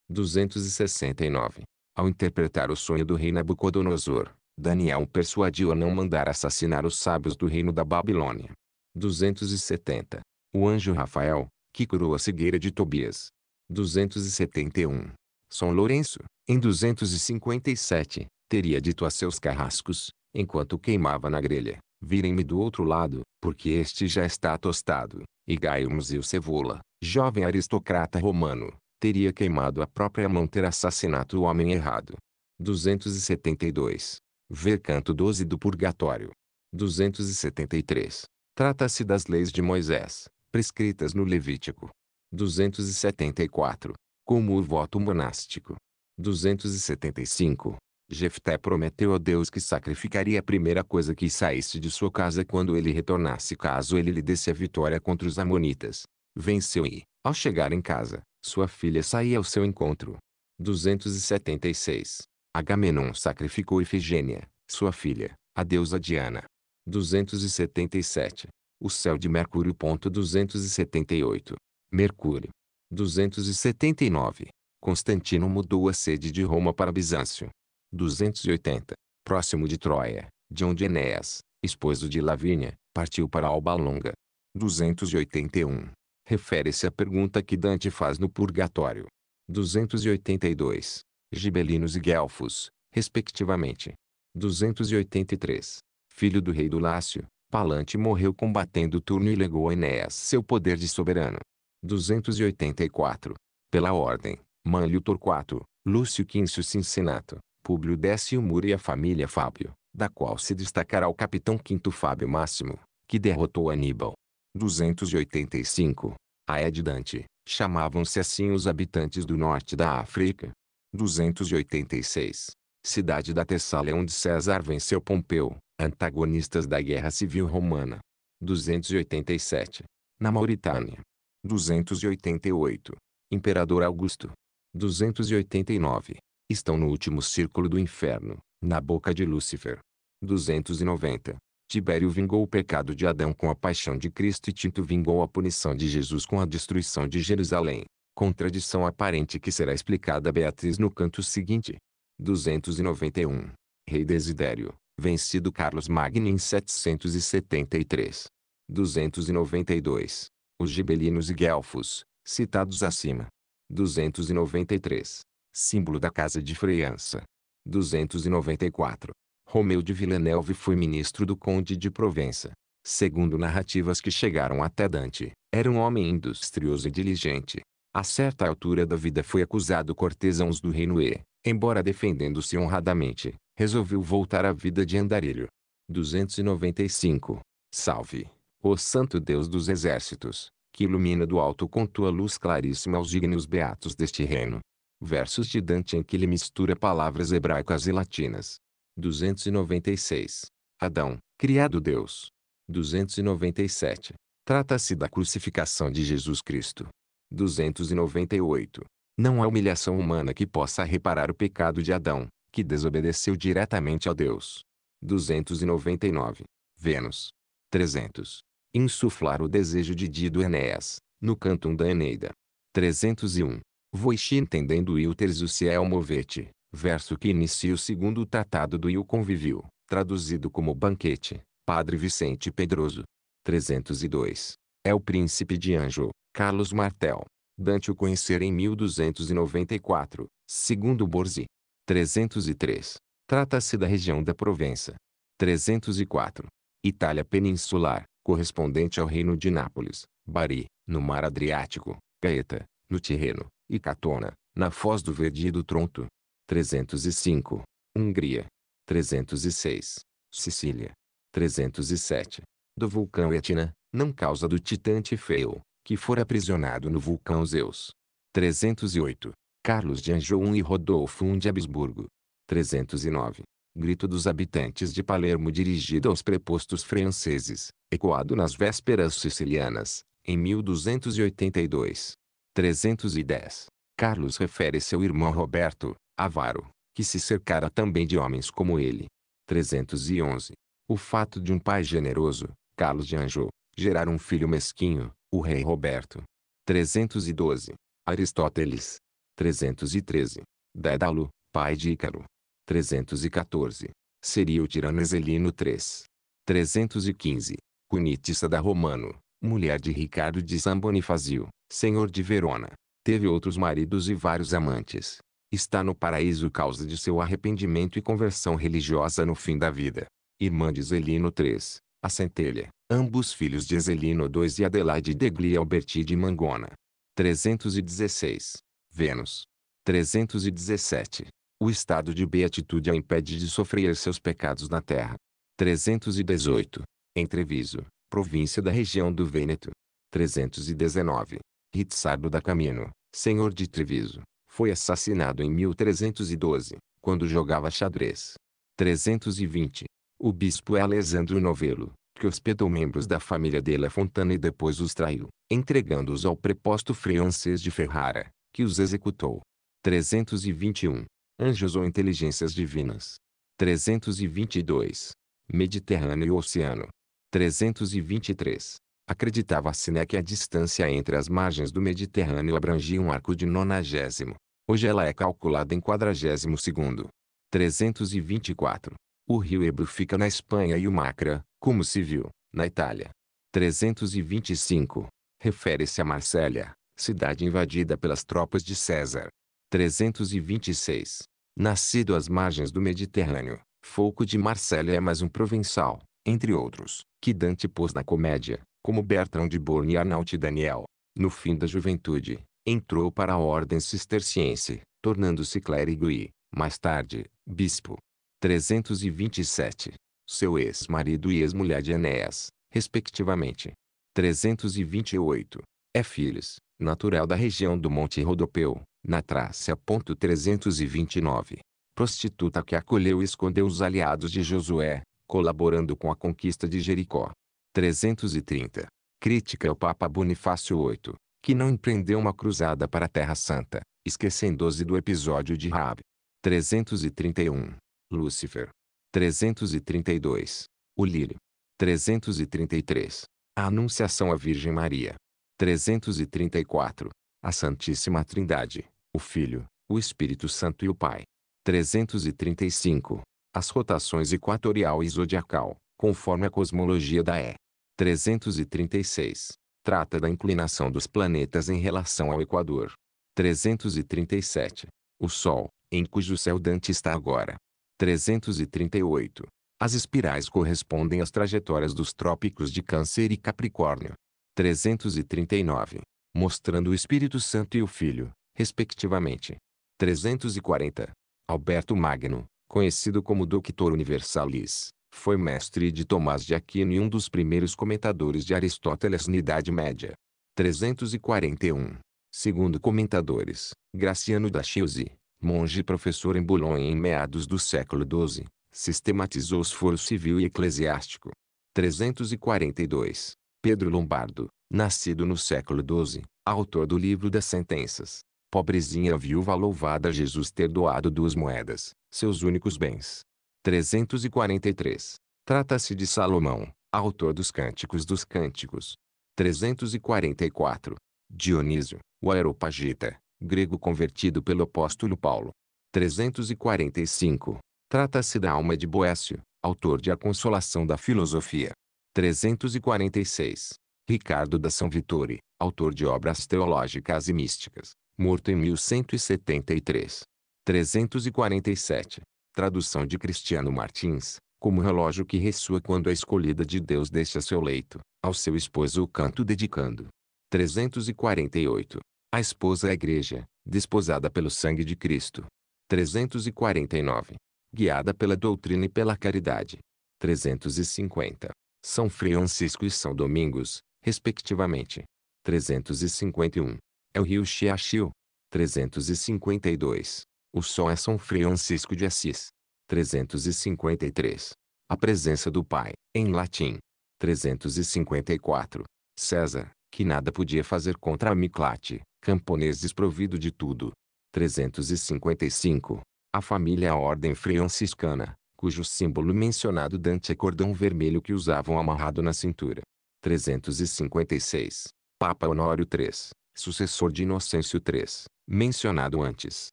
269. Ao interpretar o sonho do rei Nabucodonosor, Daniel persuadiu a não mandar assassinar os sábios do reino da Babilônia. 270. O anjo Rafael, que curou a cegueira de Tobias. 271. São Lourenço, em 257, teria dito a seus carrascos, enquanto queimava na grelha, virem-me do outro lado, porque este já está tostado. E Gaio Museu Cevola, jovem aristocrata romano, teria queimado a própria mão ter assassinado o homem errado. 272. Ver canto 12 do Purgatório. 273. Trata-se das leis de Moisés, prescritas no Levítico 274, como o voto monástico. 275. Jefté prometeu a Deus que sacrificaria a primeira coisa que saísse de sua casa quando ele retornasse caso ele lhe desse a vitória contra os amonitas. Venceu e, ao chegar em casa, sua filha saía ao seu encontro. 276. Agamenon sacrificou Ifigênia, sua filha, a deusa Diana. 277 o céu de Mercúrio. 278. Mercúrio. 279. Constantino mudou a sede de Roma para Bizâncio. 280. Próximo de Troia, de onde Enéas, esposo de Lavínia, partiu para Alba Longa. 281. Refere-se à pergunta que Dante faz no Purgatório. 282. Gibelinos e Guelfos, respectivamente. 283. Filho do rei do Lácio, Palante morreu combatendo Turno e legou a Enéas seu poder de soberano. 284. Pela ordem, Manlio Torquato, Lúcio Quincio Cincinnato, Públio Décio Muro e a família Fábio, da qual se destacará o capitão Quinto Fábio Máximo, que derrotou Aníbal. 285. Aed Dante, chamavam-se assim os habitantes do norte da África. 286. Cidade da Tessália onde César venceu Pompeu, Antagonistas da Guerra Civil Romana. 287. Na Mauritânia. 288. Imperador Augusto. 289. Estão no último círculo do inferno, na boca de Lúcifer. 290. Tibério vingou o pecado de Adão com a paixão de Cristo e Tito vingou a punição de Jesus com a destruição de Jerusalém. Contradição aparente que será explicada a Beatriz no canto seguinte. 291. Rei Desidério, vencido Carlos Magno em 773. 292. Os gibelinos e guelfos, citados acima. 293. Símbolo da Casa de França. 294. Romeu de Villeneuve foi ministro do Conde de Provença. Segundo narrativas que chegaram até Dante, era um homem industrioso e diligente. A certa altura da vida foi acusado cortesãos do reino E, embora defendendo-se honradamente, resolveu voltar à vida de andarilho. 295. Salve, o Santo Deus dos Exércitos, que ilumina do alto com tua luz claríssima aos dignos beatos deste reino. Versos de Dante em que ele mistura palavras hebraicas e latinas. 296. Adão, criado Deus. 297. Trata-se da crucificação de Jesus Cristo. 298. Não há humilhação humana que possa reparar o pecado de Adão, que desobedeceu diretamente a Deus. 299. Vênus. 300. Insuflar o desejo de Dido Enéas, no Cantum da Eneida. 301. Voici entendendo Ilteres o Ciel Movete, verso que inicia o segundo tratado do Il Convivio, traduzido como Banquete, Padre Vicente Pedroso. 302. É o Príncipe de Anjo, Carlos Martel. Dante o conhecer em 1294, segundo Borzi. 303. Trata-se da região da Provença. 304. Itália peninsular, correspondente ao reino de Nápoles, Bari, no mar Adriático, Gaeta, no Tirreno, e Catona, na foz do Verde e do Tronto. 305. Hungria. 306. Sicília. 307. Do vulcão Etna, não causa do titante Feio que fora aprisionado no vulcão Zeus. 308. Carlos de Anjou e Rodolfo I de Habsburgo. 309. Grito dos habitantes de Palermo dirigido aos prepostos franceses, ecoado nas vésperas sicilianas, em 1282. 310. Carlos refere seu irmão Roberto, avaro, que se cercara também de homens como ele. 311. O fato de um pai generoso, Carlos de Anjou, gerar um filho mesquinho, o rei Roberto. 312. Aristóteles, 313. Dédalo, pai de Ícaro. 314. Seria o tirano Ezelino III. 315. Cunitissa da Romano, mulher de Ricardo de San Bonifácio, senhor de Verona. Teve outros maridos e vários amantes. Está no paraíso causa de seu arrependimento e conversão religiosa no fim da vida. Irmã de Zelino III, a centelha, ambos filhos de Zelino II e Adelaide degli Alberti de Mangona. 316. Vênus. 317. O estado de beatitude a impede de sofrer seus pecados na terra. 318. Entreviso, província da região do Vêneto. 319. Ritsardo da Camino, senhor de Treviso, foi assassinado em 1312, quando jogava xadrez. 320. O bispo Alessandro Novello, que hospedou membros da família della Fontana e depois os traiu, entregando-os ao preposto francês de Ferrara, que os executou. 321. Anjos ou inteligências divinas. 322. Mediterrâneo e oceano. 323. Acreditava né que a distância entre as margens do Mediterrâneo abrangia um arco de nonagésimo. Hoje ela é calculada em quadragésimo segundo. 324. O rio Ebro fica na Espanha e o Macra, como se viu, na Itália. 325. Refere-se a Marsella, cidade invadida pelas tropas de César. 326. Nascido às margens do Mediterrâneo, Fouco de Marselha é mais um provençal, entre outros, que Dante pôs na comédia, como Bertrand de Borne e Arnaut Daniel. No fim da juventude, entrou para a ordem cisterciense, tornando-se clérigo e, mais tarde, bispo. 327. Seu ex-marido e ex-mulher de Enéas, respectivamente. 328. É filhos, natural da região do Monte Rodopeu, na Trácia. 329. Prostituta que acolheu e escondeu os aliados de Josué, colaborando com a conquista de Jericó. 330. Crítica ao Papa Bonifácio VIII, que não empreendeu uma cruzada para a Terra Santa, esquecendo-se do episódio de Rabi. 331. Lúcifer. 332. O Lírio. 333. A Anunciação à Virgem Maria. 334. A Santíssima Trindade, o Filho, o Espírito Santo e o Pai. 335. As rotações equatorial e zodiacal, conforme a cosmologia da E. 336. Trata da inclinação dos planetas em relação ao Equador. 337. O Sol, em cujo céu Dante está agora. 338. As espirais correspondem às trajetórias dos trópicos de Câncer e Capricórnio. 339. Mostrando o Espírito Santo e o Filho, respectivamente. 340. Alberto Magno, conhecido como Doctor Universalis, foi mestre de Tomás de Aquino e um dos primeiros comentadores de Aristóteles na Idade Média. 341. Segundo comentadores, Graciano da Chiusi, monge e professor em Bolonha em meados do século XII, sistematizou o foros civil e eclesiástico. 342. Pedro Lombardo, nascido no século XII, autor do livro das sentenças. Pobrezinha viúva louvada Jesus ter doado duas moedas, seus únicos bens. 343. Trata-se de Salomão, autor dos Cânticos dos Cânticos. 344. Dionísio, o Aeropagita, grego convertido pelo apóstolo Paulo. 345. Trata-se da alma de Boécio, autor de A Consolação da Filosofia. 346. Ricardo da São Vitore, autor de obras teológicas e místicas, morto em 1173. 347. Tradução de Cristiano Martins, como relógio que ressoa quando a escolhida de Deus deixa seu leito, ao seu esposo o canto dedicando. 348. A esposa é a igreja, desposada pelo sangue de Cristo. 349. Guiada pela doutrina e pela caridade. 350. São Francisco e São Domingos, respectivamente. 351. É o rio Xiaxiu. 352. O sol é São Francisco de Assis. 353. A presença do Pai, em latim. 354. César, que nada podia fazer contra Amiclate, camponês desprovido de tudo. 355. A família é Ordem Franciscana, cujo símbolo mencionado Dante é cordão vermelho que usavam amarrado na cintura. 356. Papa Honório III, sucessor de Inocêncio III, mencionado antes.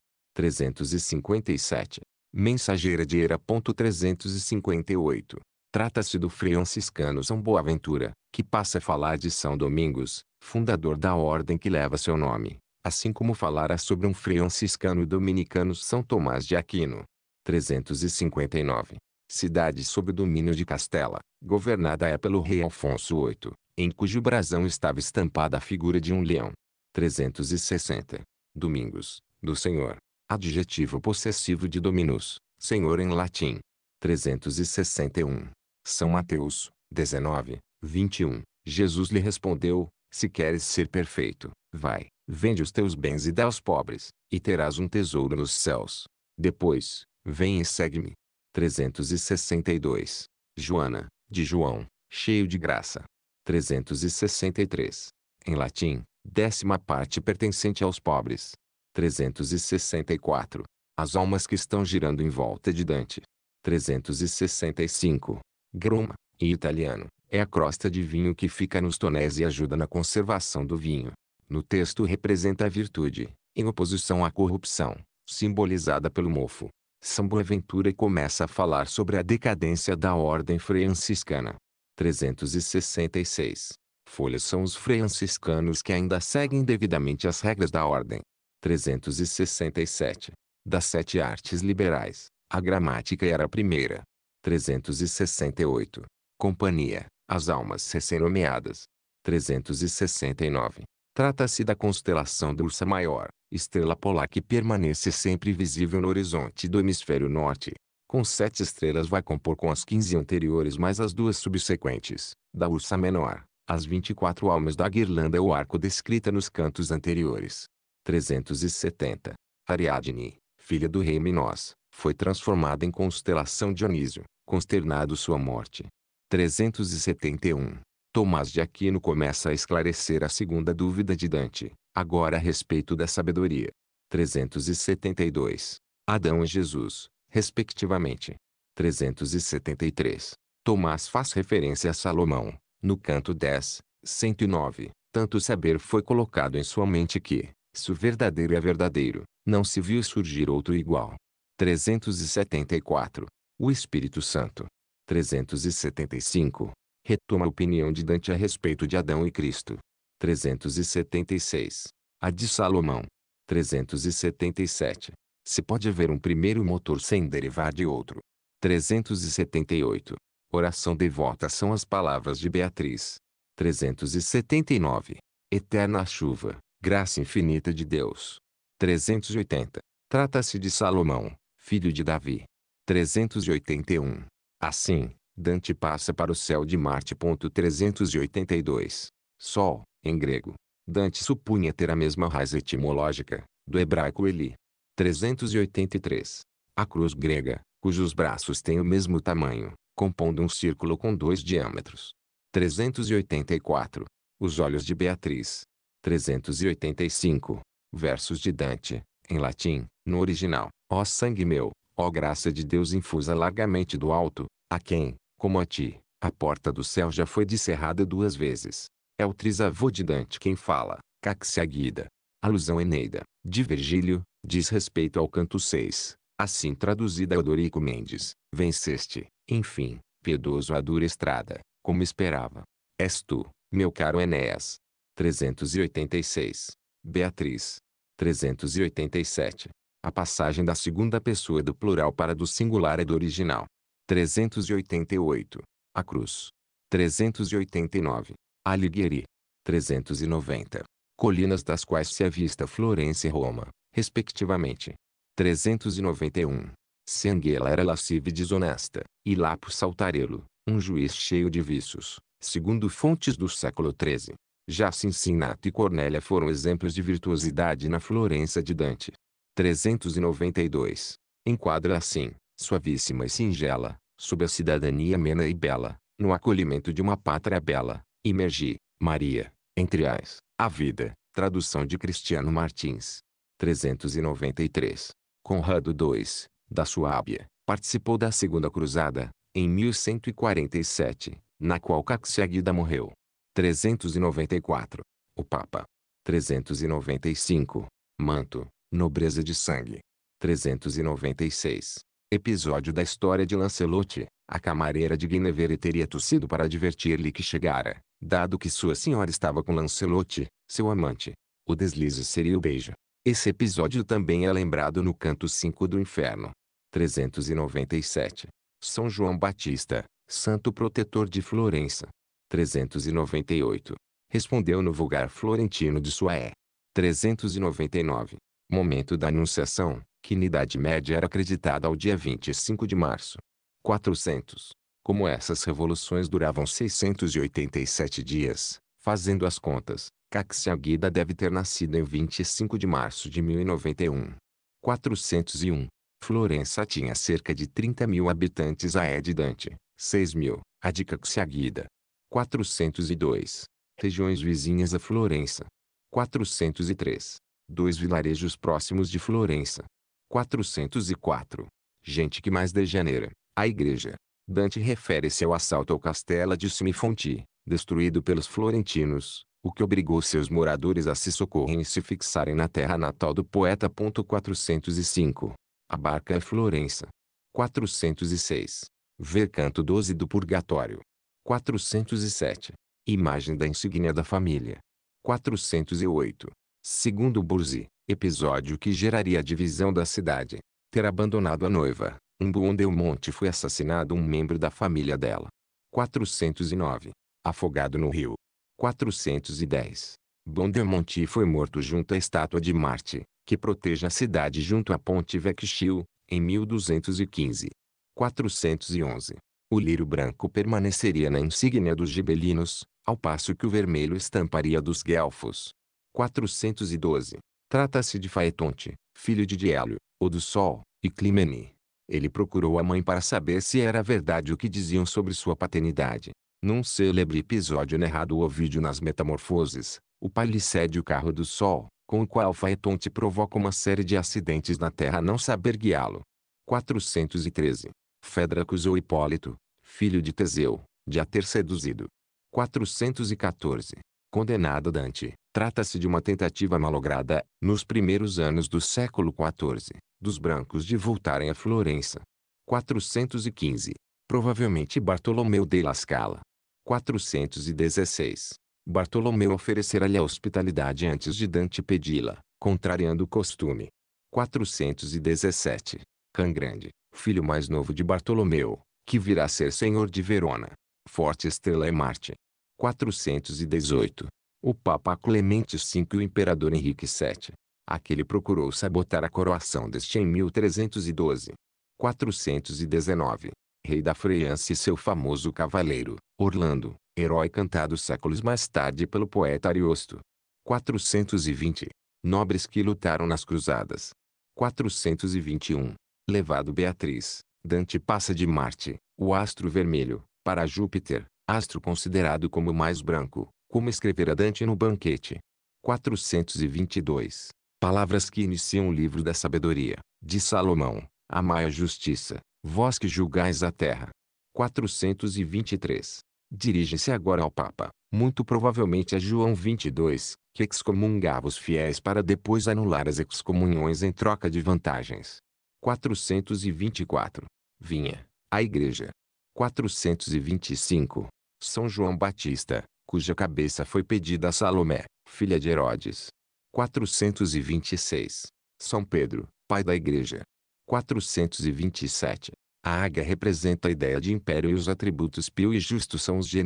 357. Mensageira de Era. 358. Trata-se do franciscano São Boaventura, que passa a falar de São Domingos, fundador da ordem que leva seu nome, assim como falara sobre um franciscano dominicano São Tomás de Aquino, 359. Cidade sob o domínio de Castela, governada é pelo rei Alfonso VIII, em cujo brasão estava estampada a figura de um leão. 360. Domingos, do Senhor. Adjetivo possessivo de Dominus, Senhor em latim. 361. São Mateus, 19, 21. Jesus lhe respondeu: Se queres ser perfeito, vai, vende os teus bens e dá aos pobres, e terás um tesouro nos céus. Depois, Vem e segue-me. 362. Joana, de João, cheio de graça. 363. Em latim, décima parte pertencente aos pobres. 364. As almas que estão girando em volta de Dante. 365. Gruma, em italiano, é a crosta de vinho que fica nos tonéis e ajuda na conservação do vinho. No texto representa a virtude, em oposição à corrupção, simbolizada pelo mofo. São Boaventura começa a falar sobre a decadência da ordem franciscana. 366. Folhas são os franciscanos que ainda seguem devidamente as regras da ordem. 367. Das sete artes liberais, a gramática era a primeira. 368. Companhia, as almas recém-nomeadas. 369. Trata-se da constelação da Ursa Maior, estrela polar que permanece sempre visível no horizonte do hemisfério norte. Com sete estrelas vai compor com as 15 anteriores mais as duas subsequentes, da Ursa Menor, as 24 almas da guirlanda ou arco descrita nos cantos anteriores. 370. Ariadne, filha do rei Minos, foi transformada em constelação Dionísio, consternado sua morte. 371. Tomás de Aquino começa a esclarecer a segunda dúvida de Dante, agora a respeito da sabedoria. 372. Adão e Jesus, respectivamente. 373. Tomás faz referência a Salomão, no canto 10, 109. Tanto saber foi colocado em sua mente que, se o verdadeiro é verdadeiro, não se viu surgir outro igual. 374. O Espírito Santo. 375 retoma a opinião de Dante a respeito de Adão e Cristo. 376. A de Salomão. 377. Se pode haver um primeiro motor sem derivar de outro. 378. Oração devota são as palavras de Beatriz. 379. Eterna chuva, graça infinita de Deus. 380. Trata-se de Salomão, filho de Davi. 381. Assim, Dante passa para o céu de Marte. 382. Sol, em grego. Dante supunha ter a mesma raiz etimológica, do hebraico Eli. 383. A cruz grega, cujos braços têm o mesmo tamanho, compondo um círculo com dois diâmetros. 384. Os olhos de Beatriz. 385. Versos de Dante, em latim, no original. Ó sangue meu, ó graça de Deus infusa largamente do alto, a quem, como a ti, a porta do céu já foi descerrada duas vezes. É o trisavô de Dante quem fala, Caxiaguida. Alusão Eneida, de Virgílio, diz respeito ao canto 6, assim traduzida a Dorico Mendes, venceste, enfim, piedoso a dura estrada, como esperava. És tu, meu caro Enéas. 386. Beatriz. 387. A passagem da segunda pessoa do plural para do singular é do original. 388. A Cruz. 389. Alighieri. 390. Colinas das quais se avista Florença e Roma, respectivamente. 391. Senghella era lasciva e desonesta, e Lapo Saltarello, um juiz cheio de vícios, segundo fontes do século XIII. Já Cincinnato e Cornélia foram exemplos de virtuosidade na Florença de Dante. 392. Enquadra assim, suavíssima e singela, sob a cidadania amena e bela, no acolhimento de uma pátria bela, imergi, Maria, entre as, a vida, tradução de Cristiano Martins. 393. Conrado II, da Suábia, participou da Segunda Cruzada, em 1147, na qual Caxiaguida morreu. 394. O Papa. 395. Manto, nobreza de sangue. 396 episódio da história de Lancelote, a camareira de Guinevere teria tossido para advertir-lhe que chegara, dado que sua senhora estava com Lancelote, seu amante. O deslize seria o beijo. Esse episódio também é lembrado no Canto 5 do Inferno. 397. São João Batista, santo protetor de Florença. 398. Respondeu no vulgar florentino de Suaé. 399. Momento da Anunciação, que na Idade Média era acreditada ao dia 25 de março. 400. Como essas revoluções duravam 687 dias, fazendo as contas, Caxia deve ter nascido em 25 de março de 1091. 401. Florença tinha cerca de 30 mil habitantes a Dante, 6 mil, a de Caxia Guida. 402. Regiões vizinhas a Florença. 403. Dois vilarejos próximos de Florença, 404. Gente que mais degenera. A igreja. Dante refere-se ao assalto ao castelo de Simifonti, destruído pelos florentinos, o que obrigou seus moradores a se socorrerem e se fixarem na terra natal do poeta. 405. A barca é Florença. 406. Ver canto 12 do Purgatório. 407. Imagem da insígnia da família. 408. Segundo Burzi, episódio que geraria a divisão da cidade. Ter abandonado a noiva, um Buondelmonte foi assassinado um membro da família dela. 409. Afogado no rio. 410. Bondemonti foi morto junto à estátua de Marte, que protege a cidade junto à ponte Vecchio, em 1215. 411. O lírio branco permaneceria na insígnia dos gibelinos, ao passo que o vermelho estamparia dos guelfos. 412. Trata-se de Faetonte, filho de Diélio, ou do Sol, e Climene. Ele procurou a mãe para saber se era verdade o que diziam sobre sua paternidade. Num célebre episódio narrado o Ovídio nas Metamorfoses, o pai lhe cede o carro do Sol, com o qual Faetonte provoca uma série de acidentes na Terra não saber guiá-lo. 413. Fedra acusou Hipólito, filho de Teseu, de a ter seduzido. 414. Condenado Dante, Trata-se de uma tentativa malograda, nos primeiros anos do século XIV, dos brancos de voltarem a Florença. 415. Provavelmente Bartolomeu de La Scala. 416. Bartolomeu oferecerá lhe a hospitalidade antes de Dante pedi-la, contrariando o costume. 417. Cangrande, filho mais novo de Bartolomeu, que virá a ser senhor de Verona. Forte Estrela e Marte. 418 o Papa Clemente V e o Imperador Henrique VII. Aquele procurou sabotar a coroação deste em 1312. 419. Rei da França e seu famoso cavaleiro, Orlando, herói cantado séculos mais tarde pelo poeta Ariosto. 420. Nobres que lutaram nas cruzadas. 421. Levado Beatriz, Dante passa de Marte, o astro vermelho, para Júpiter, astro considerado como o mais branco, como escreverá Dante no banquete. 422. Palavras que iniciam o livro da sabedoria, de Salomão. Amai a justiça, vós que julgais a terra. 423. Dirige-se agora ao Papa, muito provavelmente a é João 22, que excomungava os fiéis para depois anular as excomunhões em troca de vantagens. 424. Vinha, a Igreja. 425. São João Batista, cuja cabeça foi pedida a Salomé, filha de Herodes. 426. São Pedro, pai da igreja. 427. A águia representa a ideia de império e os atributos pio e justo são os de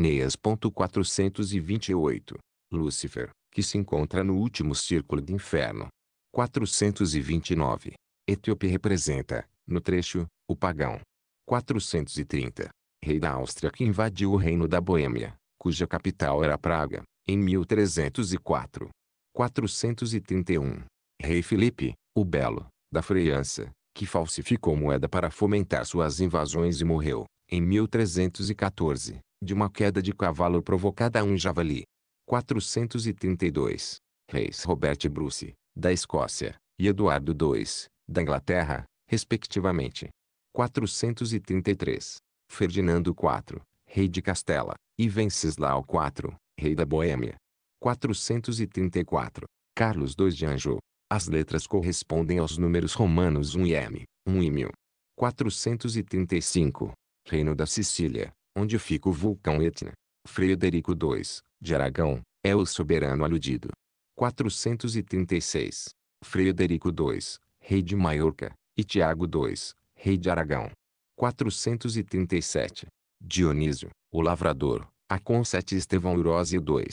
428. Lúcifer, que se encontra no último círculo do inferno. 429. Etíope representa, no trecho, o pagão. 430. Rei da Áustria que invadiu o reino da Boêmia cuja capital era Praga, em 1304. 431. Rei Filipe, o Belo, da França, que falsificou moeda para fomentar suas invasões e morreu, em 1314, de uma queda de cavalo provocada a um javali. 432. Reis Robert Bruce, da Escócia, e Eduardo II, da Inglaterra, respectivamente. 433. Ferdinando IV, rei de Castela, e Venceslau IV, rei da Boêmia. 434. Carlos II de Anjou. As letras correspondem aos números romanos 1 e M, 1 e 1000. 435. Reino da Sicília, onde fica o vulcão Etna. Frederico II, de Aragão, é o soberano aludido. 436. Frederico II, rei de Maiorca, e Tiago II, rei de Aragão. 437. Dionísio, o lavrador, a Concete Estevão Urose II.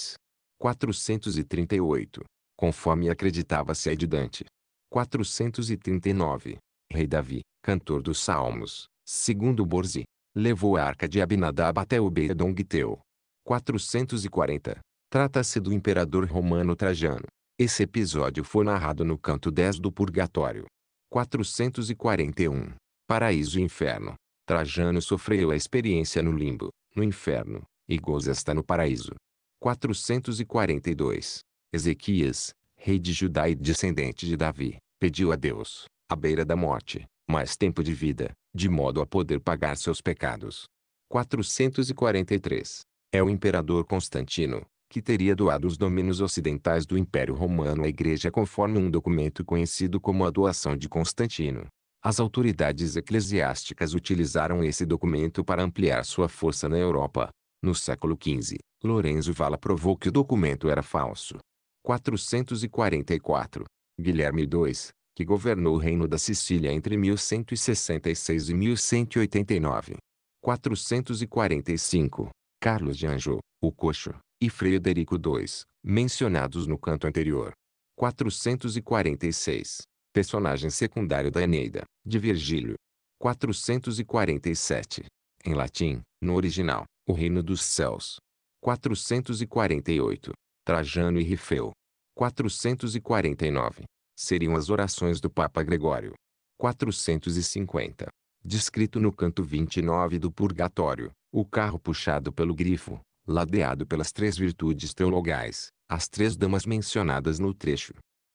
438. Conforme acreditava-se de Dante. 439. Rei Davi, cantor dos Salmos, segundo Borzi, levou a arca de Abinadab até o Giteu. 440. Trata-se do imperador romano Trajano. Esse episódio foi narrado no canto 10 do Purgatório. 441. Paraíso e Inferno. Trajano sofreu a experiência no limbo, no inferno, e goza está no paraíso. 442. Ezequias, rei de Judá e descendente de Davi, pediu a Deus, à beira da morte, mais tempo de vida, de modo a poder pagar seus pecados. 443. É o imperador Constantino, que teria doado os domínios ocidentais do Império Romano à Igreja conforme um documento conhecido como a doação de Constantino, as autoridades eclesiásticas utilizaram esse documento para ampliar sua força na Europa. No século XV, Lorenzo Valla provou que o documento era falso. 444. Guilherme II, que governou o Reino da Sicília entre 1166 e 1189. 445. Carlos de Anjou, o Coxo, e Frederico II, mencionados no canto anterior. 446 personagem secundário da Eneida, de Virgílio. 447. Em latim, no original, o reino dos céus. 448. Trajano e Rifeu. 449. Seriam as orações do Papa Gregório. 450. Descrito no canto 29 do Purgatório, o carro puxado pelo grifo, ladeado pelas três virtudes teologais, as três damas mencionadas no trecho.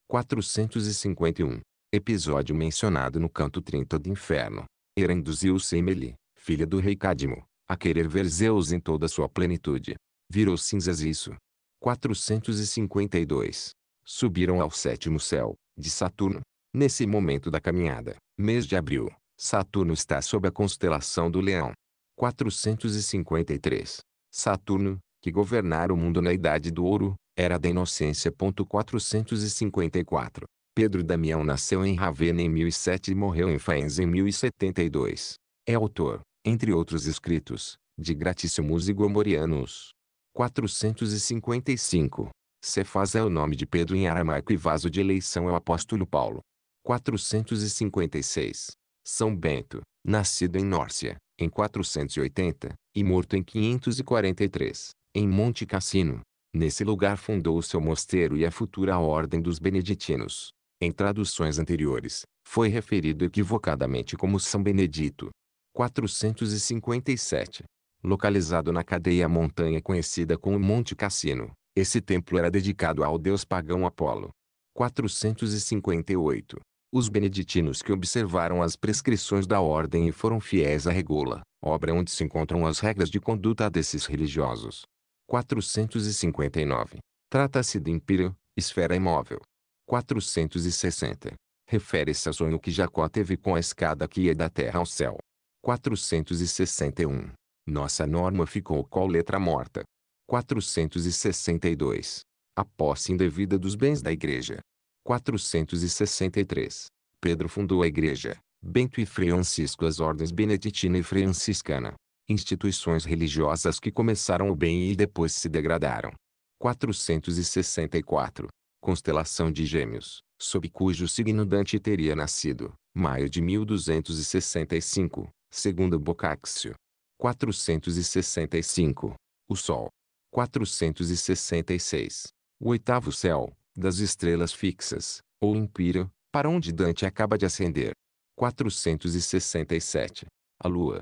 451, episódio mencionado no canto 30 do inferno. Hera induziu Semele, filha do rei Cadmo, a querer ver Zeus em toda sua plenitude. Virou cinzas isso. 452. Subiram ao sétimo céu, de Saturno. Nesse momento da caminhada, mês de abril, Saturno está sob a constelação do Leão. 453. Saturno, que governara o mundo na Idade do Ouro, era da inocência. 454. Pedro Damião nasceu em Ravenna em 1007 e morreu em Faenza em 1072. É autor, entre outros escritos, de Gratissimus e Gomorianos. 455. Cefaz é o nome de Pedro em aramaico e vaso de eleição é o apóstolo Paulo. 456. São Bento, nascido em Nórcia, em 480, e morto em 543, em Monte Cassino, Nesse lugar fundou seu mosteiro e a futura Ordem dos Beneditinos. Em traduções anteriores, foi referido equivocadamente como São Benedito. 457. Localizado na cadeia montanha conhecida como Monte Cassino, esse templo era dedicado ao deus pagão Apolo. 458. Os beneditinos que observaram as prescrições da ordem e foram fiéis à regula, obra onde se encontram as regras de conduta desses religiosos, 459. Trata-se de império, esfera imóvel. 460. Refere-se ao sonho que Jacó teve com a escada que ia da terra ao céu. 461. Nossa norma ficou qual letra morta. 462. A posse indevida dos bens da igreja. 463. Pedro fundou a igreja. Bento e Francisco as ordens beneditina e franciscana instituições religiosas que começaram o bem e depois se degradaram. 464. Constelação de Gêmeos, sob cujo signo Dante teria nascido, maio de 1265, segundo bocáxio. 465. O Sol. 466. O oitavo céu, das estrelas fixas, ou impírio, para onde Dante acaba de ascender. 467. A Lua,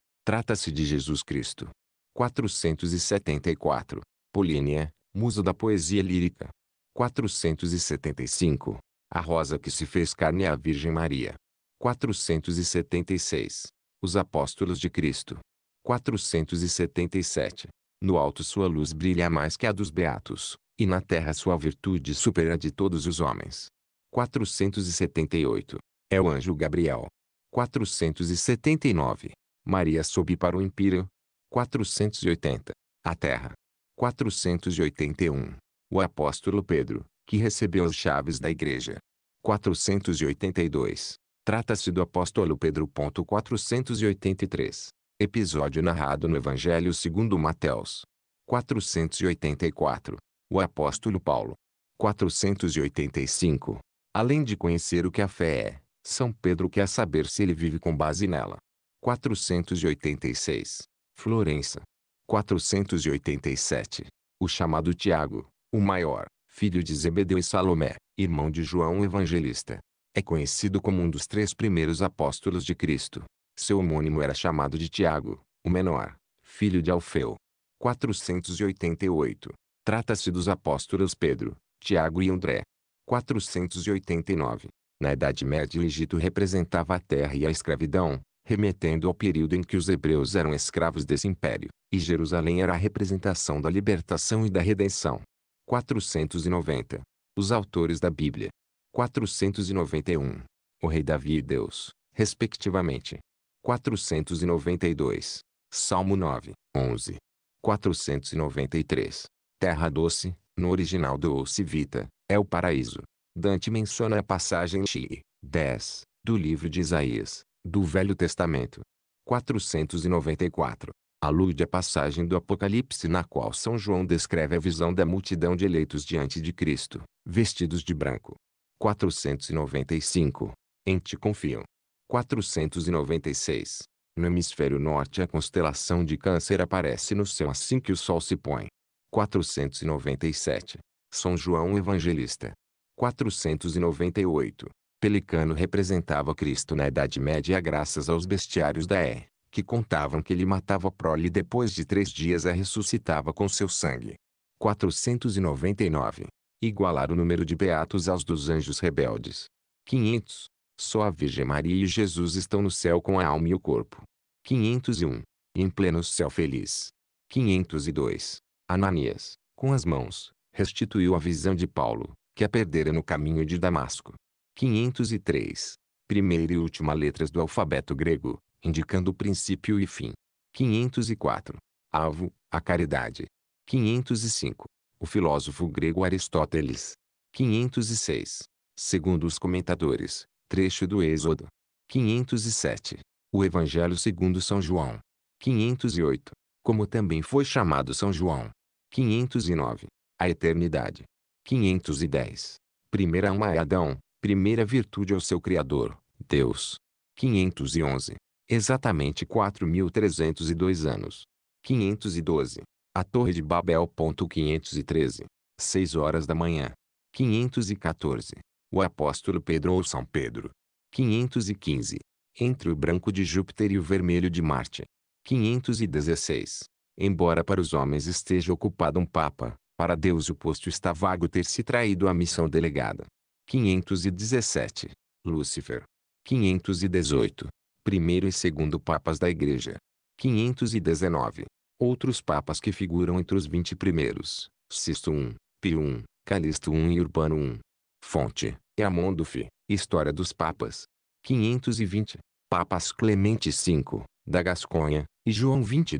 Trata-se de Jesus Cristo. 474. Polínia, musa da poesia lírica. 475. A rosa que se fez carne é a Virgem Maria. 476. Os apóstolos de Cristo. 477. No alto sua luz brilha mais que a dos beatos, e na terra sua virtude supera a de todos os homens. 478. É o anjo Gabriel. 479. Maria sobe para o Império. 480. A terra. 481. O apóstolo Pedro, que recebeu as chaves da igreja. 482. Trata-se do apóstolo Pedro. 483. Episódio narrado no Evangelho segundo Mateus. 484. O apóstolo Paulo. 485. Além de conhecer o que a fé é, São Pedro quer saber se ele vive com base nela. 486. Florença. 487. O chamado Tiago, o maior, filho de Zebedeu e Salomé, irmão de João Evangelista. É conhecido como um dos três primeiros apóstolos de Cristo. Seu homônimo era chamado de Tiago, o menor, filho de Alfeu. 488. Trata-se dos apóstolos Pedro, Tiago e André. 489. Na Idade Média o Egito representava a terra e a escravidão, remetendo ao período em que os hebreus eram escravos desse império, e Jerusalém era a representação da libertação e da redenção. 490. Os autores da Bíblia. 491. O rei Davi e Deus, respectivamente. 492. Salmo 9, 11. 493. Terra doce, no original doce vita, é o paraíso. Dante menciona a passagem Chi, 10, do livro de Isaías, do Velho Testamento. 494. Alude à passagem do Apocalipse na qual São João descreve a visão da multidão de eleitos diante de Cristo, vestidos de branco. 495. Em ti confiam. 496. No hemisfério norte a constelação de câncer aparece no céu assim que o sol se põe. 497. São João Evangelista. 498. Pelicano representava Cristo na Idade Média graças aos bestiários da E, que contavam que ele matava a prole e depois de três dias a ressuscitava com seu sangue. 499. Igualar o número de beatos aos dos anjos rebeldes. 500. Só a Virgem Maria e Jesus estão no céu com a alma e o corpo. 501. Em pleno céu feliz. 502. Ananias, com as mãos, restituiu a visão de Paulo, que a perdera no caminho de Damasco. 503. Primeira e última letras do alfabeto grego, indicando princípio e fim. 504. Avo, a caridade. 505. O filósofo grego Aristóteles. 506. Segundo os comentadores, trecho do Êxodo. 507. O Evangelho segundo São João. 508. Como também foi chamado São João. 509. A eternidade. 510. Primeira alma é Adão, Primeira virtude ao seu Criador, Deus. 511. Exatamente 4.302 anos. 512. A Torre de Babel. 513. 6 horas da manhã. 514. O apóstolo Pedro ou São Pedro. 515. Entre o branco de Júpiter e o vermelho de Marte. 516. Embora para os homens esteja ocupado um papa, para Deus o posto está vago ter se traído a missão delegada. 517. Lúcifer. 518. Primeiro e segundo papas da Igreja. 519. Outros papas que figuram entre os 20 primeiros. Sisto I, Pio I, Calixto I e Urbano I. Fonte: Eamonduf, História dos Papas. 520. Papas Clemente V, da Gasconha, e João XXII,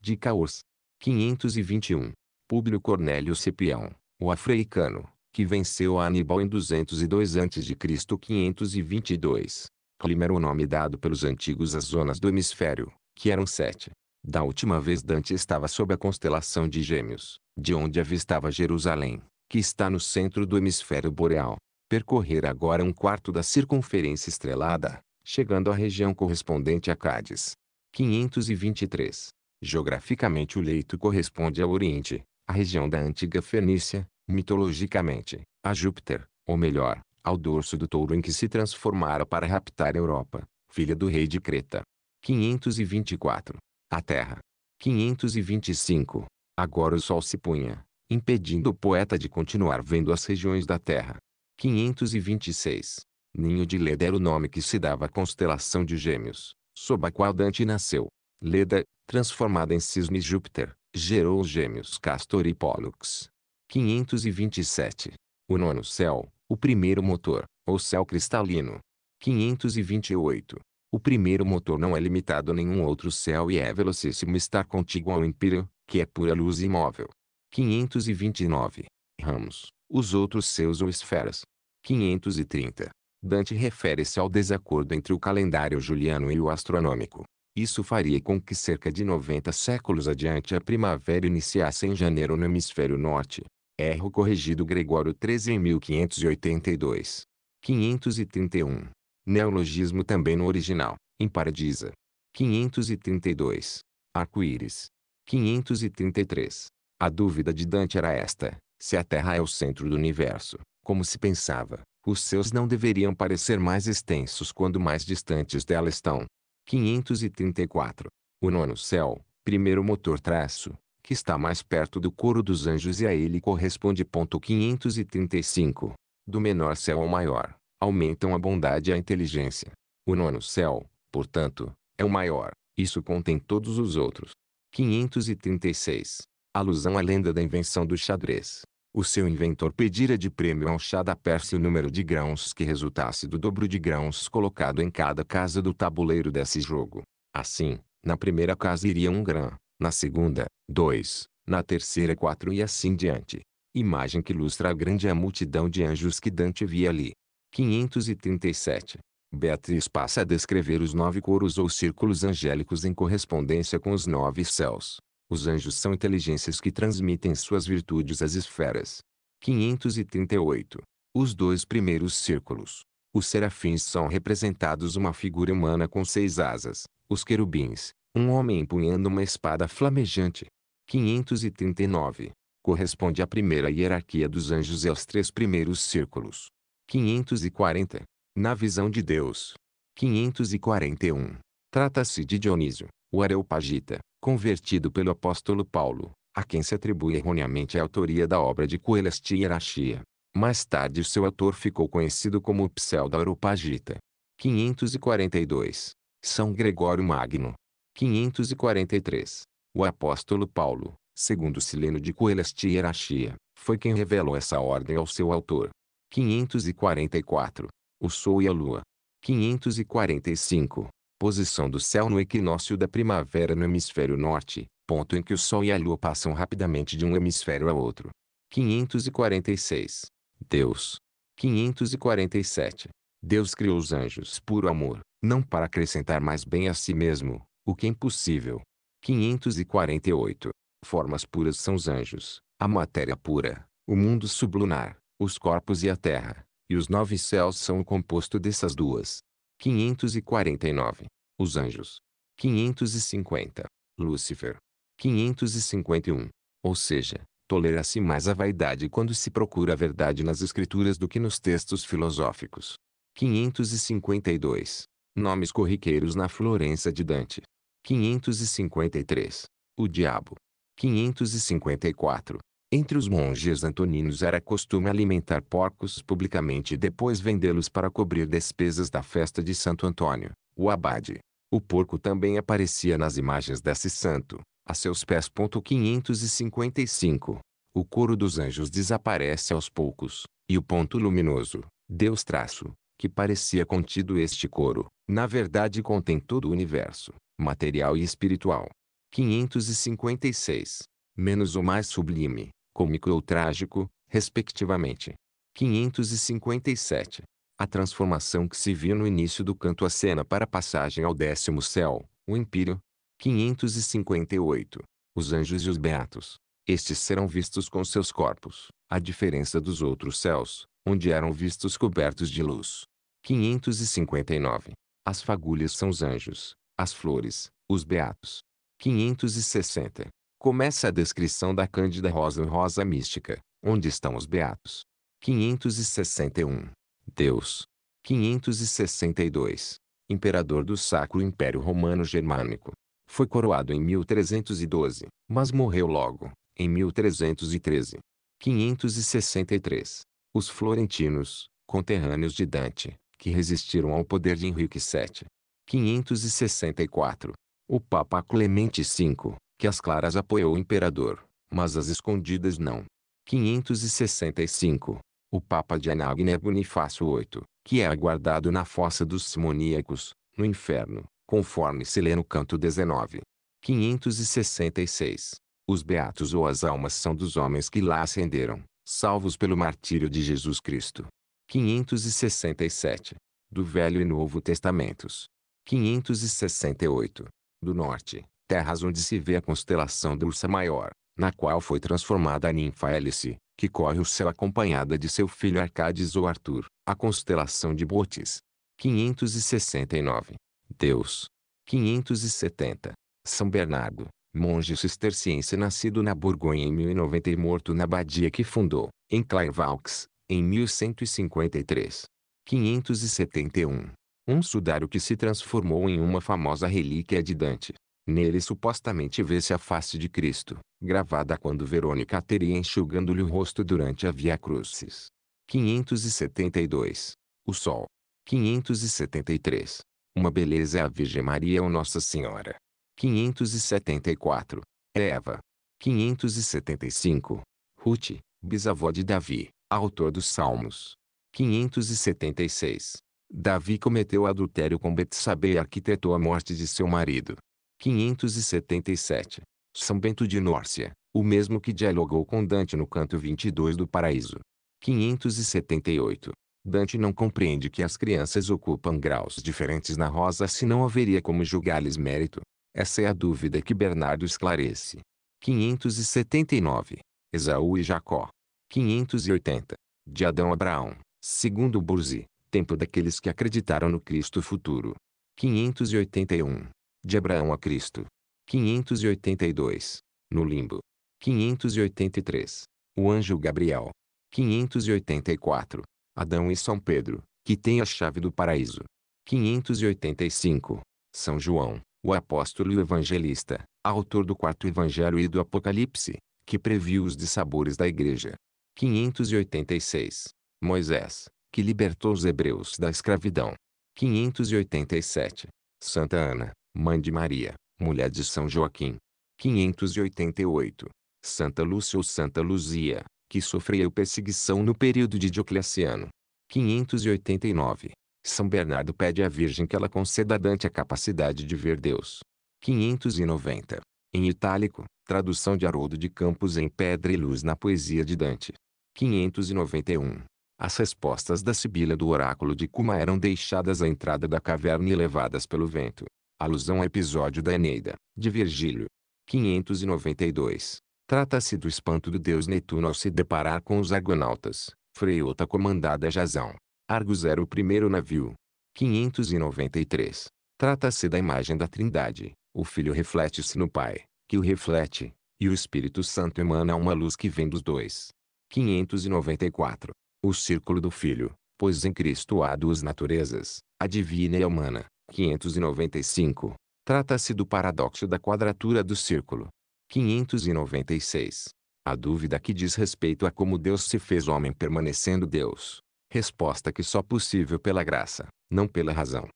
de Caos. 521. Públio Cornélio Cipião, o Africano que venceu Aníbal em 202 a.C. 522. Clima era o nome dado pelos antigos às zonas do hemisfério, que eram sete. Da última vez Dante estava sob a constelação de Gêmeos, de onde avistava Jerusalém, que está no centro do hemisfério boreal. Percorrer agora um quarto da circunferência estrelada, chegando à região correspondente a Cádiz. 523. Geograficamente o leito corresponde ao Oriente, a região da antiga Fenícia, mitologicamente, a Júpiter, ou melhor, ao dorso do touro em que se transformara para raptar a Europa, filha do rei de Creta. 524. A Terra. 525. Agora o sol se punha, impedindo o poeta de continuar vendo as regiões da Terra. 526. Ninho de Leda era o nome que se dava à constelação de Gêmeos, sob a qual Dante nasceu. Leda, transformada em cisne Júpiter, gerou os gêmeos Castor e Pollux, 527. O nono céu, o primeiro motor, ou céu cristalino. 528. O primeiro motor não é limitado a nenhum outro céu e é velocíssimo estar contigo ao império, que é pura luz imóvel. 529. Ramos, os outros seus ou esferas. 530. Dante refere-se ao desacordo entre o calendário juliano e o astronômico. Isso faria com que cerca de 90 séculos adiante a primavera iniciasse em janeiro no hemisfério norte, Erro corrigido Gregório 13 em 1582. 531. Neologismo também no original, em Paradisa. 532. Arco-íris. 533. A dúvida de Dante era esta: se a Terra é o centro do universo, como se pensava, os seus não deveriam parecer mais extensos quando mais distantes dela estão. 534. O nono céu, primeiro motor traço, que está mais perto do coro dos anjos e a ele corresponde. 535. Do menor céu ao maior, aumentam a bondade e a inteligência. O nono céu, portanto, é o maior, isso contém todos os outros. 536. Alusão à lenda da invenção do xadrez. O seu inventor pedira de prêmio ao chá da Pérsia o número de grãos que resultasse do dobro de grãos colocado em cada casa do tabuleiro desse jogo. Assim, na primeira casa iria um grão, na segunda, dois, na terceira quatro e assim diante. Imagem que ilustra a grande a multidão de anjos que Dante via ali. 537. Beatriz passa a descrever os nove coros ou círculos angélicos em correspondência com os nove céus. Os anjos são inteligências que transmitem suas virtudes às esferas. 538. Os dois primeiros círculos. Os serafins são representados uma figura humana com seis asas. Os querubins, um homem empunhando uma espada flamejante. 539. Corresponde à primeira hierarquia dos anjos e aos três primeiros círculos. 540. Na visão de Deus. 541. Trata-se de Dionísio, o Areopagita, convertido pelo apóstolo Paulo, a quem se atribui erroneamente a autoria da obra de Coelestia e Mais tarde seu autor ficou conhecido como Pseudo-Areopagita. 542. São Gregório Magno, 543. O apóstolo Paulo, segundo Sileno de e Hierarchia, foi quem revelou essa ordem ao seu autor. 544. O Sol e a Lua. 545. Posição do céu no equinócio da primavera no hemisfério norte, ponto em que o Sol e a Lua passam rapidamente de um hemisfério a outro. 546. Deus. 547. Deus criou os anjos por amor, não para acrescentar mais bem a si mesmo, o que é impossível. 548. Formas puras são os anjos, a matéria pura, o mundo sublunar, os corpos e a terra, e os nove céus são o composto dessas duas. 549. Os anjos. 550. Lúcifer. 551. Ou seja, tolera-se mais a vaidade quando se procura a verdade nas escrituras do que nos textos filosóficos. 552. Nomes corriqueiros na Florença de Dante. 553. O diabo. 554. Entre os monges antoninos era costume alimentar porcos publicamente e depois vendê-los para cobrir despesas da festa de Santo Antônio, o abade. O porco também aparecia nas imagens desse santo, a seus pés. 555. O coro dos anjos desaparece aos poucos, e o ponto luminoso, Deus traço, que parecia contido este coro, na verdade contém todo o universo, material e espiritual. 556. Menos o mais sublime, cômico ou trágico, respectivamente. 557. A transformação que se viu no início do canto a cena para a passagem ao décimo céu, o império. 558. Os anjos e os beatos. Estes serão vistos com seus corpos, a diferença dos outros céus, onde eram vistos cobertos de luz. 559. As fagulhas são os anjos, as flores, os beatos. 560. Começa a descrição da Cândida Rosa Rosa Mística, onde estão os beatos. 561. Deus. 562. Imperador do Sacro Império Romano Germânico. Foi coroado em 1312, mas morreu logo, em 1313. 563. Os florentinos, conterrâneos de Dante, que resistiram ao poder de Henrique VII, 564. O Papa Clemente V, que as claras apoiou o imperador, mas as escondidas não. 565. O Papa de Anagné Bonifácio VIII, que é aguardado na fossa dos simoníacos, no inferno, conforme se lê no canto 19. 566. Os beatos ou as almas são dos homens que lá ascenderam, salvos pelo martírio de Jesus Cristo. 567. Do Velho e Novo Testamentos. 568, do norte, terras onde se vê a constelação do Ursa Maior, na qual foi transformada a ninfa Hélice, que corre o céu acompanhada de seu filho Arcades ou Arthur, a constelação de Botes. 569. Deus. 570. São Bernardo, monge cisterciense nascido na Borgonha em 1090 e morto na abadia que fundou, em Clairvaux, em 1153. 571 um sudário que se transformou em uma famosa relíquia de Dante. Nele supostamente vê-se a face de Cristo, gravada quando Verônica teria enxugando-lhe o rosto durante a Via Crucis. 572. O Sol. 573. Uma beleza é a Virgem Maria ou Nossa Senhora. 574. É Eva. 575. Ruth, bisavó de Davi, autor dos Salmos. 576. Davi cometeu adultério com Betsabe e arquitetou a morte de seu marido. 577. São Bento de Nórcia, o mesmo que dialogou com Dante no canto 22 do Paraíso. 578. Dante não compreende que as crianças ocupam graus diferentes na rosa se não haveria como julgar-lhes mérito. Essa é a dúvida que Bernardo esclarece. 579. Esaú e Jacó. 580. De Adão a Abraão, segundo Burzi tempo daqueles que acreditaram no Cristo futuro. 581. De Abraão a Cristo. 582. No limbo. 583. O anjo Gabriel. 584. Adão e São Pedro, que tem a chave do paraíso. 585. São João, o apóstolo e o evangelista, autor do quarto evangelho e do Apocalipse, que previu os dissabores da igreja. 586. Moisés, que libertou os hebreus da escravidão. 587. Santa Ana, mãe de Maria, mulher de São Joaquim. 588. Santa Lúcia ou Santa Luzia, que sofreu perseguição no período de Diocleciano. 589. São Bernardo pede à Virgem que ela conceda a Dante a capacidade de ver Deus. 590. Em itálico, tradução de Haroldo de Campos em Pedra e Luz na Poesia de Dante. 591. As respostas da Sibila do oráculo de Cuma eram deixadas à entrada da caverna e levadas pelo vento. Alusão ao episódio da Eneida, de Virgílio. 592. Trata-se do espanto do deus Netuno ao se deparar com os argonautas. Freiota comandada a Jazão. Argos era o primeiro navio. 593. Trata-se da imagem da Trindade. O Filho reflete-se no Pai, que o reflete, e o Espírito Santo emana uma luz que vem dos dois. 594 o círculo do Filho, pois em Cristo há duas naturezas, a divina e a humana. 595. Trata-se do paradoxo da quadratura do círculo. 596. A dúvida que diz respeito a como Deus se fez homem permanecendo Deus. Resposta que só possível pela graça, não pela razão.